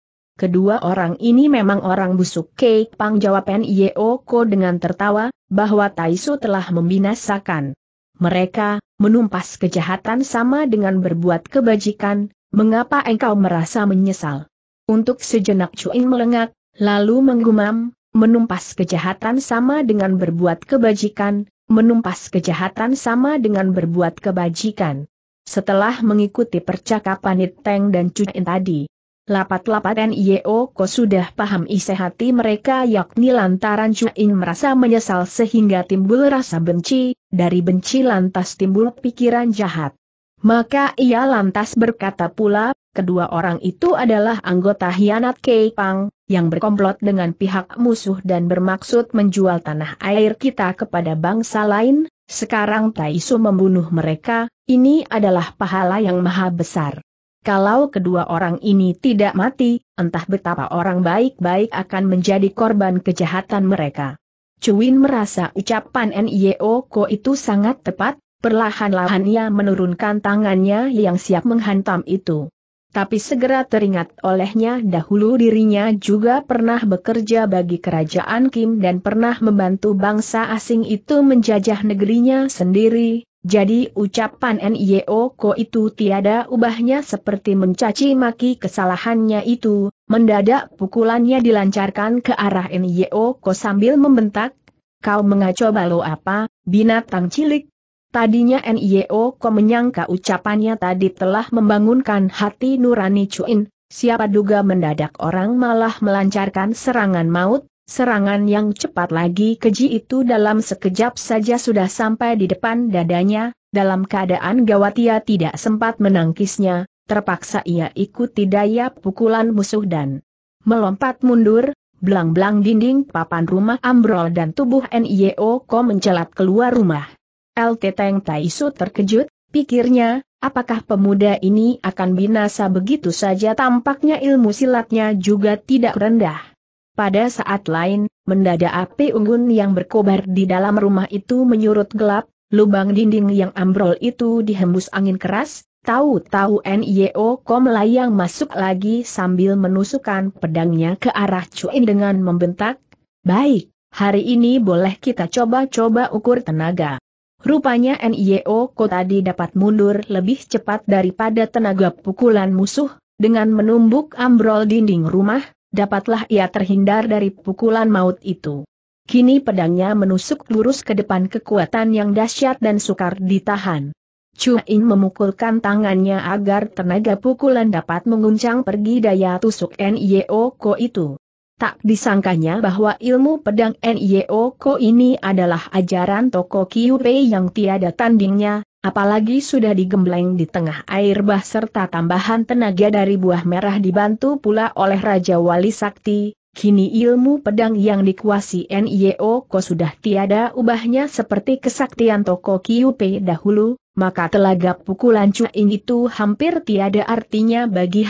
kedua orang ini memang orang busuk Kei Pang jawab Yeoko dengan tertawa, bahwa Taisu telah membinasakan. Mereka, menumpas kejahatan sama dengan berbuat kebajikan, mengapa engkau merasa menyesal? Untuk sejenak Cuing melengak, lalu menggumam, menumpas kejahatan sama dengan berbuat kebajikan, menumpas kejahatan sama dengan berbuat kebajikan. Setelah mengikuti percakapan Niteng dan Cuing tadi, Lapat-lapat NIO e Ko sudah paham isi hati mereka yakni lantaran Cuing merasa menyesal sehingga timbul rasa benci, dari benci lantas timbul pikiran jahat. Maka ia lantas berkata pula, kedua orang itu adalah anggota hianat Keipang, yang berkomplot dengan pihak musuh dan bermaksud menjual tanah air kita kepada bangsa lain, sekarang Taisu membunuh mereka, ini adalah pahala yang maha besar. Kalau kedua orang ini tidak mati, entah betapa orang baik-baik akan menjadi korban kejahatan mereka. Cuin merasa ucapan N.I.O. Ko itu sangat tepat, perlahan-lahan ia menurunkan tangannya yang siap menghantam itu. Tapi segera teringat olehnya dahulu dirinya juga pernah bekerja bagi kerajaan Kim dan pernah membantu bangsa asing itu menjajah negerinya sendiri, jadi ucapan NIO Ko itu tiada ubahnya seperti mencaci maki kesalahannya itu, mendadak pukulannya dilancarkan ke arah NIO Ko sambil membentak, kau mengacau balo apa, binatang cilik. Tadinya NIO Ko menyangka ucapannya tadi telah membangunkan hati nurani Chuin, siapa duga mendadak orang malah melancarkan serangan maut, Serangan yang cepat lagi keji itu dalam sekejap saja sudah sampai di depan dadanya, dalam keadaan gawat ia tidak sempat menangkisnya, terpaksa ia ikuti daya pukulan musuh dan melompat mundur, belang-belang dinding papan rumah ambrol dan tubuh NIO Ko mencelat keluar rumah. LT Teng Taisu terkejut, pikirnya, apakah pemuda ini akan binasa begitu saja tampaknya ilmu silatnya juga tidak rendah. Pada saat lain, mendadak api unggun yang berkobar di dalam rumah itu menyurut gelap, lubang dinding yang ambrol itu dihembus angin keras, tahu-tahu NIO Kom melayang masuk lagi sambil menusukkan pedangnya ke arah Cuin dengan membentak, Baik, hari ini boleh kita coba-coba ukur tenaga. Rupanya NIO Ko tadi dapat mundur lebih cepat daripada tenaga pukulan musuh, dengan menumbuk ambrol dinding rumah, dapatlah ia terhindar dari pukulan maut itu. Kini pedangnya menusuk lurus ke depan kekuatan yang dahsyat dan sukar ditahan. Cuing memukulkan tangannya agar tenaga pukulan dapat menguncang pergi daya tusuk Nio Ko itu. Tak disangkanya bahwa ilmu pedang Nio Ko ini adalah ajaran toko Kyupei yang tiada tandingnya, Apalagi sudah digembleng di tengah air bah serta tambahan tenaga dari buah merah dibantu pula oleh Raja Wali Sakti, kini ilmu pedang yang dikuasai N.I.O. Ko sudah tiada ubahnya seperti kesaktian toko Kyupe dahulu, maka telaga pukulan cuin itu hampir tiada artinya bagi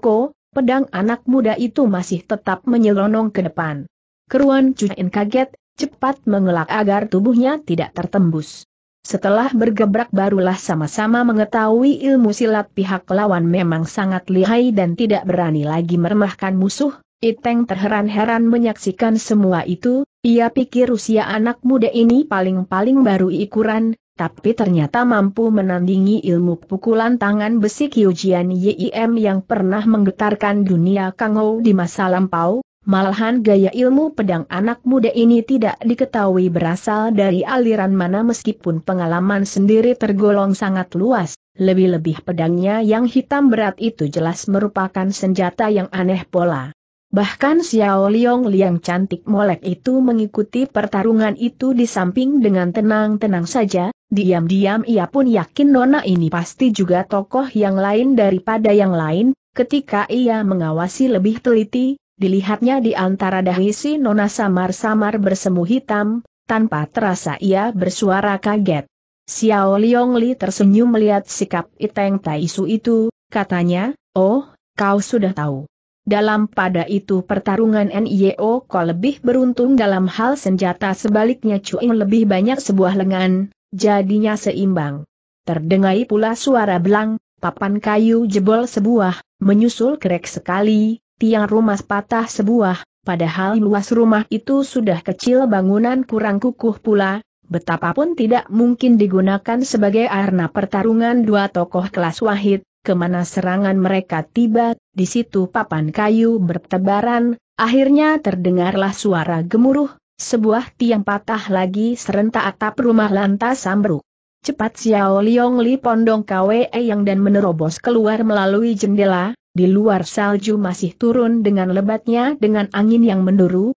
Ko, pedang anak muda itu masih tetap menyelonong ke depan. Keruan cuin kaget, cepat mengelak agar tubuhnya tidak tertembus. Setelah bergebrak barulah sama-sama mengetahui ilmu silat pihak lawan memang sangat lihai dan tidak berani lagi meremahkan musuh, Iteng terheran-heran menyaksikan semua itu, ia pikir usia anak muda ini paling-paling baru ikuran, tapi ternyata mampu menandingi ilmu pukulan tangan besi Kyujian YIM yang pernah menggetarkan dunia Kangou di masa lampau, Malahan gaya ilmu pedang anak muda ini tidak diketahui berasal dari aliran mana meskipun pengalaman sendiri tergolong sangat luas, lebih-lebih pedangnya yang hitam berat itu jelas merupakan senjata yang aneh pola. Bahkan Xiao Liong Liang cantik molek itu mengikuti pertarungan itu di samping dengan tenang-tenang saja, diam-diam ia pun yakin Nona ini pasti juga tokoh yang lain daripada yang lain, ketika ia mengawasi lebih teliti, Dilihatnya di antara dahi si Nona samar-samar bersemu hitam, tanpa terasa ia bersuara kaget. Xiao Liong Li tersenyum melihat sikap Iteng Taisu itu, katanya, oh, kau sudah tahu. Dalam pada itu pertarungan NIO kau lebih beruntung dalam hal senjata sebaliknya Cuin lebih banyak sebuah lengan, jadinya seimbang. Terdengai pula suara belang, papan kayu jebol sebuah, menyusul krek sekali, tiang rumah patah sebuah, padahal luas rumah itu sudah kecil bangunan kurang kukuh pula, betapapun tidak mungkin digunakan sebagai arena pertarungan dua tokoh kelas wahid, kemana serangan mereka tiba, di situ papan kayu bertebaran, akhirnya terdengarlah suara gemuruh, sebuah tiang patah lagi serentak atap rumah lantas ambruk. Cepat Xiao Liong Li pondong KWE yang dan menerobos keluar melalui jendela, di luar salju masih turun dengan lebatnya dengan angin yang menduru,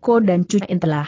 Ko dan Cuin telah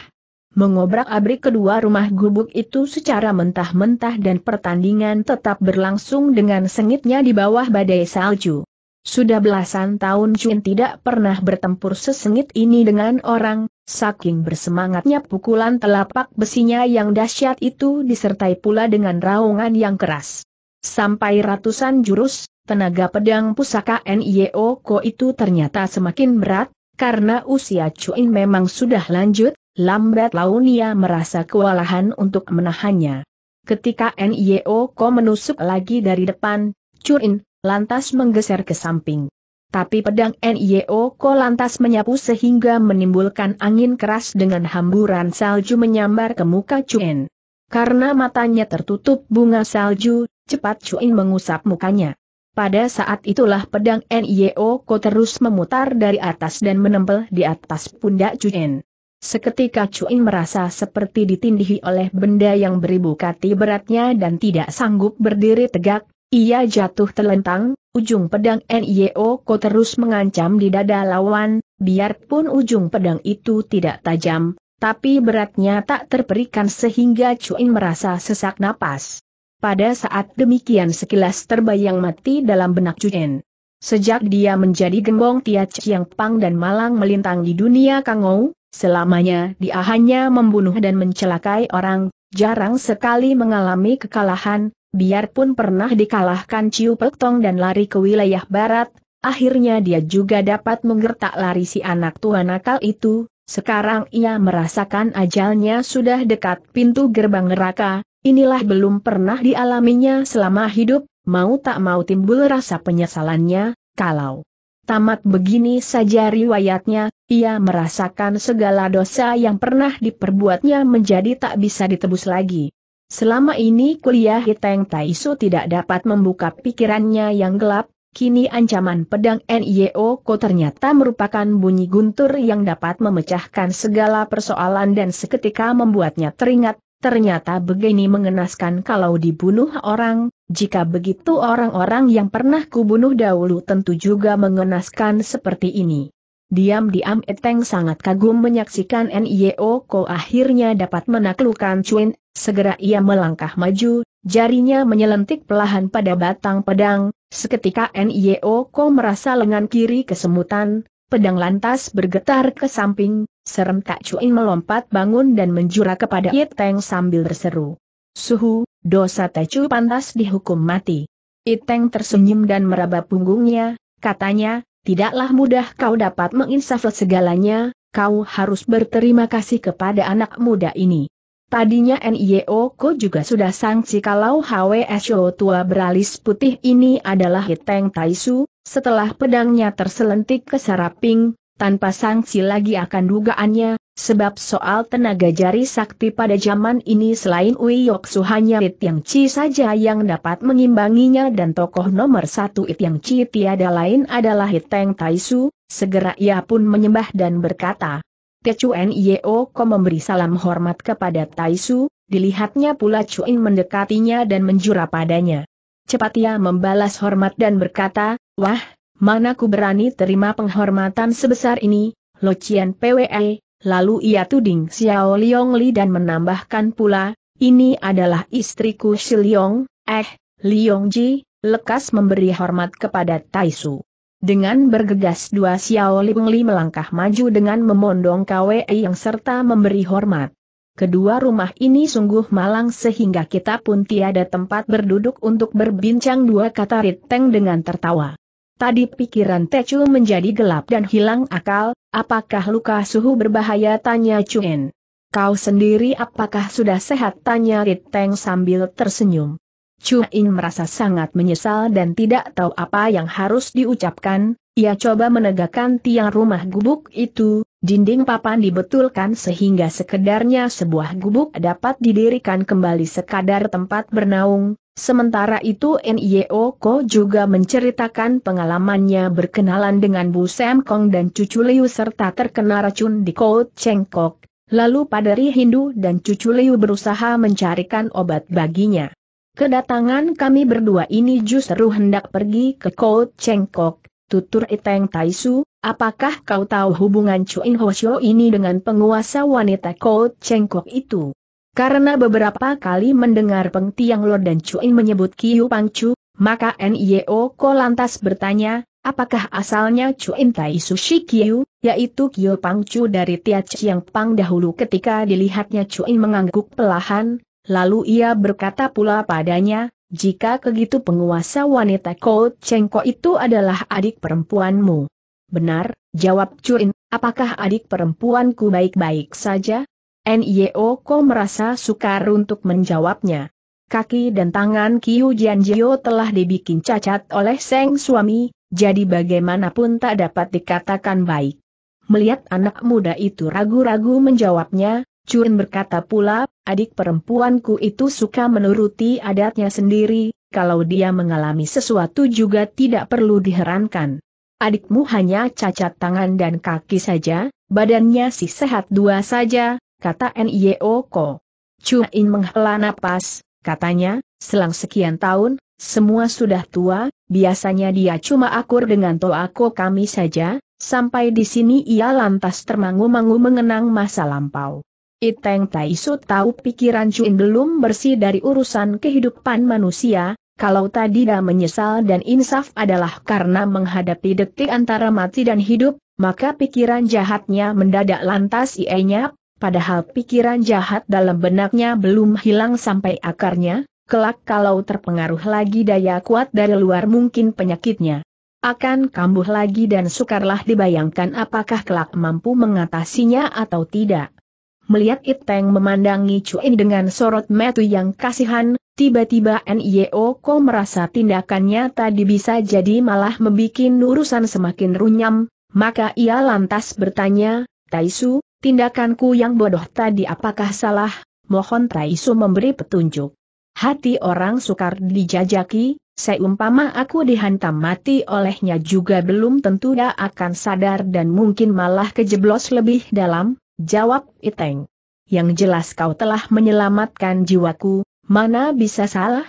mengobrak-abrik kedua rumah gubuk itu secara mentah-mentah dan pertandingan tetap berlangsung dengan sengitnya di bawah badai salju. Sudah belasan tahun Chun tidak pernah bertempur sesengit ini dengan orang, saking bersemangatnya pukulan telapak besinya yang dahsyat itu disertai pula dengan raungan yang keras. Sampai ratusan jurus, tenaga pedang pusaka NIO Ko itu ternyata semakin berat, karena usia Cuin memang sudah lanjut, lambat laun ia merasa kewalahan untuk menahannya. Ketika NIO Ko menusuk lagi dari depan, Cuin lantas menggeser ke samping. Tapi pedang NIO Ko lantas menyapu sehingga menimbulkan angin keras dengan hamburan salju menyambar ke muka Cuin. Karena matanya tertutup bunga salju, Cepat Chuin mengusap mukanya. Pada saat itulah pedang Nio Ko terus memutar dari atas dan menempel di atas pundak Chuin. Seketika Chuin merasa seperti ditindihi oleh benda yang beribu kati beratnya dan tidak sanggup berdiri tegak, ia jatuh telentang, ujung pedang Nio Ko terus mengancam di dada lawan, biarpun ujung pedang itu tidak tajam, tapi beratnya tak terperikan sehingga Cuin merasa sesak napas. Pada saat demikian sekilas terbayang mati dalam benak Cuyen. Sejak dia menjadi gembong Tia Chiang Pang dan malang melintang di dunia Kangou, selamanya dia hanya membunuh dan mencelakai orang, jarang sekali mengalami kekalahan, biarpun pernah dikalahkan Ciu Tong dan lari ke wilayah barat, akhirnya dia juga dapat menggertak lari si anak tua nakal itu, sekarang ia merasakan ajalnya sudah dekat pintu gerbang neraka, Inilah belum pernah dialaminya selama hidup, mau tak mau timbul rasa penyesalannya, kalau tamat begini saja riwayatnya, ia merasakan segala dosa yang pernah diperbuatnya menjadi tak bisa ditebus lagi. Selama ini kuliah Hiteng Taisu tidak dapat membuka pikirannya yang gelap, kini ancaman pedang NIO Ko ternyata merupakan bunyi guntur yang dapat memecahkan segala persoalan dan seketika membuatnya teringat Ternyata begini mengenaskan kalau dibunuh orang, jika begitu orang-orang yang pernah kubunuh dahulu tentu juga mengenaskan seperti ini. Diam-diam Eteng sangat kagum menyaksikan Nio Ko akhirnya dapat menaklukkan Chuen, segera ia melangkah maju, jarinya menyelentik pelahan pada batang pedang, seketika Nio Ko merasa lengan kiri kesemutan, pedang lantas bergetar ke samping, Serem tak Cuing melompat bangun dan menjura kepada Iteng sambil berseru. Suhu, dosa Tecu pantas dihukum mati. Iteng tersenyum dan meraba punggungnya, katanya, tidaklah mudah kau dapat menginsaf segalanya, kau harus berterima kasih kepada anak muda ini. Tadinya NIO Ko juga sudah sangsi kalau HWSO tua beralis putih ini adalah Hiteng Taisu, setelah pedangnya terselentik ke Saraping, tanpa sangsi lagi akan dugaannya, sebab soal tenaga jari sakti pada zaman ini selain Uyok Suhanya It Yang Chi saja yang dapat mengimbanginya dan tokoh nomor satu It Yang Chi tiada lain adalah Hiteng Taisu, segera ia pun menyembah dan berkata, Chuen Yeo Ko memberi salam hormat kepada Taisu, dilihatnya pula Cuin mendekatinya dan menjura padanya. Cepat ia membalas hormat dan berkata, Wah, mana ku berani terima penghormatan sebesar ini, Locian PWE, lalu ia tuding Xiao Liong Li dan menambahkan pula, ini adalah istriku Shiliong, eh, Liong Ji, lekas memberi hormat kepada Taisu. Dengan bergegas dua Xiao Ling Li melangkah maju dengan memondong KWI yang serta memberi hormat. Kedua rumah ini sungguh malang sehingga kita pun tiada tempat berduduk untuk berbincang dua kata Riteng dengan tertawa. Tadi pikiran Tecu menjadi gelap dan hilang akal, apakah luka suhu berbahaya tanya Cuen. Kau sendiri apakah sudah sehat tanya Riteng sambil tersenyum. Chu Ying merasa sangat menyesal dan tidak tahu apa yang harus diucapkan, ia coba menegakkan tiang rumah gubuk itu, dinding papan dibetulkan sehingga sekedarnya sebuah gubuk dapat didirikan kembali sekadar tempat bernaung, sementara itu N.I.O. Ko juga menceritakan pengalamannya berkenalan dengan Bu Sam Kong dan Cucu Liu serta terkena racun di Cheng Kok. lalu Padari Hindu dan Cucu Liu berusaha mencarikan obat baginya. Kedatangan kami berdua ini justru hendak pergi ke Kau Chengkok, tutur Iteng Taisu, apakah kau tahu hubungan Chuin Hosyo ini dengan penguasa wanita Kau Chengkok itu? Karena beberapa kali mendengar Peng Tiang Lo dan Chuin menyebut Kiu Pangcu, maka NIO Ko lantas bertanya, apakah asalnya Chuin Taisu Shi Kiu, yaitu Kiu Pangcu dari Tia Chiang Pang dahulu ketika dilihatnya Chuin mengangguk pelahan, Lalu ia berkata pula padanya, jika kegitu penguasa wanita Kol Chengko itu adalah adik perempuanmu. Benar, jawab Curin, apakah adik perempuanku baik-baik saja? Nio Ko merasa sukar untuk menjawabnya. Kaki dan tangan Kiu Jianjio telah dibikin cacat oleh Seng suami, jadi bagaimanapun tak dapat dikatakan baik. Melihat anak muda itu ragu-ragu menjawabnya, Cun berkata pula, adik perempuanku itu suka menuruti adatnya sendiri, kalau dia mengalami sesuatu juga tidak perlu diherankan. Adikmu hanya cacat tangan dan kaki saja, badannya si sehat dua saja, kata N.I.O.Ko. Cuain menghela napas, katanya, selang sekian tahun, semua sudah tua, biasanya dia cuma akur dengan toako kami saja, sampai di sini ia lantas termangu-mangu mengenang masa lampau. Iteng Taisu tahu pikiran Cuin belum bersih dari urusan kehidupan manusia, kalau tadi dah menyesal dan insaf adalah karena menghadapi detik antara mati dan hidup, maka pikiran jahatnya mendadak lantas ienyap, padahal pikiran jahat dalam benaknya belum hilang sampai akarnya, kelak kalau terpengaruh lagi daya kuat dari luar mungkin penyakitnya akan kambuh lagi dan sukarlah dibayangkan apakah kelak mampu mengatasinya atau tidak. Melihat Iteng memandangi Cui dengan sorot metu yang kasihan, tiba-tiba Nio Ko merasa tindakannya tadi bisa jadi malah membuat urusan semakin runyam, maka ia lantas bertanya, Taisu, tindakanku yang bodoh tadi apakah salah? Mohon Taisu memberi petunjuk. Hati orang sukar dijajaki, seumpama aku dihantam mati olehnya juga belum tentu dia akan sadar dan mungkin malah kejeblos lebih dalam, jawab Iteng. Yang jelas kau telah menyelamatkan jiwaku, mana bisa salah?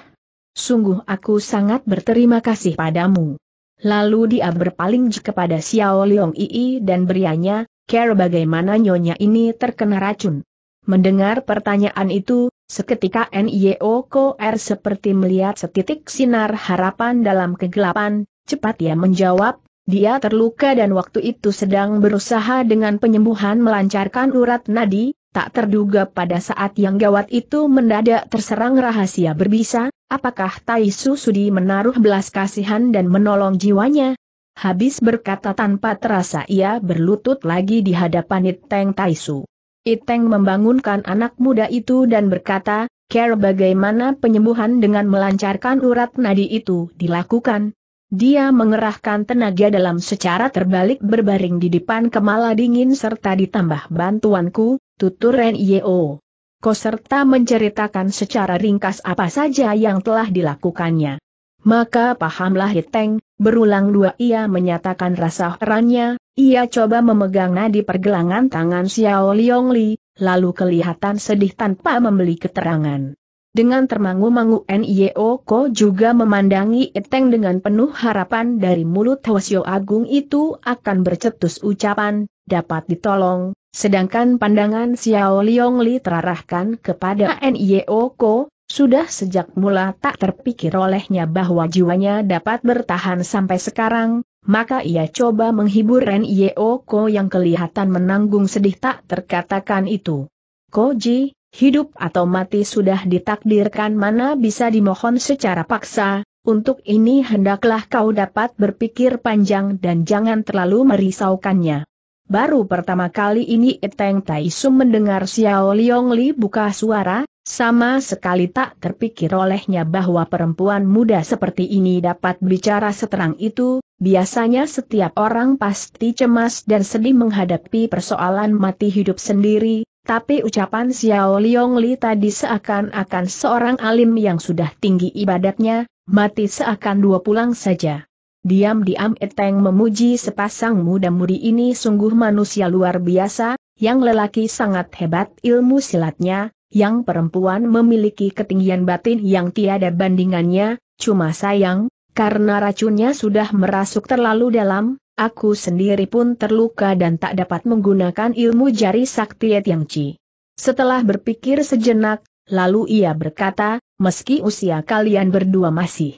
Sungguh aku sangat berterima kasih padamu. Lalu dia berpaling kepada Xiao Liong Ii dan berianya, care bagaimana nyonya ini terkena racun. Mendengar pertanyaan itu, seketika Nio Ko R er seperti melihat setitik sinar harapan dalam kegelapan, cepat ia menjawab, dia terluka dan waktu itu sedang berusaha dengan penyembuhan melancarkan urat nadi, tak terduga pada saat yang gawat itu mendadak terserang rahasia berbisa, apakah Taisu Sudi menaruh belas kasihan dan menolong jiwanya? Habis berkata tanpa terasa ia berlutut lagi di hadapan Iteng Taisu. Iteng membangunkan anak muda itu dan berkata, Care bagaimana penyembuhan dengan melancarkan urat nadi itu dilakukan? Dia mengerahkan tenaga dalam secara terbalik berbaring di depan kemala dingin serta ditambah bantuanku, tutur N.I.O. Ko serta menceritakan secara ringkas apa saja yang telah dilakukannya. Maka pahamlah Hiteng, berulang dua ia menyatakan rasa herannya, ia coba memegang nadi pergelangan tangan Xiao Liongli, lalu kelihatan sedih tanpa membeli keterangan. Dengan termangu-mangu Nio Ko juga memandangi Eteng dengan penuh harapan dari mulut Hwasyo Agung itu akan bercetus ucapan, dapat ditolong, sedangkan pandangan Xiao Liong Li terarahkan kepada Nio Ko, sudah sejak mula tak terpikir olehnya bahwa jiwanya dapat bertahan sampai sekarang, maka ia coba menghibur Nio Ko yang kelihatan menanggung sedih tak terkatakan itu. Koji, Hidup atau mati sudah ditakdirkan mana bisa dimohon secara paksa, untuk ini hendaklah kau dapat berpikir panjang dan jangan terlalu merisaukannya. Baru pertama kali ini Eteng Taisu mendengar Xiao Liong Li buka suara, sama sekali tak terpikir olehnya bahwa perempuan muda seperti ini dapat bicara seterang itu, biasanya setiap orang pasti cemas dan sedih menghadapi persoalan mati hidup sendiri, tapi ucapan Xiao Liong Li tadi seakan-akan seorang alim yang sudah tinggi ibadatnya, mati seakan dua pulang saja. Diam-diam Eteng memuji sepasang muda mudi ini sungguh manusia luar biasa, yang lelaki sangat hebat ilmu silatnya, yang perempuan memiliki ketinggian batin yang tiada bandingannya, cuma sayang, karena racunnya sudah merasuk terlalu dalam, Aku sendiri pun terluka dan tak dapat menggunakan ilmu jari sakti Yang Chi. Setelah berpikir sejenak, lalu ia berkata, meski usia kalian berdua masih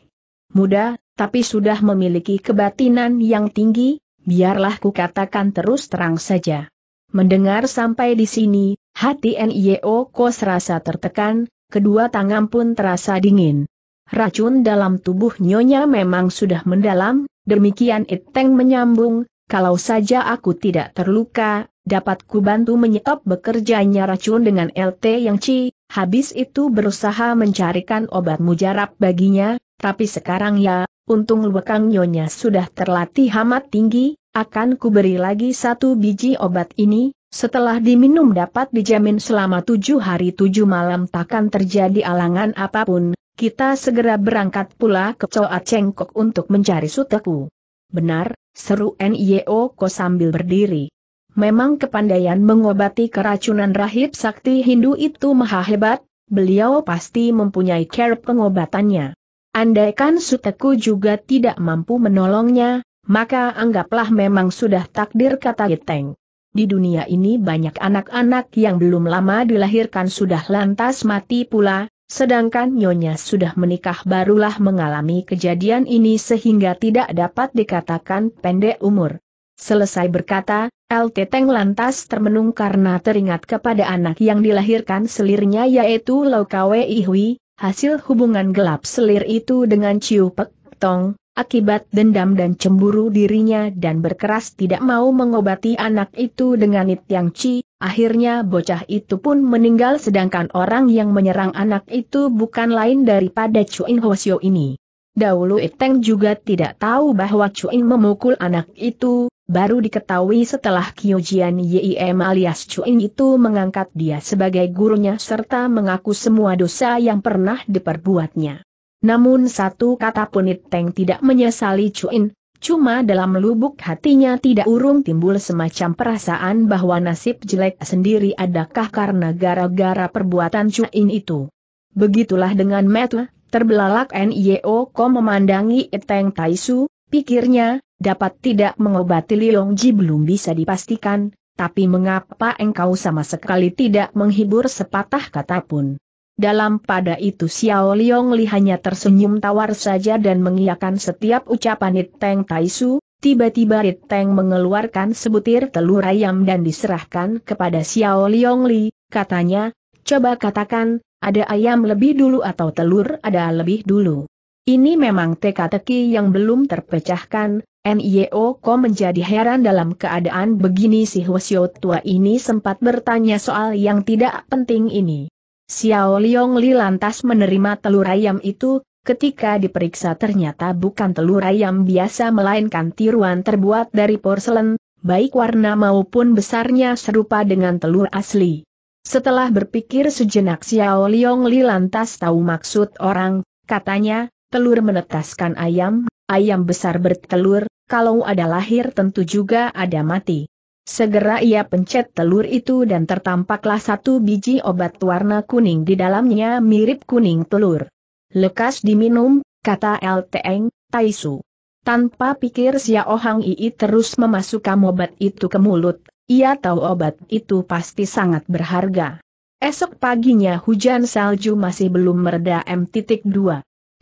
muda, tapi sudah memiliki kebatinan yang tinggi, biarlah kukatakan terus terang saja. Mendengar sampai di sini, hati NIO kos rasa tertekan, kedua tangan pun terasa dingin. Racun dalam tubuh Nyonya memang sudah mendalam, Demikian Iteng menyambung, kalau saja aku tidak terluka, dapat ku bantu menyetop bekerjanya racun dengan LT yang ci, habis itu berusaha mencarikan obat mujarab baginya, tapi sekarang ya, untung luekang nyonya sudah terlatih amat tinggi, akan kuberi lagi satu biji obat ini, setelah diminum dapat dijamin selama tujuh hari tujuh malam takkan terjadi alangan apapun, kita segera berangkat pula ke Coa Cengkok untuk mencari suteku. Benar, seru N.I.O. Ko sambil berdiri. Memang kepandaian mengobati keracunan rahib sakti Hindu itu maha hebat, beliau pasti mempunyai care pengobatannya. Andaikan Suteku juga tidak mampu menolongnya, maka anggaplah memang sudah takdir kata Geteng. Di dunia ini banyak anak-anak yang belum lama dilahirkan sudah lantas mati pula, sedangkan Nyonya sudah menikah barulah mengalami kejadian ini sehingga tidak dapat dikatakan pendek umur. Selesai berkata, LT Teng lantas termenung karena teringat kepada anak yang dilahirkan selirnya yaitu Lokawe Ihui, hasil hubungan gelap selir itu dengan Ciu Pek Tong, akibat dendam dan cemburu dirinya dan berkeras tidak mau mengobati anak itu dengan Nit Yang Ci, akhirnya bocah itu pun meninggal sedangkan orang yang menyerang anak itu bukan lain daripada Chuin Hosio ini. Dahulu Iteng juga tidak tahu bahwa Chuin memukul anak itu, baru diketahui setelah Kyojian Yim alias Chuin itu mengangkat dia sebagai gurunya serta mengaku semua dosa yang pernah diperbuatnya. Namun satu kata pun Teng tidak menyesali Cuin, cuma dalam lubuk hatinya tidak urung timbul semacam perasaan bahwa nasib jelek sendiri adakah karena gara-gara perbuatan Cuin itu. Begitulah dengan Metu, terbelalak Nio Ko memandangi Iteng Taisu, pikirnya, dapat tidak mengobati Ji belum bisa dipastikan, tapi mengapa engkau sama sekali tidak menghibur sepatah kata pun? Dalam pada itu Xiao Liong Li hanya tersenyum tawar saja dan mengiyakan setiap ucapan It Teng Taisu, tiba-tiba It Teng mengeluarkan sebutir telur ayam dan diserahkan kepada Xiao Liong Li, katanya, coba katakan, ada ayam lebih dulu atau telur ada lebih dulu. Ini memang teka-teki yang belum terpecahkan, NIO e Ko menjadi heran dalam keadaan begini si Hwasyo tua ini sempat bertanya soal yang tidak penting ini. Xiao Liong Li lantas menerima telur ayam itu, ketika diperiksa ternyata bukan telur ayam biasa melainkan tiruan terbuat dari porselen, baik warna maupun besarnya serupa dengan telur asli. Setelah berpikir sejenak Xiao Liong Li lantas tahu maksud orang, katanya, telur menetaskan ayam, ayam besar bertelur, kalau ada lahir tentu juga ada mati. Segera ia pencet telur itu dan tertampaklah satu biji obat warna kuning di dalamnya mirip kuning telur. Lekas diminum, kata LTeng, Taisu. Tanpa pikir Xiao Hang Ii terus memasukkan obat itu ke mulut, ia tahu obat itu pasti sangat berharga. Esok paginya hujan salju masih belum mereda M.2.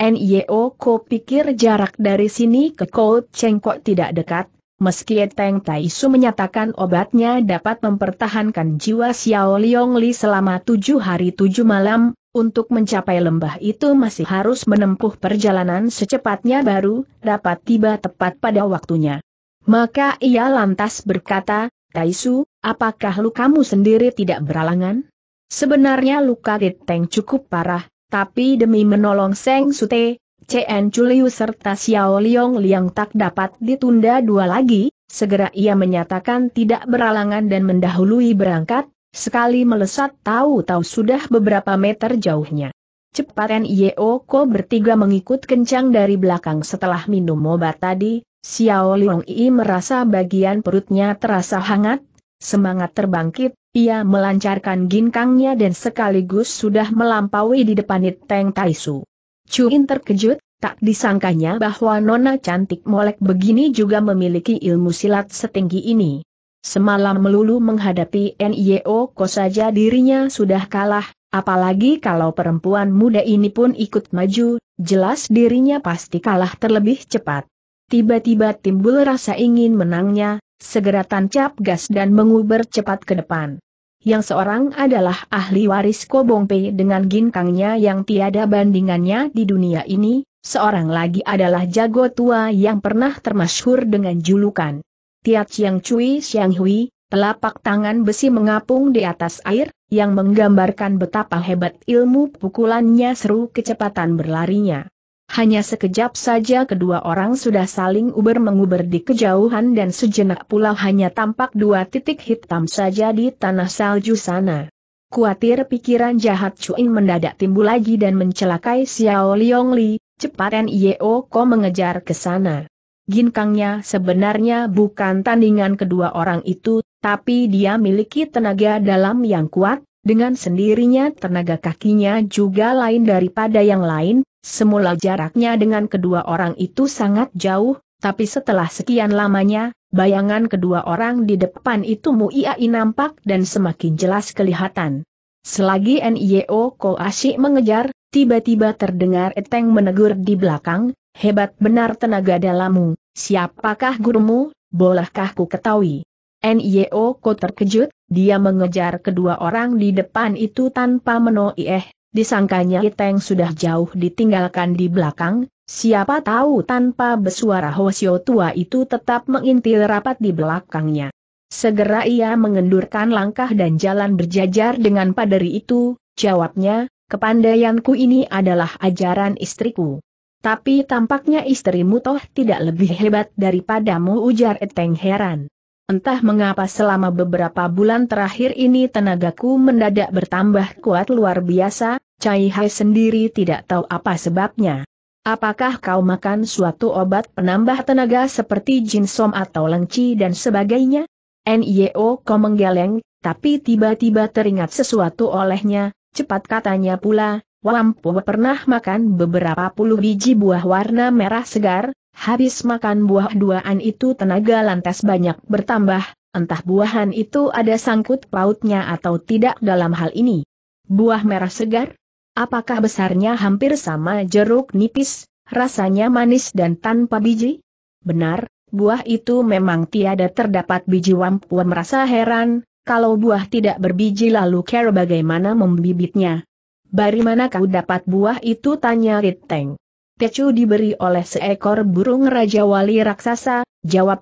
NIO Ko pikir jarak dari sini ke Cold Cengkok tidak dekat, Meski Teng Tai Su menyatakan obatnya dapat mempertahankan jiwa Xiao Liong Li selama tujuh hari tujuh malam, untuk mencapai lembah itu masih harus menempuh perjalanan secepatnya baru dapat tiba tepat pada waktunya. Maka ia lantas berkata, Tai Su, apakah lukamu sendiri tidak beralangan? Sebenarnya luka Teng cukup parah, tapi demi menolong Seng Sute, Chen Chuliu serta Xiao Liong Liang tak dapat ditunda dua lagi, segera ia menyatakan tidak beralangan dan mendahului berangkat, sekali melesat tahu-tahu sudah beberapa meter jauhnya. Cepat Nio Ko bertiga mengikut kencang dari belakang setelah minum obat tadi, Xiao Liong Yi merasa bagian perutnya terasa hangat, semangat terbangkit, ia melancarkan ginkangnya dan sekaligus sudah melampaui di depan Teng Taisu. Cuin terkejut, tak disangkanya bahwa nona cantik molek begini juga memiliki ilmu silat setinggi ini. Semalam melulu menghadapi NIO ko saja dirinya sudah kalah, apalagi kalau perempuan muda ini pun ikut maju, jelas dirinya pasti kalah terlebih cepat. Tiba-tiba timbul rasa ingin menangnya, segera tancap gas dan menguber cepat ke depan yang seorang adalah ahli waris Kobong Pei dengan ginkangnya yang tiada bandingannya di dunia ini, seorang lagi adalah jago tua yang pernah termasyhur dengan julukan Tiat Chiang Cui Xiang Hui, telapak tangan besi mengapung di atas air, yang menggambarkan betapa hebat ilmu pukulannya seru kecepatan berlarinya. Hanya sekejap saja kedua orang sudah saling uber-menguber di kejauhan dan sejenak pula hanya tampak dua titik hitam saja di tanah salju sana. Kuatir pikiran jahat Chuing mendadak timbul lagi dan mencelakai Xiao Liong Li, cepat Nio Ko mengejar ke sana. Ginkangnya sebenarnya bukan tandingan kedua orang itu, tapi dia miliki tenaga dalam yang kuat, dengan sendirinya tenaga kakinya juga lain daripada yang lain, Semula jaraknya dengan kedua orang itu sangat jauh, tapi setelah sekian lamanya, bayangan kedua orang di depan itu Muiai nampak dan semakin jelas kelihatan. Selagi Nio Ko asyik mengejar, tiba-tiba terdengar Eteng menegur di belakang, hebat benar tenaga dalammu, siapakah gurumu, bolehkah ku ketahui? Nio Ko terkejut, dia mengejar kedua orang di depan itu tanpa menoieh, Disangkanya Iteng sudah jauh ditinggalkan di belakang, siapa tahu tanpa bersuara Hosio tua itu tetap mengintil rapat di belakangnya. Segera ia mengendurkan langkah dan jalan berjajar dengan paderi itu, jawabnya, kepandaianku ini adalah ajaran istriku. Tapi tampaknya istrimu toh tidak lebih hebat daripadamu ujar Eteng heran. Entah mengapa selama beberapa bulan terakhir ini tenagaku mendadak bertambah kuat luar biasa, Cai Hai sendiri tidak tahu apa sebabnya. Apakah kau makan suatu obat penambah tenaga seperti jinsom atau lengci dan sebagainya? N.I.O. kau menggeleng, tapi tiba-tiba teringat sesuatu olehnya, cepat katanya pula, Wampu pernah makan beberapa puluh biji buah warna merah segar, Habis makan buah duaan itu tenaga lantas banyak bertambah, entah buahan itu ada sangkut pautnya atau tidak dalam hal ini. Buah merah segar? Apakah besarnya hampir sama jeruk nipis, rasanya manis dan tanpa biji? Benar, buah itu memang tiada terdapat biji wampuan merasa heran, kalau buah tidak berbiji lalu care bagaimana membibitnya. Bari mana kau dapat buah itu tanya Riteng. Tecu diberi oleh seekor burung Raja Wali Raksasa, jawab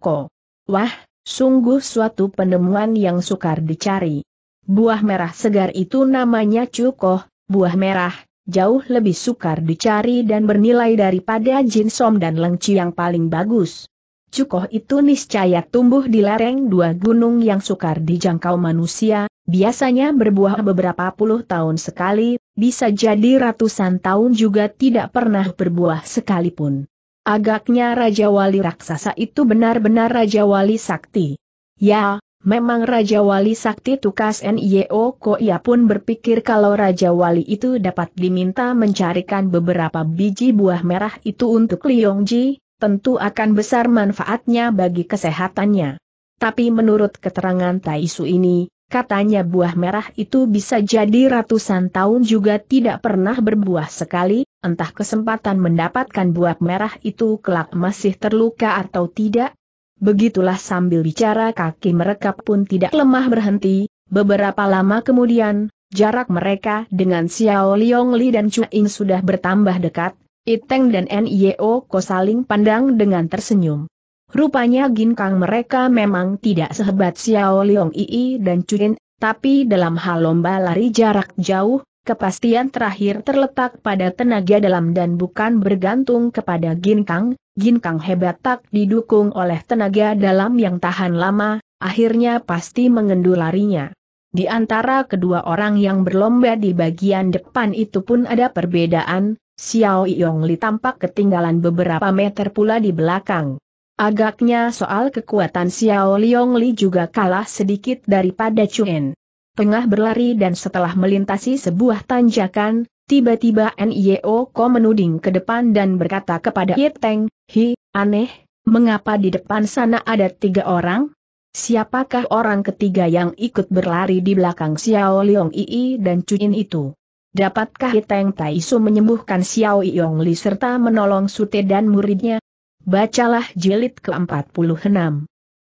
Ko. Wah, sungguh suatu penemuan yang sukar dicari. Buah merah segar itu namanya cukoh, buah merah, jauh lebih sukar dicari dan bernilai daripada jinsom dan lengci yang paling bagus. Cukoh itu niscaya tumbuh di lereng dua gunung yang sukar dijangkau manusia, biasanya berbuah beberapa puluh tahun sekali, bisa jadi ratusan tahun juga tidak pernah berbuah sekalipun. Agaknya Raja Wali Raksasa itu benar-benar Raja Wali Sakti. Ya, memang Raja Wali Sakti Tukas N.I.O. Ko pun berpikir kalau Raja Wali itu dapat diminta mencarikan beberapa biji buah merah itu untuk Liongji, tentu akan besar manfaatnya bagi kesehatannya. Tapi menurut keterangan Taisu ini, Katanya buah merah itu bisa jadi ratusan tahun juga tidak pernah berbuah sekali, entah kesempatan mendapatkan buah merah itu kelak masih terluka atau tidak. Begitulah sambil bicara kaki mereka pun tidak lemah berhenti, beberapa lama kemudian, jarak mereka dengan Xiao Li dan Chu Ying sudah bertambah dekat, Iteng dan Nio Ko saling pandang dengan tersenyum. Rupanya ginkang mereka memang tidak sehebat Xiao Liong Ii dan Chuin, tapi dalam hal lomba lari jarak jauh, kepastian terakhir terletak pada tenaga dalam dan bukan bergantung kepada ginkang. Ginkang hebat tak didukung oleh tenaga dalam yang tahan lama, akhirnya pasti mengendur larinya. Di antara kedua orang yang berlomba di bagian depan itu pun ada perbedaan, Xiao Yongli tampak ketinggalan beberapa meter pula di belakang. Agaknya soal kekuatan Xiao Liong Li juga kalah sedikit daripada Chuen. Tengah berlari dan setelah melintasi sebuah tanjakan, tiba-tiba Nio Ko menuding ke depan dan berkata kepada Ye Teng, Hi, aneh, mengapa di depan sana ada tiga orang? Siapakah orang ketiga yang ikut berlari di belakang Xiao Liong Ii dan Cuin itu? Dapatkah Teng Taisu menyembuhkan Xiao Yong Li serta menolong Sute dan muridnya? Bacalah jilid ke-46.